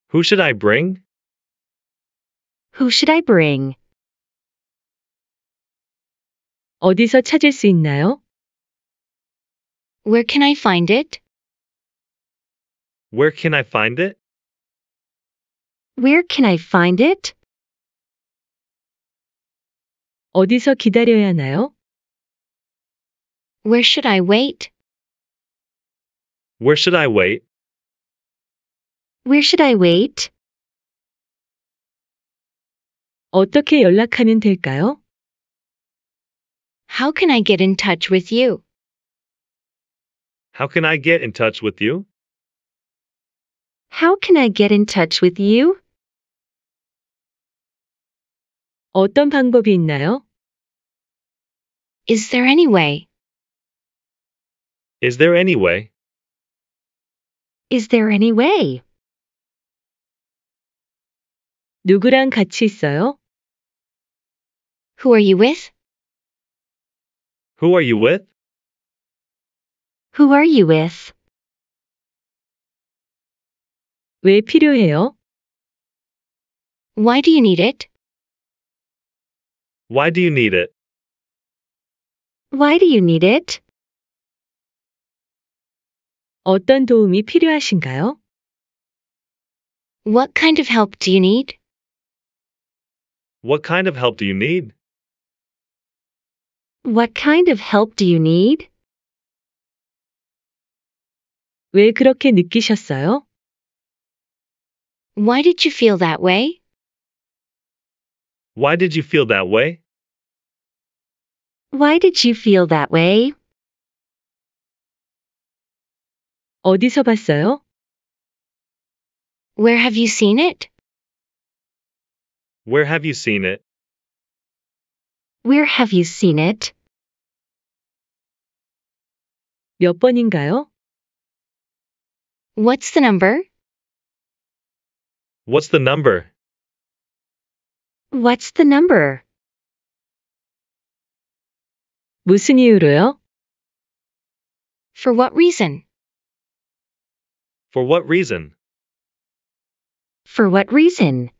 Who should I bring? Who should I bring? 어디서 찾을 수 있나요? Where can I find it? Where can I find it? Where can I find it? 어디서 기다려야 하나요? Where should I wait? Where should I wait? Where should I wait? 어떻게 연락하면 될까요? How can I get in touch with you? How can I get in touch with you? How can I get in touch with you? 어떤 방법이 있나요? Is there any way? Is there any way? Is there any way? 누구랑 같이 있어요? Who are you with? Who are you with? Who are you with? 왜 필요해요? Why do you need it? Why do you need it? Why do you need it? 어떤 도움이 필요하신가요? What kind of help do you need? What kind of help do you need? What kind of help do you need? 왜 그렇게 느끼셨어요? Why did you feel that way? Why did you feel that way? Why did you feel that way? 어디서 봤어요? Where have you seen it? Where have you seen it? Where have you seen it? 몇 번인가요? What's the number? What's the number? What's the number? 무슨 이유로요? For what reason? For what reason? For what reason?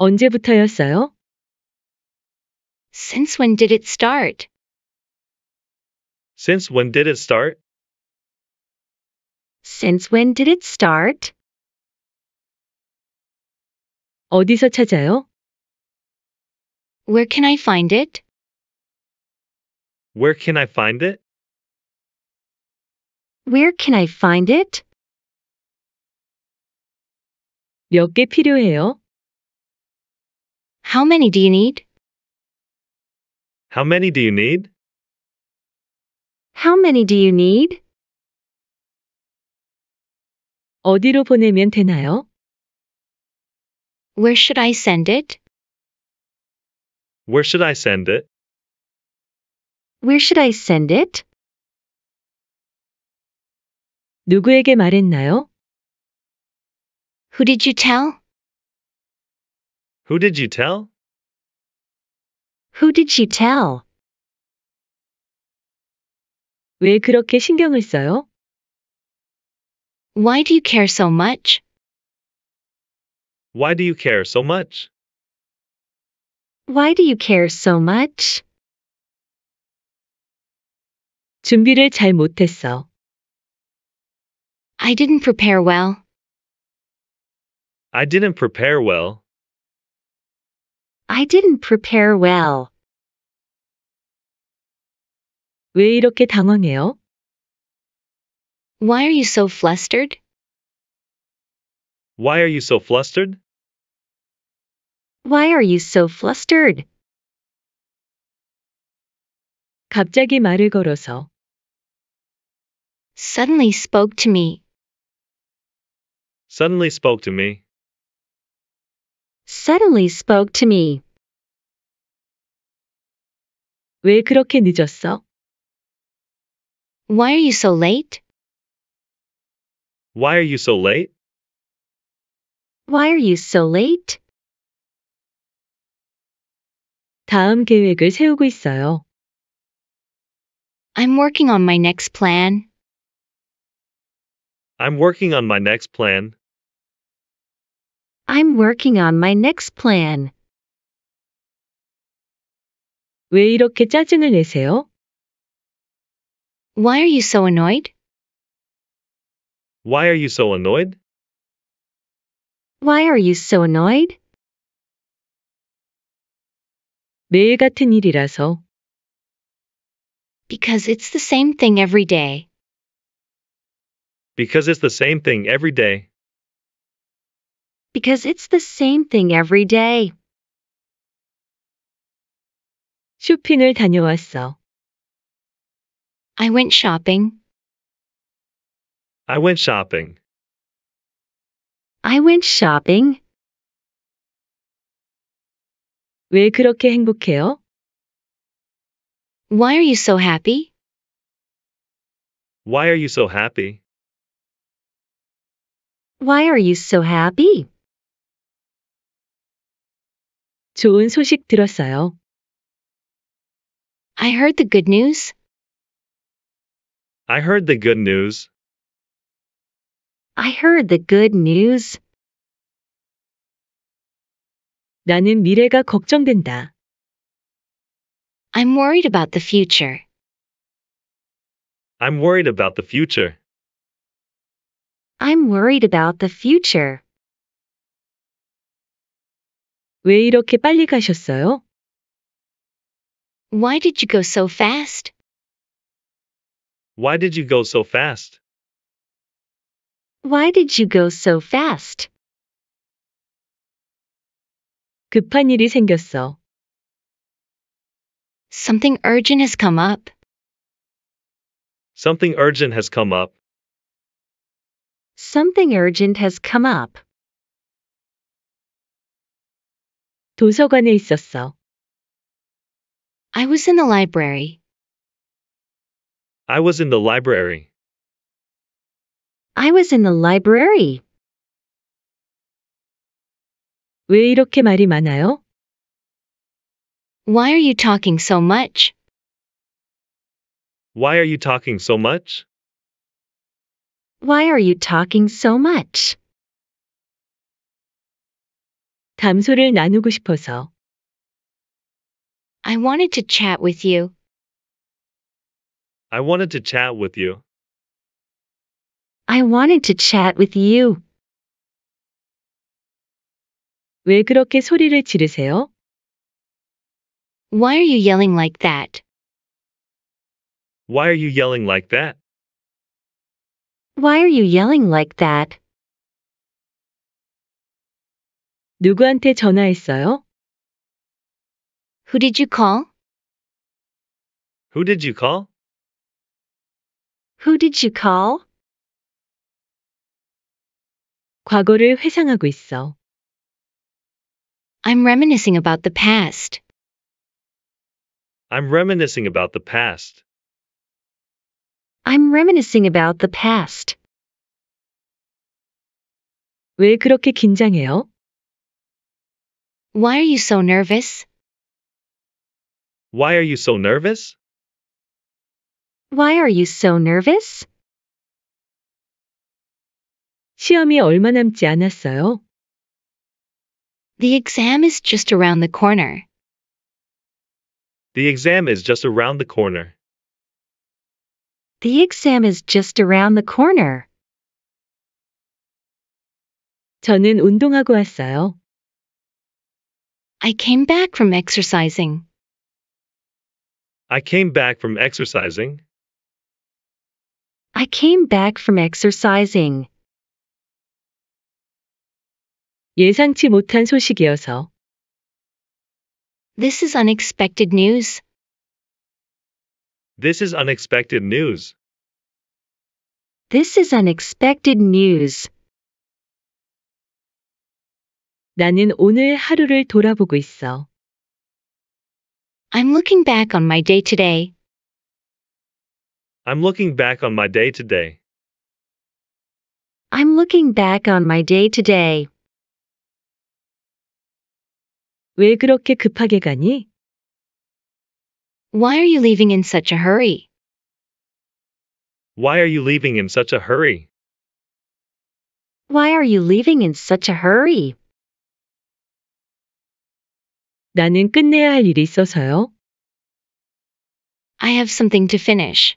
언제부터였어요? Since when did it start? Since when did it start? Since when did it start? 어디서 찾아요? Where can I find it? Where can I find it? Where can I find it? 필요해요? How many do you need? How many do you need? How many do you need? 어디로 보내면 되나요? Where should I send it? Where should I send it? Where should I send it? 누구에게 말했나요? Who did you tell? Who did you tell? Who did she tell? 왜 그렇게 신경을 써요? Why do you care so much? Why do you care so much? Why do you care so much? 준비를 잘 못했어. I didn't prepare well. I didn't prepare well. I didn't prepare well. 왜 이렇게 당황해요? Why are you so flustered? Why are you so flustered? Why are you so flustered? 갑자기 말을 걸어서 Suddenly spoke to me. Suddenly spoke to me. Suddenly spoke to me. 왜 그렇게 늦었어? Why are you so late? Why are you so late? Why are you so late? 다음 계획을 세우고 있어요. I'm working on my next plan. I'm working on my next plan. I'm working on my next plan. 왜 이렇게 짜증을 내세요? Why are you so annoyed? Why are you so annoyed? Why are you so annoyed? 매일 같은 일이라서. Because it's the same thing every day. Because it's the same thing every day because it's the same thing every day. 쇼핑을 다녀왔어. I went shopping. I went shopping. I went shopping. 왜 그렇게 행복해요? Why are you so happy? Why are you so happy? Why are you so happy? 좋은 소식 들었어요. I heard the good news. I heard the good news. I heard the good news. 나는 미래가 걱정된다. I'm worried about the future. I'm worried about the future. I'm worried about the future. 왜 이렇게 빨리 가셨어요? Why did you go so fast? Why did you go so fast? Why did you go so fast? 급한 일이 생겼어. Something urgent has come up. Something urgent has come up. Something urgent has come up. 도서관에 있었어. I was in the library. I was in the library. I was in the library. 왜 이렇게 말이 많아요? Why are you talking so much? Why are you talking so much? Why are you talking so much? 담소를 나누고 싶어서. I wanted to chat with you. I wanted to chat with you. I wanted to chat with you. 왜 그렇게 소리를 지르세요? Why are you yelling like that? Why are you yelling like that? Why are you yelling like that? 누구한테 전화했어요? Who did you call? Who did you call? Who did you call? 과거를 회상하고 있어. I'm reminiscing about the past. I'm reminiscing about the past. I'm reminiscing about the past. 왜 그렇게 긴장해요? Why are you so nervous? Why are you so nervous? Why are you so nervous? 시험이 얼마 남지 않았어요. The exam is just around the corner. The exam is just around the corner. The exam is just around the corner. 저는 운동하고 왔어요. I came back from exercising. I came back from exercising. I came back from exercising. 예상치 못한 소식이어서. This is unexpected news. This is unexpected news. This is unexpected news. 나는 오늘 하루를 돌아보고 있어. I'm looking back on my day today. I'm looking back on my day today. I'm looking back on my day today. 왜 그렇게 급하게 가니? Why are you leaving in such a hurry? Why are you leaving in such a hurry? Why are you leaving in such a hurry? 나는 끝내야 할 일이 있어서요. I have something to finish.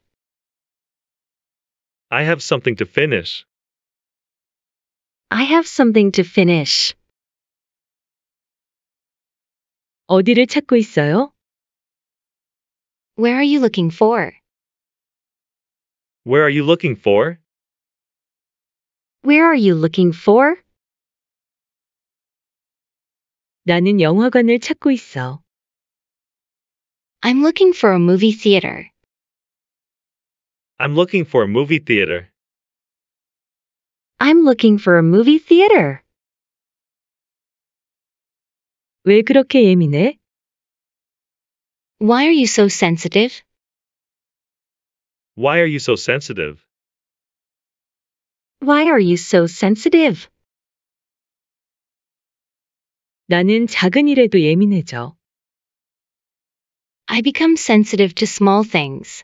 I have something to finish. I have something to finish. 어디를 찾고 있어요? Where are you looking for? Where are you looking for? Where are you looking for? 나는 영화관을 찾고 있어. I'm looking for a movie theater. I'm looking for a movie theater. I'm looking for a movie theater. 왜 그렇게 예민해? Why are you so sensitive? Why are you so sensitive? Why are you so sensitive? 나는 작은 일에도 예민해져. I become sensitive to small things.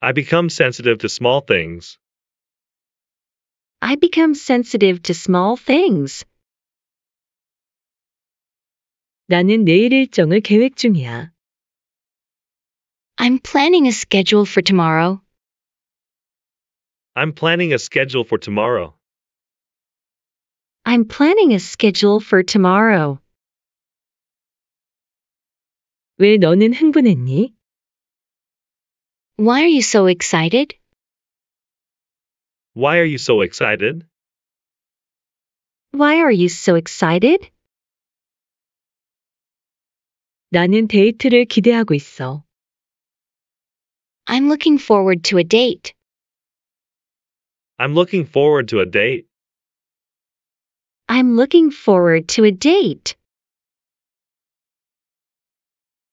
I become sensitive to small things. I become sensitive to small things. 나는 내일 일정을 계획 중이야. I'm planning a schedule for tomorrow. I'm planning a schedule for tomorrow. I'm planning a schedule for tomorrow. 왜 너는 흥분했니? Why are you so excited? Why are you so excited? Why are you so excited? 나는 데이트를 기대하고 있어. I'm looking forward to a date. I'm looking forward to a date. I'm looking forward to a date.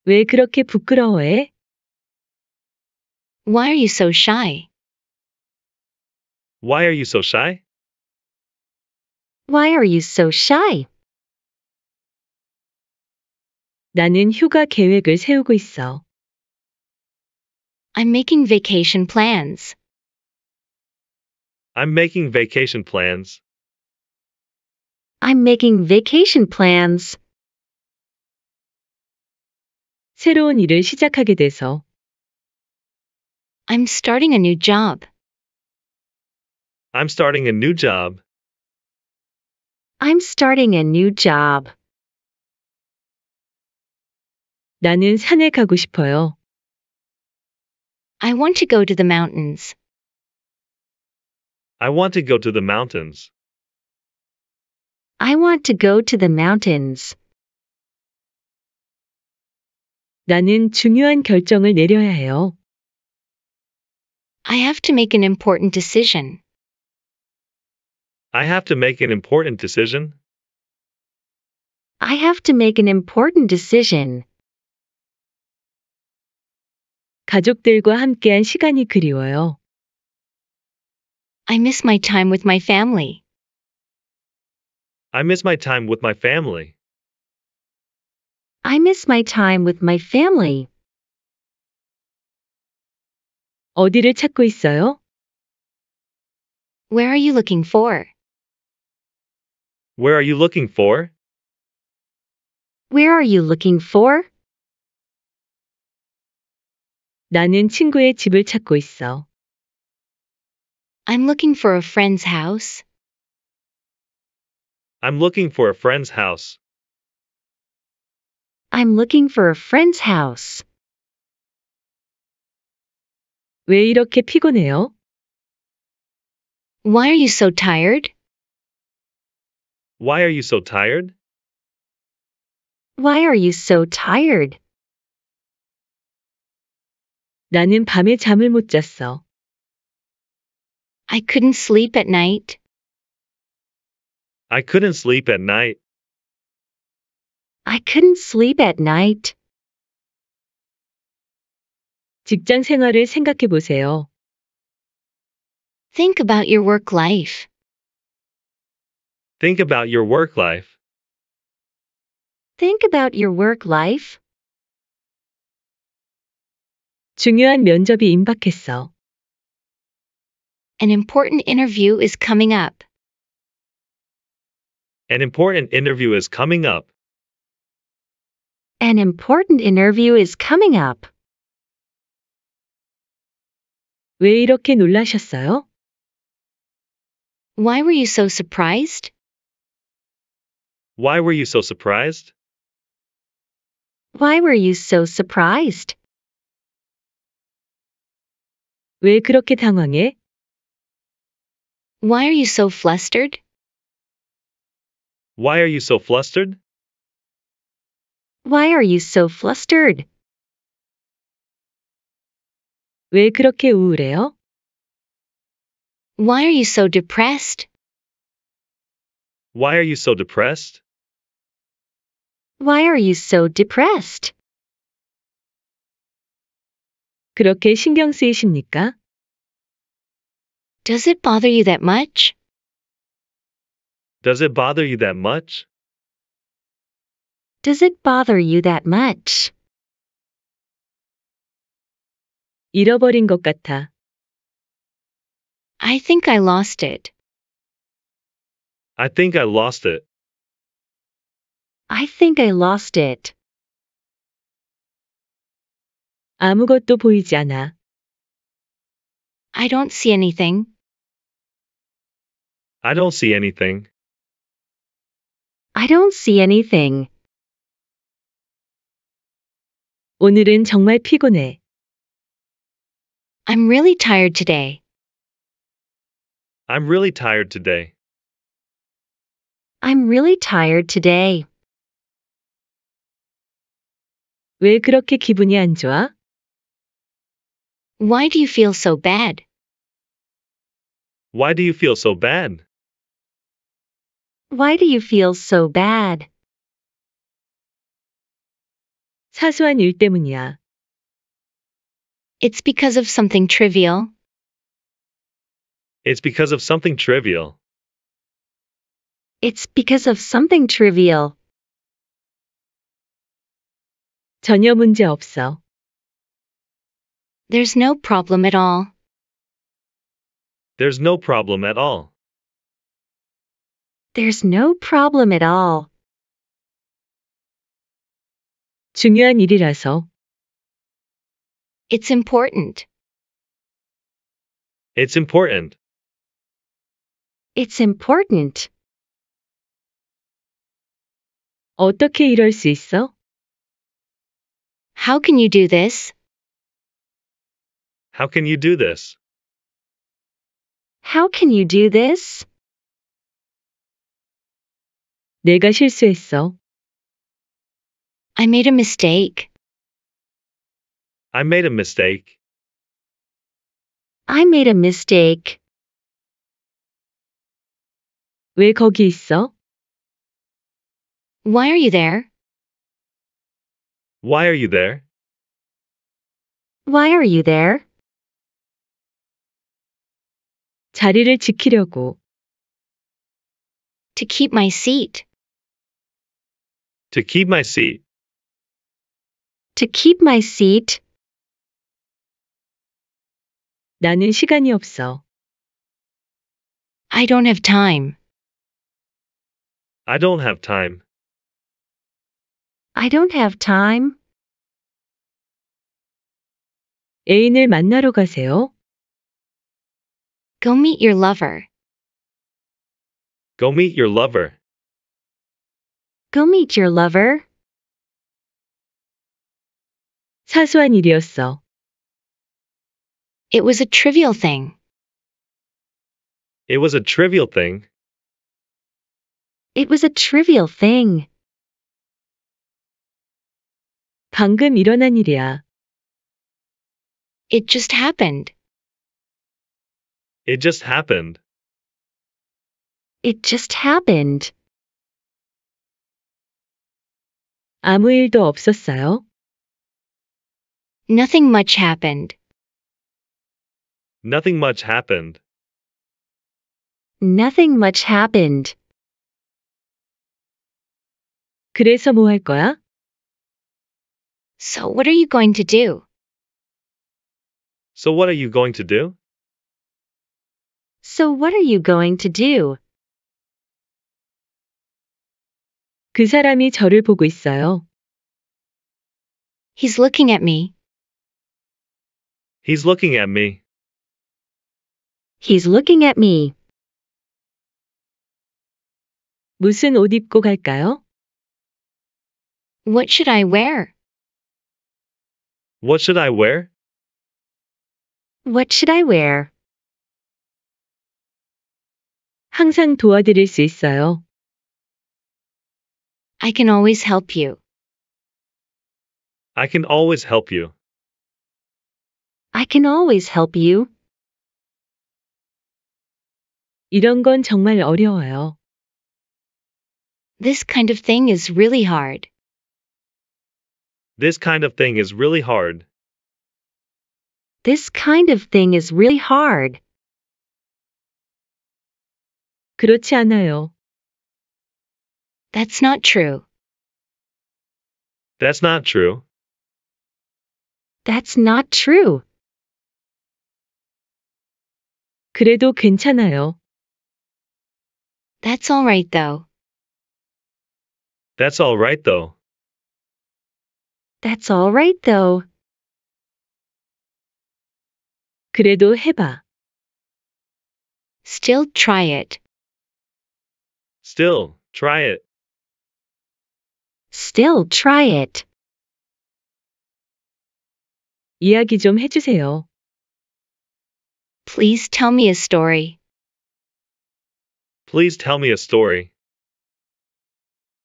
왜 그렇게 부끄러워해? Why are you so shy? Why are you so shy? Why are you so shy? 나는 휴가 계획을 세우고 있어. I'm making vacation plans. I'm making vacation plans. I'm making vacation plans. 새로운 일을 시작하게 돼서 I'm starting a new job. I'm starting a new job. I'm starting a new job. 나는 산에 가고 싶어요. I want to go to the mountains. I want to go to the mountains. I want to go to the mountains. 나는 중요한 결정을 내려야 해요. I have to make an important decision. I have to make an important decision. I have to make an important decision. 가족들과 함께한 시간이 그리워요. I miss my time with my family. I miss my time with my family. I miss my time with my family. 어디를 찾고 있어요? Where are you looking for? Where are you looking for? Where are you looking for? 나는 친구의 집을 찾고 있어. I'm looking for a friend's house. I'm looking for a friend's house. I'm looking for a friend's house. 왜 이렇게 피곤해요? Why are you so tired? Why are you so tired? Why are you so tired? 나는 밤에 잠을 못 잤어. I couldn't sleep at night. I couldn't sleep at night. I couldn't sleep at night. 직장 생활을 생각해 보세요. Think about your work life. Think about your work life. Think about your work life. 중요한 면접이 임박했어. An important interview is coming up. An important interview is coming up. An important interview is coming up. 왜 이렇게 놀라셨어요? Why were you so surprised? Why were you so surprised? Why were you so surprised? 왜 그렇게 당황해? Why are you so flustered? Why are you so flustered? Why are you so flustered? 왜 그렇게 우울해요? Why are you so depressed? Why are you so depressed? Why are you so depressed? 그렇게 신경 쓰이십니까? Does it bother you that much? Does it bother you that much? Does it bother you that much? 잃어버린 것 같아. I think I lost it. I think I lost it. I think I lost it. 아무것도 보이지 않아. I don't see anything. I don't see anything. I don't see anything. 오늘은 정말 피곤해. I'm really tired today. I'm really tired today. I'm really tired today. 왜 그렇게 기분이 안 좋아? Why do you feel so bad? Why do you feel so bad? Why do you feel so bad? 사소한 일 때문이야. It's because of something trivial. It's because of something trivial. It's because of something trivial. 전혀 문제 없어. There's no problem at all. There's no problem at all. There's no problem at all. 중요한 일이라서. It's important. It's important. It's important. 어떻게 이럴 수 있어? How can you do this? How can you do this? How can you do this? 내가 실수했어. I made a mistake. I made a mistake. I made a mistake. 왜 거기 있어? Why are you there? Why are you there? Why are you there? 자리를 지키려고. To keep my seat. To keep my seat. To keep my seat. 나는 시간이 없어. I don't have time. I don't have time. I don't have time. 애인을 만나러 가세요. Go meet your lover. Go meet your lover. Go meet your lover. 사소한 일이었어. It was a trivial thing. It was a trivial thing. It was a trivial thing. 방금 일어난 일이야. It just happened. It just happened. It just happened. 아무 일도 없었어요? Nothing much happened. Nothing much happened. Nothing much happened. 그래서 거야? So what are you going to do? So what are you going to do? So what are you going to do? 그 사람이 저를 보고 있어요. He's looking at me. He's looking at me. He's looking at me. 무슨 옷 입고 갈까요? What should I wear? What should I wear? What should I wear? 항상 도와드릴 수 있어요. I can always help you. I can always help you. I can always help you. 이런 건 정말 어려워요. This kind of thing is really hard. This kind of thing is really hard. This kind of thing is really hard. 그렇지 않아요. That's not true. That's not true. That's not true. 그래도 괜찮아요. That's all right though. That's all right though. That's all right though. 그래도 해봐. Still try it. Still, try it. Still try it. 이야기 좀 해주세요. Please tell me a story. Please tell me a story.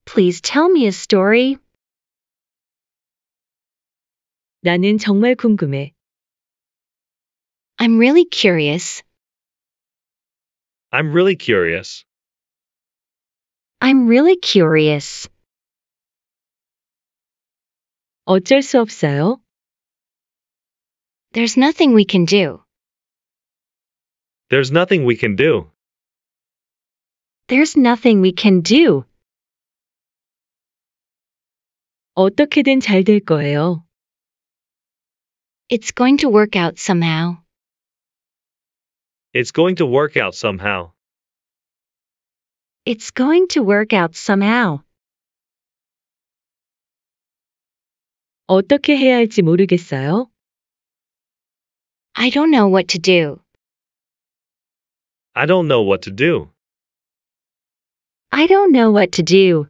Please tell me a story. 나는 정말 궁금해. I'm really curious. I'm really curious. I'm really curious. 어쩔 수 없어요. There's nothing we can do. There's nothing we can do. There's nothing we can do. 어떻게든 거예요. It's going to work out somehow. It's going to work out somehow. It's going to work out somehow. 어떻게 해야 할지 모르겠어요. I don't know what to do. I don't know what to do. I don't know what to do.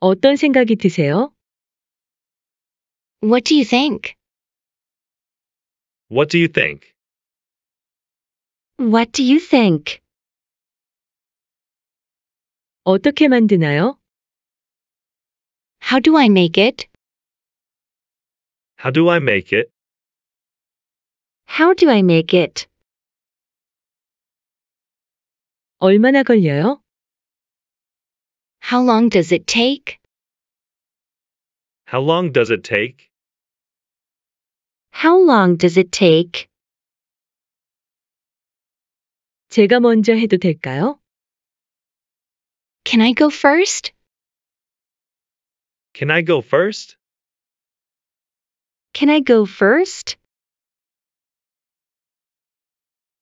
어떤 생각이 드세요? What do you think? What do you think? What do you think? 어떻게 만드나요? How do I make it? How do I make it? How do I make it? 얼마나 걸려요? How long does it take? How long does it take? How long does it take? 제가 먼저 해도 될까요? Can I go first? Can I go first? Can I go first?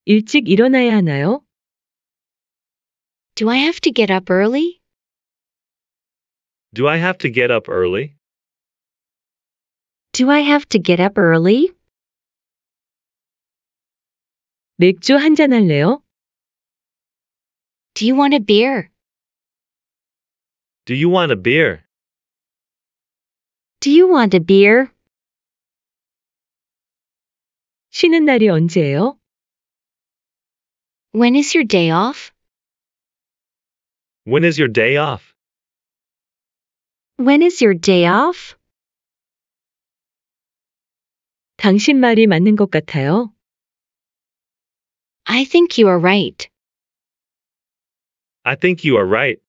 일찍 일어나야 하나요? Do I have to get up early? Do I have to get up early? Do I have to get up early? 맥주 한 잔 할래요? Do you want a beer? Do you want a beer? Do you want a beer? 쉬는 날이 언제예요? When is your day off? When is your day off? When is your day off? 당신 말이 맞는 것 같아요. I think you are right. I think you are right.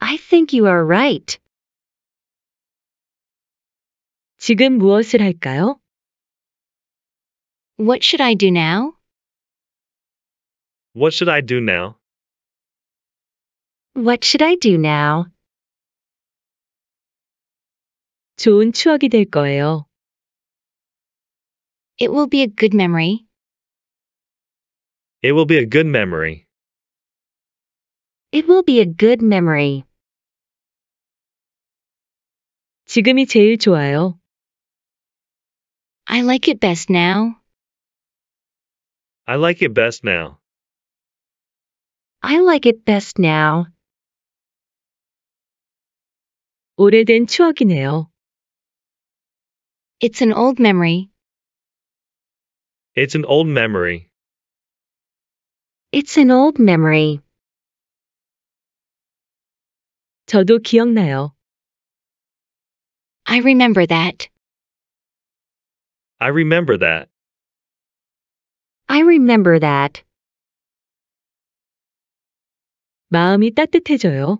I think you are right. 지금 무엇을 할까요? What should I do now? What should I do now? What should I do now? 좋은 추억이 될 거예요. It will be a good memory. It will be a good memory. It will be a good memory. 지금이 제일 좋아요. I like it best now. I like it best now. I like it best now. 오래된 추억이네요. It's an old memory. It's an old memory. It's an old memory. 저도 기억나요. I remember that. I remember that. I remember that. 마음이 따뜻해져요.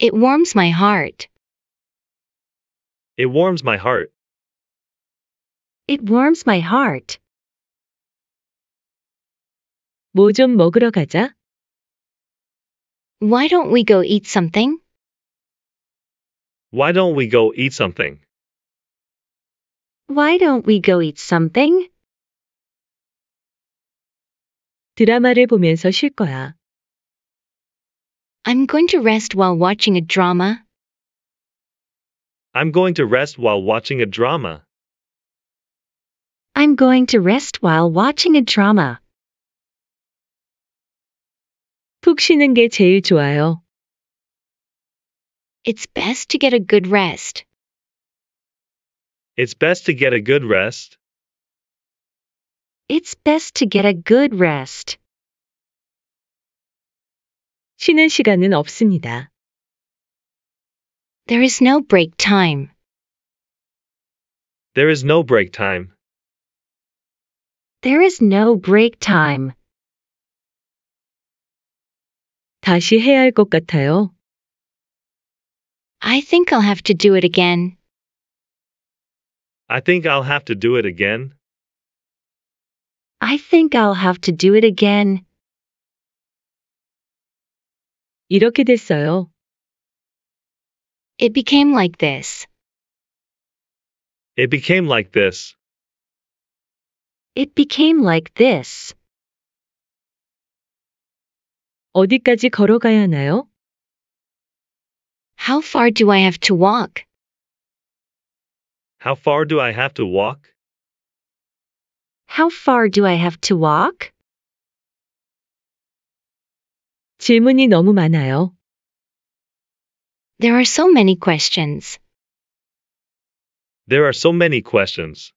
It warms my heart. It warms my heart. It warms my heart. 먹으러 가자. Why don't we go eat something? Why don't we go eat something? Why don't we go eat something? 드라마를 보면서 쉴 거야. I'm going to rest while watching a drama. I'm going to rest while watching a drama. I'm going to rest while watching a drama. 푹 쉬는 게 제일 좋아요. It's best to get a good rest. It's best to get a good rest. It's best to get a good rest. 쉬는 시간은 없습니다. There is no break time. There is no break time. There is no break time. 다시 해야 같아요. I think I'll have to do it again. I think I'll have to do it again. I think I'll have to do it again. 이렇게 됐어요. It became like this. It became like this. It became like this. 어디까지 걸어가야 하나요? How far do I have to walk? How far do I have to walk? How far do I have to walk? 질문이 너무 많아요. There are so many questions. There are so many questions.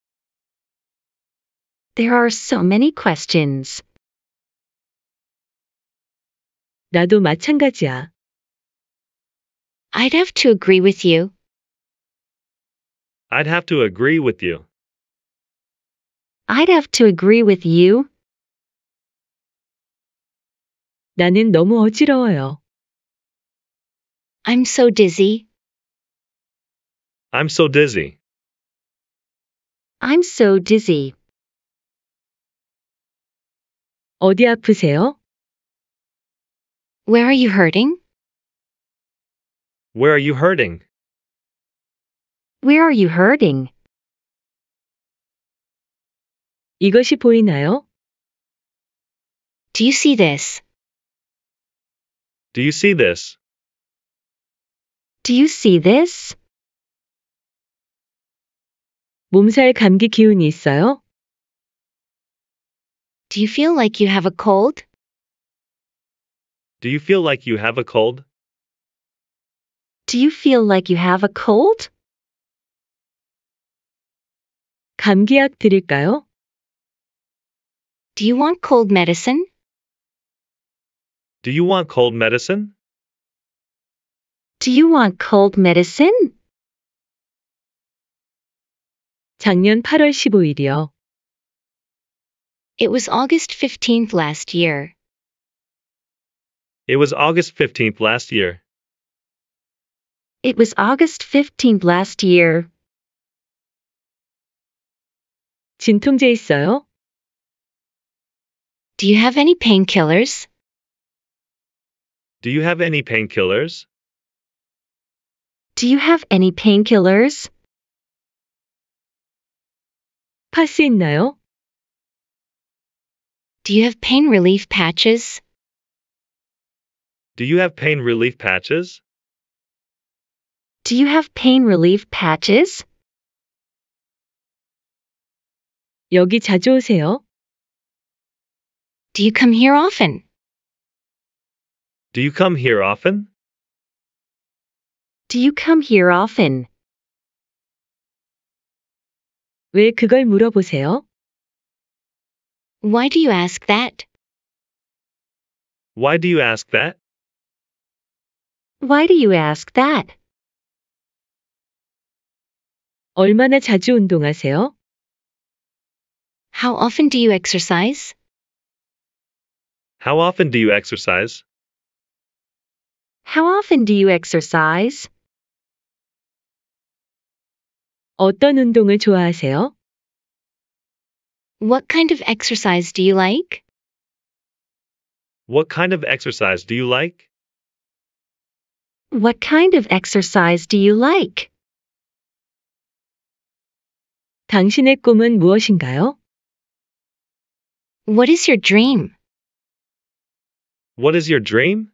There are so many questions. 나도 마찬가지야. I'd have to agree with you. I'd have to agree with you. I'd have to agree with you. 나는 너무 어지러워요. I'm so dizzy. I'm so dizzy. I'm so dizzy. 어디 아프세요? Where are you hurting? Where are you hurting? Where are you hurting? 이것이 보이나요? Do you see this? Do you see this? Do you see this? 몸살 감기 기운이 있어요? Do you feel like you have a cold? Do you feel like you have a cold? Do you feel like you have a cold? 감기약 드릴까요? Do you want cold medicine? Do you want cold medicine? Do you want cold medicine? 작년 8월 15일이요. It was August 15th last year. It was August 15th last year. It was August 15th last year. 진통제 있어요? Do you have any painkillers? Do you have any painkillers? Do you have any painkillers? 파스 있나요? Do you have pain relief patches? Do you have pain relief patches? Do you have pain relief patches? 여기 자주 오세요? Do you come here often? Do you come here often? Do you come here often? 왜 그걸 물어보세요? Why do you ask that? Why do you ask that? Why do you ask that? 얼마나 자주 운동하세요? How often do you exercise? How often do you exercise? How often do you exercise? 어떤 운동을 좋아하세요? What kind of exercise do you like? What kind of exercise do you like? What kind of exercise do you like? 당신의 꿈은 무엇인가요? What is your dream? What is your dream?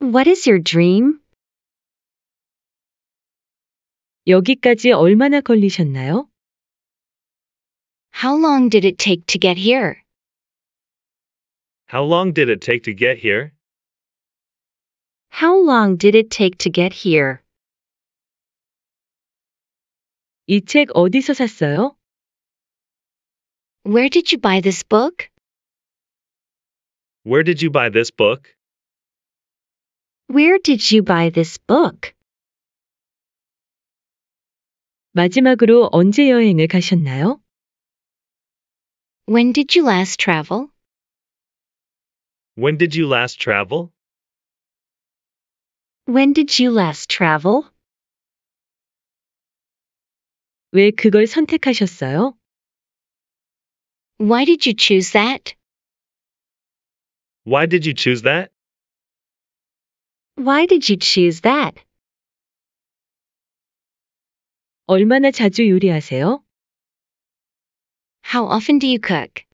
What is your dream? 여기까지 얼마나 걸리셨나요? How long did it take to get here? How long did it take to get here? How long did it take to get here? 이 어디서 샀어요? Where did you buy this book? Where did you buy this book? Where did you buy this book? 마지막으로 언제 여행을 가셨나요? When did you last travel? When did you last travel? When did you last travel? 왜 그걸 선택하셨어요? Why did you choose that? Why did you choose that? Why did you choose that? 얼마나 자주 요리하세요? How often do you cook?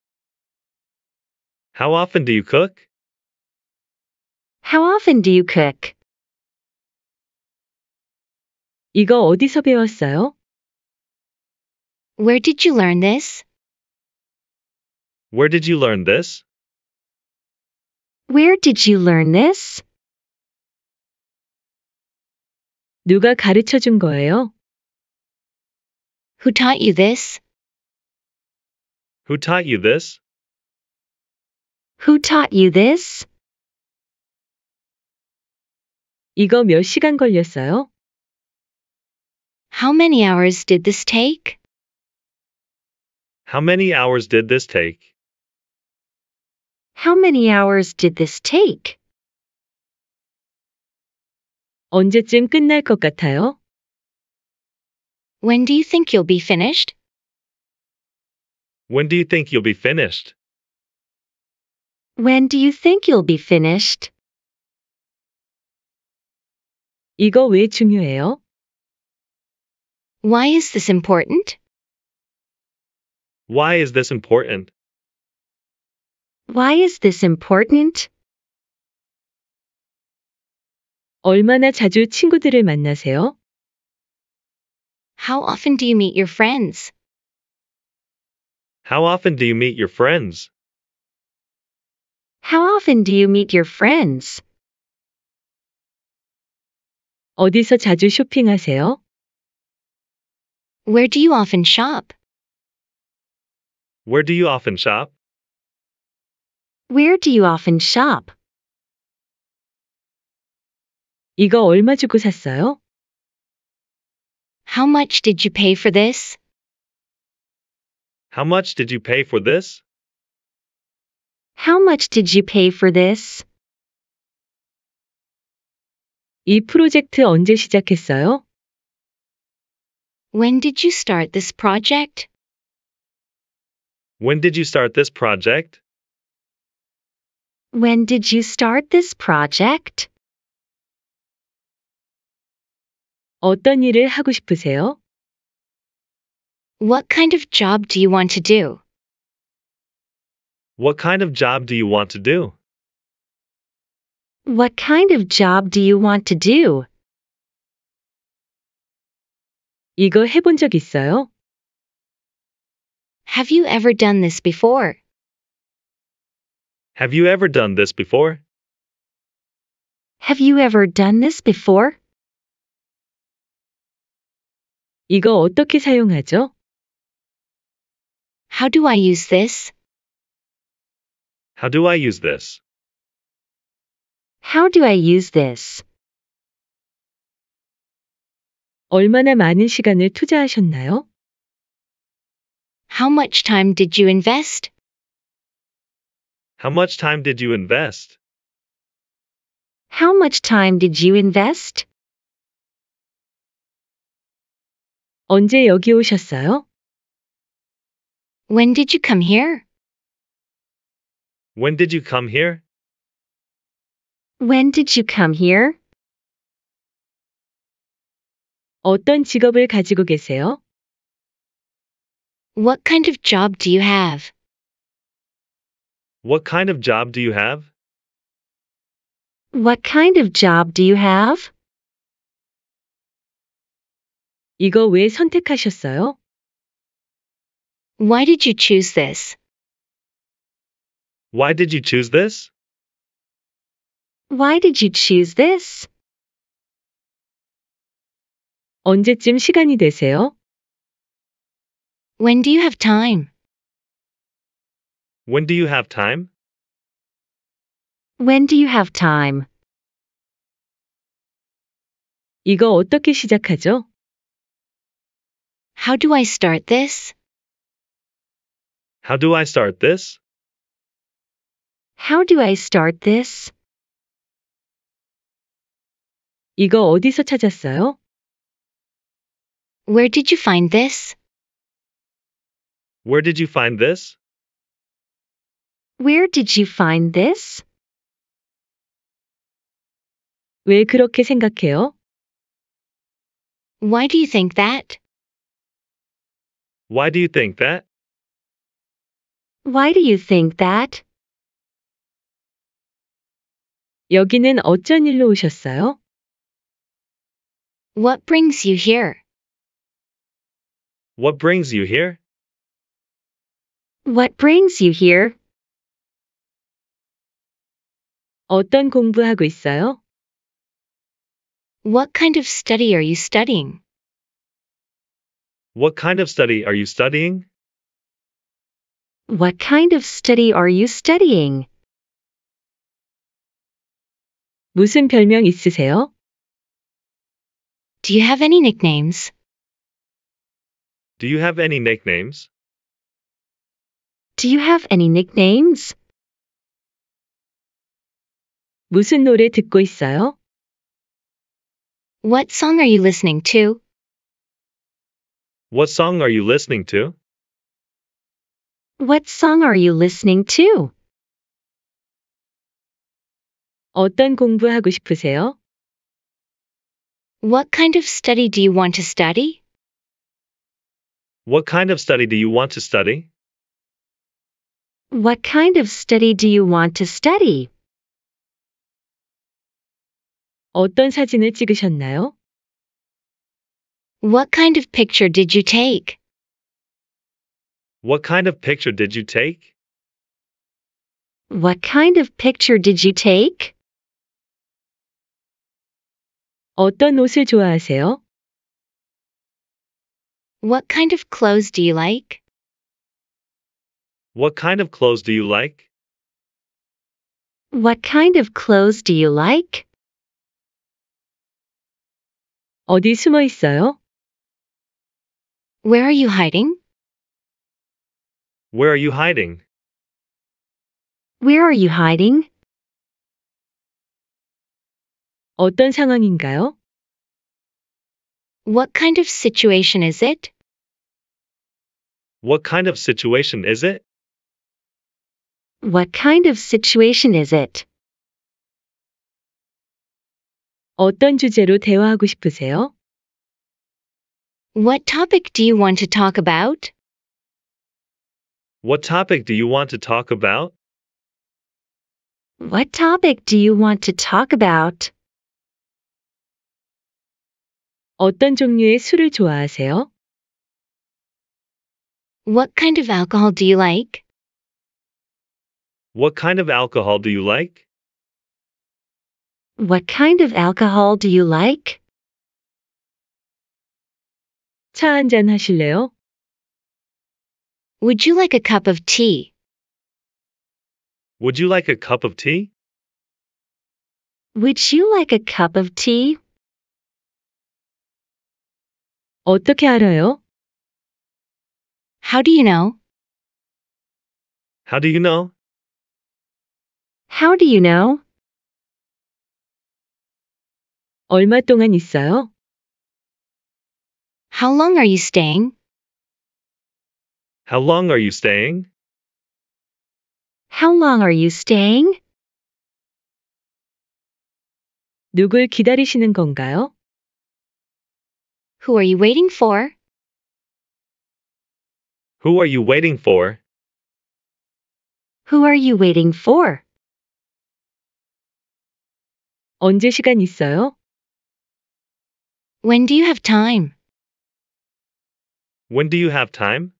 How often do you cook? How often do you cook? 이거 어디서 배웠어요? Where did you learn this? Where did you learn this? Where did you learn this? 누가 가르쳐 준 거예요? Who taught you this? Who taught you this? Who taught you this? 이거 몇 시간 걸렸어요? How many hours did this take? How many hours did this take? How many hours did this take? 언제쯤 끝날 것 같아요? When do you think you'll be finished? When do you think you'll be finished? When do you think you'll be finished? 이거 왜 중요해요? Why is this important? Why is this important? Why is this important? 얼마나 자주 친구들을 만나세요? How often do you meet your friends? How often do you meet your friends? How often do you meet your friends? 어디서 자주 쇼핑하세요? Where do you often shop? Where do you often shop? Where do you often shop? 이거 얼마 주고 샀어요? How much did you pay for this? How much did you pay for this? How much did you pay for this? 이 프로젝트 언제 시작했어요? When did you start this project? When did you start this project? When did you start this project? 어떤 일을 하고 싶으세요? What kind of job do you want to do? What kind of job do you want to do? What kind of job do you want to do? 이거 해본 적 있어요? Have you ever done this before? Have you ever done this before? Have you ever done this before? 이거 어떻게 사용하죠? How do I use this? How do I use this? How do I use this? 얼마나 많은 시간을 투자하셨나요? How much time did you invest? How much time did you invest? How much time did you invest? 언제 여기 오셨어요? When did you come here? When did you come here? When did you come here? 어떤 직업을 가지고 계세요? What kind of job do you have? What kind of job do you have? What kind of job do you have? 이거 왜 선택하셨어요? Why did you choose this? Why did you choose this? Why did you choose this? 언제쯤 시간이 되세요? When do you have time? When do you have time? When do you have time? 이거 어떻게 시작하죠? How do I start this? How do I start this? How do I start this? 이거 어디서 찾았어요? Where did you find this? Where did you find this? Where did you find this? 왜 그렇게 생각해요? Why do you think that? Why do you think that? Why do you think that? 여기는 어쩐 일로 오셨어요? What brings you here? What brings you here? What brings you here? 어떤 공부하고 있어요? What kind of study are you studying? What kind of study are you studying? What kind of study are you studying? 무슨 별명 있으세요? Do you have any nicknames? Do you have any nicknames? Do you have any nicknames? 무슨 노래 듣고 있어요? What song are you listening to? What song are you listening to? What song are you listening to? 어떤 공부하고 싶으세요? What kind of study do you want to study? What kind of study do you want to study? What kind of study do you want to study? 어떤 사진을 찍으셨나요? What kind of picture did you take? What kind of picture did you take? What kind of picture did you take? 어떤 옷을 좋아하세요? What kind of clothes do you like? What kind of clothes do you like? What kind of clothes do you like? 어디 숨어 있어요? Where are you hiding? Where are you hiding? Where are you hiding? 어떤 상황인가요? What kind of situation is it? What kind of situation is it? What kind of situation is it? 어떤 주제로 대화하고 싶으세요? What topic do you want to talk about? What topic do you want to talk about? What topic do you want to talk about? 어떤 종류의 술을 좋아하세요? What kind of alcohol do you like? What kind of alcohol do you like? What kind of alcohol do you like? 차 한잔 하실래요? Would you like a cup of tea? Would you like a cup of tea? Would you like a cup of tea? 어떻게 알아요? How do you know? How do you know? How do you know? 얼마 동안 있어요? How long are you staying? How long are you staying? How long are you staying? 누굴 기다리시는 건가요? Who are you waiting for? Who are you waiting for? Who are you waiting for? 언제 시간 있어요? When do you have time? When do you have time?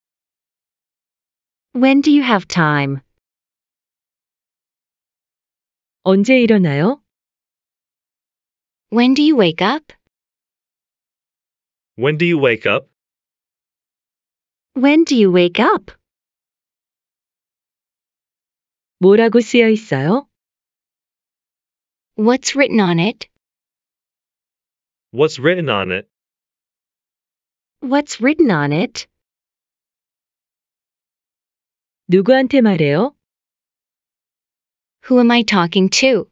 When do you have time? 언제 일어나요? When do you wake up? When do you wake up? When do you wake up? 뭐라고 쓰여 있어요? What's written on it? What's written on it? What's written on it? 누구한테 말해요? Who am I talking to?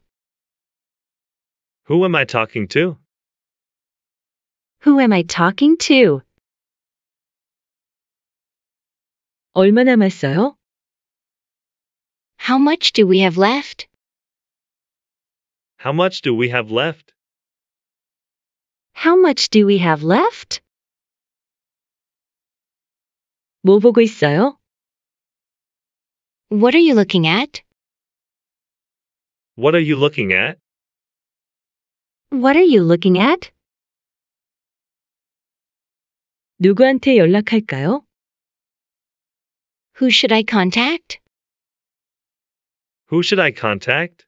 Who am I talking to? Who am I talking to? 얼마 남았어요? How much do we have left? How much do we have left? How much do we have left? 뭐 보고 있어요? What are you looking at? What are you looking at? What are you looking at? 누구한테 연락할까요? Who should I contact? Who should I contact?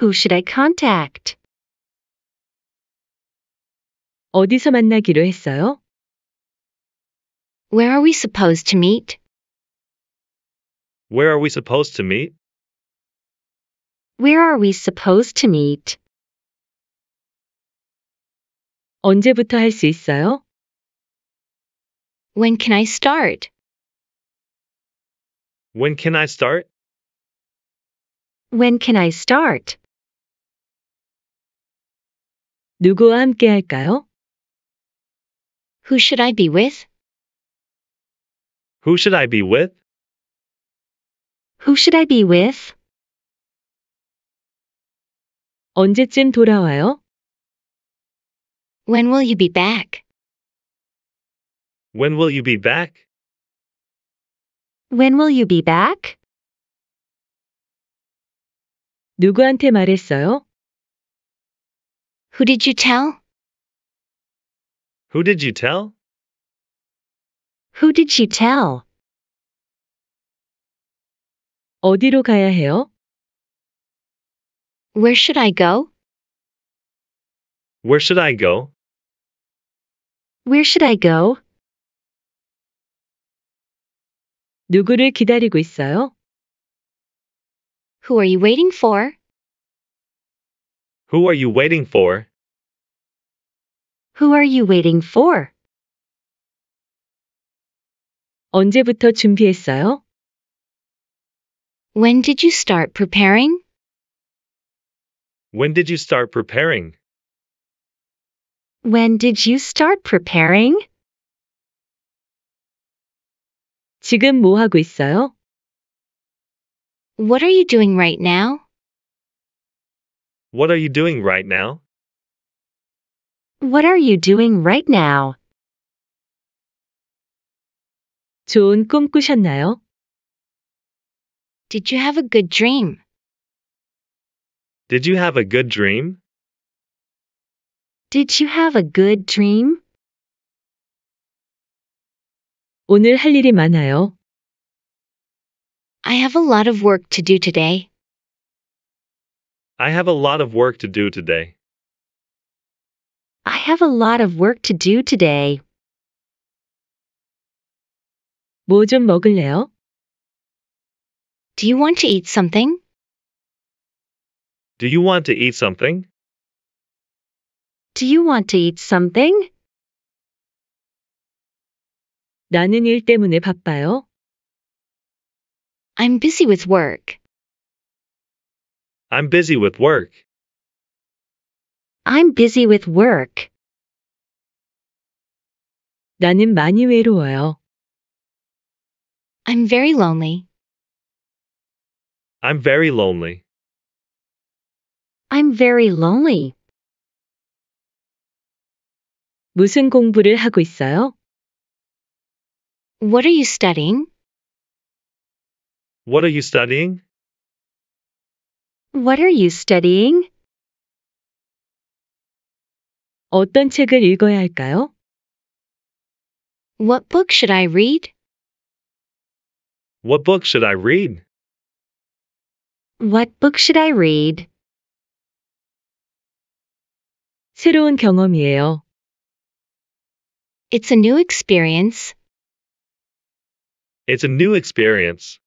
Who should I contact? 어디서 만나기로 했어요? Where are we supposed to meet? Where are we supposed to meet? Where are we supposed to meet? 언제부터 있어요? When can I start? When can I start? When can I start? 누구와 함께 할까요? Who should I be with? Who should I be with? Who should I be with? 언제쯤 돌아와요? When will you be back? When will you be back? When will you be back? 누구한테 말했어요? Who did you tell? Who did you tell? Who did you tell? 어디로 가야 해요? Where should I go? Where should I go? Where should I go? 누구를 기다리고 있어요? Who are you waiting for? Who are you waiting for? Who are you waiting for? 언제부터 준비했어요? When did you start preparing? When did you start preparing? When did you start preparing? 지금 뭐 하고 있어요? What are you doing right now? What are you doing right now? What are you doing right now? 좋은 꿈 꾸셨나요? Did you have a good dream? Did you have a good dream? Did you have a good dream? 오늘 할 일이 많아요. I have a lot of work to do today. I have a lot of work to do today. I have a lot of work to do today. 뭐 먹을래요? Do you want to eat something? Do you want to eat something? Do you want to eat something? 나는 일 때문에 바빠요. I'm busy with work. I'm busy with work. I'm busy with work. 나는 많이 외로워요. I'm very lonely. I'm very lonely. I'm very lonely. 무슨 공부를 하고 있어요? What are you studying? What are you studying? What are you studying? 어떤 책을 읽어야 할까요? What book should I read? What book should I read? What book should I read? 새로운 경험이에요. It's a new experience. It's a new experience.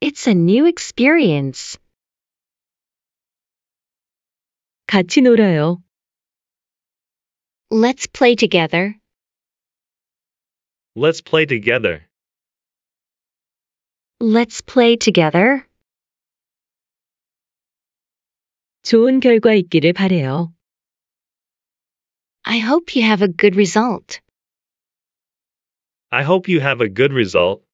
It's a new experience. 같이 놀아요. Let's play together. Let's play together. Let's play together. 좋은 결과 있기를 바래요. I hope you have a good result. I hope you have a good result.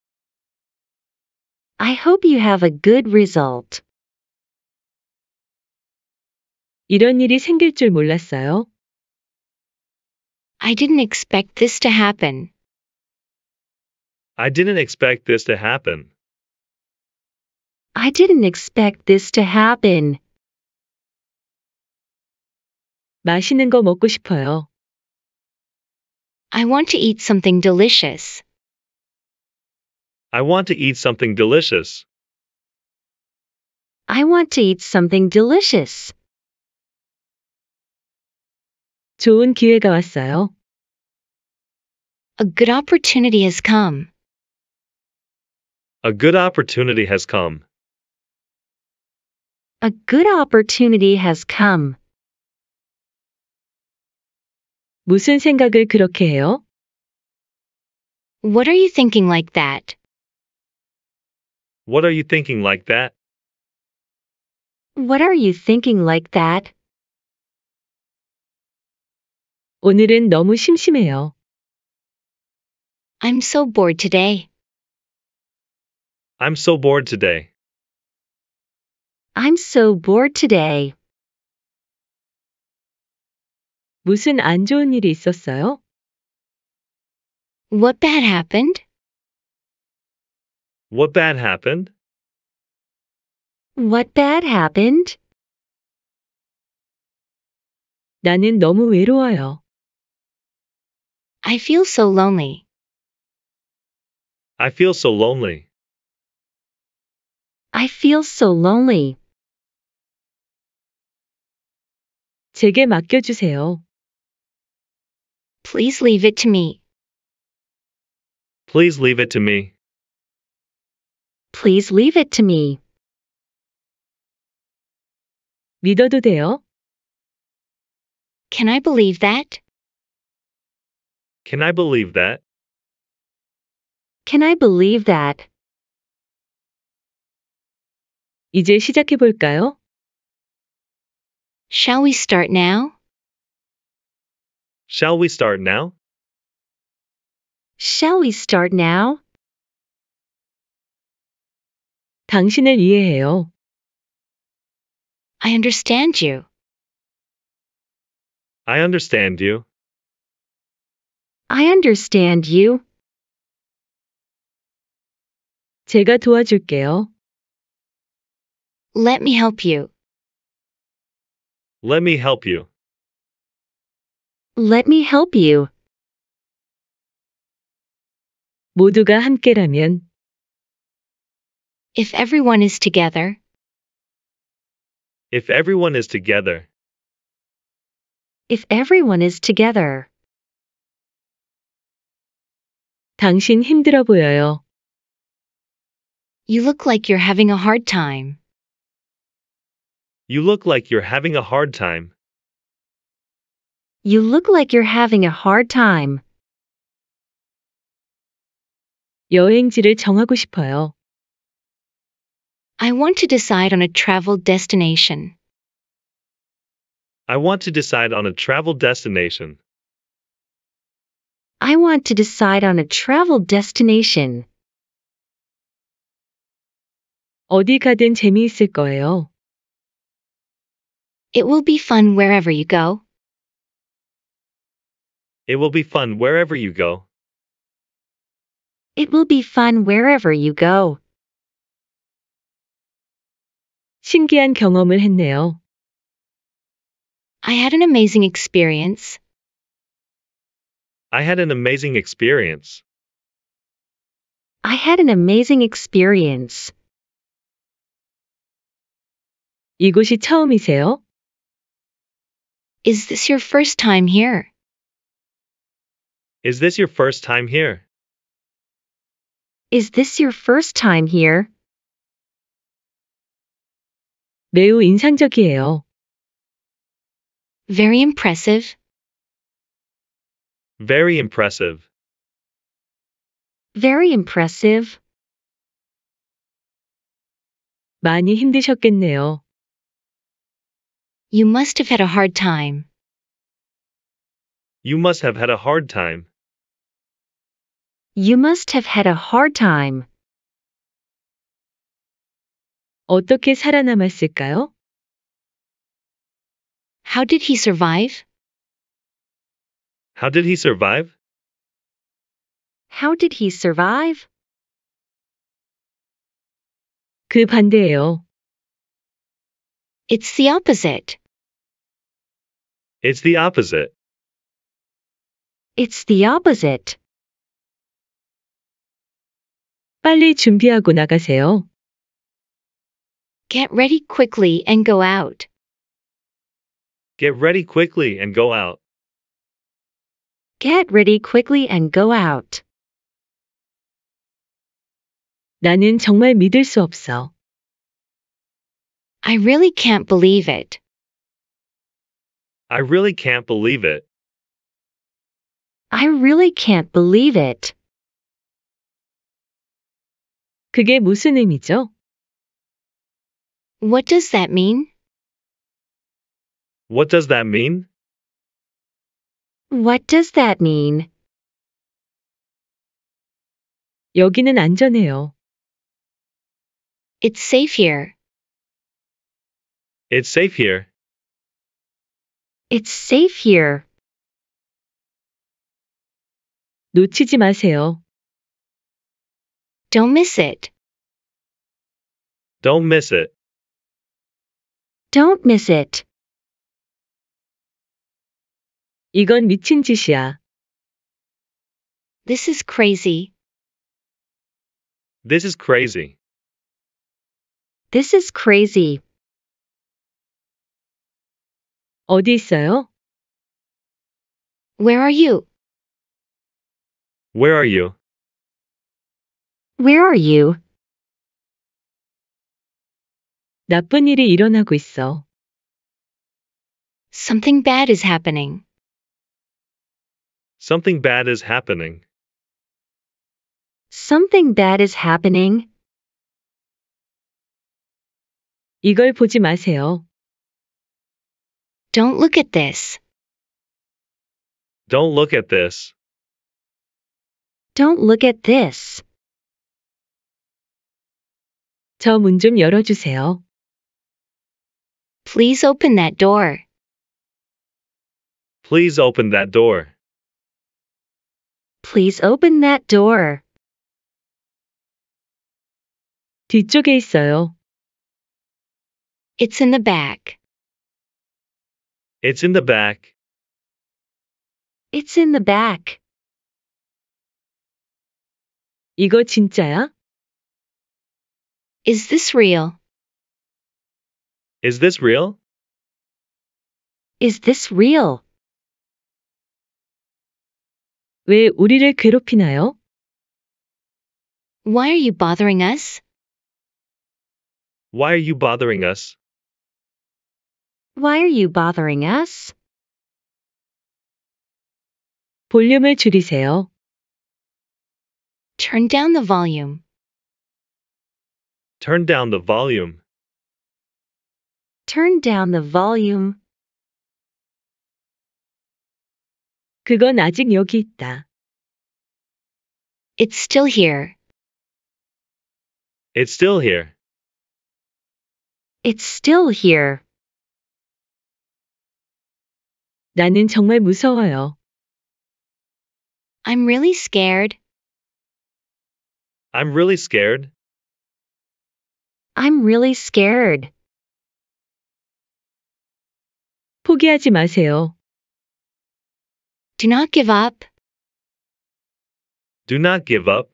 I hope you have a good result. 이런 일이 생길 줄 몰랐어요. I didn't expect this to happen. I didn't expect this to happen. I didn't expect this to happen. 맛있는 거 먹고 싶어요. I want to eat something delicious. I want to eat something delicious. I want to eat something delicious. 좋은 기회가 왔어요. A good opportunity has come. A good opportunity has come. A good opportunity has come. 무슨 생각을 그렇게 해요? What are you thinking like that? What are you thinking like that? What are you thinking like that? 오늘은 너무 심심해요. I'm so bored today. I'm so bored today. I'm so bored today. 무슨 안 좋은 일이 있었어요? What bad happened? What bad happened? What bad happened? 나는 너무 외로워요. I feel so lonely. I feel so lonely. I feel so lonely. 제게 맡겨주세요. Please leave it to me. Please leave it to me. Please leave it to me. 믿어도 돼요? Can I believe that? Can I believe that? Can I believe that? 이제 시작해 볼까요? Shall we start now? Shall we start now? Shall we start now? 당신을 이해해요. I understand you. I understand you. I understand you. 제가 도와줄게요. Let me help you. Let me help you. Let me help you. 모두가 함께라면 If everyone is together, If everyone is together, if everyone is together. 당신 힘들어 보여요. You look like you're having a hard time. You look like you're having a hard time. You look like you're having a hard time. 여행지를 정하고 싶어요. I want to decide on a travel destination. I want to decide on a travel destination. I want to decide on a travel destination. 어디 가든 재미있을 거예요. It will be fun wherever you go. It will be fun wherever you go. It will be fun wherever you go. 신기한 경험을 했네요. I had an amazing experience. I had an amazing experience. I had an amazing experience. 이곳이 처음이세요? Is this your first time here? Is this your first time here? Is this your first time here? 매우 인상적이에요. Very impressive. Very impressive. Very impressive. 많이 힘드셨겠네요. You must have had a hard time. You must have had a hard time. You must have had a hard time. 어떻게 살아남았을까요? How did he survive? How did he survive? How did he survive? 그 반대예요. It's the opposite. It's the opposite. It's the opposite. 빨리 준비하고 나가세요. Get ready quickly and go out. Get ready quickly and go out. Get ready quickly and go out. 나는 정말 믿을 수 없어. I really can't believe it. I really can't believe it. I really can't believe it. 그게 무슨 의미죠? What does that mean? What does that mean? What does that mean? 여기는 안전해요. It's safe here. It's safe here. It's safe here. 놓치지 마세요. Don't miss it. Don't miss it. Don't miss it. 이건 미친 짓이야. This is crazy. This is crazy. This is crazy. 어디 있어요? Where are you? Where are you? Where are you? 나쁜 일이 일어나고 있어. Something bad is happening. Something bad is happening. Something bad is happening. 이걸 보지 마세요. Don't look at this. Don't look at this. Don't look at this. 열어주세요. Please open that door. Please open that door. Please open that door. 뒤쪽에 있어요. It's in the back. It's in the back. It's in the back. 이거 진짜야? Is this real? Is this real? Is this real? 왜 우리를 괴롭히나요? Why are you bothering us? Why are you bothering us? Why are you bothering us? 볼륨을 줄이세요. Turn down the volume. Turn down the volume. Turn down the volume. 그건 아직 여기 있다. It's still here. It's still here. It's still here. 나는 정말 무서워요. I'm really scared. I'm really scared. I'm really scared. 포기하지 마세요. Do not give up. Do not give up.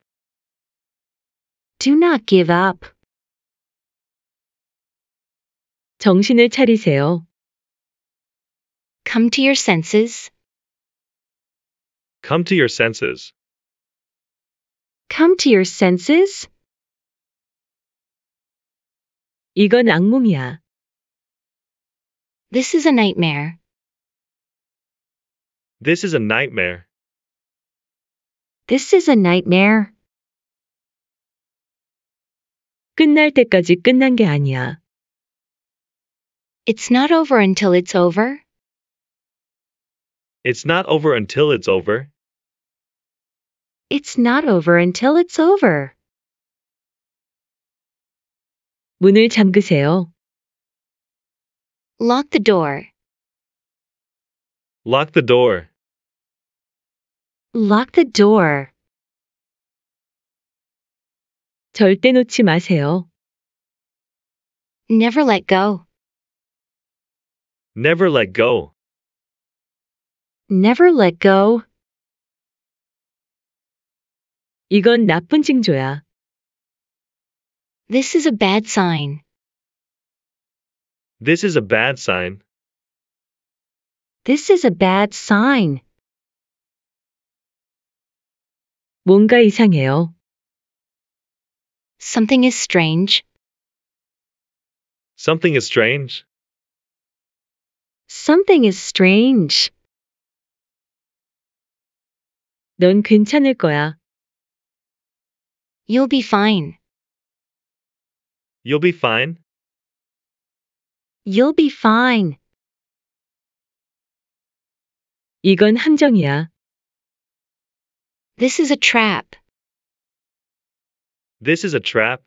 Do not give up. 정신을 차리세요. Come to your senses. Come to your senses. Come to your senses. 이건 악몽이야. This is a nightmare. This is a nightmare. This is a nightmare. 끝날 때까지 끝난 게 아니야. It's not over until it's over. It's not over until it's over. It's not over until it's over. 문을 잠그세요. Lock the door. Lock the door. Lock the door. 절대 놓지 마세요. Never let go. Never let go. Never let go. 이건 나쁜 징조야. This is a bad sign. This is a bad sign. This is a bad sign. 뭔가 이상해요. Something is strange. Something is strange. Something is strange. 넌 괜찮을 거야. You'll be fine. You'll be fine. You'll be fine. 이건 함정이야. This is a trap. This is a trap.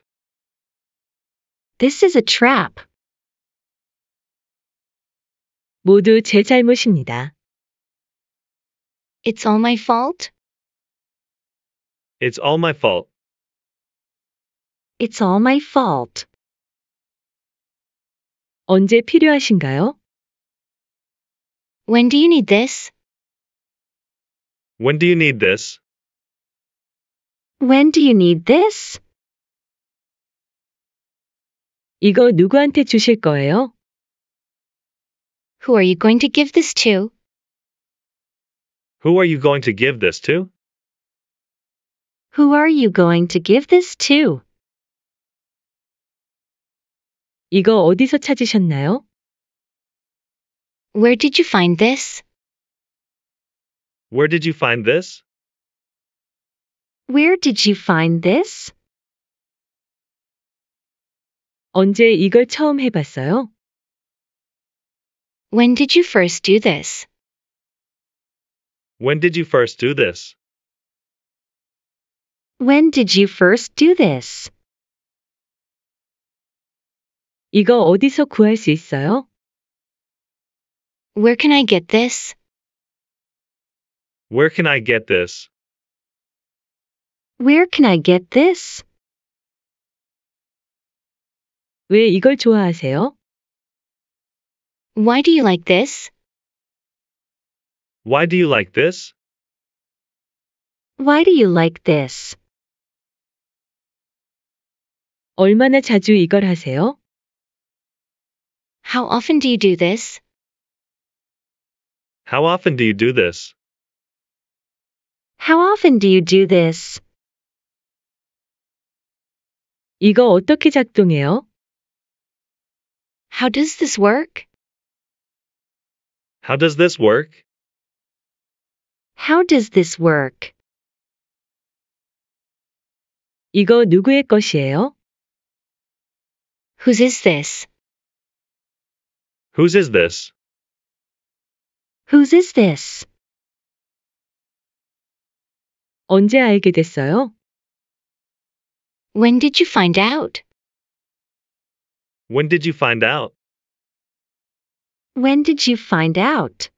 This is a trap. 모두 제 잘못입니다. It's all my fault. It's all my fault. It's all my fault. 언제 필요하신가요? When do you need this? When do you need this? When do you need this? 이거 누구한테 주실 거예요? Who are you going to give this to? Who are you going to give this to? Who are you going to give this to? 이거 어디서 찾으셨나요? Where did you find this? Where did you find this? Where did you find this? 언제 이걸 처음 해봤어요? When did you first do this? When did you first do this? When did you first do this? 이거 어디서 구할 수 있어요? Where can I get this? Where can I get this? Where can I get this? 왜 이걸 좋아하세요? Why do you like this? Why do you like this? Why do you like this? 얼마나 자주 이걸 하세요? How often do you do this? How often do you do this? How often do you do this? 이거 어떻게 작동해요? How does this work? How does this work? How does this work? 이거 누구의 것이에요? Whose is this? Whose is this? Whose is this? 언제 알게 됐어요? When did you find out? When did you find out? When did you find out?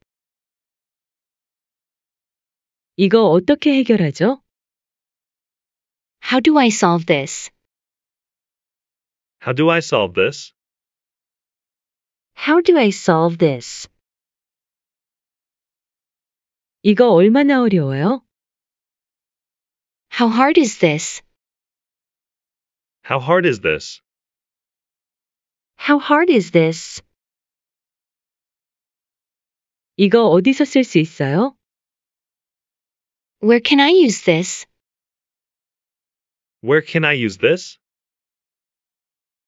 이거 어떻게 해결하죠? How do I solve this? How do I solve this? How do I solve this? 이거 얼마나 어려워요? How hard is this? How hard is this? How hard is this? 이거 어디서 있어요? Where can I use this? Where can I use this?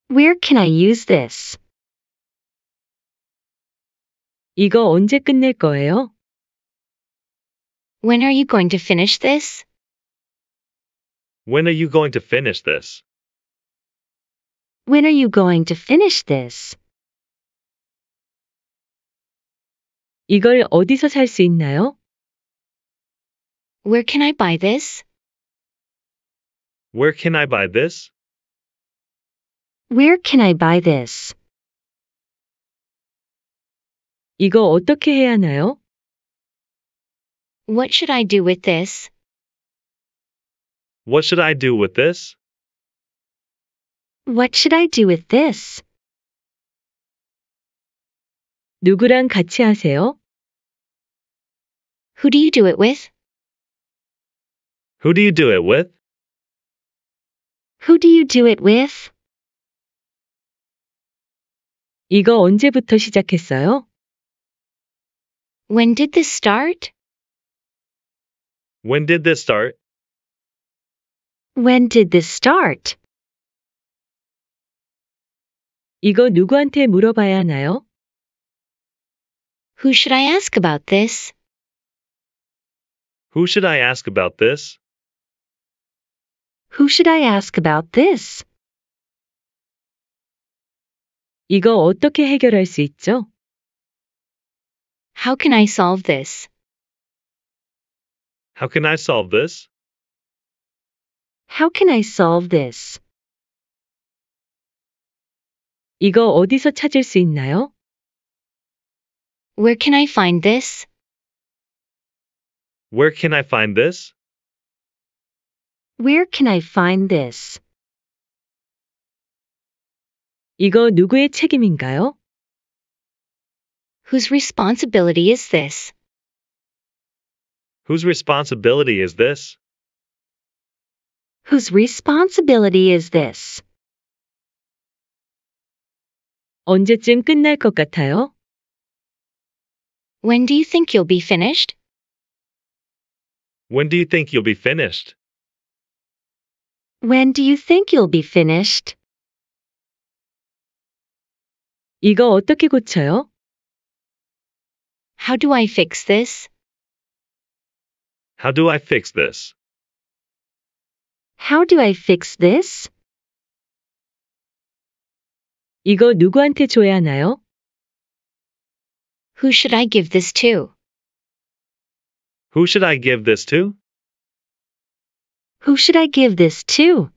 Where can I use this? 이거 언제 끝낼 거예요? When are you going to finish this? When are you going to finish this? When are you going to finish this? 이걸 어디서 있나요? Where can I buy this? Where can I buy this? Where can I buy this? 이거 어떻게 해야 하나요? What should I do with this? What should I do with this? What should I do with this? 누구랑 같이 하세요? Who do you do it with? Who do you do it with? Who do you do it with? 이거 언제부터 시작했어요? When did this start? When did this start? When did this start? 이거 누구한테 물어봐야 하나요? Who should I ask about this? Who should I ask about this? Who should I ask about this? 이거 어떻게 해결할 수 있죠? How can I solve this? How can I solve this? How can I solve this? 이거 어디서 찾을 수 있나요? Where can I find this? Where can I find this? Where can I find this? 이거 누구의 책임인가요? Whose responsibility is this? Whose responsibility is this? Whose responsibility is this? 언제쯤 끝날 것 같아요? When do you think you'll be finished? When do you think you'll be finished? When do you think you'll be finished? 이거 어떻게 고쳐요? How do I fix this? How do I fix this? How do I fix this? 이거 누구한테 줘야 하나요? Who should I give this to? Who should I give this to? Who should I give this to?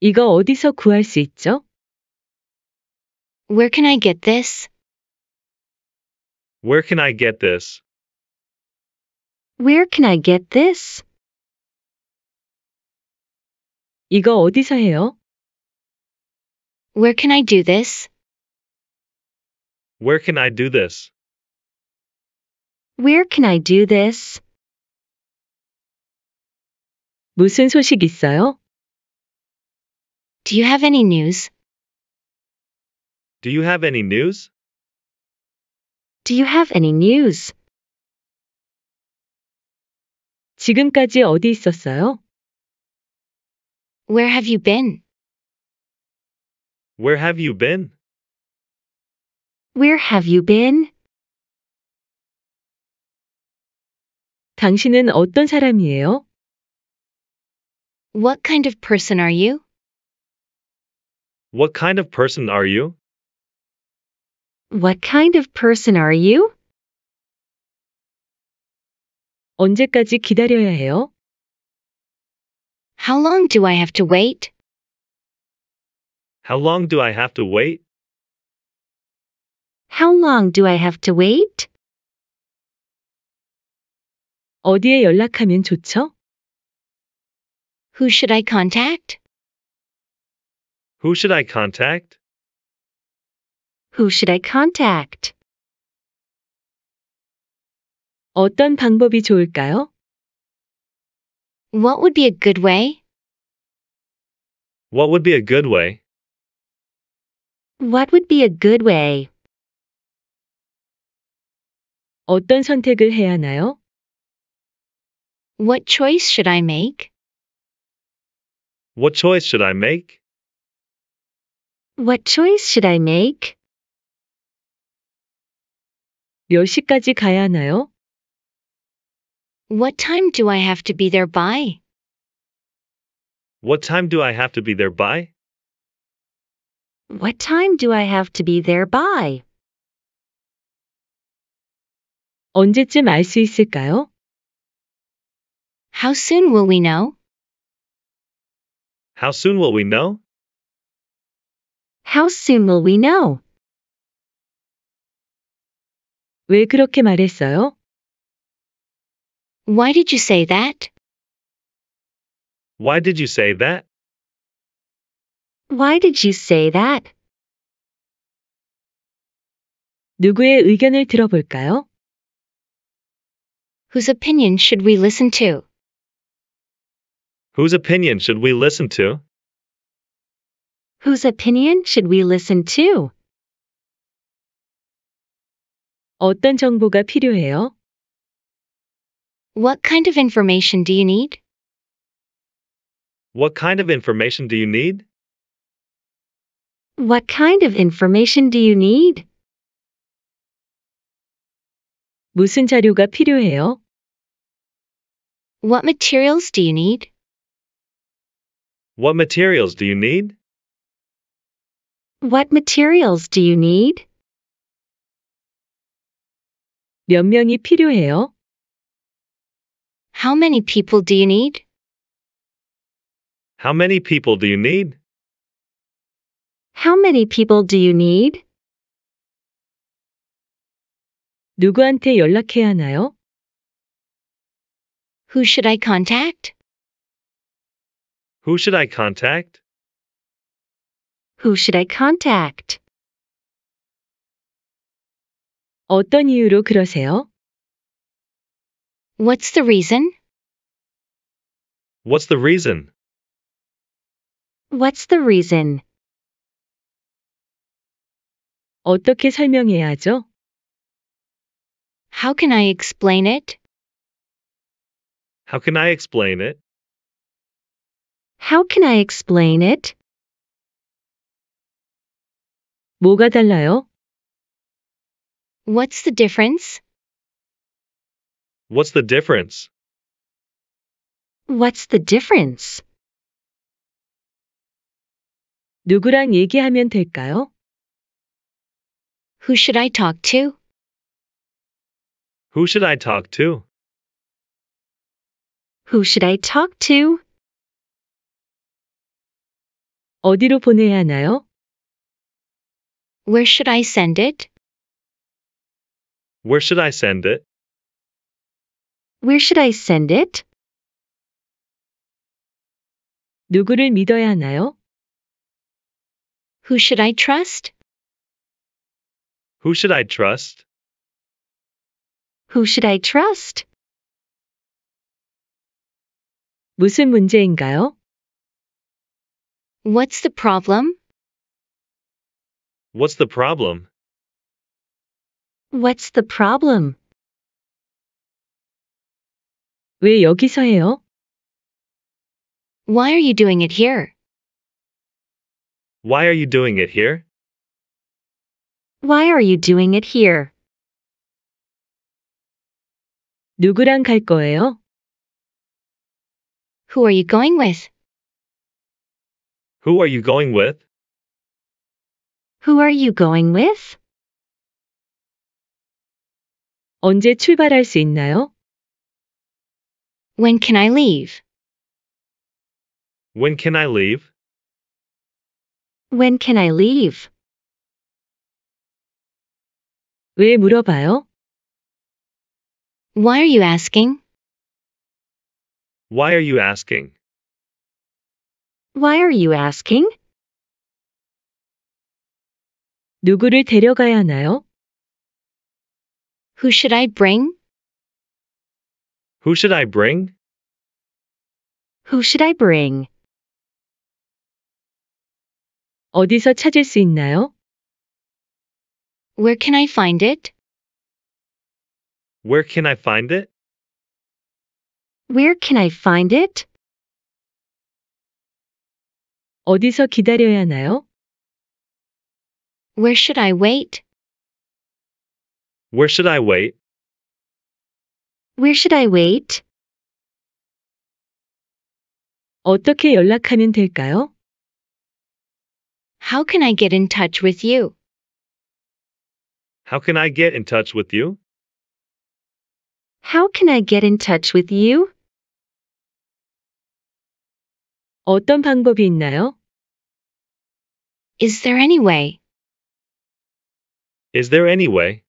이거 어디서 구할 수 있죠? Where can I get this? Where can I get this? Where can I get this? 이거 어디서 해요? Where can I do this? Where can I do this? Where can I do this? 무슨 소식 있어요? Do you have any news? Do you have any news? Do you have any news? 지금까지 어디 있었어요? Where have you been? Where have you been? Where have you been? 당신은 어떤 사람이에요? What kind of person are you? What kind of person are you? What kind of person are you? 언제까지 기다려야 해요? How long do I have to wait? How long do I have to wait? How long do I have to wait? 어디에 연락하면 좋죠? Who should I contact? Who should I contact? Who should I contact? 어떤 방법이 좋을까요? What would be a good way? What would be a good way? What would be a good way? 어떤 선택을 해야 하나요? What choice should I make? What choice should I make? What choice should I make? 몇 시까지 가야 하나요? What time do I have to be there by? What time do I have to be there by? What time do I have to be there by? 언제쯤 있을까요? How soon will we know? How soon will we know? How soon will we know? 왜 그렇게 말했어요? Why did you say that? Why did you say that? Why did you say that? 누구의 의견을 들어볼까요? Whose opinion should we listen to? Whose opinion should we listen to? Whose opinion should we listen to? 어떤 정보가 필요해요? What kind of information do you need? What kind of information do you need? What kind of information do you need? 무슨 자료가 필요해요? What materials do you need? What materials do you need? What materials do you need? 몇 명이 필요해요? How many people do you need? How many people do you need? How many people do you need? 누구한테 연락해야 하나요? Who should I contact? Who should I contact? Who should I contact? 어떤 이유로 그러세요? What's the reason? What's the reason? What's the reason? 어떻게 설명해야죠? How can I explain it? How can I explain it? How can I explain it? 뭐가 달라요? What's the difference? What's the difference? What's the difference? 누구랑 얘기하면 될까요? Who should I talk to? Who should I talk to? Who should I talk to? 어디로 보내야 하나요? Where should I send it? Where should I send it? Where should I send it? 누구를 믿어야 하나요? Who should I trust? Who should I trust? Who should I trust? 무슨 문제인가요? What's the problem? What's the problem? What's the problem? 왜 여기서 해요? Why are you doing it here? Why are you doing it here? Why are you doing it here? 누구랑 갈 거예요? Who are you going with? Who are you going with? Who are you going with? 언제 출발할 수 있나요? When can I leave? When can I leave? When can I leave? 왜 물어봐요? Why are you asking? Why are you asking? Why are you asking? 누구를 데려가야 하나요? Who should I bring? Who should I bring? Who should I bring? 어디서 찾을 수 있나요? Where can I find it? Where can I find it? Where can I find it? 어디서 기다려야 하나요? Where should I wait? Where should I wait? Where should I wait? 어떻게 연락하면 될까요? How can I get in touch with you? How can I get in touch with you? How can I get in touch with you? 어떤 방법이 있나요? Is there any way? Is there any way?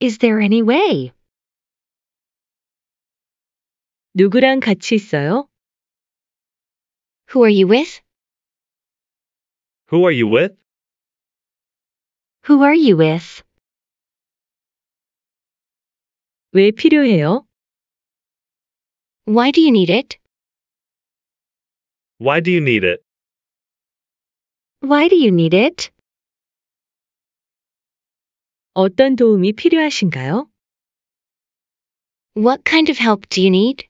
Is there any way? 누구랑 같이 있어요? Who are you with? Who are you with? Who are you with? 왜 필요해요? Why do you need it? Why do you need it? Why do you need it? 어떤 도움이 필요하신가요? What kind of help do you need?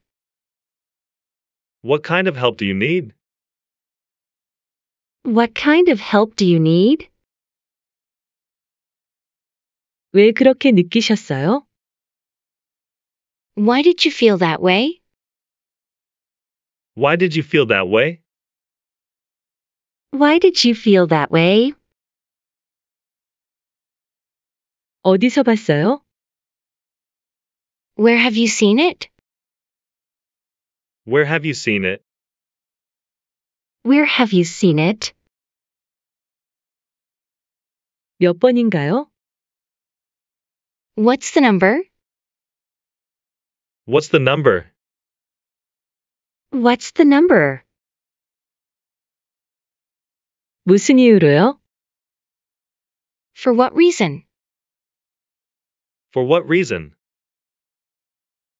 What kind of help do you need? What kind of help do you need? 왜 그렇게 느끼셨어요? Why did you feel that way? Why did you feel that way? Why did you feel that way? 어디서 봤어요? Where have you seen it? Where have you seen it? Where have you seen it? 몇 번인가요? What's the number? What's the number? What's the number? 무슨 이유로요? For what reason? For what reason?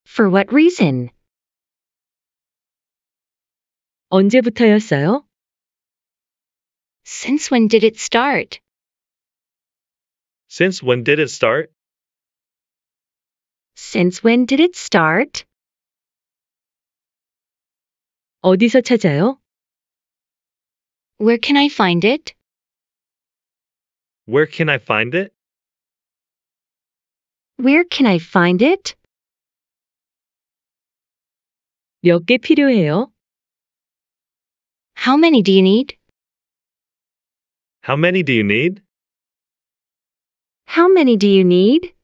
For what reason? 언제부터였어요? Since when did it start? Since when did it start? Since when did it start? 어디서 찾아요? Where can I find it? Where can I find it? Where can I find it? 몇 필요해요? How many do you need? How many do you need? How many do you need?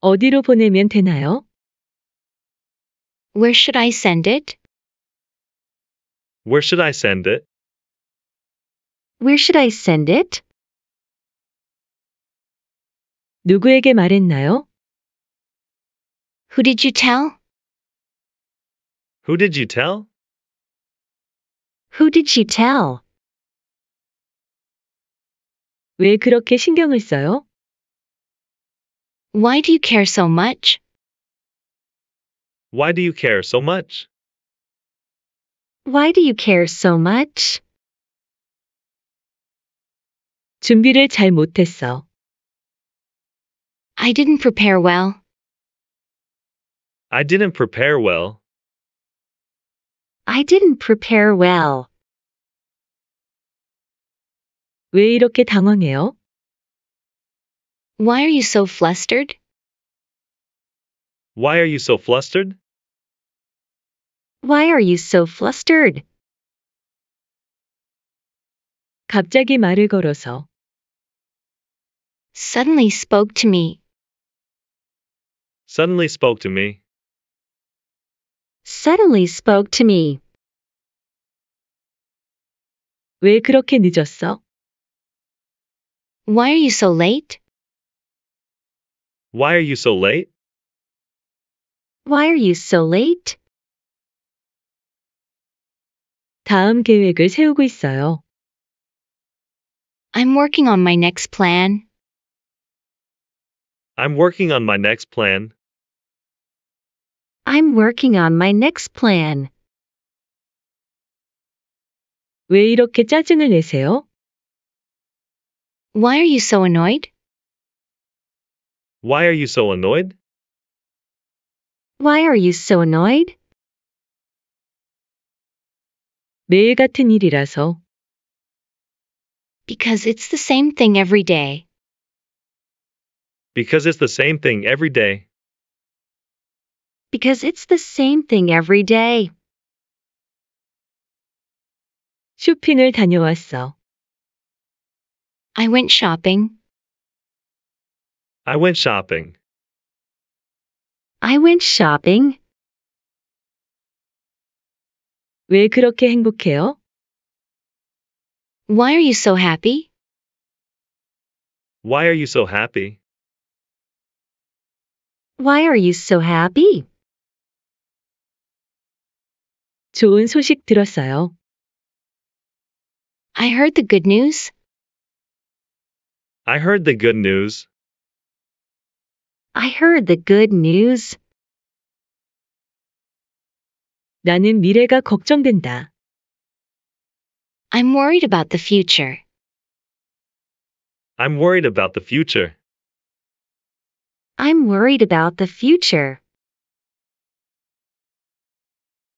어디로 보내면 되나요? Where should I send it? Where should I send it? Where should I send it? 누구에게 말했나요? Who did you tell? Who did you tell? Who did you tell? 왜 그렇게 신경을 써요? Why do you care so much? Why do you care so much? Why do you care so much? 준비를 잘 못했어. I didn't prepare well. I didn't prepare well. I didn't prepare well. 왜 이렇게 당황해요? Why are you so flustered? Why are you so flustered? Why are you so flustered? 갑자기 말을 걸어서 Suddenly spoke to me. Suddenly spoke to me suddenly spoke to me. 왜 그렇게 늦었어? Why are you so late? Why are you so late? Why are you so late? 다음 계획을 세우고 있어요. I'm working on my next plan. I'm working on my next plan. I'm working on my next plan. 왜 이렇게 짜증을 내세요? Why are you so annoyed? Why are you so annoyed? Why are you so annoyed? 매일 같은 일이라서. Because it's the same thing every day. Because it's the same thing every day because it's the same thing every day. 쇼핑을 다녀왔어. I went shopping. I went shopping. I went shopping. 왜 그렇게 행복해요? Why are you so happy? Why are you so happy? Why are you so happy? 좋은 소식 들었어요. I heard the good news. I heard the good news. I heard the good news. 나는 미래가 걱정된다. I'm worried about the future. I'm worried about the future. I'm worried about the future.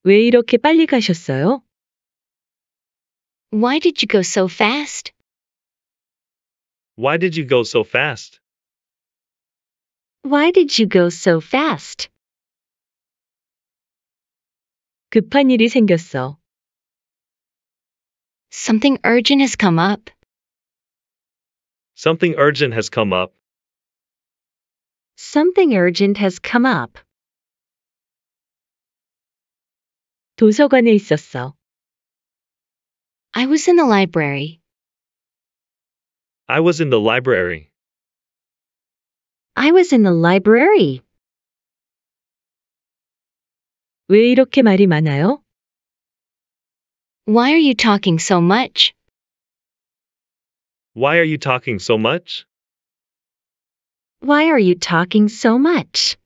왜 이렇게 빨리 가셨어요? Why did you go so fast? Why did you go so fast? Why did you go so fast? 급한 일이 생겼어. Something urgent has come up. Something urgent has come up. Something urgent has come up. 도서관에 있었어. I was in the library. I was in the library. I was in the library. 왜 이렇게 말이 많아요? Why are you talking so much? Why are you talking so much? Why are you talking so much?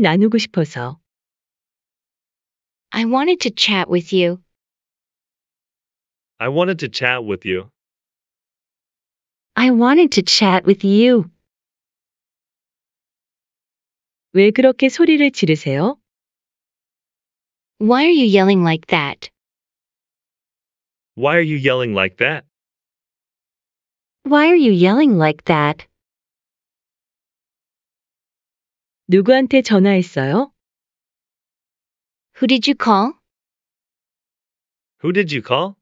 나누고 싶어서. I wanted to chat with you. I wanted to chat with you. I wanted to chat with you. 왜 그렇게 소리를 지르세요? Why are you yelling like that? Why are you yelling like that? Why are you yelling like that? 누구한테 전화했어요? Who did you call? Who did you call?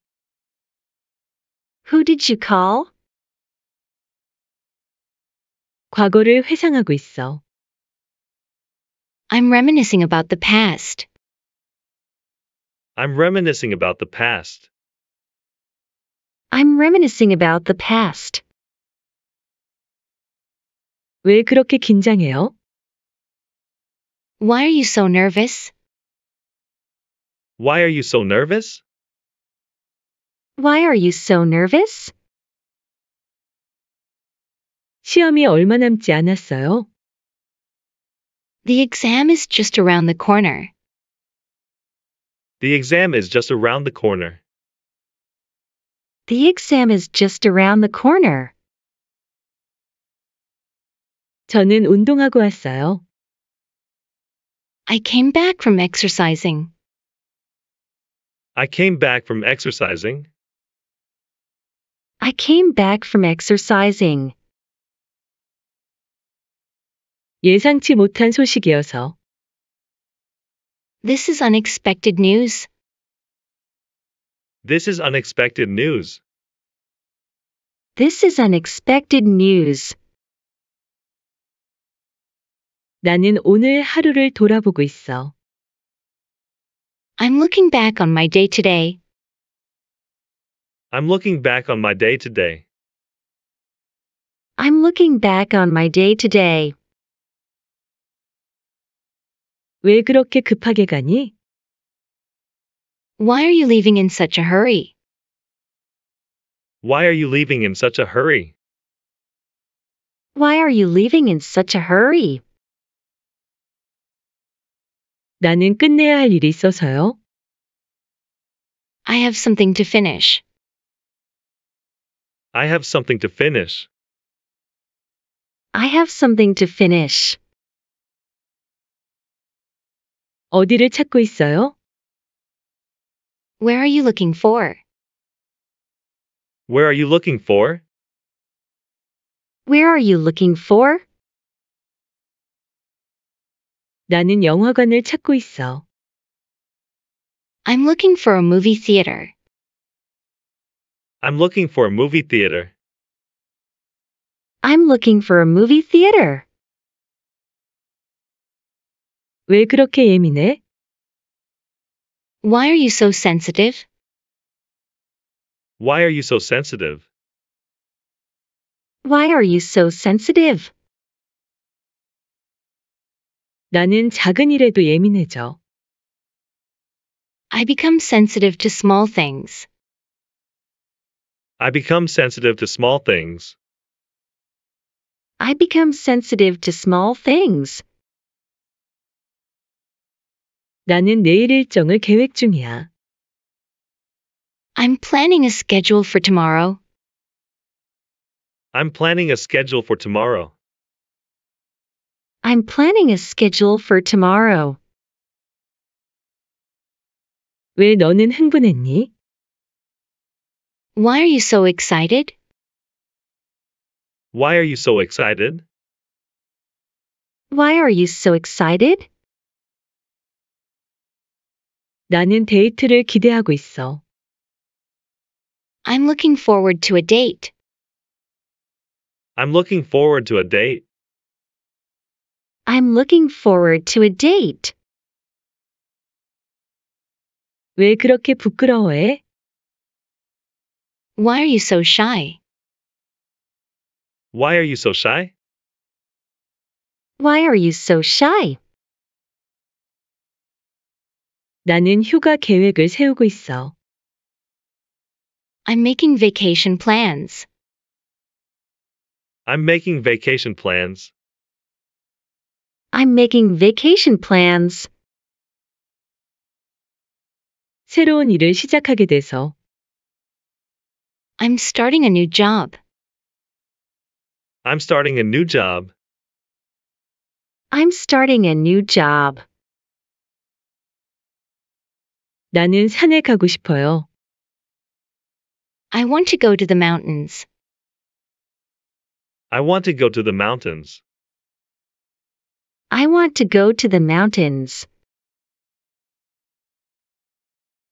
Who did you call? 과거를 회상하고 있어. I'm reminiscing about the past. I'm reminiscing about the past. I'm reminiscing about the past. 왜 그렇게 긴장해요? Why are you so nervous? Why are you so nervous? Why are you so nervous? 시험이 얼마 남지 않았어요. The exam is just around the corner. The exam is just around the corner. The exam is just around the corner. 저는 운동하고 왔어요. I came back from exercising. I came back from exercising. I came back from exercising. 예상치 못한 소식이어서. This is unexpected news. This is unexpected news. This is unexpected news. 나는 오늘 하루를 돌아보고 있어. I'm looking back on my day today. I'm looking back on my day today. I'm looking back on my day today. 왜 그렇게 급하게 가니? Why are you leaving in such a hurry? Why are you leaving in such a hurry? Why are you leaving in such a hurry? 나는 끝내야 할 일이 있어서요. I have something to finish. I have something to finish. I have something to finish. 어디를 찾고 있어요? Where are you looking for? Where are you looking for? Where are you looking for? 나는 영화관을 찾고 있어. I'm looking for a movie theater. I'm looking for a movie theater. I'm looking for a movie theater. 왜 그렇게 예민해? Why are you so sensitive? Why are you so sensitive? Why are you so sensitive? 나는 작은 일에도 예민해져. I become sensitive to small things. I become sensitive to small things. I become sensitive to small things. 나는 내일 일정을 계획 중이야. I'm planning a schedule for tomorrow. I'm planning a schedule for tomorrow. I'm planning a schedule for tomorrow. 왜 너는 흥분했니? Why are you so excited? Why are you so excited? Why are you so excited? 나는 데이트를 기대하고 있어. I'm looking forward to a date. I'm looking forward to a date. I'm looking forward to a date. 왜 그렇게 부끄러워해? Why are you so shy? Why are you so shy? Why are you so shy? 나는 휴가 계획을 세우고 있어. I'm making vacation plans. I'm making vacation plans. I'm making vacation plans. 새로운 일을 시작하게 돼서 I'm starting a new job. I'm starting a new job. I'm starting a new job. 나는 산에 가고 싶어요. I want to go to the mountains. I want to go to the mountains. I want to go to the mountains.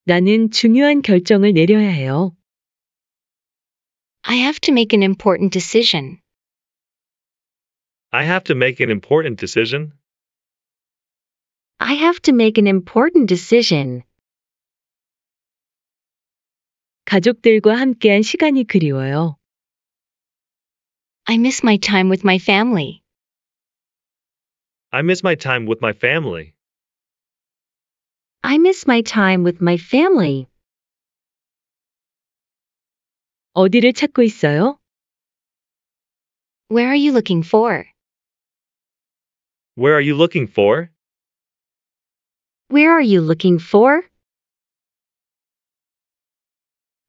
나는 중요한 결정을 내려야 해요. I have to make an important decision. I have to make an important decision. I have to make an important decision. 가족들과 함께한 시간이 그리워요. I miss my time with my family. I miss my time with my family. I miss my time with my family. 어디를 찾고 있어요? Where are you looking for? Where are you looking for? Where are you looking for?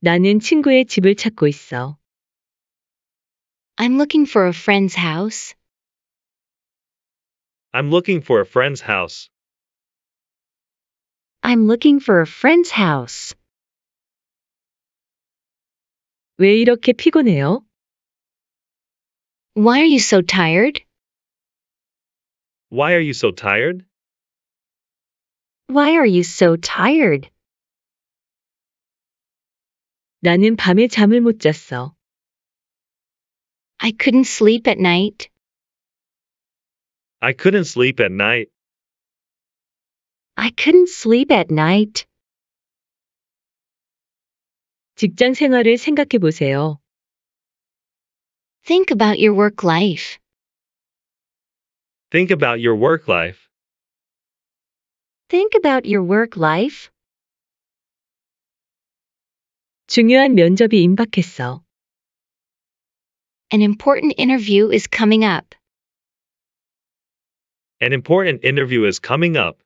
나는 친구의 집을 찾고 있어. I'm looking for a friend's house. I'm looking for a friend's house. I'm looking for a friend's house. 왜 이렇게 피곤해요? Why are you so tired? Why are you so tired? Why are you so tired? 나는 밤에 잠을 못 잤어. I couldn't sleep at night. I couldn't sleep at night. I couldn't sleep at night. 직장 생활을 생각해 보세요. Think about your work life. Think about your work life. Think about your work life. 중요한 면접이 임박했어. An important interview is coming up. An important interview is coming up.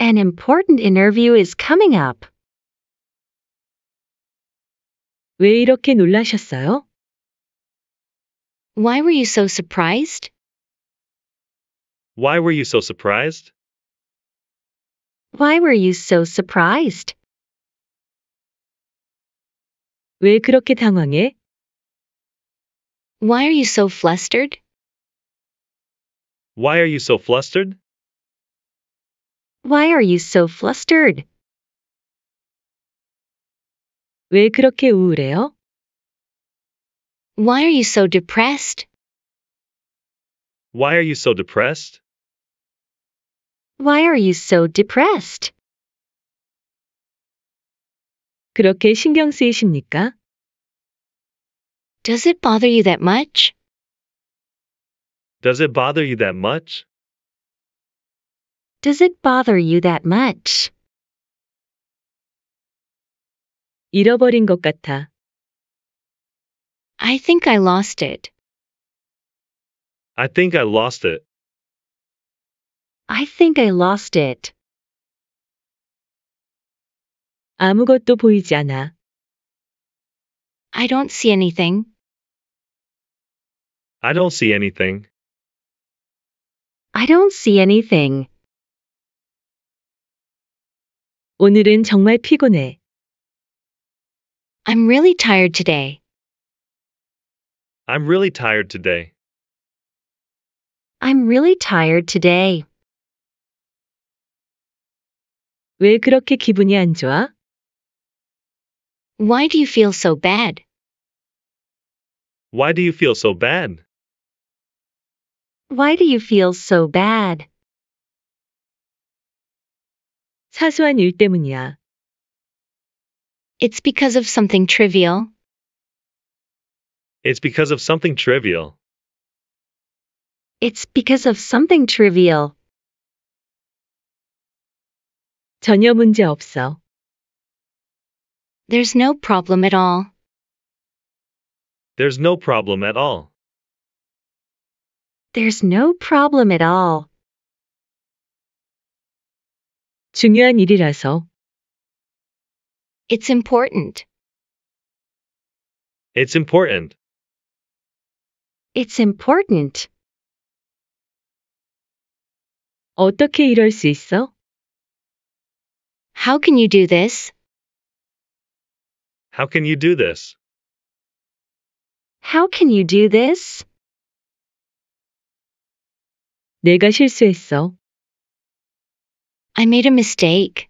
An important interview is coming up. 왜 이렇게 놀라셨어요? Why were you so surprised? Why were you so surprised? Why were you so surprised? 왜 그렇게 당황해? Why are you so flustered? Why are you so flustered? Why are you so flustered? 왜 그렇게 우울해요? Why are you so depressed? Why are you so depressed? Why are you so depressed? 그렇게 신경 쓰이십니까? Does it bother you that much? Does it bother you that much? Does it bother you that much? 잃어버린 것 같아. I think I lost it. I think I lost it. I think I lost it. 아무것도 보이지 않아. I don't see anything. I don't see anything. I don't see anything. 오늘은 정말 피곤해. I'm really tired today. I'm really tired today. I'm really tired today. 왜 그렇게 기분이 안 좋아? Why do you feel so bad? Why do you feel so bad? Why do you feel so bad? 사소한 일 때문이야. It's because of something trivial. It's because of something trivial. It's because of something trivial. 전혀 문제 없어. There's no problem at all. There's no problem at all. There's no problem at all. 중요한 일이라서. It's important. It's important. It's important. 어떻게 이럴 수 있어? How can you do this? How can you do this? How can you do this? 내가 실수했어. I made a mistake.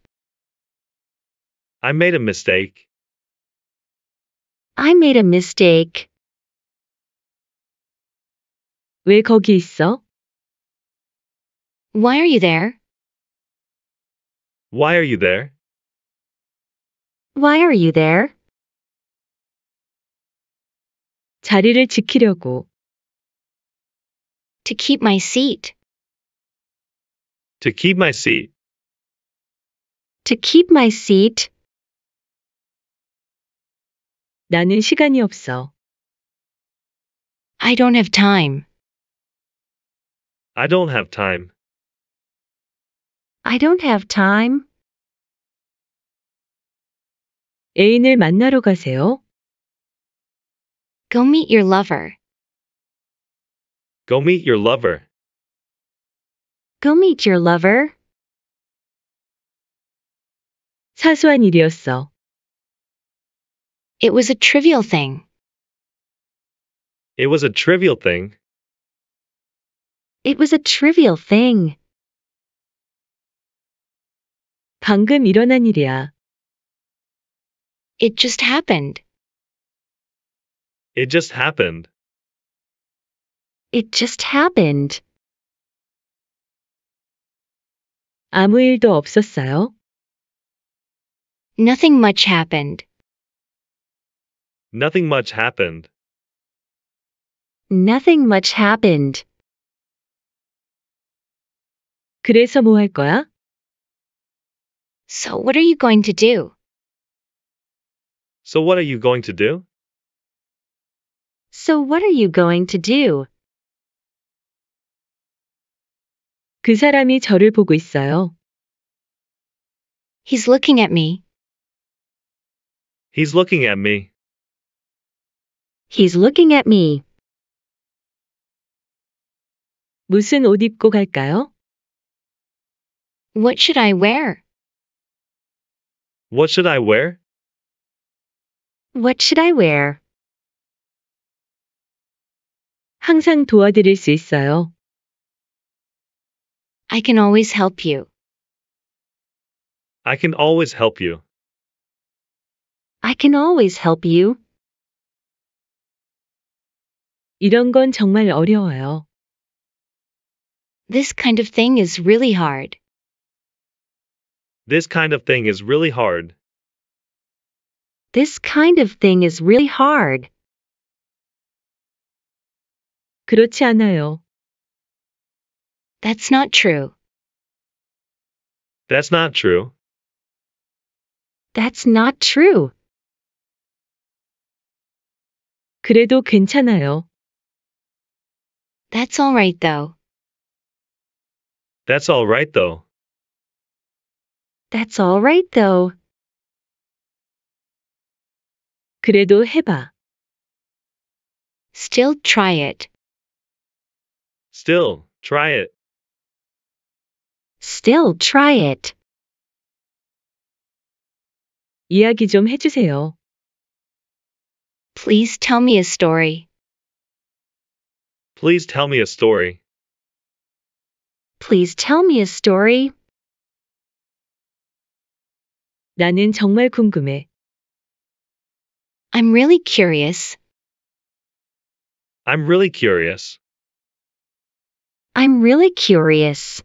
I made a mistake. I made a mistake. 왜 거기 있어? Why are you there? Why are you there? Why are you there? 자리를 지키려고. To keep my seat. To keep my seat. To keep my seat. 나는 시간이 없어. I don't have time. I don't have time. I don't have time. 애인을 만나러 가세요. Go meet your lover. Go meet your lover. Go meet your lover. 사소한 일이었어. It was a trivial thing. It was a trivial thing. It was a trivial thing. 방금 일어난 일이야. It just happened. It just happened. It just happened. 아무 일도 없었어요? Nothing much happened. Nothing much happened. Nothing much happened. 그래서 거야? So what are you going to do? So what are you going to do? So what are you going to do? 그 사람이 저를 보고 있어요. He's looking at me. He's looking at me. He's looking at me. 무슨 옷 입고 갈까요? What should I wear? What should I wear? What should I wear? 항상 도와드릴 수 있어요. I can always help you. I can always help you. I can always help you. 이런 건 정말 어려워요. This kind of thing is really hard. This kind of thing is really hard. This kind of thing is really hard. 그렇지 않아요. That's not true. That's not true. That's not true. 그래도 괜찮아요. That's alright though. That's alright though. That's alright though. 그래도 해봐. Still try it. Still, try it. Still try it. 이야기 좀 해주세요. Please tell me a story. Please tell me a story. Please tell me a story. 나는 정말 궁금해. I'm really curious. I'm really curious. I'm really curious.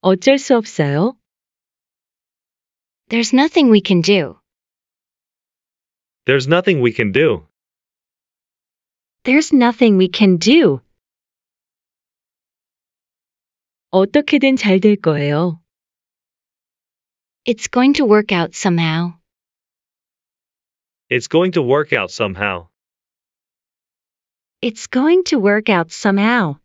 어쩔 수 없어요. There's nothing we can do. There's nothing we can do. There's nothing we can do. 어떻게든 잘 될 거예요. It's going to work out somehow. It's going to work out somehow. It's going to work out somehow.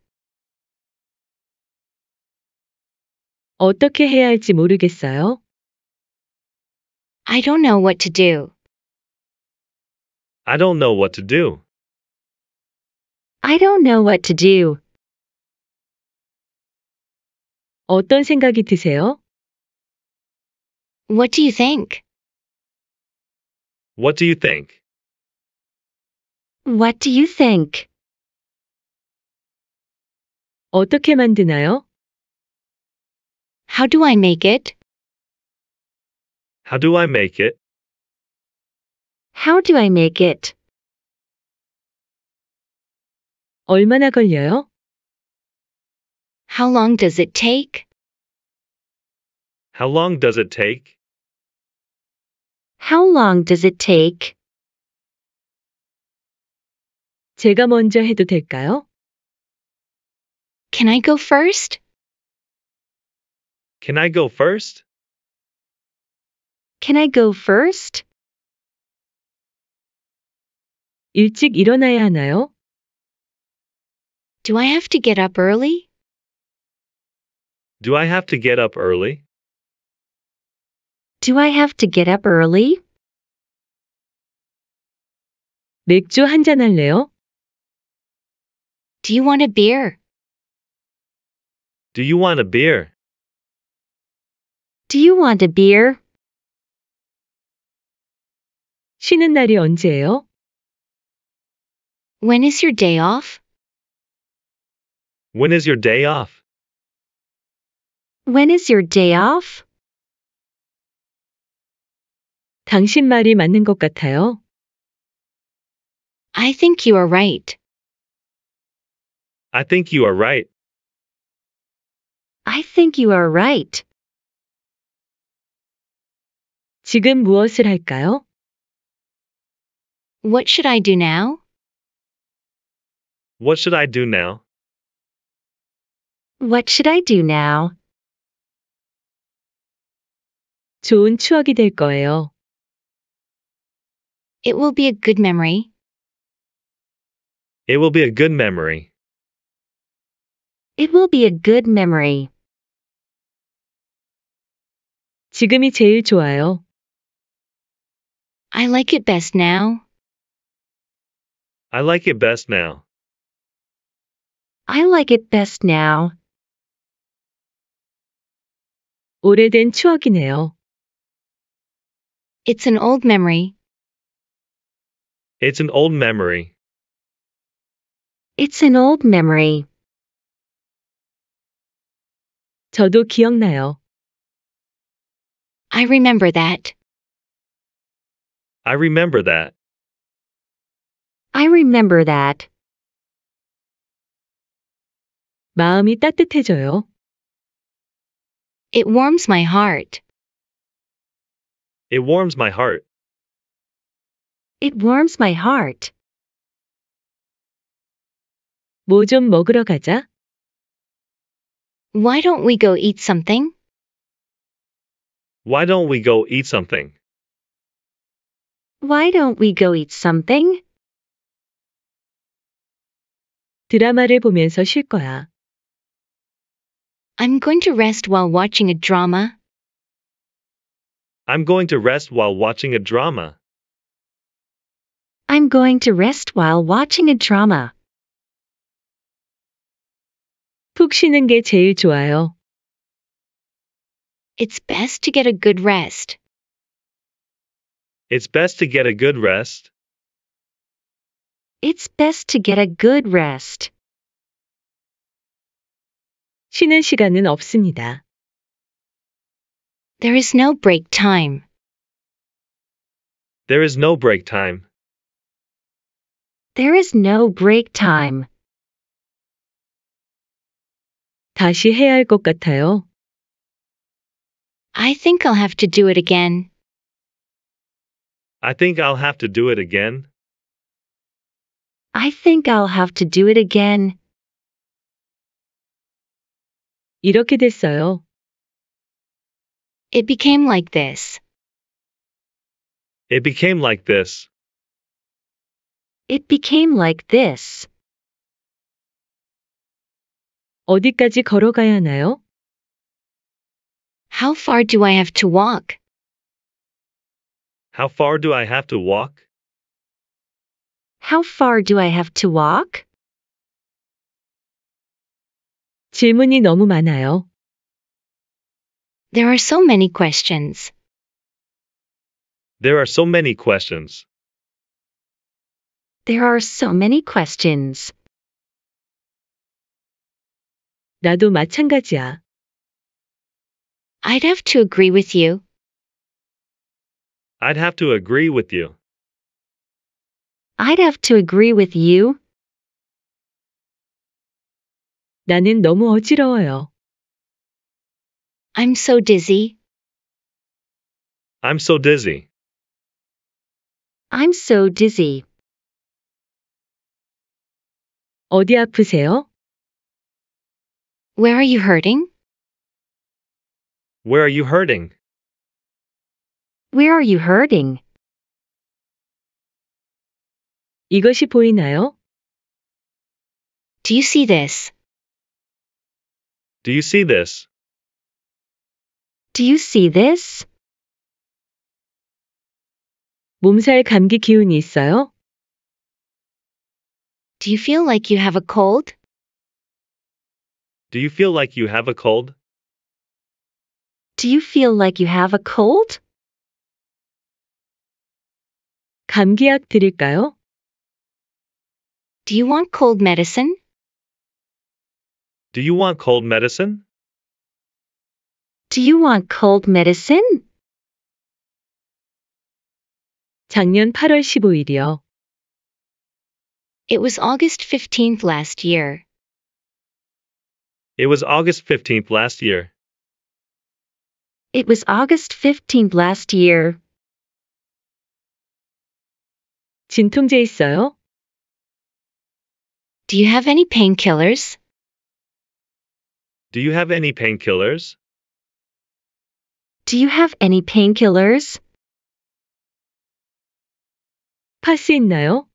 어떻게 해야 할지 모르겠어요. I don't know what to do. I don't know what to do. I don't know what to do. 어떤 생각이 드세요? What do you think? What do you think? What do you think? 어떻게 만드나요? How do I make it? How do I make it? How do I make it? 얼마나 걸려요? How long does it take? How long does it take? How long does it take? 제가 먼저 해도 될까요? Can I go first? Can I go first? Can I go first? 일찍 일어나야 하나요? Do I have to get up early? Do I have to get up early? Do I have to get up early? 맥주 한 잔 할래요? Do you want a beer? Do you want a beer? Do you want a beer? 쉬는 날이 언제예요? When is your day off? When is your day off? When is your day off? 당신 말이 맞는 것 같아요. I think you are right. I think you are right. I think you are right. 지금 무엇을 할까요? What should I do now? What should I do now? What should I do now? 좋은 추억이 될 거예요. It will be a good memory. It will be a good memory. It will be a good memory. 지금이 제일 좋아요. I like it best now. I like it best now. I like it best now. 오래된 추억이네요. It's an old memory. It's an old memory. It's an old memory. 저도 기억나요. I remember that. I remember that. I remember that. 마음이 따뜻해져요. It warms my heart. It warms my heart. It warms my heart. 먹으러 가자. Why don't we go eat something? Why don't we go eat something? Why don't we go eat something? 드라마를 보면서 쉴 거야. I'm going to rest while watching a drama. I'm going to rest while watching a drama. I'm going to rest while watching a drama. 푹 쉬는 게 제일 좋아요. It's best to get a good rest. It's best to get a good rest. It's best to get a good rest. 쉬는 시간은 없습니다. There is no break time. There is no break time. There is no break time. 다시 해야 같아요. I think I'll have to do it again. I think I'll have to do it again. I think I'll have to do it again. 이렇게 됐어요. It became like this. It became like this. It became like this. 어디까지 걸어가야 하나요? How far do I have to walk? How far do I have to walk? How far do I have to walk? 질문이 너무 많아요. There are so many questions. There are so many questions. There are so many questions. 나도 마찬가지야. I'd have to agree with you. I'd have to agree with you. I'd have to agree with you. 나는 너무 어지러워요. I'm so dizzy. I'm so dizzy. I'm so dizzy. 어디 아프세요? Where are you hurting? Where are you hurting? Where are you hurting? 이것이 보이나요? Do you see this? Do you see this? Do you see this? 몸살 감기 기운이 있어요? Do you feel like you have a cold? Do you feel like you have a cold? Do you feel like you have a cold? 감기약 드릴까요? Do you want cold medicine? Do you want cold medicine? Do you want cold medicine? 작년 8월 15일이요. It was August 15th last year. It was August 15th last year. It was August 15th last year. 진통제 있어요? Do you have any painkillers? Do you have any painkillers? Do you have any painkillers? 파스 있나요?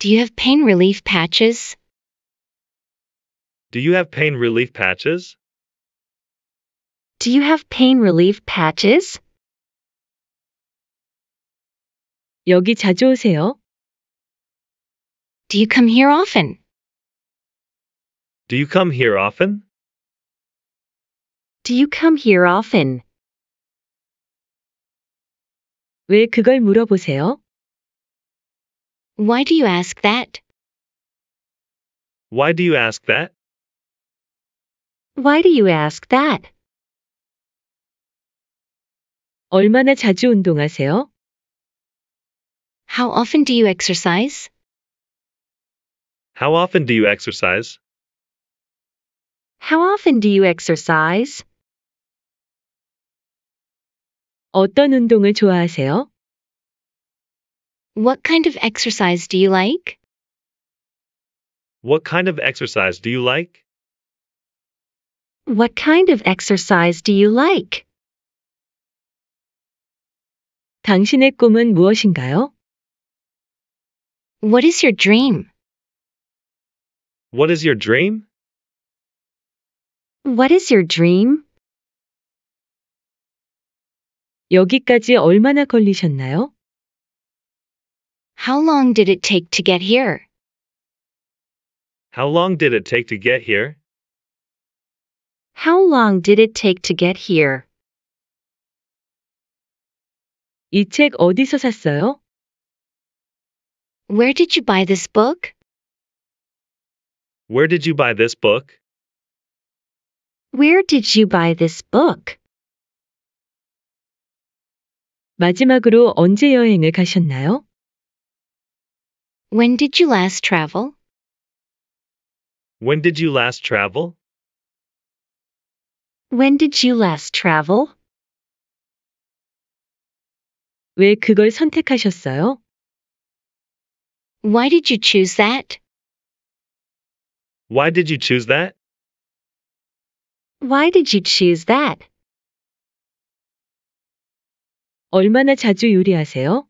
Do you have pain relief patches? Do you have pain relief patches? Do you have pain relief patches? 여기 자주 오세요? Do you come here often? Do you come here often? Do you come here often? 왜 그걸 물어보세요? Why do you ask that? Why do you ask that? Why do you ask that? 얼마나 자주 운동하세요? How often do you exercise? How often do you exercise? How often do you exercise? 어떤 운동을 좋아하세요? What kind of exercise do you like? What kind of exercise do you like? What kind of exercise do you like? 당신의 꿈은 무엇인가요? What is your dream? What is your dream? What is your dream? 여기까지 얼마나 걸리셨나요? How long did it take to get here? How long did it take to get here? How long did it take to get here? 이 어디서 샀어요? Where did you buy this book? Where did you buy this book? Where did you buy this book? 마지막으로 언제 여행을 가셨나요? When did you last travel? When did you last travel? When did you last travel? 왜 그걸 선택하셨어요? Why did you choose that? Why did you choose that? Why did you choose that? 얼마나 자주 요리하세요?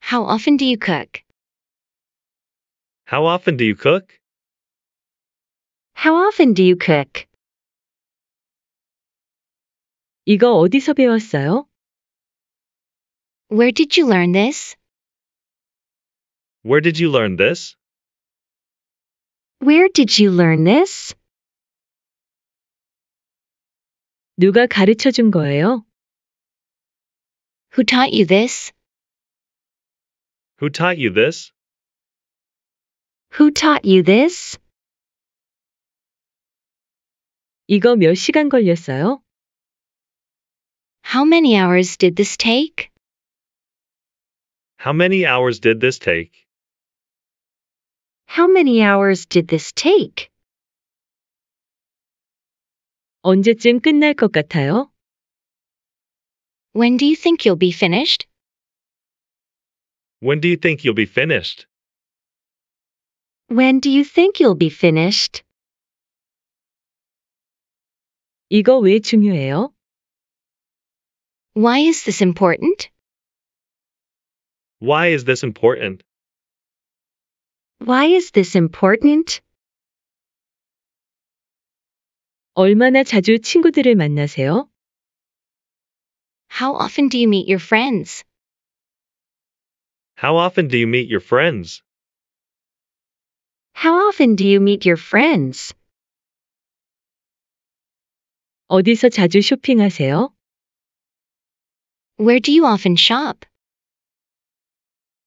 How often do you cook? How often do you cook? How often do you cook? 이거 어디서 배웠어요? Where did you learn this? Where did you learn this? Where did you learn this? 누가 가르쳐 준 거예요? Who taught you this? Who taught you this? Who taught you this? 이거 몇 시간 걸렸어요? How many hours did this take? How many hours did this take? How many hours did this take? 언제쯤 끝날 것 같아요? When do you think you'll be finished? When do you think you'll be finished? When do you think you'll be finished? 이거 왜 중요해요? Why is this important? Why is this important? Why is this important? 얼마나 자주 친구들을 만나세요? How often do you meet your friends? How often do you meet your friends? How often do you meet your friends? 어디서 자주 쇼핑하세요? Where do you often shop?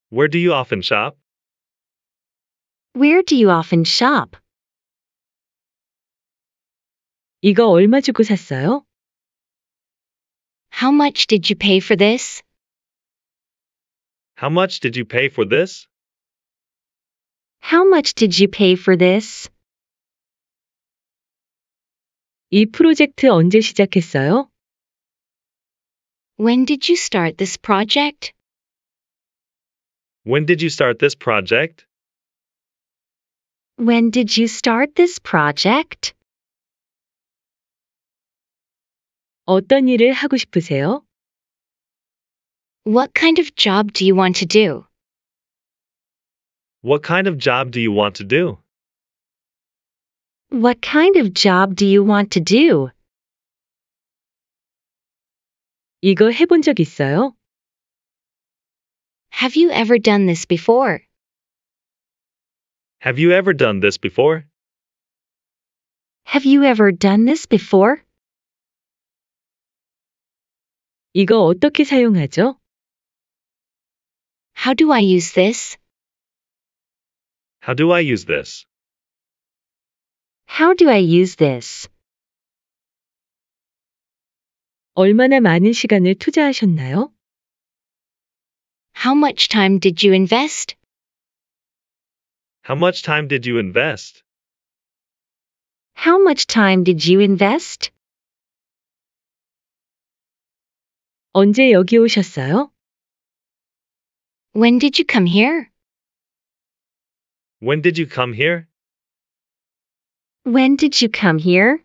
Where do you often shop? Where do you often shop? 이거 얼마 주고 샀어요? How much did you pay for this? How much did you pay for this? How much did you pay for this? 이 프로젝트 언제 시작했어요? When did you start this project? When did you start this project? When did you start this project? 어떤 일을 하고 싶으세요? What kind of job do you want to do? What kind of job do you want to do? What kind of job do you want to do? 이거 해본 적 있어요? Have you ever done this before? Have you ever done this before? Have you ever done this before? 이거 어떻게 사용하죠? How do I use this? How do I use this? How do I use this? 얼마나 많은 시간을 투자하셨나요? How much time did you invest? How much time did you invest? How much time did you invest? 언제 여기 오셨어요? When did you come here? When did you come here? When did you come here?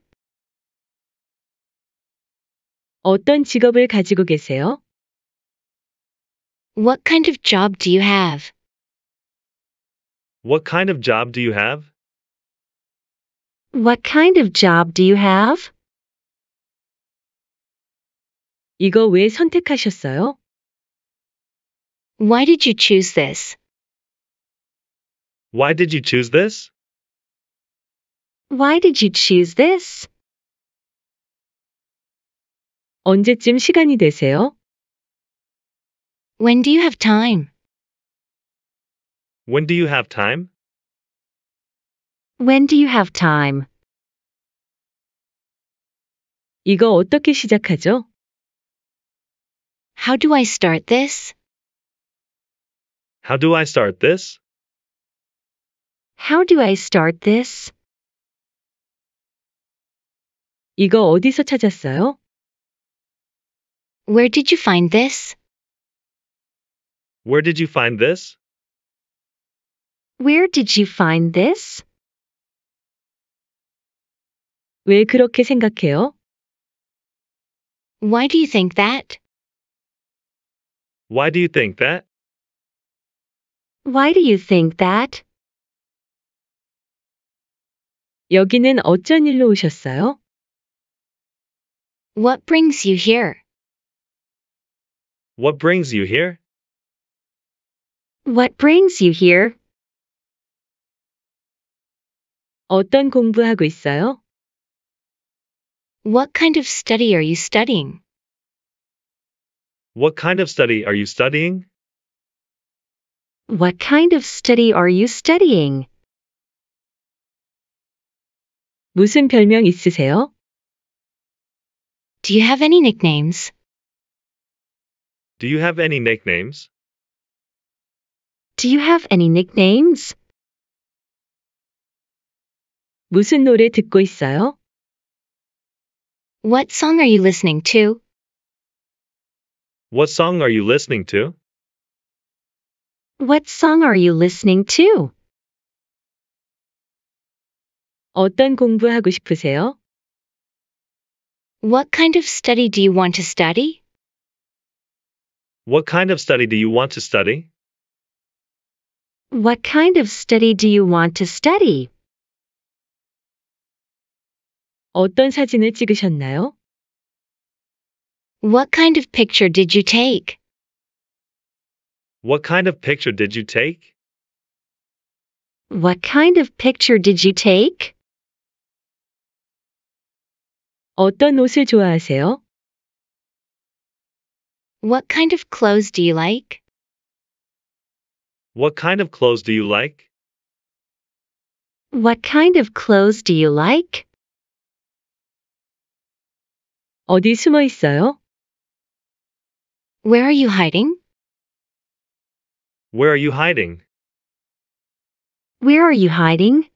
어떤 직업을 가지고 계세요? What kind of job do you have? What kind of job do you have? What kind of job do you have? 이거 왜 선택하셨어요? Why did you choose this? Why did you choose this? Why did you choose this? 언제쯤 시간이 되세요? When do you have time? When do you have time? When do you have time? 이거 어떻게 시작하죠? How do I start this? How do I start this? How do I start this? 이거 어디서 찾았어요? Where did you find this? Where did you find this? Where did you find this? 왜 그렇게 생각해요? Why do you think that? Why do you think that? Why do you think that? 여기는 어쩐 일로 오셨어요? What brings you here? What brings you here? What brings you here? 어떤 공부하고 있어요? What kind of study are you studying? What kind of study are you studying? What kind of study are you studying? 무슨 별명 있으세요? Do you have any nicknames? Do you have any nicknames? Do you have any nicknames? 무슨 노래 듣고 있어요? What song are you listening to? What song are you listening to? What song are you listening to? 어떤 공부하고 싶으세요? What kind of study do you want to study? What kind of study do you want to study? What kind of study do you want to study? 어떤 사진을 찍으셨나요? What kind of picture did you take? What kind of picture did you take? What kind of picture did you take? 어떤 옷을 좋아하세요? What kind of clothes do you like? What kind of clothes do you like? What kind of clothes do you like? 어디 숨어 있어요? Where are you hiding? Where are you hiding? Where are you hiding?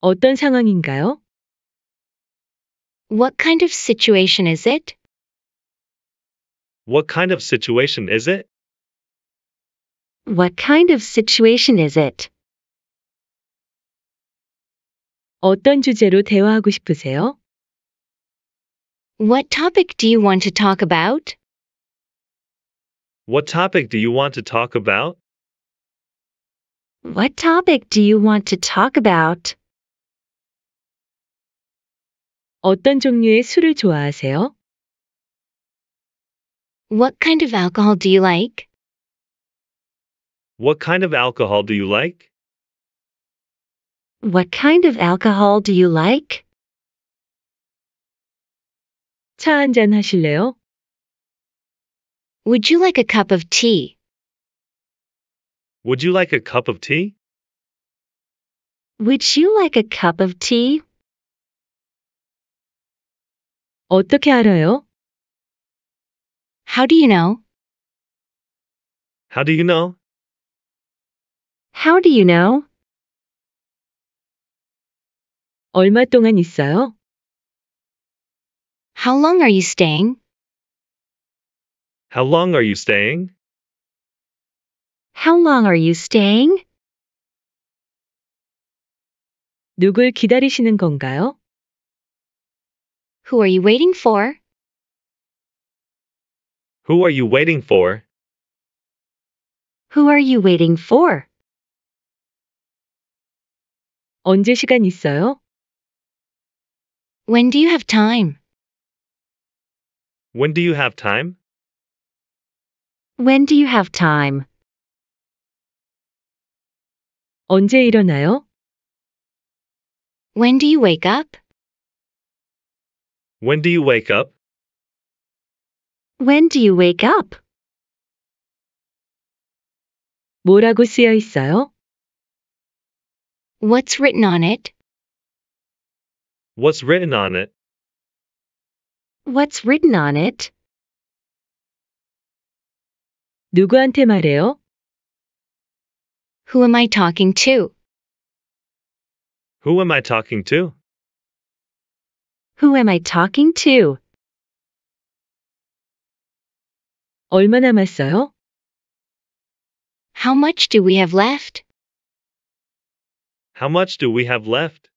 어떤 상황인가요? What kind of situation is it? What kind of situation is it? What kind of situation is it? 어떤 주제로 대화하고 싶으세요? What topic do you want to talk about? What topic do you want to talk about? What topic do you want to talk about? 어떤 종류의 술을 좋아하세요? What kind of alcohol do you like? What kind of alcohol do you like? What kind of alcohol do you like? 차 한잔 하실래요? Would you like a cup of tea? Would you like a cup of tea? Would you like a cup of tea? 어떻게 알아요? How do you know? How do you know? How do you know? 얼마 동안 있어요? How long are you staying? How long are you staying? How long are you staying? 누굴 기다리시는 건가요? Who are you waiting for? Who are you waiting for? Who are you waiting for? 언제 시간 있어요? When do you have time? When do you have time? When do you have time? 언제 일어나요? When do you wake up? When do you wake up? When do you wake up? 뭐라고 쓰여 있어요? What's written on it? What's written on it? What's written on it? 누구한테 말해요? Who am I talking to? Who am I talking to? Who am I talking to? 얼마 남았어요? How much do we have left? How much do we have left?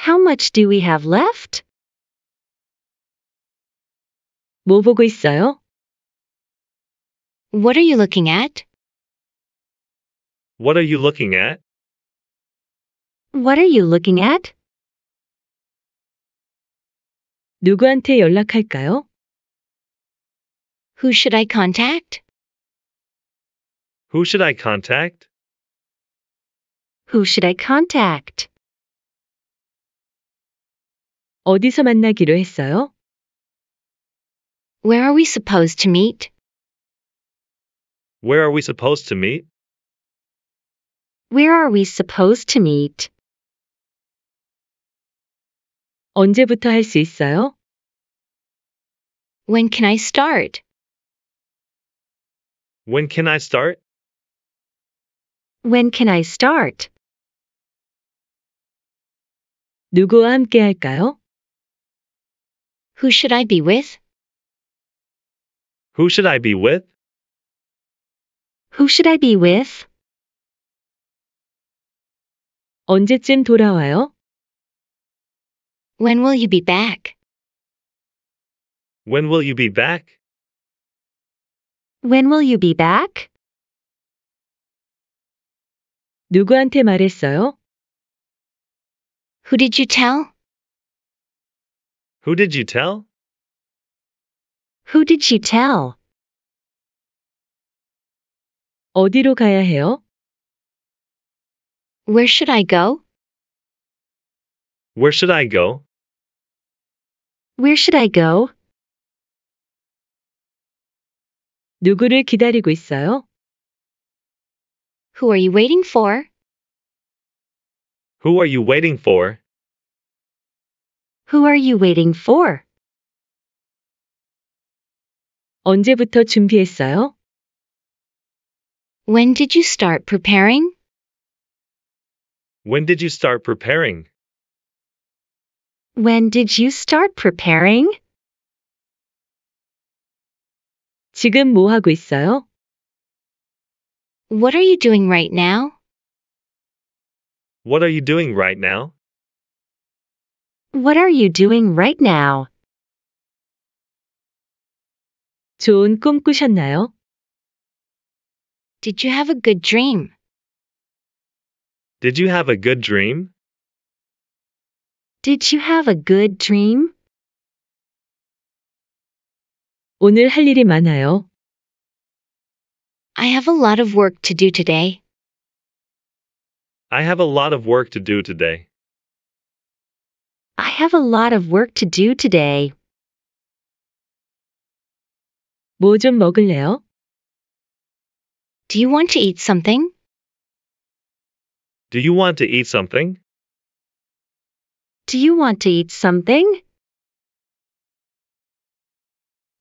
How much do we have left? 뭐 보고 있어요? What are you looking at? What are you looking at? What are you looking at? 누구한테 연락할까요? Who should I contact? Who should I contact? Who should I contact? 어디서 만나기로 했어요? Where are we supposed to meet? Where are we supposed to meet? Where are we supposed to meet? 언제부터 있어요? When can I start? When can I start? When can I start? 누구와 함께 할까요? Who should I be with? Who should I be with? Who should I be with? 언제쯤 돌아와요? When will you be back? When will you be back? When will you be back? 누구한테 말했어요? Who did you tell? Who did you tell? Who did you tell? 어디로 가야 해요? Where should I go? Where should I go? Where should I go? 누구를 기다리고 있어요? Who are you waiting for? Who are you waiting for? Who are you waiting for? 언제부터 준비했어요? When did you start preparing? When did you start preparing? When did you start preparing? 지금 뭐 하고 있어요? What are you doing right now? What are you doing right now? What are you doing right now? 좋은 꿈 꾸셨나요? Did you have a good dream? Did you have a good dream? Did you have a good dream? 오늘 할 일이 많아요. I have a lot of work to do today. I have a lot of work to do today. I have a lot of work to do today. 뭐 먹을래요? Do you want to eat something? Do you want to eat something? Do you want to eat something?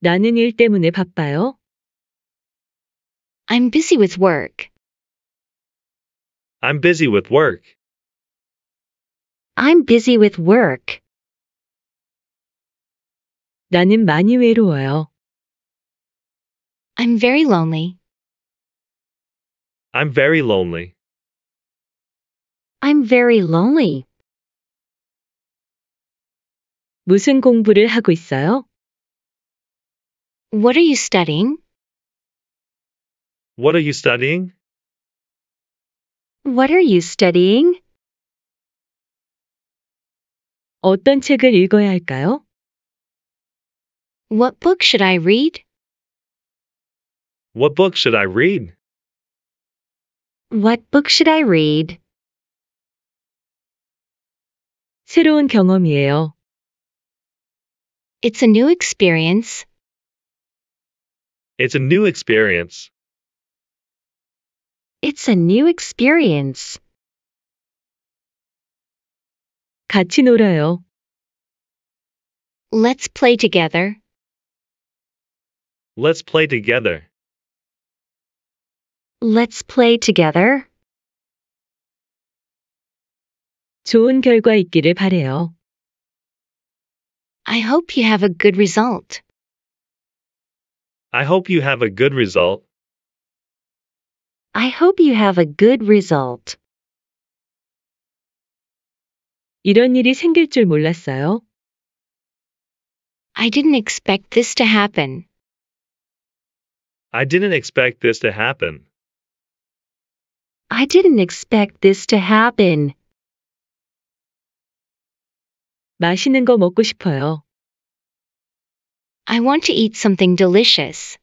나는 일 때문에 바빠요. I'm busy with work. I'm busy with work. I'm busy with work. 나는 많이 외로워요. I'm very lonely. I'm very lonely. I'm very lonely. 무슨 공부를 하고 있어요? What are you studying? What are you studying? What are you studying? 어떤 책을 읽어야 할까요? What book should I read? What book should I read? What book should I read? 새로운 경험이에요. It's a new experience. It's a new experience. It's a new experience. 같이 놀아요. Let's play together. Let's play together. Let's play together. 좋은 결과 있기를 바래요. I hope you have a good result. I hope you have a good result. I hope you have a good result. 이런 일이 생길 줄 몰랐어요. I didn't expect this to happen. I didn't expect this to happen. I didn't expect this to happen. 맛있는 거 먹고 싶어요. I want to eat something delicious.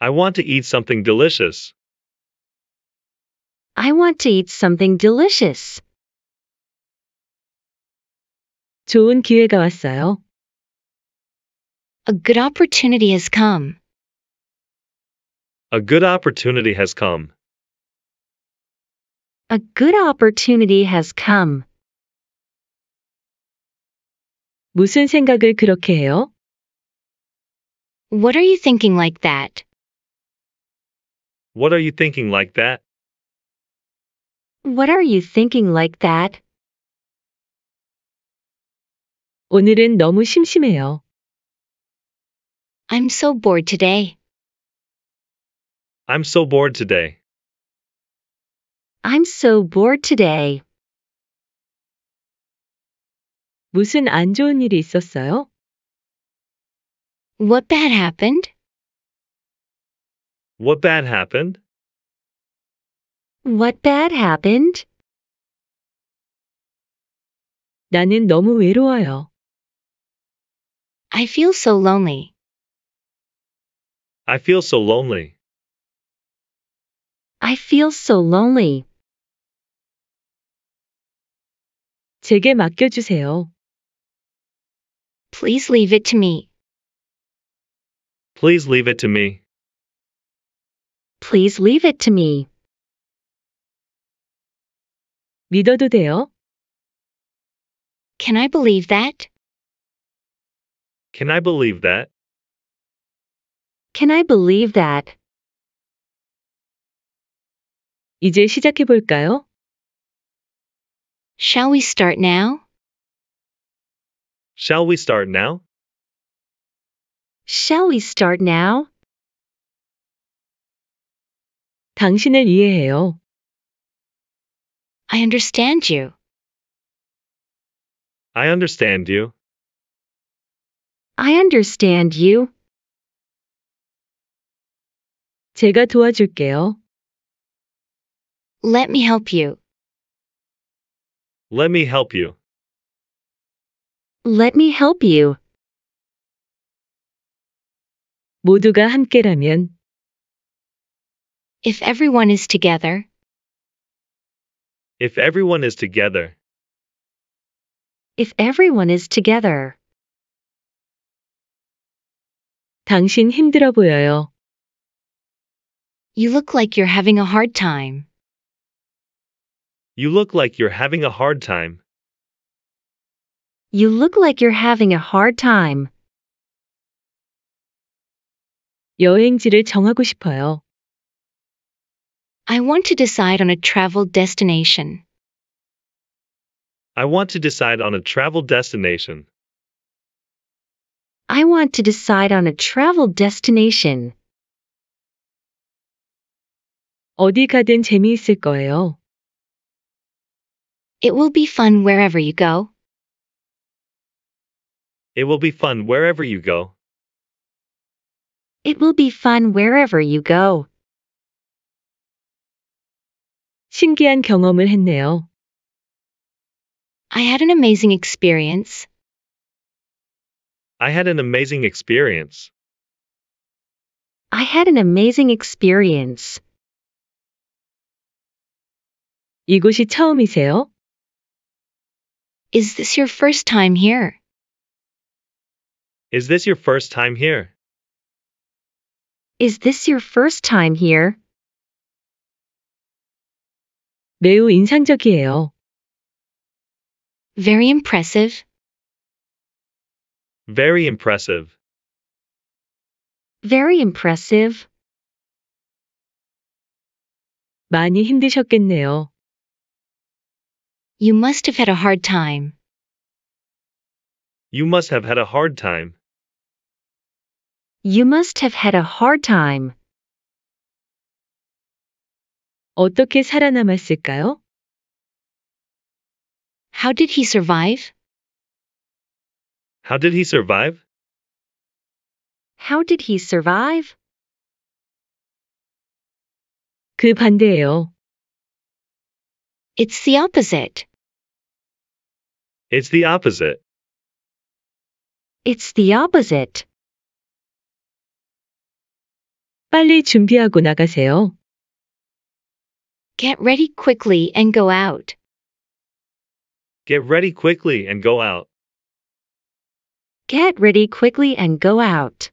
I want to eat something delicious. I want to eat something delicious. 좋은 기회가 왔어요. A good opportunity has come. A good opportunity has come. A good opportunity has come. 무슨 생각을 그렇게 해요? What are you thinking like that? What are you thinking like that? What are you thinking like that? 오늘은 너무 심심해요. I'm so bored today. I'm so bored today. I'm so bored today. 무슨 안 좋은 일이 있었어요? What bad happened? What bad happened? What bad happened? 나는 너무 외로워요. I feel so lonely. I feel so lonely. I feel so lonely. 제게 맡겨주세요. Please leave it to me. Please leave it to me. Please leave it to me. 믿어도 돼요? Can I believe that? Can I believe that? Can I believe that? 이제 시작해 볼까요? Shall we start now? Shall we start now? Shall we start now? 당신을 이해해요. I understand you. I understand you. I understand you. 제가 도와줄게요. Let me help you. Let me help you. Let me help you. 모두가 함께라면 If everyone is together, If everyone is together, if everyone is together. 당신 힘들어 보여요. You look like you're having a hard time. You look like you're having a hard time. You look like you're having a hard time. 여행지를 정하고 싶어요. I want to decide on a travel destination. I want to decide on a travel destination. I want to decide on a travel destination. 어디 가든 재미있을 거예요. It will be fun wherever you go. It will be fun wherever you go. It will be fun wherever you go. 신기한 경험을 했네요. I had an amazing experience. I had an amazing experience. I had an amazing experience. 이곳이 처음이세요? Is this your first time here? Is this your first time here? Is this your first time here? 매우 인상적이에요. Very impressive. Very impressive. Very impressive. 많이 힘드셨겠네요. You must have had a hard time. You must have had a hard time. You must have had a hard time. 어떻게 살아남았을까요? How did he survive? How did he survive? How did he survive? 그 반대예요. It's the opposite. It's the opposite. It's the opposite. 빨리 준비하고 나가세요. Get ready quickly and go out. Get ready quickly and go out. Get ready quickly and go out.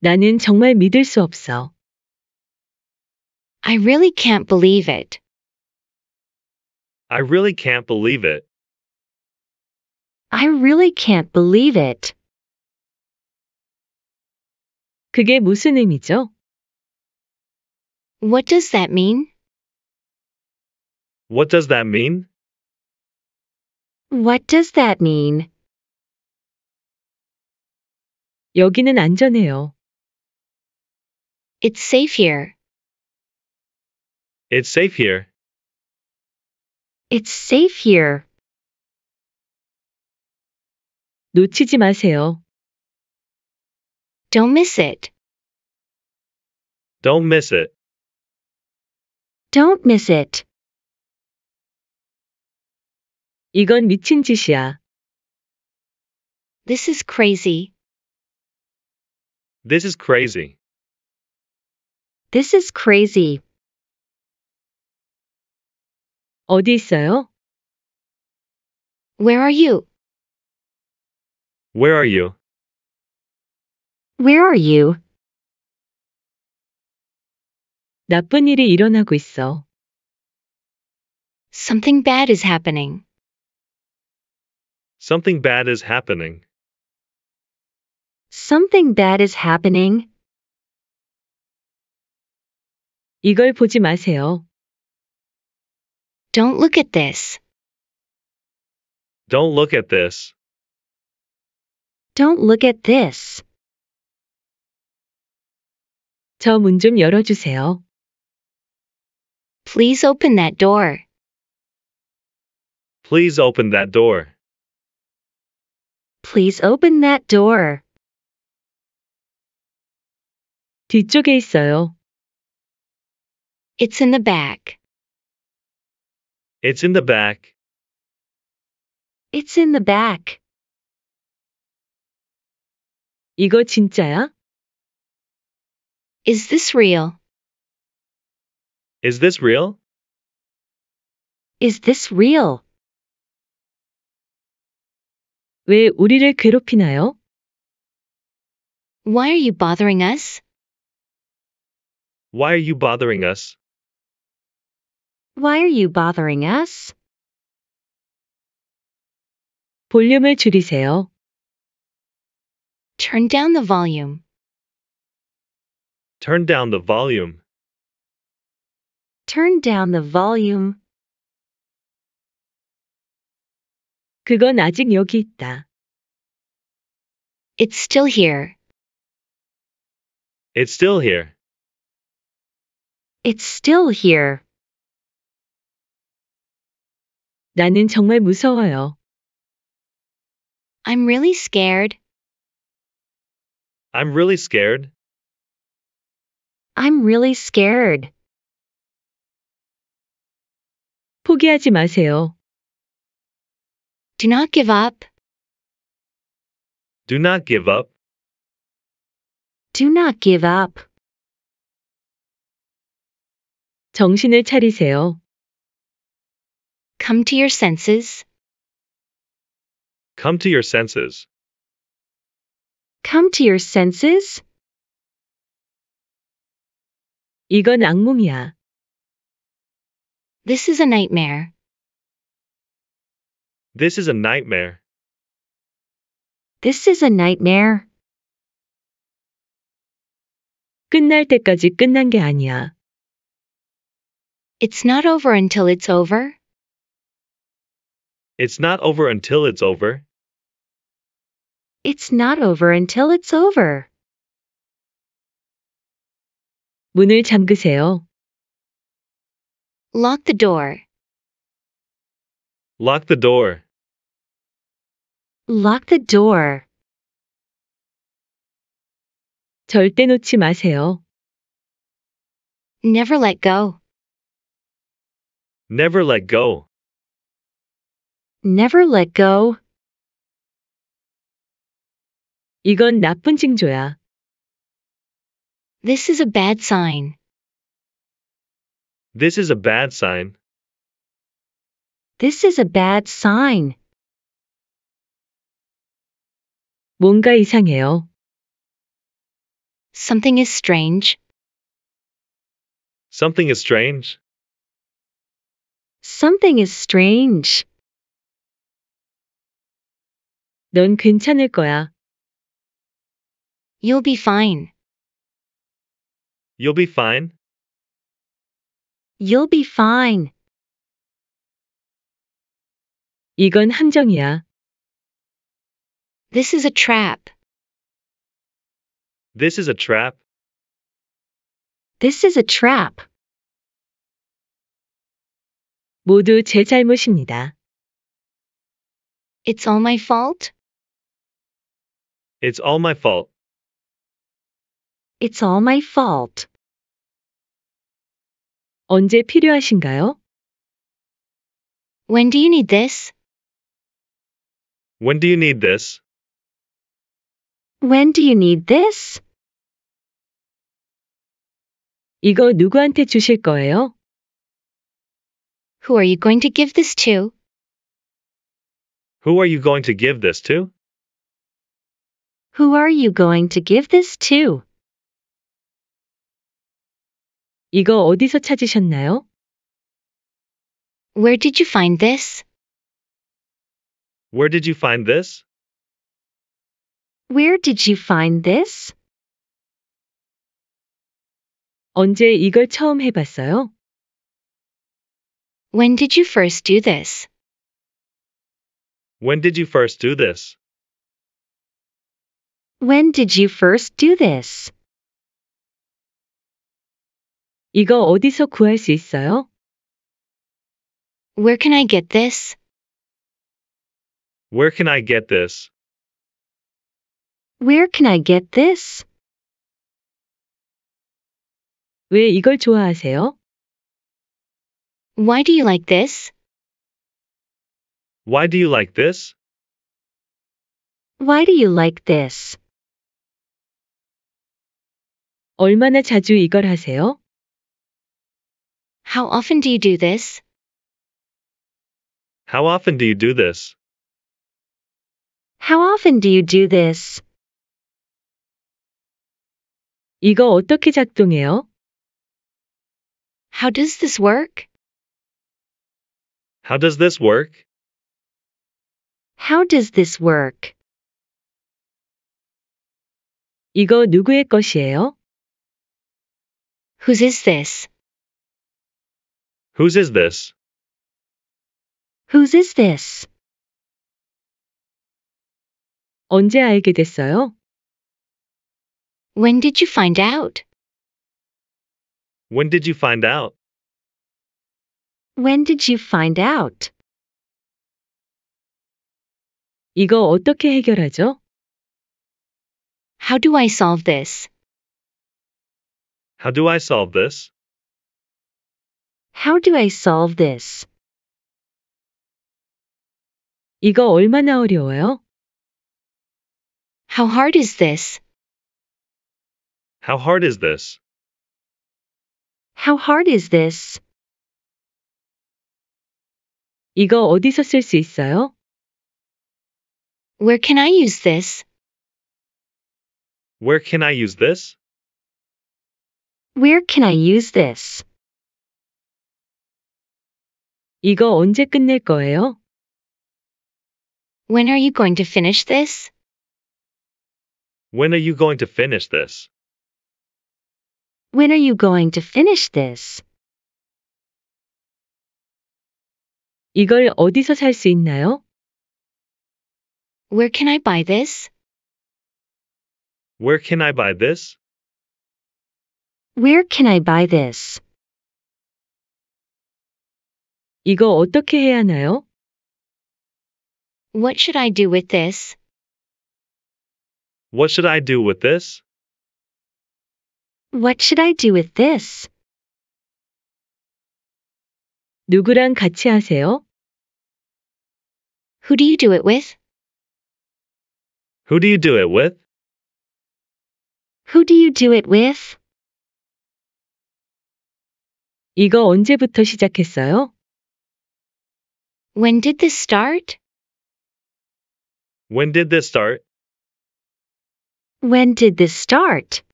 나는 정말 믿을 수 없어. I really can't believe it. I really can't believe it. I really can't believe it. 그게 무슨 의미죠? What does that mean? What does that mean? What does that mean? 여기는 안전해요. It's safe here. It's safe here. It's safe here. 놓치지 마세요. Don't miss it. Don't miss it. Don't miss it. 이건 미친 짓이야. This is crazy. This is crazy. This is crazy. 어디 있어요? Where are you? Where are you? Where are you? 나쁜 일이 일어나고 있어. Something bad is happening. Something bad is happening. Something bad is happening. 이걸 보지 마세요. Don't look at this. Don't look at this. Don't look at this. 열어주세요. Please open that door. Please open that door. Please open that door. 뒤쪽에 있어요. It's in the back. It's in the back. It's in the back. 이거 진짜야? Is this real? Is this real? Is this real? 왜 우리를 괴롭히나요? Why are you bothering us? Why are you bothering us? Why are you bothering us? 볼륨을 줄이세요. Turn down the volume. Turn down the volume. Turn down the volume. 그건 아직 여기 있다. It's still here. It's still here. It's still here. 나는 정말 무서워요. I'm really scared. I'm really scared. I'm really scared. 포기하지 마세요. Do not give up. Do not give up. Do not give up. 정신을 차리세요. Come to your senses. Come to your senses. Come to your senses. 이건 악몽이야. This is a nightmare. This is a nightmare. This is a nightmare. 끝날 때까지 끝난 게 아니야. It's not over until it's over. It's not over until it's over. It's not over until it's over. 문을 잠그세요. Lock the door. Lock the door. Lock the door. 절대 놓지 마세요. Never let go. Never let go. Never let go. 이건 나쁜 징조야. This is a bad sign. This is a bad sign. This is a bad sign. 뭔가 이상해요. Something is strange. Something is strange. Something is strange. 넌 괜찮을 거야. You'll be fine. You'll be fine. You'll be fine. 이건 함정이야. This is a trap. This is a trap. This is a trap. 모두 제 잘못입니다. It's all my fault. It's all my fault. It's all my fault. 언제 필요하신가요? When do you need this? When do you need this? When do you need this? 이거 누구한테 주실 거예요? Who are you going to give this to? Who are you going to give this to? Who are you going to give this to? 이거 어디서 찾으셨나요? Where did you find this? Where did you find this? Where did you find this? 언제 이걸 처음 해봤어요? When did you first do this? When did you first do this? When did you first do this? 이거 어디서 구할 수 있어요? Where can I get this? Where can I get this? Where can I get this? 왜 이걸 좋아하세요? Why do you like this? Why do you like this? Why do you like this? 얼마나 자주 이걸 하세요? How often do you do this? How often do you do this? How often do you do this? 이거 어떻게 작동해요? How does this work? How does this work? How does this work? 이거 누구의 것이에요? Whose is this? Whose is this? Whose is this? 언제 알게 됐어요? When did you find out? When did you find out? When did you find out? 이거 어떻게 해결하죠? How do I solve this? How do I solve this? How do I solve this? 이거 얼마나 어려워요? How hard is this? How hard is this? How hard is this? 이거 어디서 쓸 있어요? Where can I use this? Where can I use this? Where can I use this? 이거 언제 끝낼 거예요? When are you going to finish this? When are you going to finish this? When are you going to finish this? 이걸 어디서 있나요? Where can I buy this? Where can I buy this? Where can I buy this? 이거 어떻게 해야 하나요? What should I do with this? What should I do with this? What should I do with this? 누구랑 같이 하세요? Who do you do it with? Who do you do it with? Who do you do it with? 이거 언제부터 시작했어요? When did this start? When did this start? When did this start?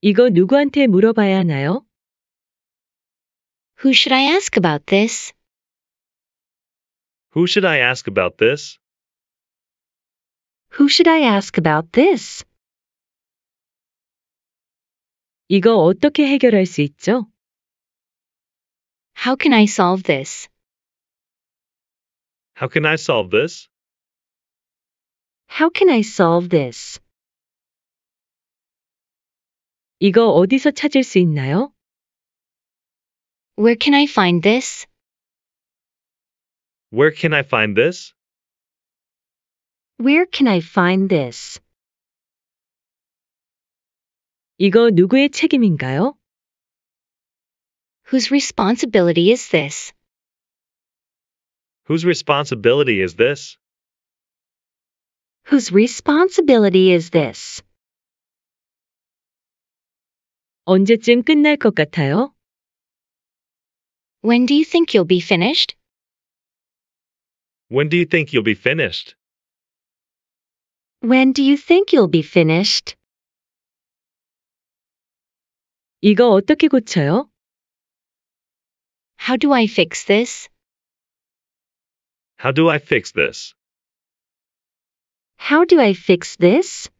이거 누구한테 물어봐야 하나요? Who should I ask about this? Who should I ask about this? Who should I ask about this? 이거 어떻게 해결할 수 있죠? How can I solve this? How can I solve this? How can I solve this? 이거 어디서 찾을 수 있나요? Where can I find this? Where can I find this? Where can I find this? 이거 누구의 책임인가요? Whose responsibility is this? Whose responsibility is this? Whose responsibility is this? 언제쯤 끝날 것 같아요? When do you think you'll be finished? When do you think you'll be finished? When do you think you'll be finished? 이거 어떻게 고쳐요? How do I fix this? How do I fix this? How do I fix this?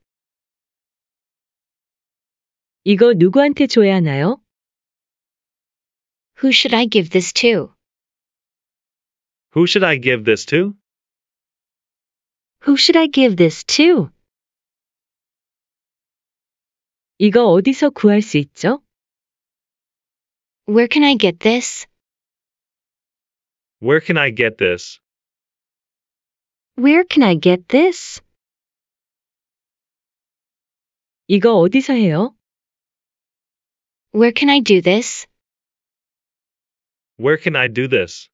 이거 누구한테 줘야 하나요? Who should I give this to? Who should I give this to? Who should I give this to? 이거 어디서 구할 수 있죠? Where can I get this? Where can I get this? Where can I get this? 이거 어디서 해요? Where can I do this? Where can I do this?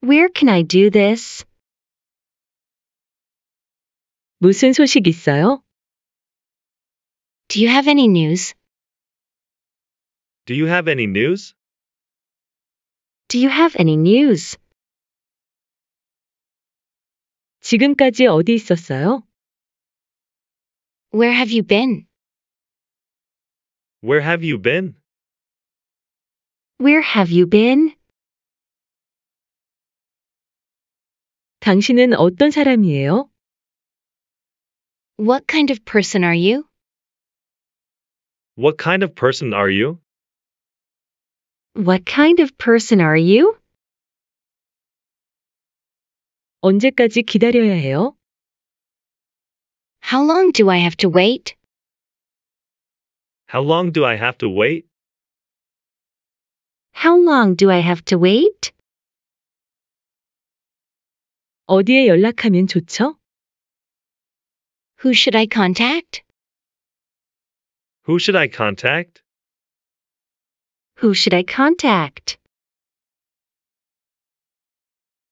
Where can I do this? 무슨 소식 있어요? Do you have any news? Do you have any news? Do you have any news? 지금까지 어디 있었어요? Where have you been? Where have you been? Where have you been? 당신은 어떤 사람이에요? What kind of person are you? What kind of person are you? What kind of person are you? 언제까지 기다려야 해요? How long do I have to wait? How long do I have to wait? How long do I have to wait? 어디에 연락하면 좋죠? Who should I contact? Who should I contact? Who should I contact?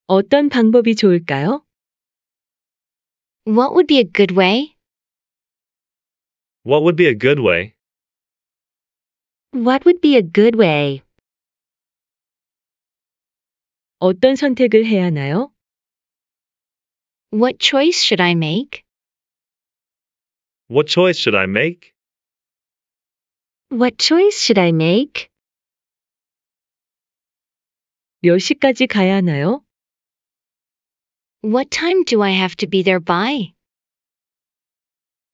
어떤 방법이 좋을까요? What would be a good way? What would be a good way? What would be a good way? 어떤 선택을 해야 하나요? What choice should I make? What choice should I make? What choice should I make? 몇 시까지 가야 하나요? What time do I have to be there by?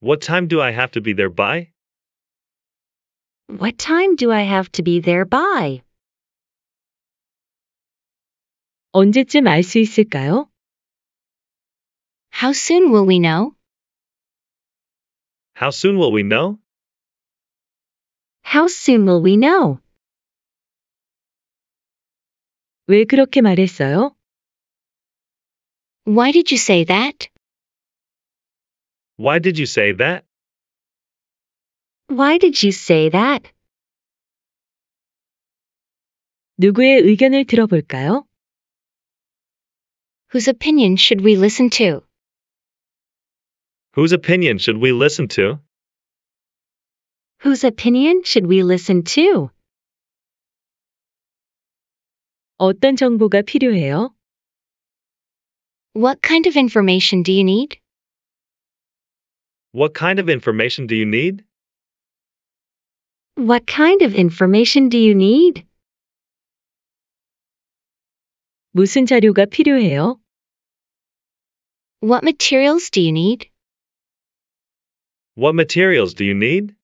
What time do I have to be there by? What time do I have to be there by? 언제쯤 있을까요? How soon will we know? How soon will we know? How soon will we know? 왜 그렇게 말했어요? Why did you say that? Why did you say that? Why did you say that? 누구의 의견을 들어볼까요? Whose opinion should we listen to? Whose opinion should we listen to? Whose opinion should we listen to? 어떤 정보가 필요해요? What kind of information do you need? What kind of information do you need? What kind of information do you need? 무슨 자료가 필요해요? What materials do you need? What materials do you need?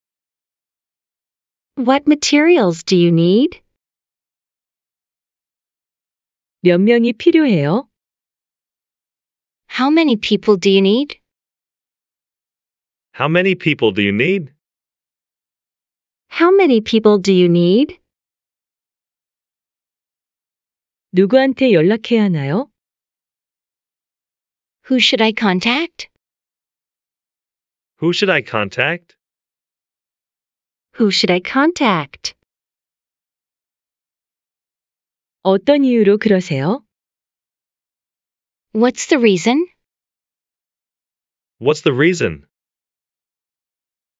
What materials do you need? 몇 명이 필요해요? How many people do you need? How many people do you need? How many people do you need? 누구한테 연락해야 하나요? Who should I contact? Who should I contact? Who should I contact? 어떤 이유로 그러세요? What's the reason? What's the reason?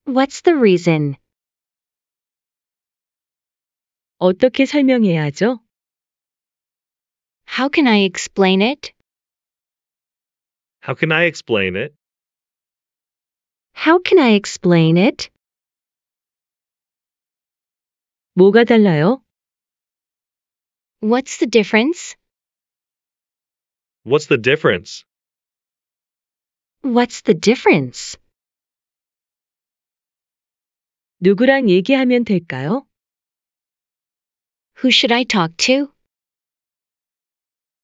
What's the reason? 어떻게 설명해야 하죠? How can I explain it? How can I explain it? How can I explain it? 뭐가 달라요? What's the difference? What's the difference? What's the difference? 누구랑 얘기하면 될까요? Who should I talk to?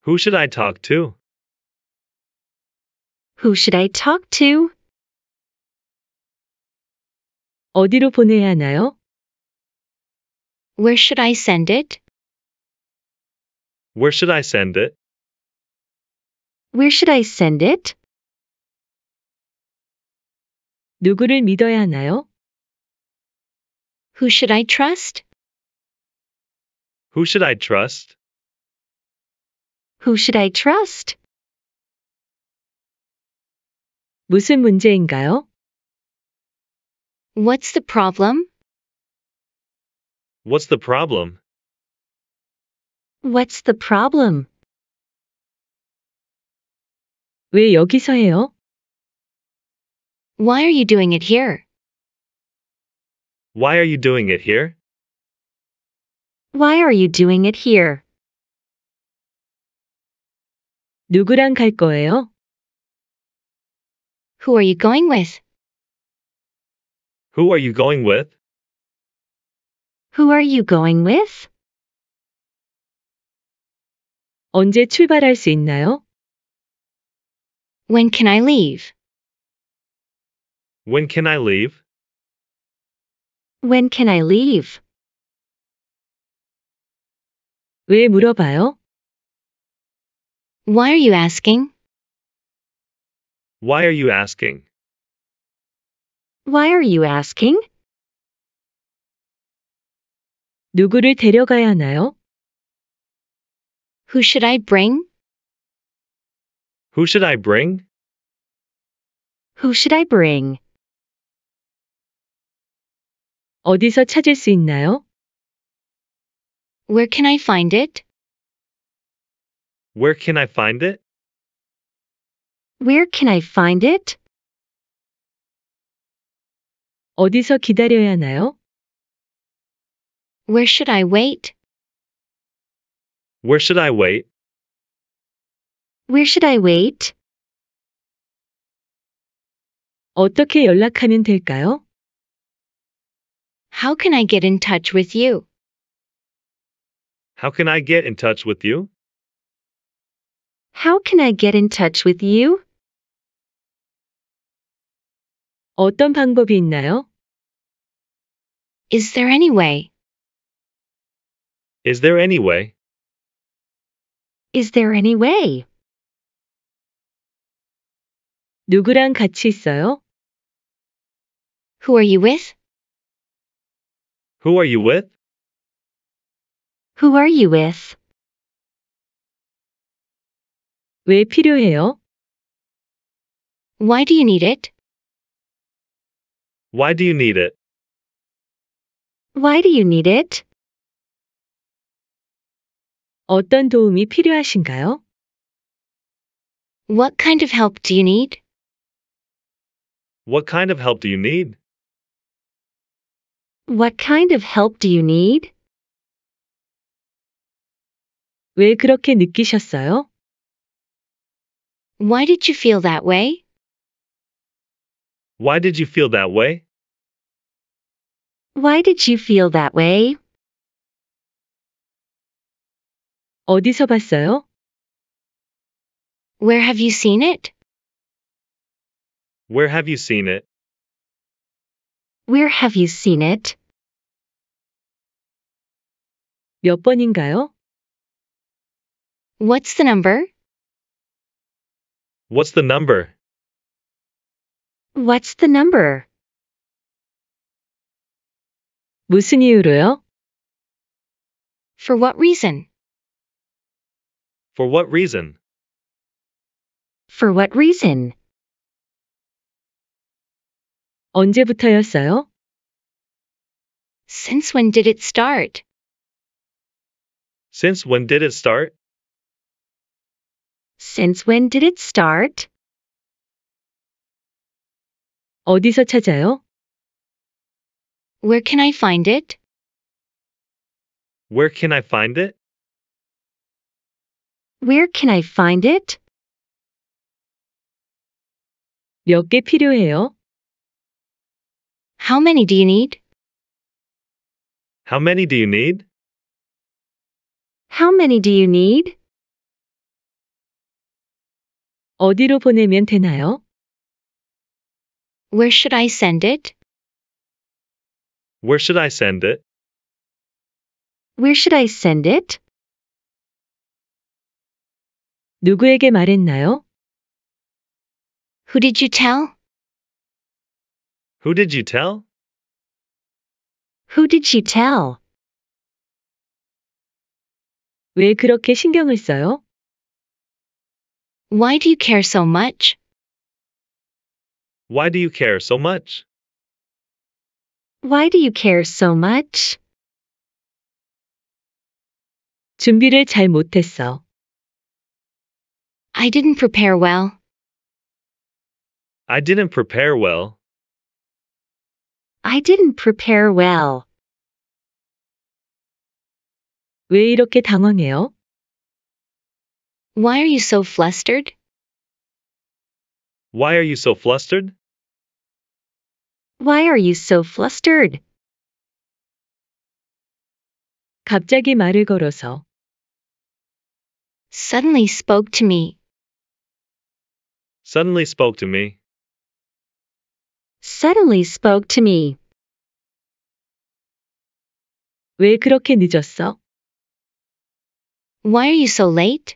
Who should I talk to? Who should I talk to? 어디로 보내야 하나요? Where should I send it? Where should I send it? Where should I send it? 누구를 믿어야 하나요? Who should I trust? Who should I trust? Who should I trust? 무슨 문제인가요? What's the problem? What's the problem? What's the problem? 왜 여기서 해요? Why are you doing it here? Why are you doing it here? Why are you doing it here? 누구랑 갈 거예요? Who are you going with? Who are you going with? Who are you going with? 언제 출발할 수 있나요? When can I leave? When can I leave? When can I leave? 왜 물어봐요? Why are you asking? Why are you asking? Why are you asking? 누구를 데려가야 하나요? Who should I bring? Who should I bring? Who should I bring? 어디서 찾을 수 있나요? Where can I find it? Where can I find it? Where can I find it? 어디서 기다려야 하나요? Where should I wait? Where should I wait? Where should I wait? 어떻게 연락하면 될까요? How can I get in touch with you? How can I get in touch with you? How can I get in touch with you? 어떤 방법이 있나요? Is there any way? Is there any way? Is there any way? 누구랑 같이 있어요? Who are you with? Who are you with? Who are you with? 왜 필요해요? Why do you need it? Why do you need it? Why do you need it? 어떤 도움이 필요하신가요? What kind of help do you need? What kind of help do you need? What kind of help do you need? 왜 그렇게 느끼셨어요? Why did you feel that way? Why did you feel that way? Why did you feel that way? 어디서 봤어요? Where have you seen it? Where have you seen it? Where have you seen it? 몇 번인가요? What's the number? What's the number? What's the number? 무슨 이유로요? For what reason? For what reason? For what reason? 언제부터였어요? Since when did it start? Since when did it start? Since when did it start? 어디서 찾아요? Where can I find it? Where can I find it? Where can I find it? 몇 필요해요? How many do you need? How many do you need? How many do you need? 어디로 보내면 되나요? Where should I send it? Where should I send it? Where should I send it? 누구에게 말했나요? Who did you tell? Who did you tell? Who did you tell? 왜 그렇게 신경을 써요? Why do you care so much? Why do you care so much? Why do you care so much? 준비를 잘 못했어. I didn't prepare well. I didn't prepare well. I didn't prepare well. 왜 이렇게 당황해요? Why are you so flustered? Why are you so flustered? Why are you so flustered? 갑자기 말을 걸어서 suddenly spoke to me. Suddenly spoke to me. Suddenly spoke to me. 왜 그렇게 늦었어? Why are you so late?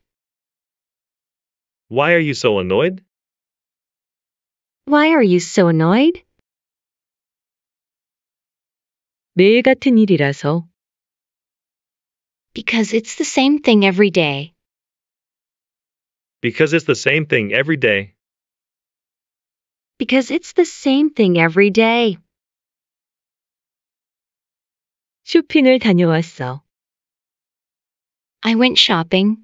Why are you so annoyed? Why are you so annoyed? 매일 같은 일이라서. Because it's the same thing every day. Because it's the same thing every day. Because it's the same thing every day. 쇼핑을 다녀왔어. I went shopping.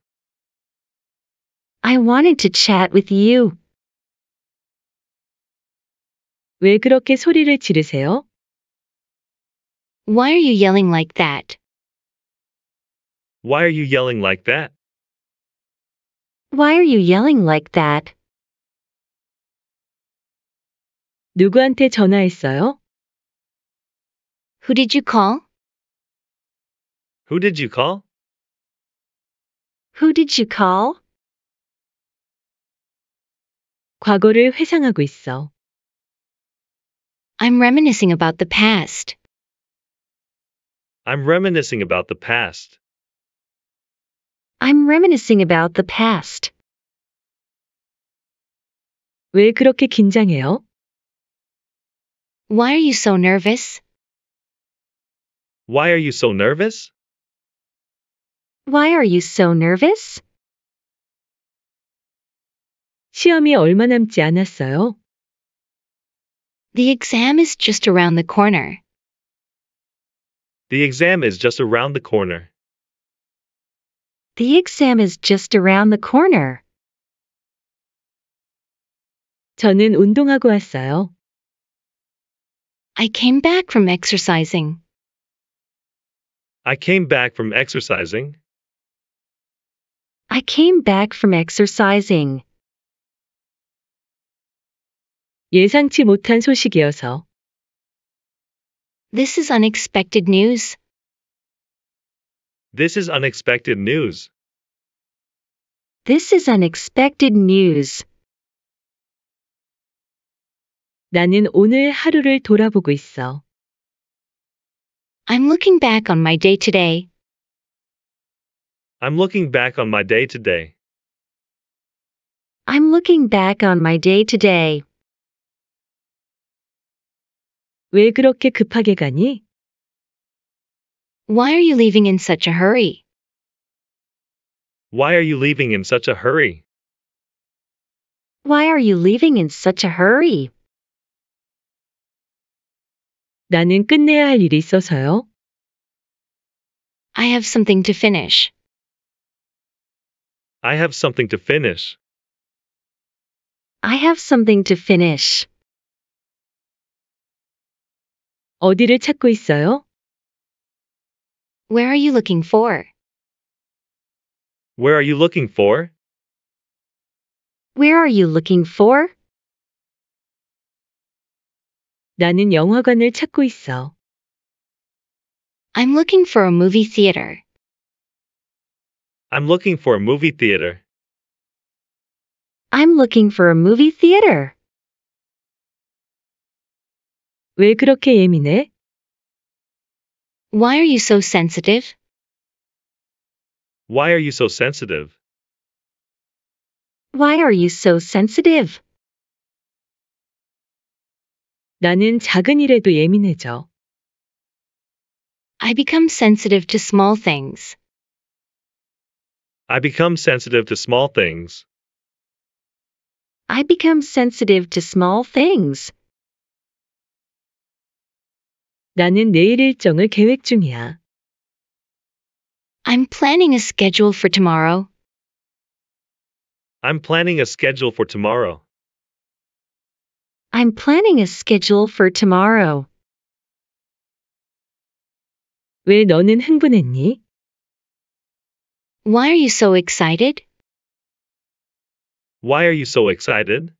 I wanted to chat with you. 왜 그렇게 소리를 지르세요? Why are you yelling like that? Why are you yelling like that? Why are you yelling like that? 누구한테 전화했어요? Who did you call? Who did you call? Who did you call? 과거를 회상하고 있어. I'm reminiscing about the past. I'm reminiscing about the past. I'm reminiscing about the past. 왜 그렇게 긴장해요? Why are you so nervous? Why are you so nervous? Why are you so nervous? 시험이 얼마 남지 않았어요? The exam is just around the corner. The exam is just around the corner. The exam is just around the corner. 저는 운동하고 왔어요. I came back from exercising. I came back from exercising. I came back from exercising. 예상치 못한 소식이어서. This is unexpected news. This is unexpected news. This is unexpected news. 나는 오늘 하루를 돌아보고 있어. I'm looking back on my day today. I'm looking back on my day today. I'm looking back on my day today. 왜 그렇게 급하게 가니? Why are you leaving in such a hurry? Why are you leaving in such a hurry? Why are you leaving in such a hurry? 나는 끝내야 할 일이 있어서요. I have something to finish. I have something to finish. I have something to finish. 어디를 찾고 있어요? Where are you looking for? Where are you looking for? Where are you looking for? 나는 영화관을 찾고 있어. I'm looking for a movie theater. I'm looking for a movie theater. I'm looking for a movie theater. 왜 그렇게 예민해? Why are you so sensitive? Why are you so sensitive? Why are you so sensitive? 나는 작은 일에도 예민해져. I become sensitive to small things. I become sensitive to small things. I become sensitive to small things. 나는 내일 일정을 계획 중이야. I'm planning a schedule for tomorrow. I'm planning a schedule for tomorrow. I'm planning a schedule for tomorrow. 왜 너는 흥분했니? Why are you so excited? Why are you so excited?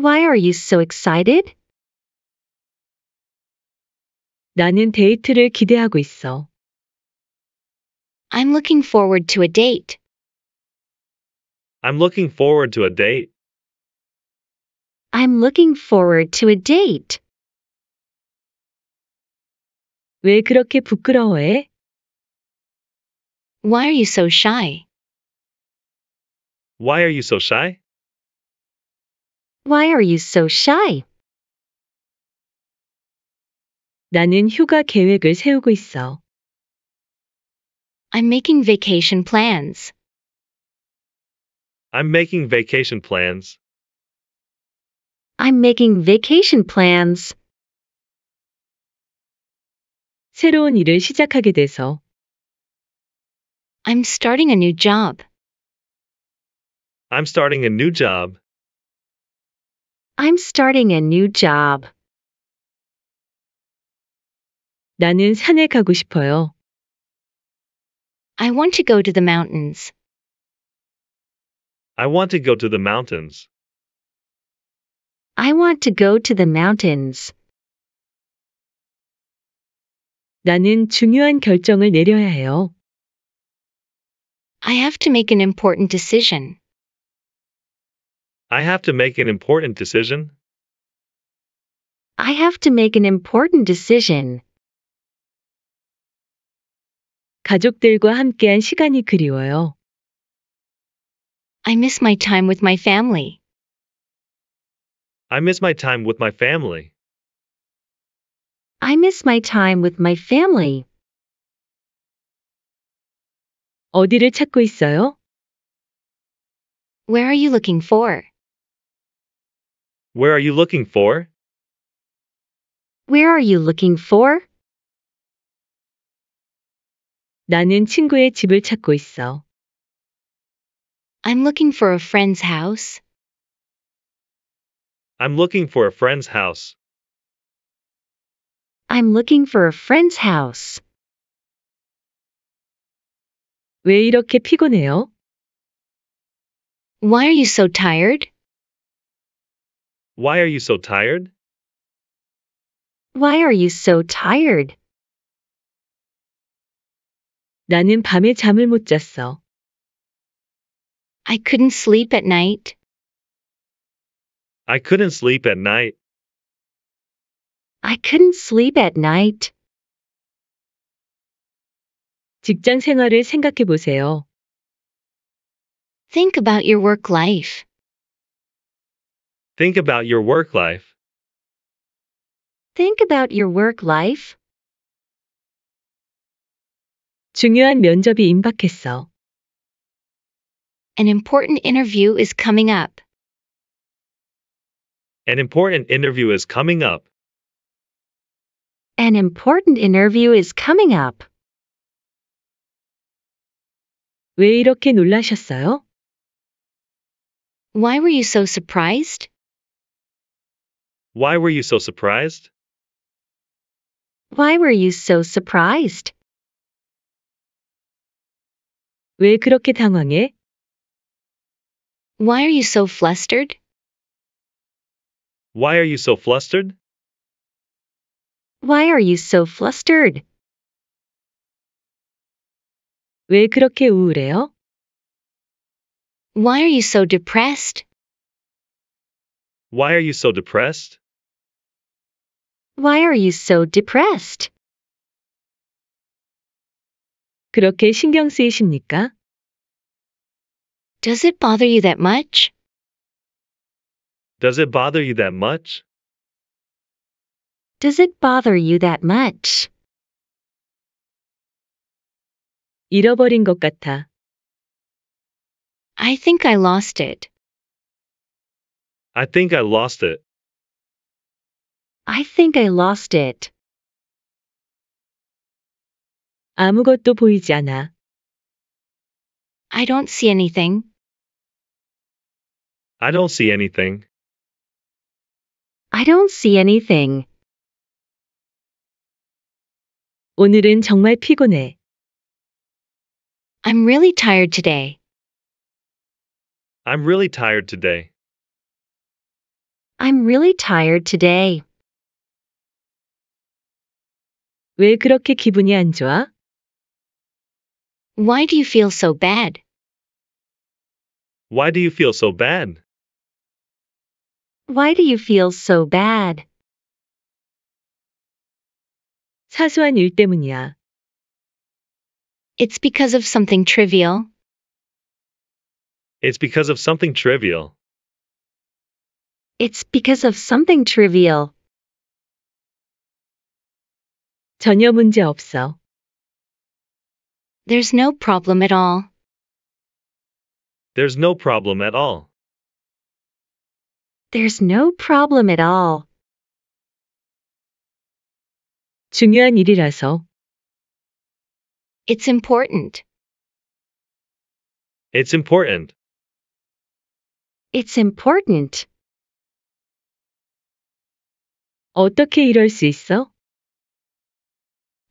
Why are you so excited? 나는 데이트를 기대하고 있어. I'm looking forward to a date. I'm looking forward to a date. I'm looking forward to a date. 왜 그렇게 부끄러워해? Why are you so shy? Why are you so shy? Why are you so shy? 나는 휴가 계획을 세우고 있어. I'm making vacation plans. I'm making vacation plans. I'm making vacation plans. 새로운 일을 시작하게 돼서. I'm starting a new job. I'm starting a new job. I'm starting a new job. 나는 산에 가고 싶어요. I want to go to the mountains. I want to go to the mountains. I want to go to the mountains. 나는 중요한 결정을 내려야 해요. I have to make an important decision. I have to make an important decision. I have to make an important decision. 가족들과 함께한 시간이 그리워요. I miss my time with my family. I miss my time with my family. I miss my time with my family. 어디를 찾고 있어요? Where are you looking for? Where are you looking for? Where are you looking for? 나는 친구의 집을 찾고 있어. I'm looking for a friend's house. I'm looking for a friend's house. I'm looking for a friend's house. 왜 이렇게 피곤해요? Why are you so tired? Why are you so tired? Why are you so tired? 나는 밤에 잠을 못 잤어. I couldn't sleep at night. I couldn't sleep at night. I couldn't sleep at night. 직장 생활을 생각해 보세요. Think about your work life. Think about your work life. Think about your work life. 중요한 면접이 임박했어. An important interview is coming up. An important interview is coming up. An important interview is coming up. 왜 이렇게 놀라셨어요? Why were you so surprised? Why were you so surprised? Why were you so surprised? 왜 그렇게 당황해? Why are you so flustered? Why are you so flustered? Why are you so flustered? 왜 그렇게 우울해요? Why are you so depressed? Why are you so depressed? Why are you so depressed? 그렇게 신경 쓰이십니까? Does it bother you that much? Does it bother you that much? Does it bother you that much? 잃어버린 것 같아. I think I lost it. I think I lost it. I think I lost it. 아무것도 보이지 않아. I don't see anything. I don't see anything. I don't see anything. 오늘은 정말 피곤해. I'm really tired today. I'm really tired today. I'm really tired today. 왜 그렇게 기분이 안 좋아? Why do you feel so bad? Why do you feel so bad? Why do you feel so bad? 사소한 일 때문이야. It's because of something trivial. It's because of something trivial. It's because of something trivial. 전혀 문제 없어. There's no problem at all. There's no problem at all. There's no problem at all. 중요한 일이라서. It's important. It's important. It's important. 어떻게 이럴 수 있어?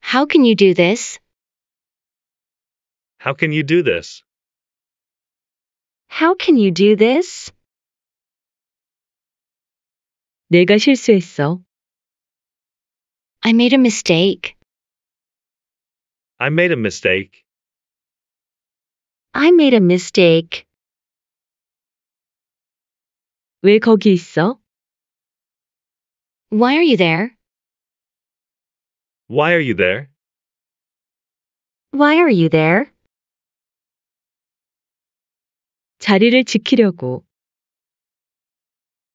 How can you do this? How can you do this? How can you do this? 내가 실수했어. I made a mistake. I made a mistake. I made a mistake. 왜 거기 있어? Why are you there? Why are you there? Why are you there? 자리를 지키려고.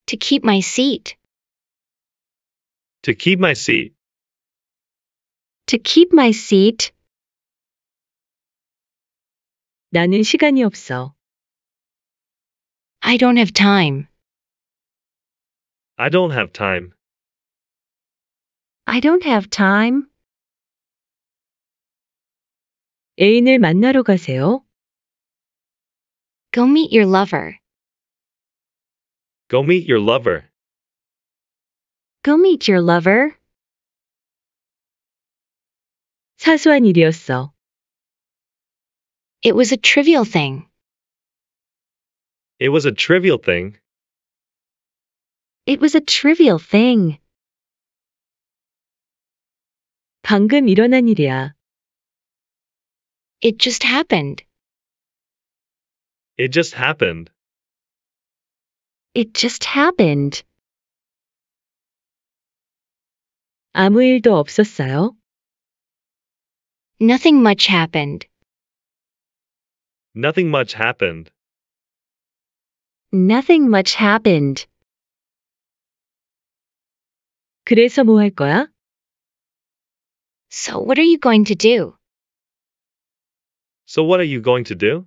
To keep my seat. To keep my seat. To keep my seat. 나는 시간이 없어. I don't have time. I don't have time. I don't have time. 애인을 만나러 가세요. Go meet your lover. Go meet your lover. Go meet your lover. 사소한 일이었어. It was a trivial thing. It was a trivial thing. It was a trivial thing. 방금 일어난 일이야. It just happened. It just happened. It just happened. 아무 일도 없었어요? Nothing much happened. Nothing much happened. Nothing much happened. 그래서 뭐 할 거야? So what are you going to do? So what are you going to do?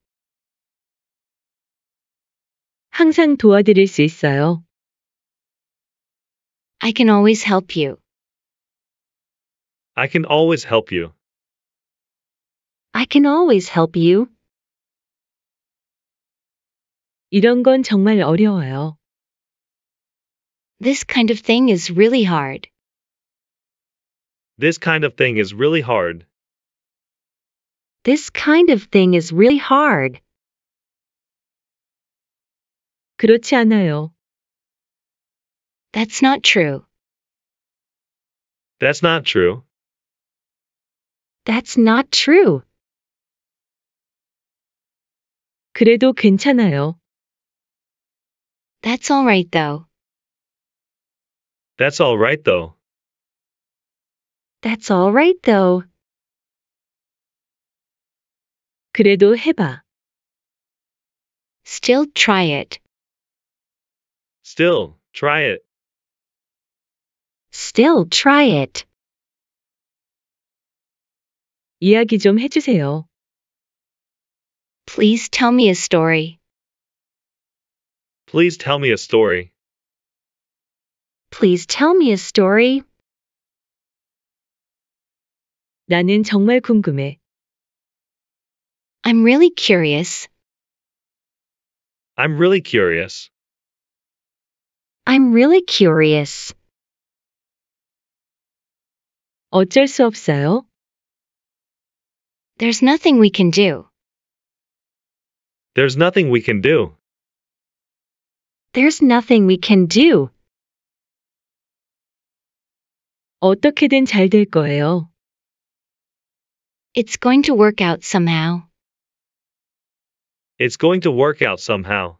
항상 도와드릴 수 있어요. I can always help you. I can always help you. I can always help you. 이런 건 정말 어려워요. This kind of thing is really hard. This kind of thing is really hard. This kind of thing is really hard. 그렇지 않아요. That's not true. That's not true. That's not true. 그래도 괜찮아요. That's all right though. That's all right though. That's all right though. 그래도 해봐. Still try it. Still, try it. Still try it. 이야기 좀 해주세요. Please tell me a story. Please tell me a story. Please tell me a story. 나는 정말 궁금해. I'm really curious. I'm really curious. I'm really curious. 어쩔 수 없어요. There's nothing we can do. There's nothing we can do. There's nothing we can do. 어떻게든 거예요. It's going to work out somehow. It's going to work out somehow.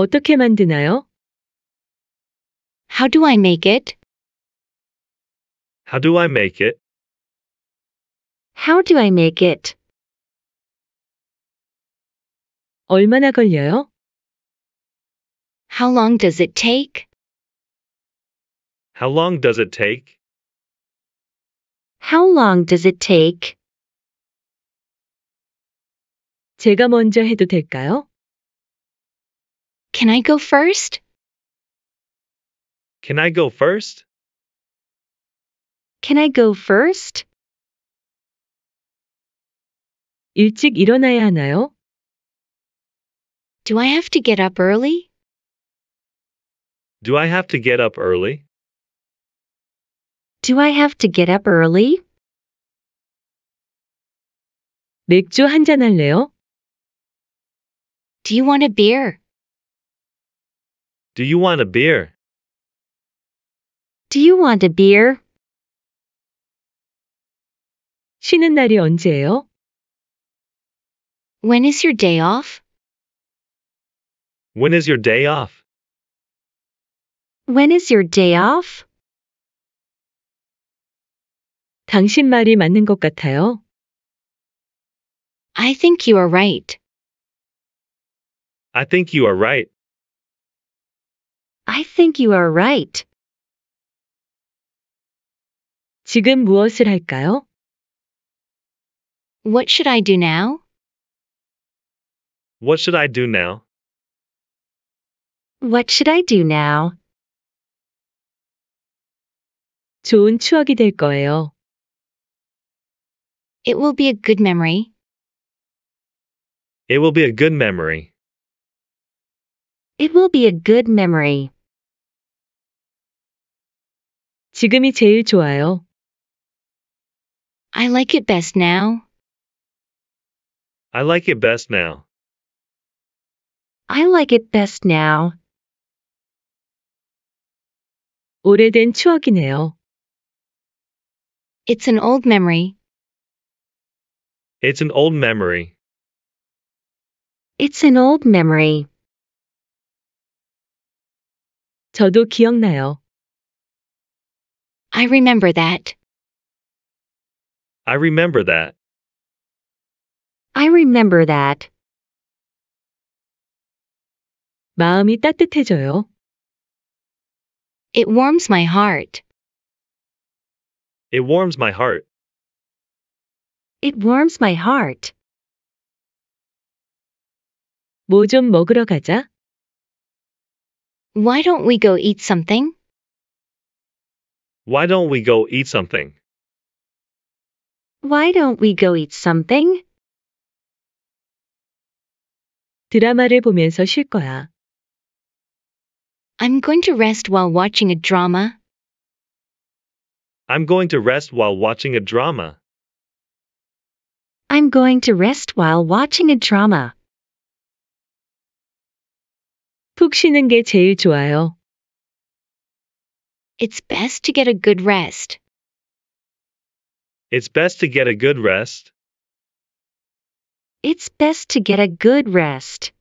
어떻게 만드나요? How do I make it? How do I make it? How do I make it? 얼마나 걸려요? How long does it take? How long does it take? How long does it take? 제가 먼저 해도 될까요? Can I go first? Can I go first? Can I go first? 일찍 일어나야 하나요? Do I have to get up early? Do I have to get up early? Do I have to get up early? 맥주 한 잔 할래요? Do you want a beer? Do you want a beer? Do you want a beer? 쉬는 날이 언제예요? When is your day off? When is your day off? When is your day off? 당신 말이 맞는 것 같아요. I think you are right. I think you are right. I think you are right. 지금 무엇을 할까요? What should I do now? What should I do now? What should I do now? 좋은 추억이 될 거예요. It will be a good memory. It will be a good memory. It will be a good memory. 지금이 제일 좋아요. I like it best now. I like it best now. I like it best now. 오래된 추억이네요. It's an old memory. It's an old memory. It's an old memory. 저도 기억나요. I remember that. I remember that. I remember that. 마음이 따뜻해져요. It warms my heart. It warms my heart. It warms my heart. 먹으러 가자. Why don't we go eat something? Why don't we go eat something? Why don't we go eat something? 드라마를 보면서 쉴 거야. I'm going to rest while watching a drama. I'm going to rest while watching a drama. I'm going to rest while watching a drama. 푹 쉬는 게 제일 좋아요. It's best to get a good rest. It's best to get a good rest. It's best to get a good rest.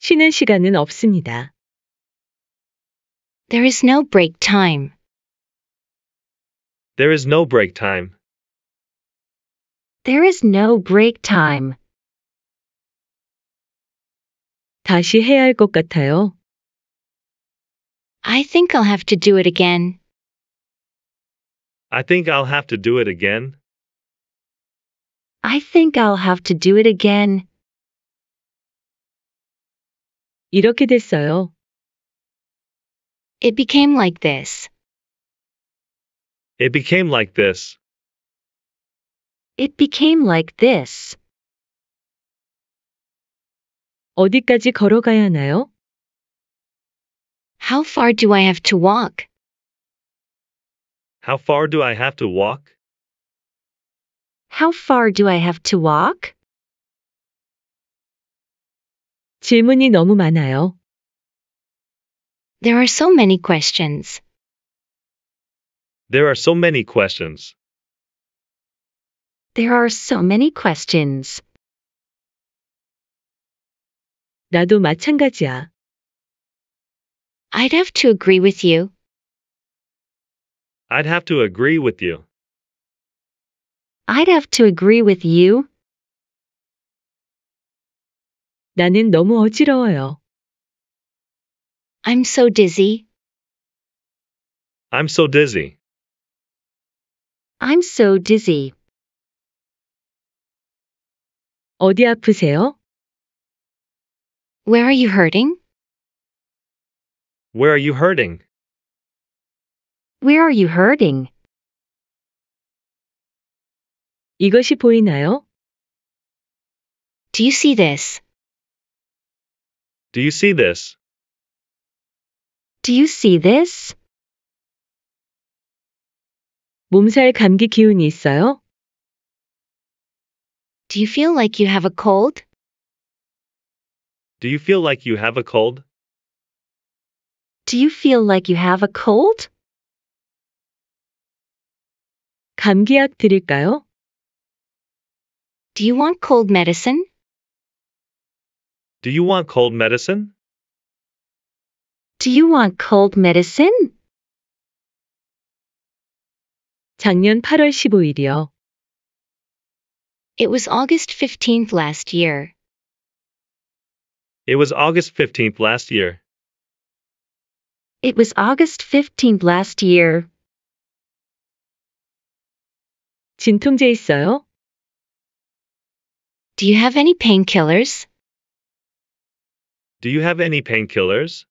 쉬는 시간은 없습니다. There is no break time. There is no break time. There is no break time. 다시 해야 할 것 같아요. I think I'll have to do it again. I think I'll have to do it again. I think I'll have to do it again. 이렇게 됐어요. It became like this. It became like this. It became like this. 어디까지 걸어가야 하나요? How far do I have to walk? How far do I have to walk? How far do I have to walk? 질문이 너무 많아요. There are so many questions. There are so many questions. There are so many questions. 나도 마찬가지야. I'd have to agree with you. I'd have to agree with you. I'd have to agree with you. 나는 너무 어지러워요. I'm so dizzy. I'm so dizzy. I'm so dizzy. 어디 아프세요? Where are you hurting? Where are you hurting? Where are you hurting? 이것이 보이나요? Do you see this? Do you see this? Do you see this? 몸살 감기 기운이 있어요? Do you feel like you have a cold? Do you feel like you have a cold? Do you feel like you have a cold? 감기약 드릴까요? Do you want cold medicine? Do you want cold medicine? Do you want cold medicine? 작년 8월 15일이요. It was August 15th last year. It was August 15th last year. It was August 15th last year. 진통제 있어요? Do you have any painkillers? Do you have any painkillers?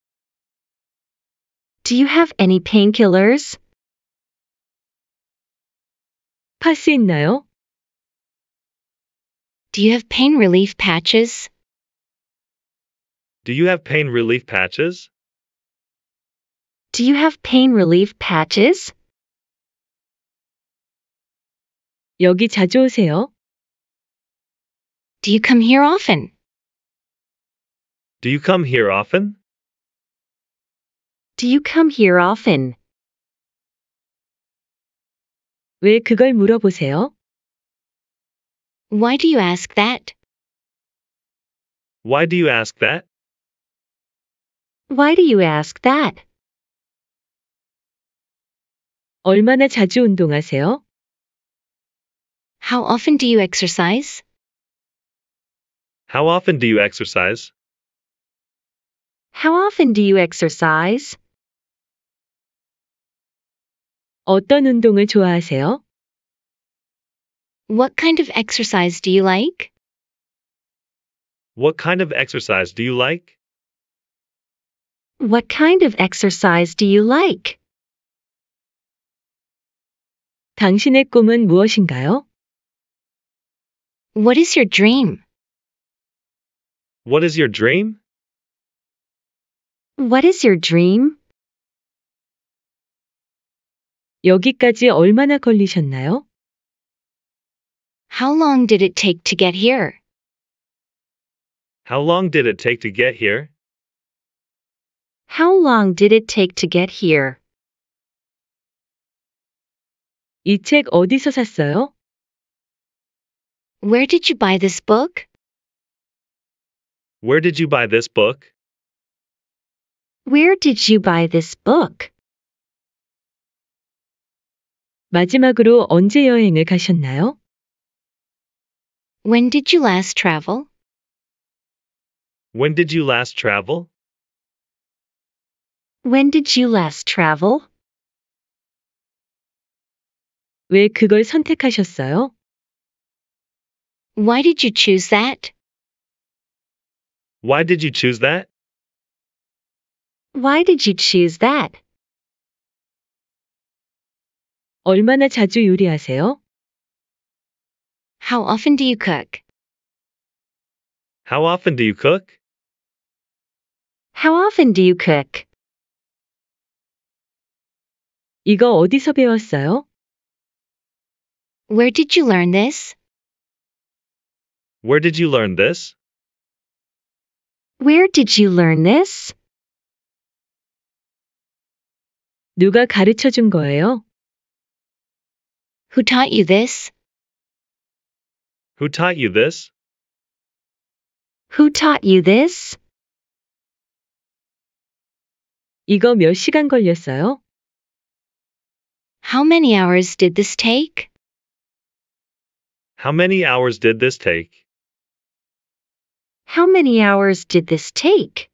Do you have any painkillers? 파스 있나요? Do you have pain relief patches? Do you have pain relief patches? Do you have pain relief patches? 여기 자주 오세요. Do you come here often? Do you come here often? Do you come here often? 왜 그걸 물어보세요? Why do you ask that? Why do you ask that? Why do you ask that? 얼마나 자주 운동하세요? How often do you exercise? How often do you exercise? How often do you exercise? 어떤 운동을 좋아하세요? What kind of exercise do you like? What kind of exercise do you like? What kind of exercise do you like? 당신의 꿈은 무엇인가요? What is your dream? What is your dream? What is your dream? 여기까지 얼마나 걸리셨나요? How long did it take to get here? How long did it take to get here? How long did it take to get here? 이 어디서 샀어요? Where did you buy this book? Where did you buy this book? Where did you buy this book? 마지막으로 언제 여행을 가셨나요? When did you last travel? When did you last travel? When did you last travel? 왜 그걸 선택하셨어요? Why did you choose that? Why did you choose that? Why did you choose that? 얼마나 자주 요리하세요? How often do you cook? How often do you cook? How often do you cook? 이거 어디서 배웠어요? Where did you learn this? Where did you learn this? Where did you learn this? 누가 가르쳐 준 거예요? Who taught you this? Who taught you this? Who taught you this? 이거 몇 시간 걸렸어요? How many hours did this take? How many hours did this take? How many hours did this take?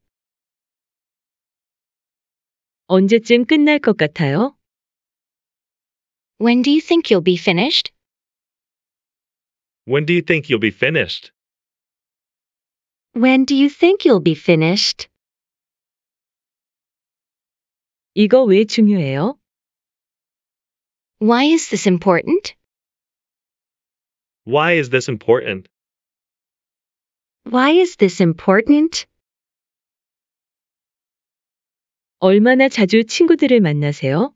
언제쯤 끝날 것 같아요? When do you think you'll be finished? When do you think you'll be finished? When do you think you'll be finished? 이거 왜 중요해요? Why is this important? Why is this important? Why is this important? 얼마나 자주 친구들을 만나세요?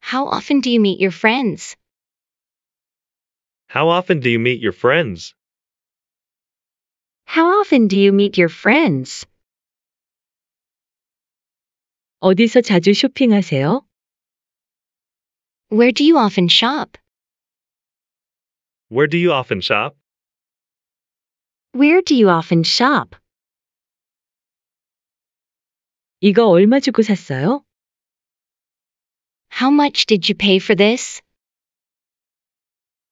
How often do you meet your friends? How often do you meet your friends? How often do you meet your friends? 어디서 자주 쇼핑하세요? Where do you often shop? Where do you often shop? Where do you often shop? 이거 얼마 주고 샀어요? How much did you pay for this?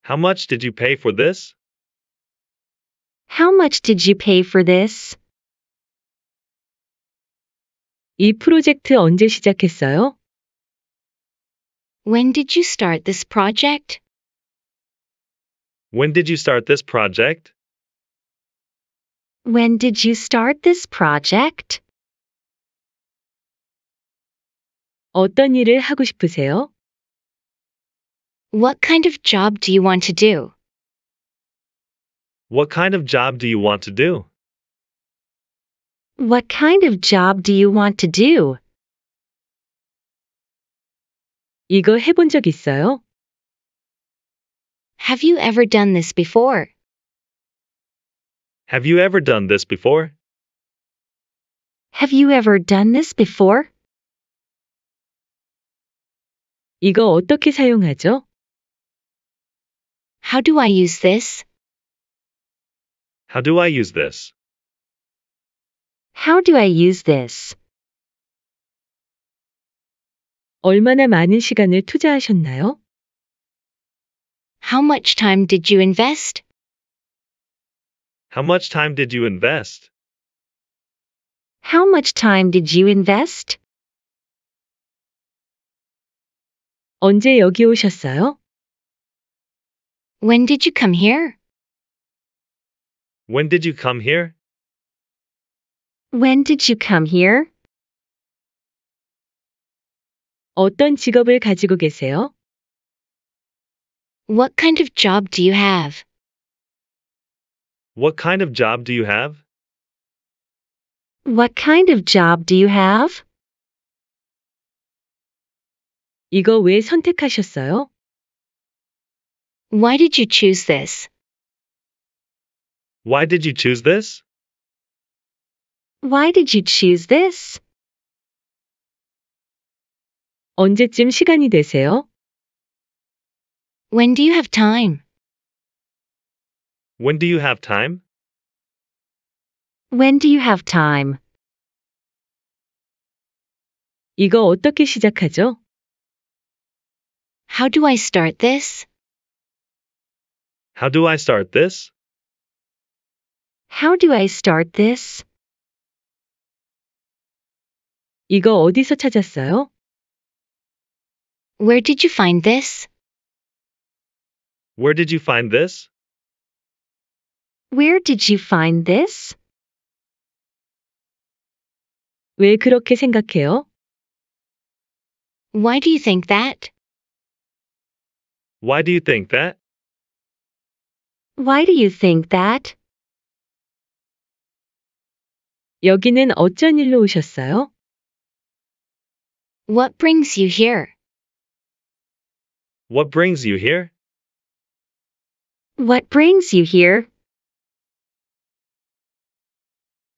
How much did you pay for this? How much did you pay for this? 이 프로젝트 언제 시작했어요? When did you start this project? When did you start this project? When did you start this project? 어떤 일을 하고 싶으세요? What kind of job do you want to do? What kind of job do you want to do? What kind of job do you want to do? 이거 해본 적 있어요? Have you ever done this before? Have you ever done this before? Have you ever done this before? 이거 어떻게 사용하죠? How do I use this? How do I use this? How do I use this? 얼마나 많은 시간을 투자하셨나요? How much time did you invest? How much time did you invest? How much time did you invest? 언제 여기 오셨어요? When did you come here? When did you come here? When did you come here? 어떤 직업을 가지고 계세요? What kind of job do you have? What kind of job do you have? What kind of job do you have? 이거 왜 선택하셨어요? Why did you choose this? Why did you choose this? Why did you choose this? 언제쯤 시간이 되세요? When do you have time? When do you have time? When do you have time? 이거 어떻게 시작하죠? How do I start this? How do I start this? How do I start this? 이거 어디서 찾았어요? Where did you find this? Where did you find this? Where did you find this? 왜 그렇게 생각해요? Why do you think that? Why do you think that? Why do you think that? 여기는 어쩐 일로 오셨어요? What brings you here? What brings you here? What brings you here?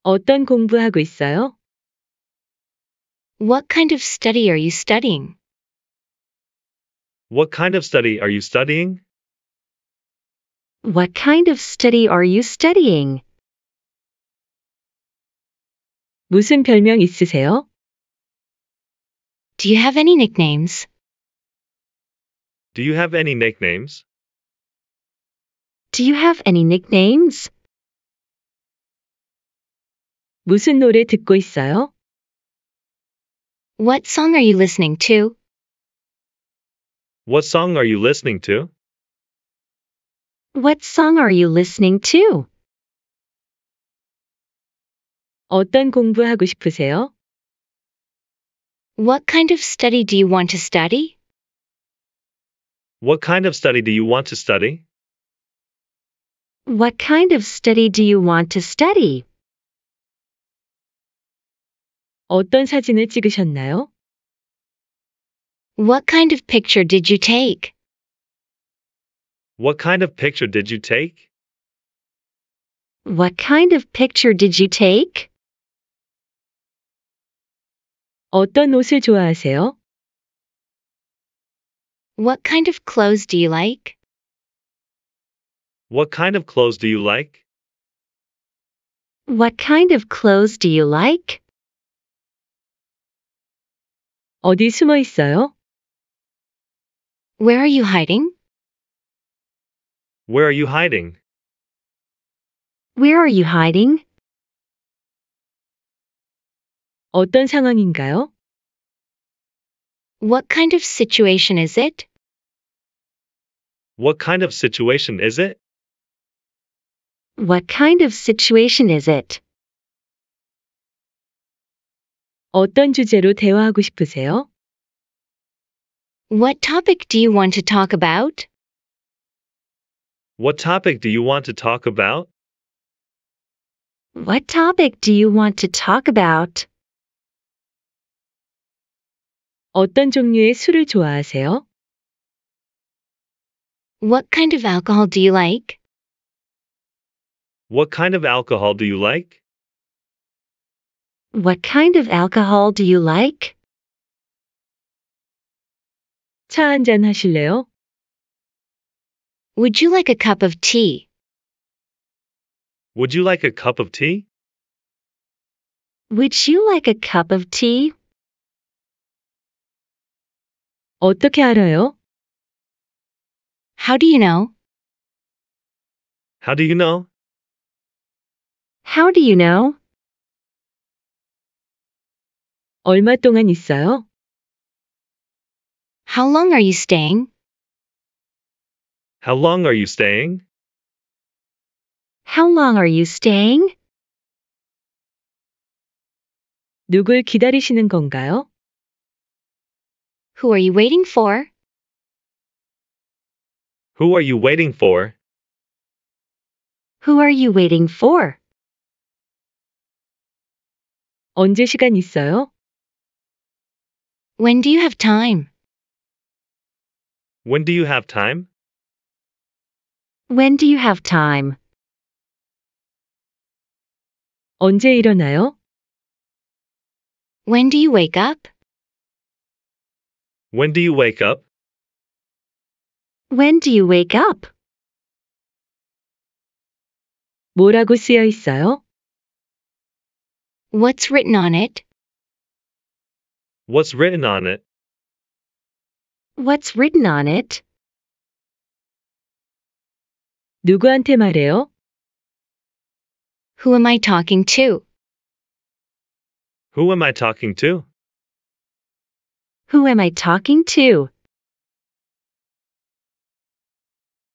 어떤 공부하고 있어요? What kind of study are you studying? What kind of study are you studying? What kind of study are you studying? 무슨 별명 있으세요? Do you have any nicknames? Do you have any nicknames? Do you have any nicknames? 무슨 노래 듣고 있어요? What song are you listening to? What song are you listening to? What song are you listening to? 어떤 공부하고 싶으세요? What kind of study do you want to study? What kind of study do you want to study? What kind of study do you want to study? 어떤 사진을 찍으셨나요? What kind of picture did you take? What kind of picture did you take? What kind of picture did you take? 어떤 옷을 좋아하세요? What kind of clothes do you like? What kind of clothes do you like? What kind of clothes do you like? 어디 숨어 있어요? Where are you hiding? Where are you hiding? Where are you hiding? 어떤 상황인가요? What kind of situation is it? What kind of situation is it? What kind of situation is it? 어떤 주제로 대화하고 싶으세요? What topic do you want to talk about? What topic do you want to talk about? What topic do you want to talk about? 어떤 종류의 술을 좋아하세요? What kind of alcohol do you like? What kind of alcohol do you like? What kind of alcohol do you like? 차 한잔 하실래요? Would you like a cup of tea? Would you like a cup of tea? Would you like a cup of tea? 어떻게 알아요? How do you know? How do you know? How do you know? 얼마 동안 있어요? How long are you staying? How long are you staying? How long are you staying? 누굴 기다리시는 건가요? Who are you waiting for? Who are you waiting for? Who are you waiting for? 언제 시간 있어요? When do you have time? When do you have time? When do you have time? 언제 일어나요? When do you wake up? When do you wake up? When do you wake up? 뭐라고 쓰여 있어요? What's written on it? What's written on it? What's written on it? 누구한테 말해요? Who am I talking to? Who am I talking to? Who am I talking to?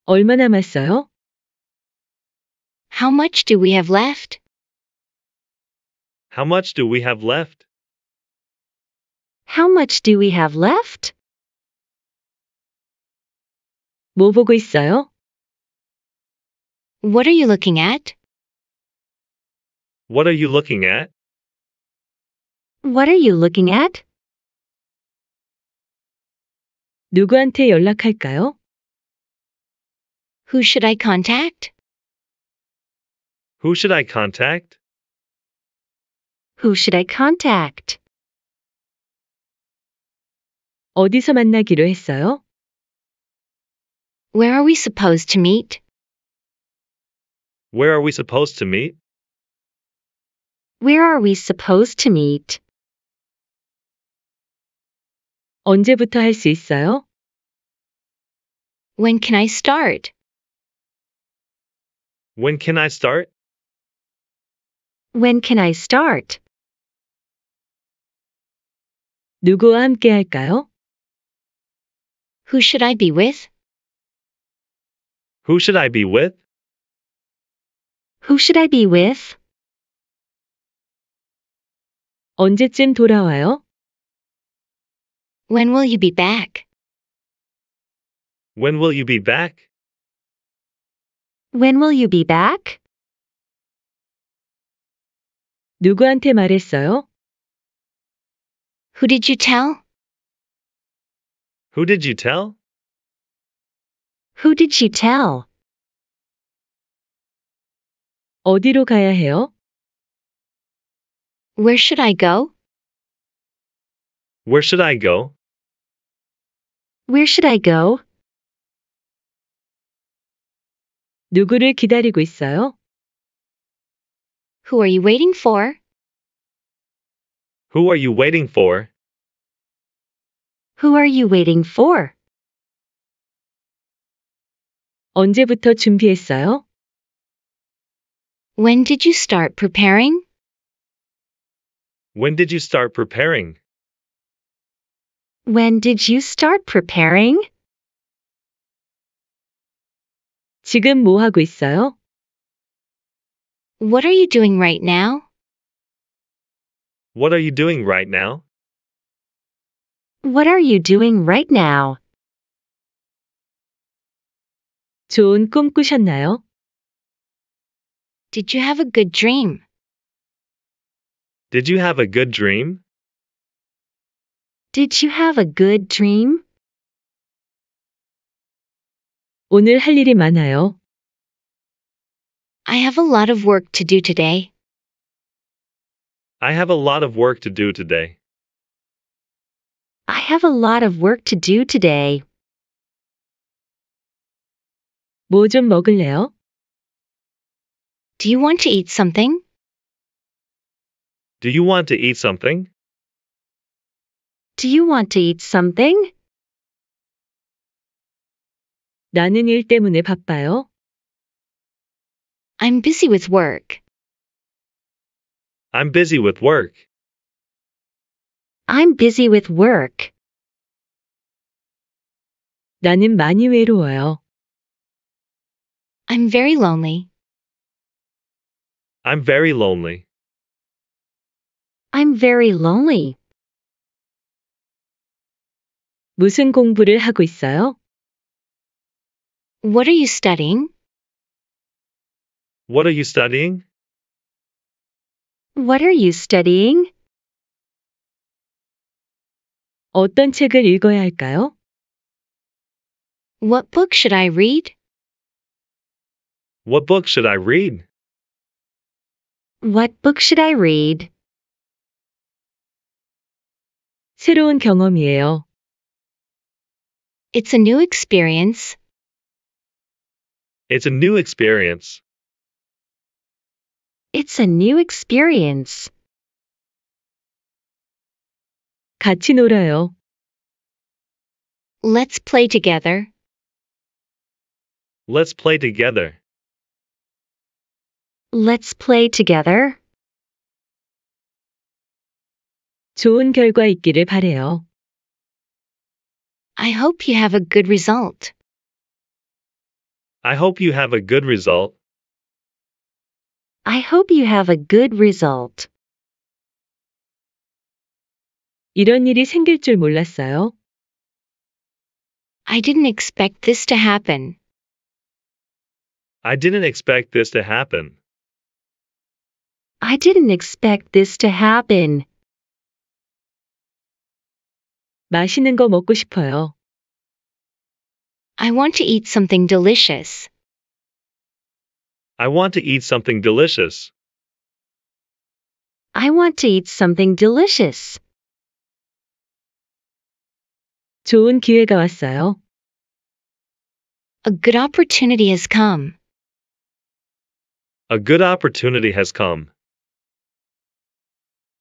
얼마 남았어요? How much do we have left? How much do we have left? How much do we have left? 뭐 보고 있어요? What are you looking at? What are you looking at? What are you looking at? 누구한테 연락할까요? Who should I contact? Who should I contact? Who should I contact? 어디서 만나기로 했어요? Where are we supposed to meet? Where are we supposed to meet? Where are we supposed to meet? 언제부터 When can I start? When can I start? When can I start? 누구와 함께 할까요? Who should I be with? Who should I be with? Who should I be with? 언제쯤 돌아와요? When will you be back? When will you be back? When will you be back? 누구한테 말했어요? Who did you tell? Who did you tell? Who did she tell? 어디로 가야 해요? Where should I go? Where should I go? Where should I go? 누구를 기다리고 있어요? Who are you waiting for? Who are you waiting for? Who are you waiting for? 언제부터 준비했어요? When did you start preparing? When did you start preparing? When did you start preparing? 지금 뭐 하고 있어요? What are you doing right now? What are you doing right now? What are you doing right now? 좋은 꿈 꾸셨나요? Did you have a good dream? Did you have a good dream? Did you have a good dream? 오늘 할 일이 많아요. I have a lot of work to do today. I have a lot of work to do today. I have a lot of work to do today. 뭐 좀 먹을래요? Do you want to eat something? Do you want to eat something? Do you want to eat something? 나는 일 때문에 바빠요. I'm busy with work. I'm busy with work. I'm busy with work. 나는 많이 외로워요. I'm very lonely. I'm very lonely. I'm very lonely. 무슨 공부를 하고 있어요? What are you studying? What are you studying? What are you studying? 어떤 책을 읽어야 할까요? What book should I read? What book should I read? What book should I read? 새로운 경험이에요. It's a new experience. It's a new experience. It's a new experience. 같이 놀아요. Let's play together. Let's play together. Let's play together. 좋은 결과 있기를 바래요. I hope you have a good result. I hope you have a good result. I hope you have a good result. 이런 일이 생길 줄 몰랐어요. I didn't expect this to happen. I didn't expect this to happen. I didn't expect this to happen. 맛있는 거 먹고 싶어요. I want to eat something delicious. I want to eat something delicious. I want to eat something delicious. 좋은 기회가 왔어요. A good opportunity has come. A good opportunity has come.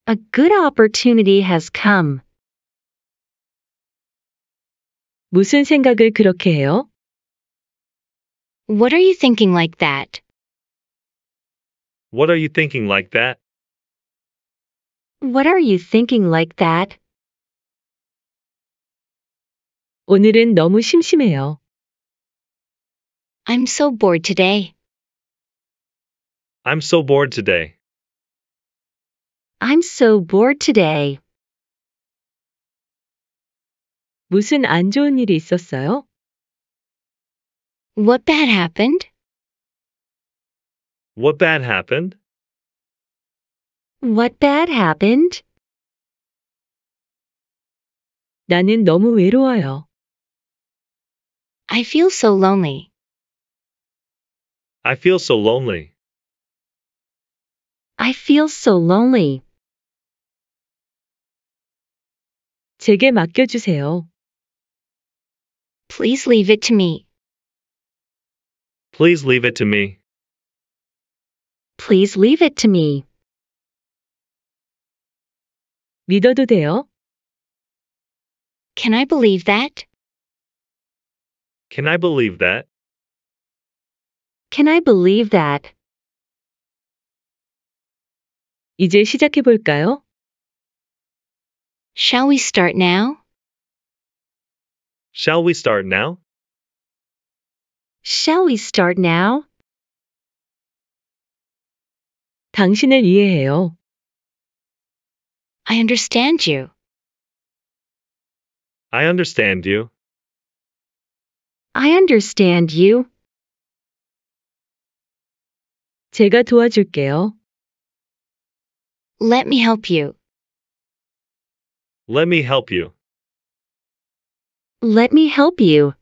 A good opportunity has come. 무슨 생각을 그렇게 해요? What are you thinking like that? What are you thinking like that? What are you thinking like that? 오늘은 너무 심심해요. I'm so bored today. I'm so bored today. I'm so bored today. 무슨 안 좋은 일이 있었어요? What bad happened? What bad happened? What bad happened? 나는 너무 외로워요. I feel so lonely. I feel so lonely. I feel so lonely. 제게 맡겨주세요. Please leave it to me. Please leave it to me. Please leave it to me. 믿어도 돼요? Can I believe that? Can I believe that? Can I believe that? 이제 시작해 볼까요? Shall we start now? Shall we start now? Shall we start now? 당신을 이해해요. I understand you. I understand you. I understand you. 제가 도와줄게요. Let me help you. Let me help you. Let me help you.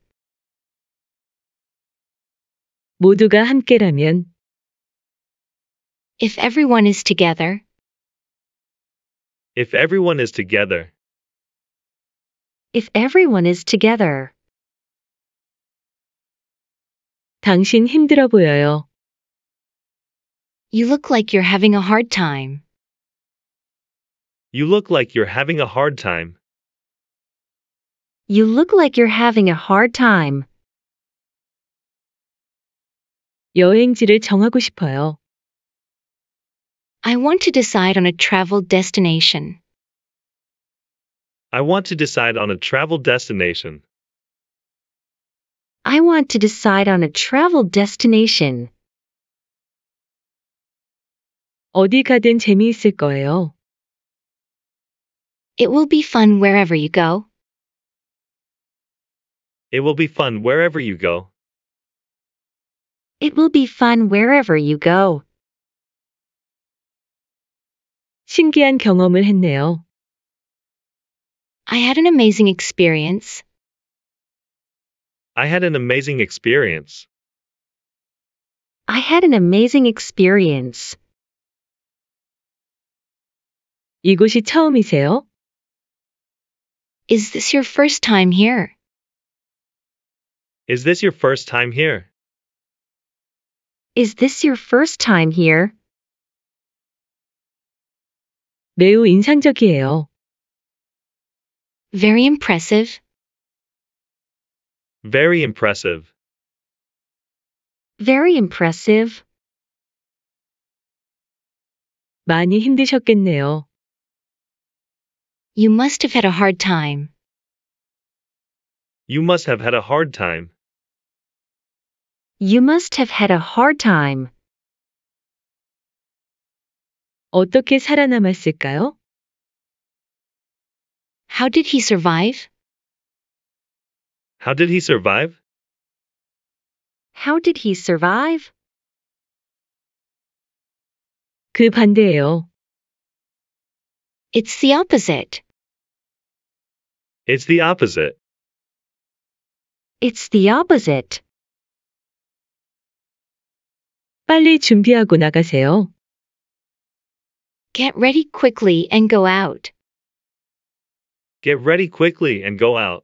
모두가 함께라면 if everyone is together. If everyone is together. If everyone is together. 당신 힘들어 보여요. You look like you're having a hard time. You look like you're having a hard time. You look like you're having a hard time. 여행지를 정하고 싶어요. I want to decide on a travel destination. I want to decide on a travel destination. I want to decide on a travel destination. 어디 가든 재미있을 거예요. It will be fun wherever you go. It will be fun wherever you go. It will be fun wherever you go. 신기한 경험을 했네요. I had an amazing experience. I had an amazing experience. I had an amazing experience. 이곳이 처음이세요? Is this your first time here? Is this your first time here? Is this your first time here? 매우 인상적이에요. Very impressive. Very impressive. Very impressive. 많이 힘드셨겠네요. You must have had a hard time. You must have had a hard time. You must have had a hard time. 어떻게 살아남았을까요? How did he survive? How did he survive? How did he survive? 그 반대예요. It's the opposite. It's the opposite. It's the opposite. 빨리 준비하고 나가세요. Get ready quickly and go out. Get ready quickly and go out.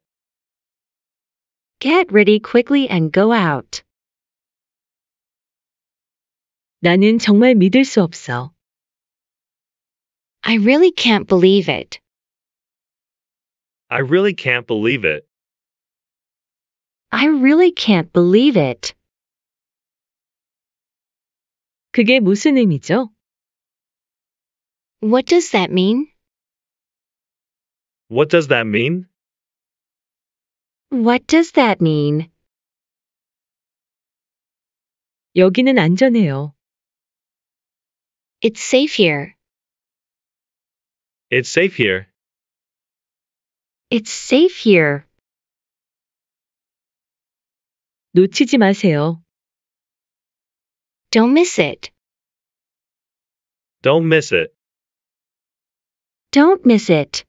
Get ready quickly and go out. 나는 정말 믿을 수 없어. I really can't believe it. I really can't believe it. I really can't believe it. 그게 무슨 의미죠? What does that mean? What does that mean? What does that mean? 여기는 안전해요. It's safe here. It's safe here. It's safe here. 놓치지 마세요. Don't miss it. Don't miss it. Don't miss it.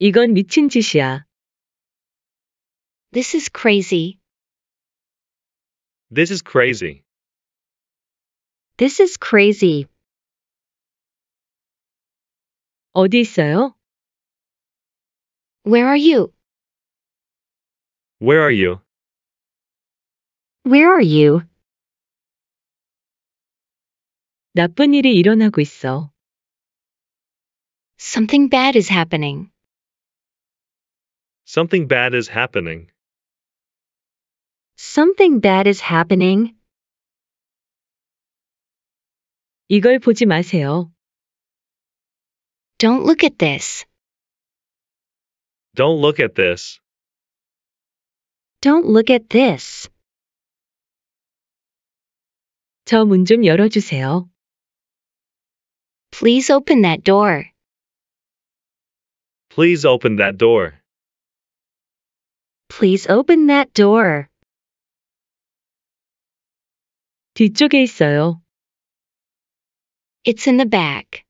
이건 미친 짓이야. This is crazy. This is crazy. This is crazy. 어디 있어요? Where are you? Where are you? Where are you? 나쁜 일이 일어나고 있어. Something bad is happening. Something bad is happening. Something bad is happening. 이걸 보지 마세요. Don't look at this. Don't look at this. Don't look at this. 저 문 좀 열어주세요. Please open that door. Please open that door. Please open that door. 뒤쪽에 있어요. It's in the back.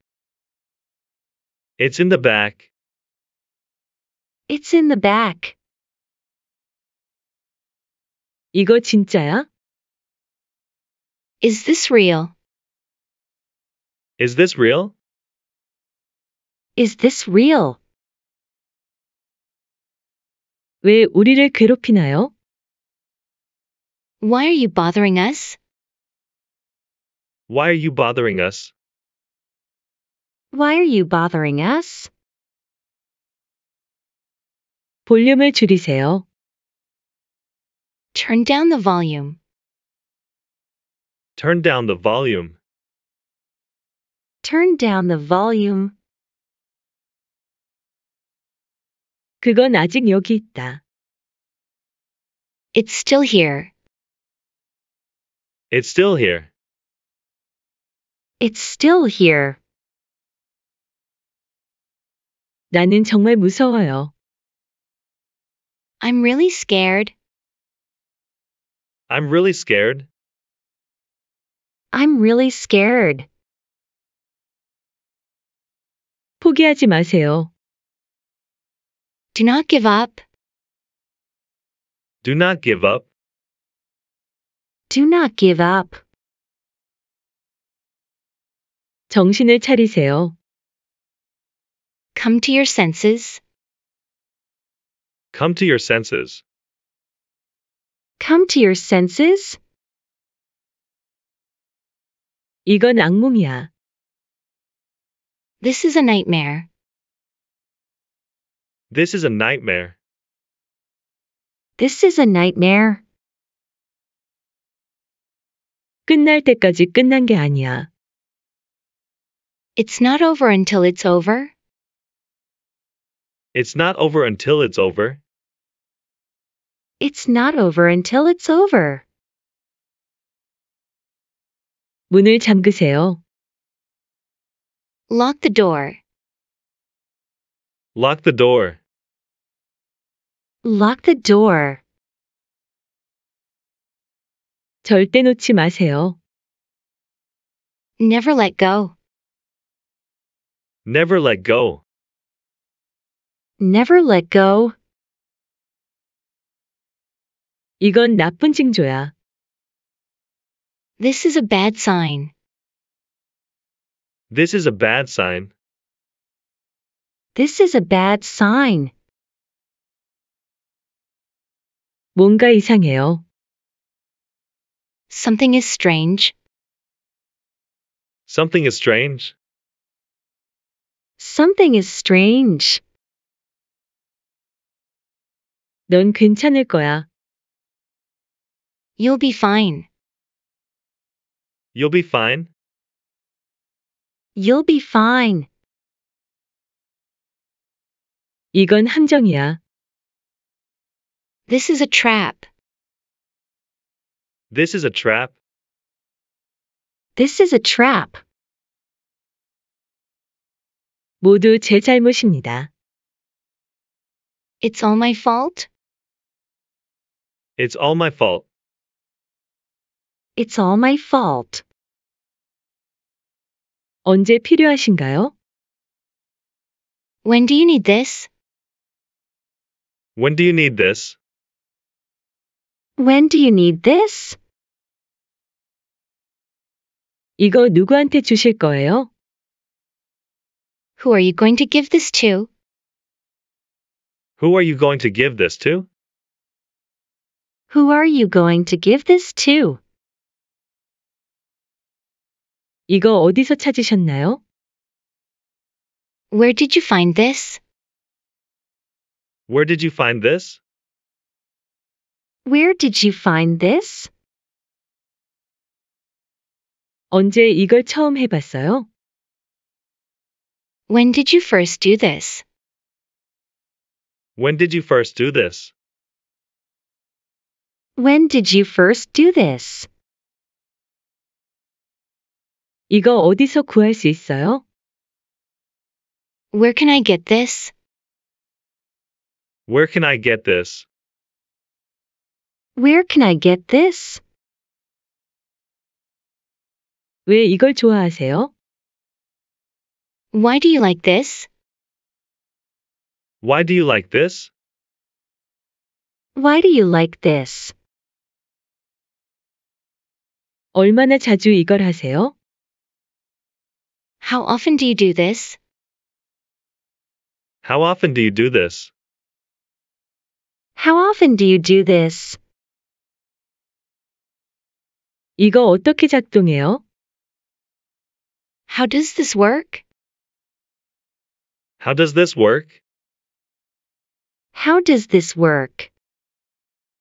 It's in the back. It's in the back. 이거 진짜야? Is this real? Is this real? Is this real? 왜 우리를 괴롭히나요? Why are you bothering us? Why are you bothering us? Why are you bothering us? 볼륨을 줄이세요. Turn down the volume. Turn down the volume turn down the volume. 그건 아직 여기 있다. It's still here. It's still here. It's still here. 나는 정말 무서워요. I'm really scared. I'm really scared. I'm really scared. 포기하지 마세요. Do not give up. Do not give up. Do not give up. 정신을 차리세요. Come to your senses. Come to your senses. Come to your senses. 이건 악몽이야. This is a nightmare. This is a nightmare. This is a nightmare. 끝날 때까지 끝난 게 아니야. It's not over until it's over. It's not over until it's over. It's not over until it's over. 문을 잠그세요. Lock the door. Lock the door. Lock the door. 절대 놓지 마세요. Never let go. Never let go. Never let go. 이건 나쁜 징조야. This is a bad sign. This is a bad sign. This is a bad sign. 뭔가 이상해요. Something is strange. Something is strange. Something is strange. 넌 괜찮을 거야. You'll be fine. You'll be fine. You'll be fine. 이건 함정이야. This is a trap. This is a trap. This is a trap. 모두 제 잘못입니다. It's all my fault. It's all my fault. It's all my fault. 언제 필요하신가요? When do you need this? When do you need this? When do you need this? 이거 누구한테 주실 거예요? Who are you going to give this to? Who are you going to give this to? Who are you going to give this to? 이거 어디서 찾으셨나요? Where did you find this? Where did you find this? Where did you find this? 언제 이걸 처음 해봤어요? When did you first do this? When did you first do this? When did you first do this? 이거 어디서 구할 수 있어요? Where can I get this? Where can I get this? Where can I get this? 왜 이걸 좋아하세요? Why do you like this? Why do you like this? Why do you like this? 얼마나 자주 이걸 하세요? How often do you do this? How often do you do this? How often do you do this? 이거 어떻게 작동해요? How does this work? How does this work? How does this work?